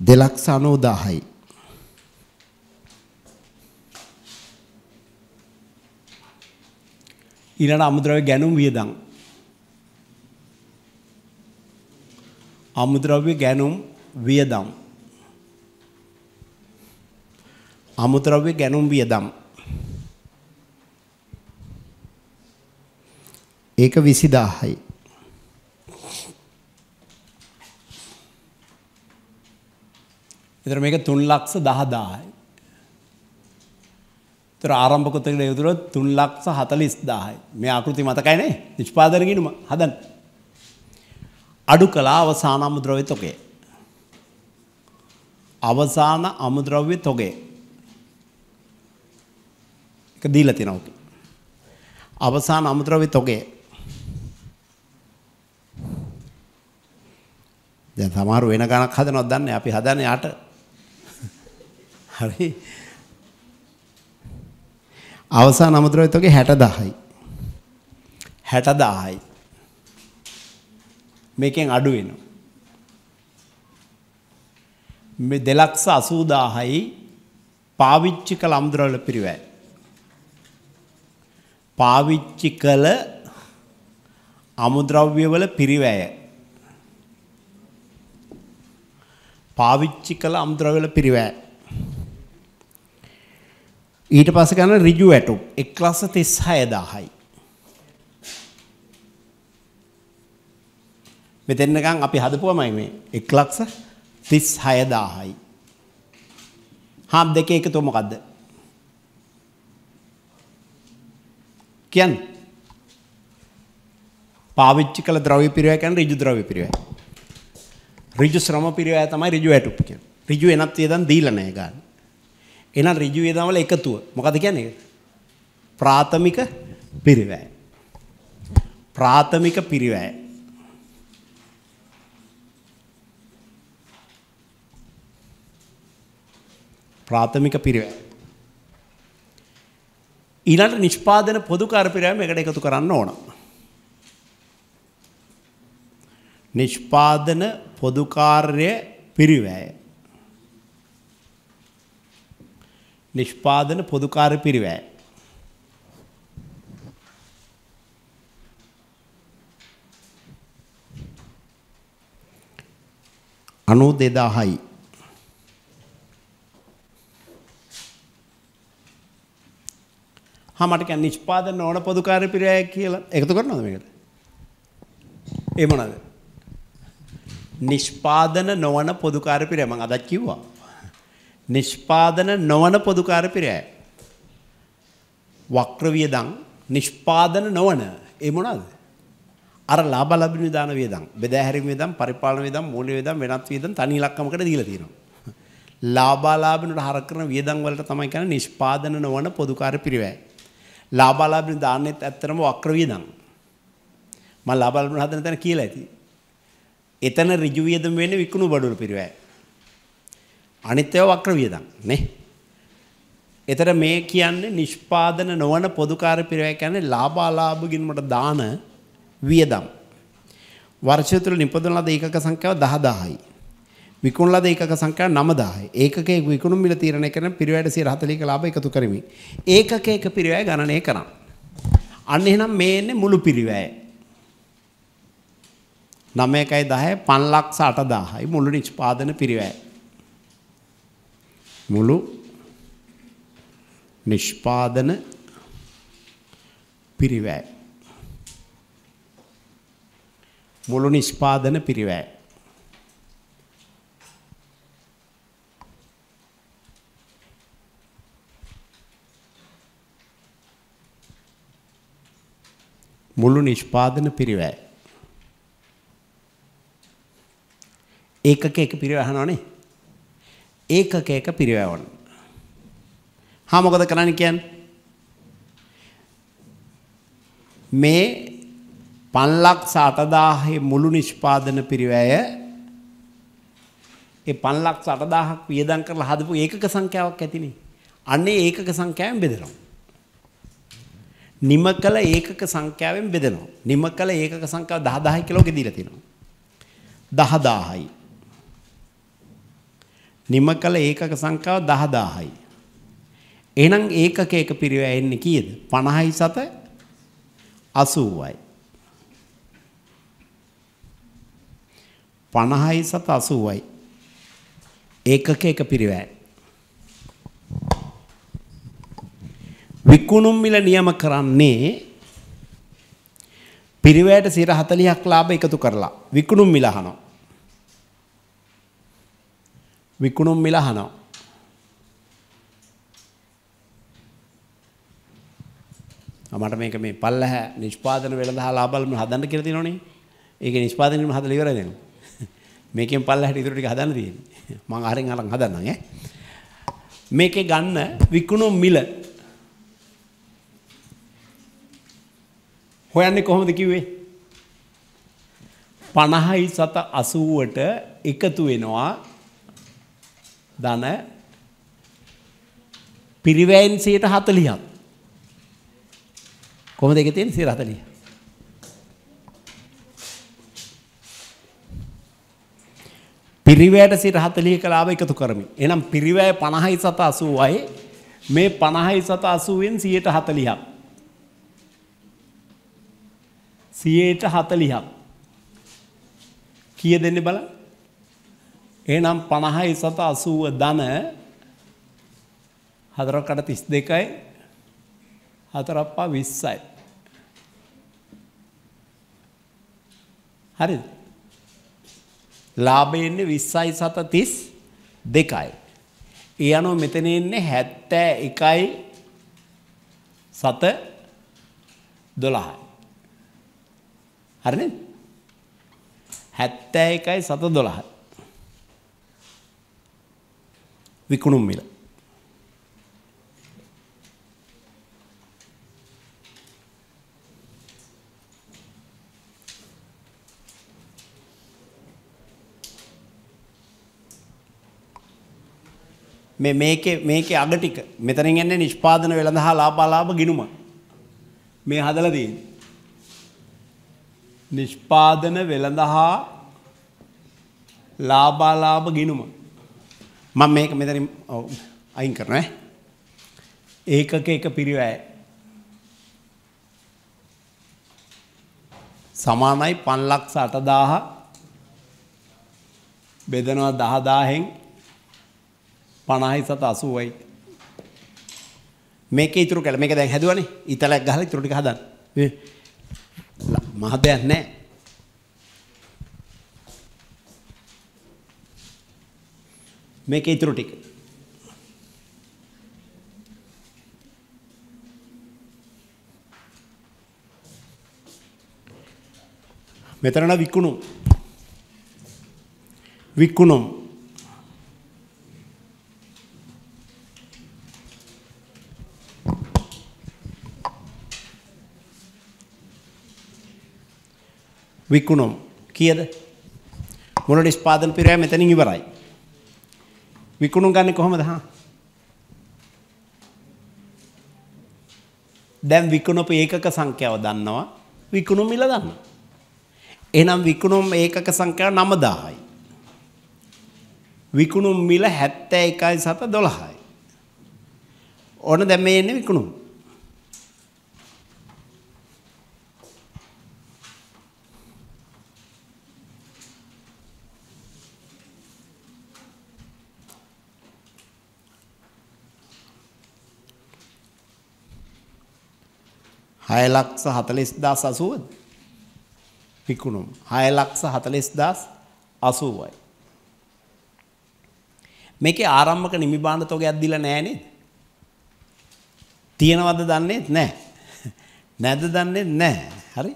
දෙලක්ෂ අනෝදාහයි. ඊළඟ අමුද්‍රව්‍ය ගැනුම් වියදම්. අමුද්‍රව්‍ය ගැනුම් වියදම් අමුද්‍රව්‍ය ගැනුම් වියදම් ඒක 20000යි ඒතර මේක 3 ලක්ෂ 10000යි ඒතර ආරම්භක උත්තර යොදුනොත් 3 ලක්ෂ 40000යි මේ ආකෘති මතකයි නේ නිෂ්පාදන ගිණුම හදන්න අඩු කළා අවසාන අමුද්‍රව්‍ය තොගේ අවසාන අමුද්‍රව්‍ය තොගේ එක දීලා තියෙනවා කි. අවසාන අමුද්‍රව්‍ය තොගේ. දැන් සමහර වෙන ගණක් හදනවද දන්නේ අපි හදන්නේ යට. හරි. අවසාන අමුද්‍රව්‍ය තොගේ 60000යි. 60000යි. මේකෙන් අඩු වෙනවා. මේ 280000යි පාවිච්චි කළ අමුද්‍රව්‍ය පිරිවැය. පාවිච්චි කළ අමුද්‍රව්‍යවල පිරිවැය පාවිච්චි කළ අමුද්‍රව්‍යවල පිරිවැය ඊට පස්සේ ගන්න ඍජු වැටුප් 1 ලක්ෂ 36000යි මෙතෙන්නකම් අපි හදපුවමයි මේ 1 ලක්ෂ 36000යි හාම් දෙකේ එකතුව මොකද්ද කියන්න. පාවිච්චි කළ ද්‍රව්‍ය පිරිවැයකන් ඍජු ද්‍රව්‍ය පිරිවැය. ඍජු ශ්‍රම පිරිවැය තමයි ඍජු ඇටුප් කියන්නේ. ඍජු එනත් වේදන් දීලා නැහැ ගන්න. එහෙනම් ඍජු වේදන් වල එකතුව. මොකද කියන්නේ? ප්‍රාථමික පිරිවැය. ප්‍රාථමික පිරිවැය. ප්‍රාථමික පිරිවැය. ඊළට නිෂ්පාදන පොදුකාරපිරෑම එකට එකතු කරන්න ඕන. නිෂ්පාදන පොදුකාර්ය පිරිවෑය. නිෂ්පාදන පොදුකාර පිරිවෑ. අනු දෙදාහයි හමටක නිෂ්පාදන ඕන පොදුකාර පිරයක් කියලා එකතු කරනද මේකට. එමනද. නිෂ්පාදන නොවන පොදුකාර පිරය මං අදත් කිව්වා. නිෂ්පාදන නොවන පොදුකාර පිරය. වක්‍රවියදං නිෂ්පාදන නොවන එමනද. අර ලාබ ලබින විධාන වේදම් බෙදහැරීම වේදම් පරිපාලන වේදම් මූල්‍ය වේදම් වෙනත් වේදම් තනි ඉලක්කමකට දීලා තියෙනවා. ලාභාලාභනට හර කරන වියදම් වලට තමයි කියන්නේ නිෂ්පාදන නොවන පොදුකාර පිරිවැය. ලාභාලාභින් දාන්නෙත් ඇත්තටම වක්‍ර වියදම්. මම ලාභාලාභින් හදන තැන කියලා ඇති. එතන ඍජු වියදම් වෙන්නේ විකුණු බඩවල පිරවැය. අනිත් ඒවා වක්‍ර වියදම් නේ. එතන මේ කියන්නේ නිෂ්පාදන නොවන පොදුකාර පිරවැය කියන්නේ ලාභාලාභ ගිණුමට දාන වියදම්. වර්ෂය තුළ නිපදවන ලද ඒකක සංඛ්‍යාව 10000යි. විකුණලද ඒකක සංඛ්‍යා 9000යි. ඒකකයේ විකුණුම් මිල තීරණය කරන පිරිවැයට 140ක ලාභ එකතු කරමි. ඒකකයක පිරිවැය ගණනය කරන්න. අන්න එහෙනම් මේ එන්නේ මුළු පිරිවැය. 9යි 10යි 5 ලක්ෂ 8000යි මුළු නිෂ්පාදන පිරිවැය. මුළු නිෂ්පාදන පිරිවැය. මුළු නිෂ්පාදන පිරිවැය. මුළු නිෂ්පාදන පිරිවැය. ඒකක එක පිරිවැහනවනේ. ඒකක එක පිරිවැයවන්න. හා මොකද කරන්න කියන්නේ? මේ 5,80,000 මුළු නිෂ්පාදන පිරිවැය ඒ 5,80,000ක් වියදම් කරලා හදපු ඒකක සංඛ්‍යාවක් ඇතිනේ. අන්නේ ඒකක සංඛ්‍යාවෙන් බෙදෙනවා. නිම කළ ඒකක සංඛ්‍යාවෙන් බෙදෙනවා. නිම කළ ඒකක සංඛ්‍යාව 10000යි කියලා ඔකේ දීලා තියෙනවා. 10000යි. නිම කළ ඒකක සංඛ්‍යාව 10000යි. එහෙනම් ඒකක එක පිරිවැය එන්නේ කීයද? 50යි සත 80යි. 50යි සත 80යි. ඒකක එක පිරිවැය. විකුණුම් මිල නියම කරන්නේ පිරිවැයට 140ක් ලාභ එකතු කරලා විකුණුම් මිල අහනවා. විකුණුම් මිල අහනවා. මට මේක මේ පල්ලහ නිෂ්පාදන වෙළඳහා ලාභල්ම හදන්න කියලා තියෙනවනේ. ඒකේ නිෂ්පාදනෙම හදලා ඉවර වෙනවා. [laughs] මේකෙන් පල්ලහට ඉතුරු ටික හදන්න තියෙන්නේ. මං අරින් අරන් හදන්නම් ඈ. මේකේ ගන්න විකුණුම් මිල හොයන්නේ කොහොමද කිව්වේ? 50යි සත 80ට එකතු වෙනවා ධන පිරිවැයෙන් 140ක්. කොහොමද ඒකේ තියෙන්නේ 140? පිරිවැයට 140ක ලාභ එකතු කරමි. එහෙනම් පිරිවැය 50යි සත 80යි මේ 50යි සත 80ෙන් 140ක්. සියයට හතලිහක් කිය දෙන්න බල එනම් පණහයි සත අසුව දන හදරකට තිස් දෙකයි හතරප්පා විස්සයි. හරි ලාබෙන්නේ විස්සයි සත තිස් දෙකයි. ඒ අනුව මෙතන එන්නේ හැත්තෑ එකයි සත දොළහයි. හරි නේද? 71යි 712. විකුණුම් මිල. මේ මේකේ මේකේ අග ටික මෙතනින් එන්නේ නිෂ්පාදන වෙළඳහා ලාභාලාභ ගිණුම. මේ හදලා තියෙන්නේ. නිෂ්පාදන වෙළඳ හා ලාබාලාභ ගිනුම. මං මේක මෙතන අයින් කරන ඒකක එක පිරිවෑ. සමානයි පන්ලක්ස අටදාහ බෙදනවා දහදාහෙන් පණහි සත අසුවයි. මේක ඉතුරු කළ මේක දැන් හැදුවනේ ඉතලක් ගහල තුරටි හදන්න. මහ දෙයක් නැහැ. මේක ඊටු ටික. මෙතරණ විකුණු විකුණුම් විකුණුම් කියද මොන නිෂ්පාදන පිරෑ මෙතනින් ඉවරයි. විකුණුම් ගන්න කොහොමද හා? දැන් විකුණපු ඒකක සංඛ්‍යාව දන්නවා විකුණුම් මිල දන්නවා. එහෙනම් විකුණුම් ඒකක සංඛ්‍යාව 9000යි. විකුණුම් මිල 71යි 7 12යි. ඕන දැන් මේ එන්නේ විකුණුම්. 6 ලක්ෂ 40000 80ද? විකුණුම් 6 ලක්ෂ 40000 80යි. මේකේ ආරම්භක නිමි බාණ්ඩ තොගයක් දීලා නැහැ නේද? තියනවද දන්නේ නැහැ. නැද්ද දන්නේ නැහැ. හරි.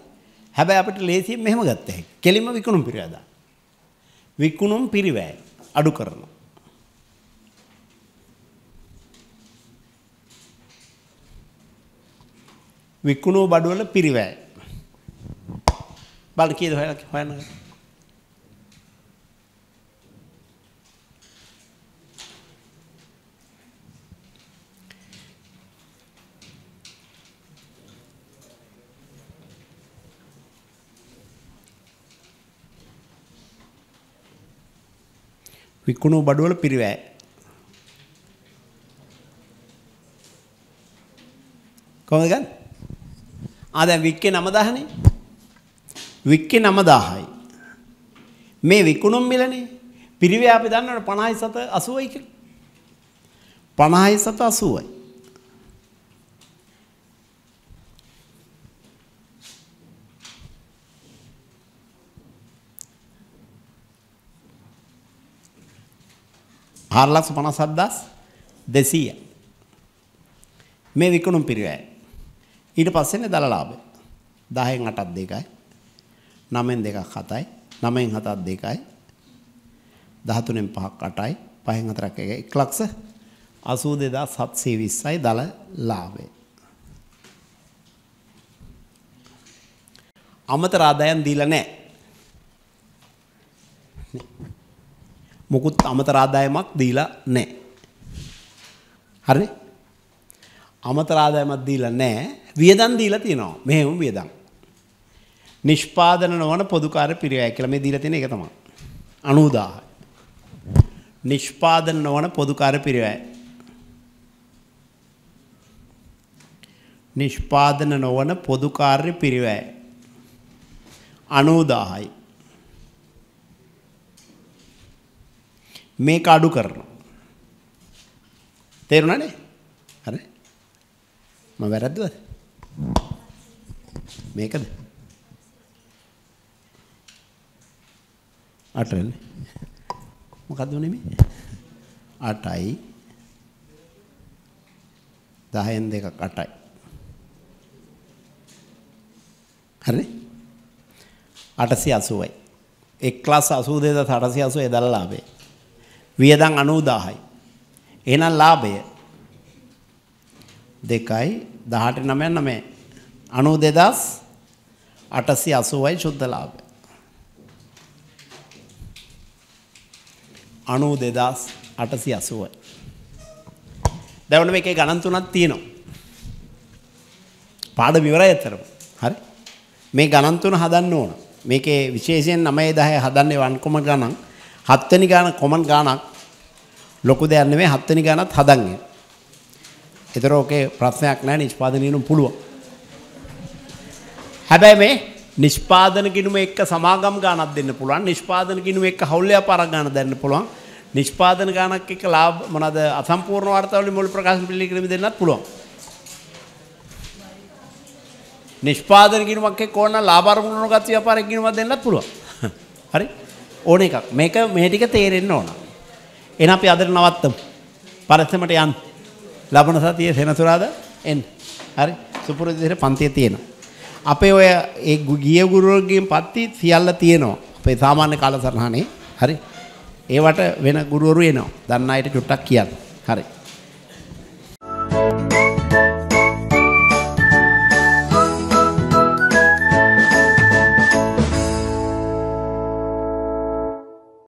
හැබැයි අපිට ලේසියෙන් මෙහෙම ගත්තා. කෙලින්ම විකුණුම් පිරිවැය දාන්න. විකුණුම් පිරිවැය අඩු කරනවා. විකුණූ බඩුවල පිරිවැය. බල කීයද හොයලා හොයන්න. විකුණූ බඩුවල පිරිවැය. කොහොමද ගන්නේ? ආ දැන් වික්කේ 9000නේ. වික්කේ 9000යි. මේ විකුණුම් මිලනේ. පිරිවේ අපි දන්නවනේ 50යි සත 80යි කියලා. 50යි සත 80යි. හාරලක්ෂ පනසද්දස් දෙසීය. මේ විකුණුම් පිරිවෑ. ඊට පස්සෙන්නේ දලලාභය. 10න් 8ක් 2යි. 9න් 2ක් 7යි. 9න් 7ක් 2යි. 13න් 5ක් 8යි. 5න් 4ක් 1යි. 182720යි දල ලාභය. අමතර ආදායම් දීලා නැහැ. මොකුත් අමතර ආදායමක් දීලා නැහැ. හරි? අමතර ආදායමක් දීලා නැහැ. වියදම් දීලා තියෙනවා. මෙහෙම වියදම්. නිෂ්පාදන නොවන පොදුකාර පිරිවැය කියලා මේ දීලා තියෙන එක තමයි. 90000. නිෂ්පාදන නොවන පොදුකාර පිරිවැය. නිෂ්පාදන නොවන පොදුකාර්ය පිරිවැය. 90000යි. මේක අඩු කරනවා. තේරුණානේ? හරි. මම වැරද්දුවද? මේකද? අටනේ. මොකද්ද උනේ මේ? 8යි 10න් දෙකක් 8යි. හරිනේ? 880යි. එක්ලස් 82880 එදලා ලාභය. වියදම් 90000යි. එහෙනම් ලාභය 2යි දහට නමයන් නමේ අනු දෙදස් අටසි අසුවයි ශුද්ධලාබ. අනු දෙදස් අටසි අසුවයි. දැවන මේ එකේ ගණන්තුනත් තියෙනවා. පාඩ විවරයි ඇතරම හරි මේ ගණන්තුන හදන්න ඕන මේකේ විශේෂයෙන් නමේ දහය හදන්නේ වන්කොම ගණන් හත්වනි ගාන කොමන් ගානක් ලොකු දෙයක් නෙමෙයි හත්වෙනි ගානත් හදන්නේ. එතරෝකේ ප්‍රශ්නයක් නෑ නිෂ්පාදනයනම් පුළුව. හැබැයි මේ නිෂ්පාදන කිනුම එක් සමාගම් ගානක් දෙන්න පුළුවන් නිෂ්පාදන කිනුම එක් හවුල්ලයා පරක් ගාන දෙන්න පුළුවන් නිෂ්පාදන ගානක් එක ලාබ් මොනද අසම්පූර්ණ වර්තවලි මුල් ප්‍රකාශ පිළිකිරීම දෙන්නත් පුළුවන්. නිෂ්පාදන කිනුමක් එක්ක ඕන ලාභාරමුණු ගති ව්‍යාපාරයක් කිනුමක් දෙන්නත් පුළුවන්. [laughs] හරි? ඕන එකක්. මේක මේ ටික තේරෙන්න ඕන. එහෙනම් අපි අදට නවත්තමු. පරස්සමට යන්න. ලබන සතියේ සෙනසුරාදා එන්න. හරි. සුපුරුදු විදිහට පන්තිය තියෙනවා. අපේ ඔය ඒ ගිය ගුරුවරුන්ගෙන් පත්ති සියල්ල තියෙනවා. අපේ සාමාන්‍ය කාලසටහනේ. හරි. ඒවට වෙන ගුරුවරු එනවා. දන්න අයට චුට්ටක් කියන්න. හරි.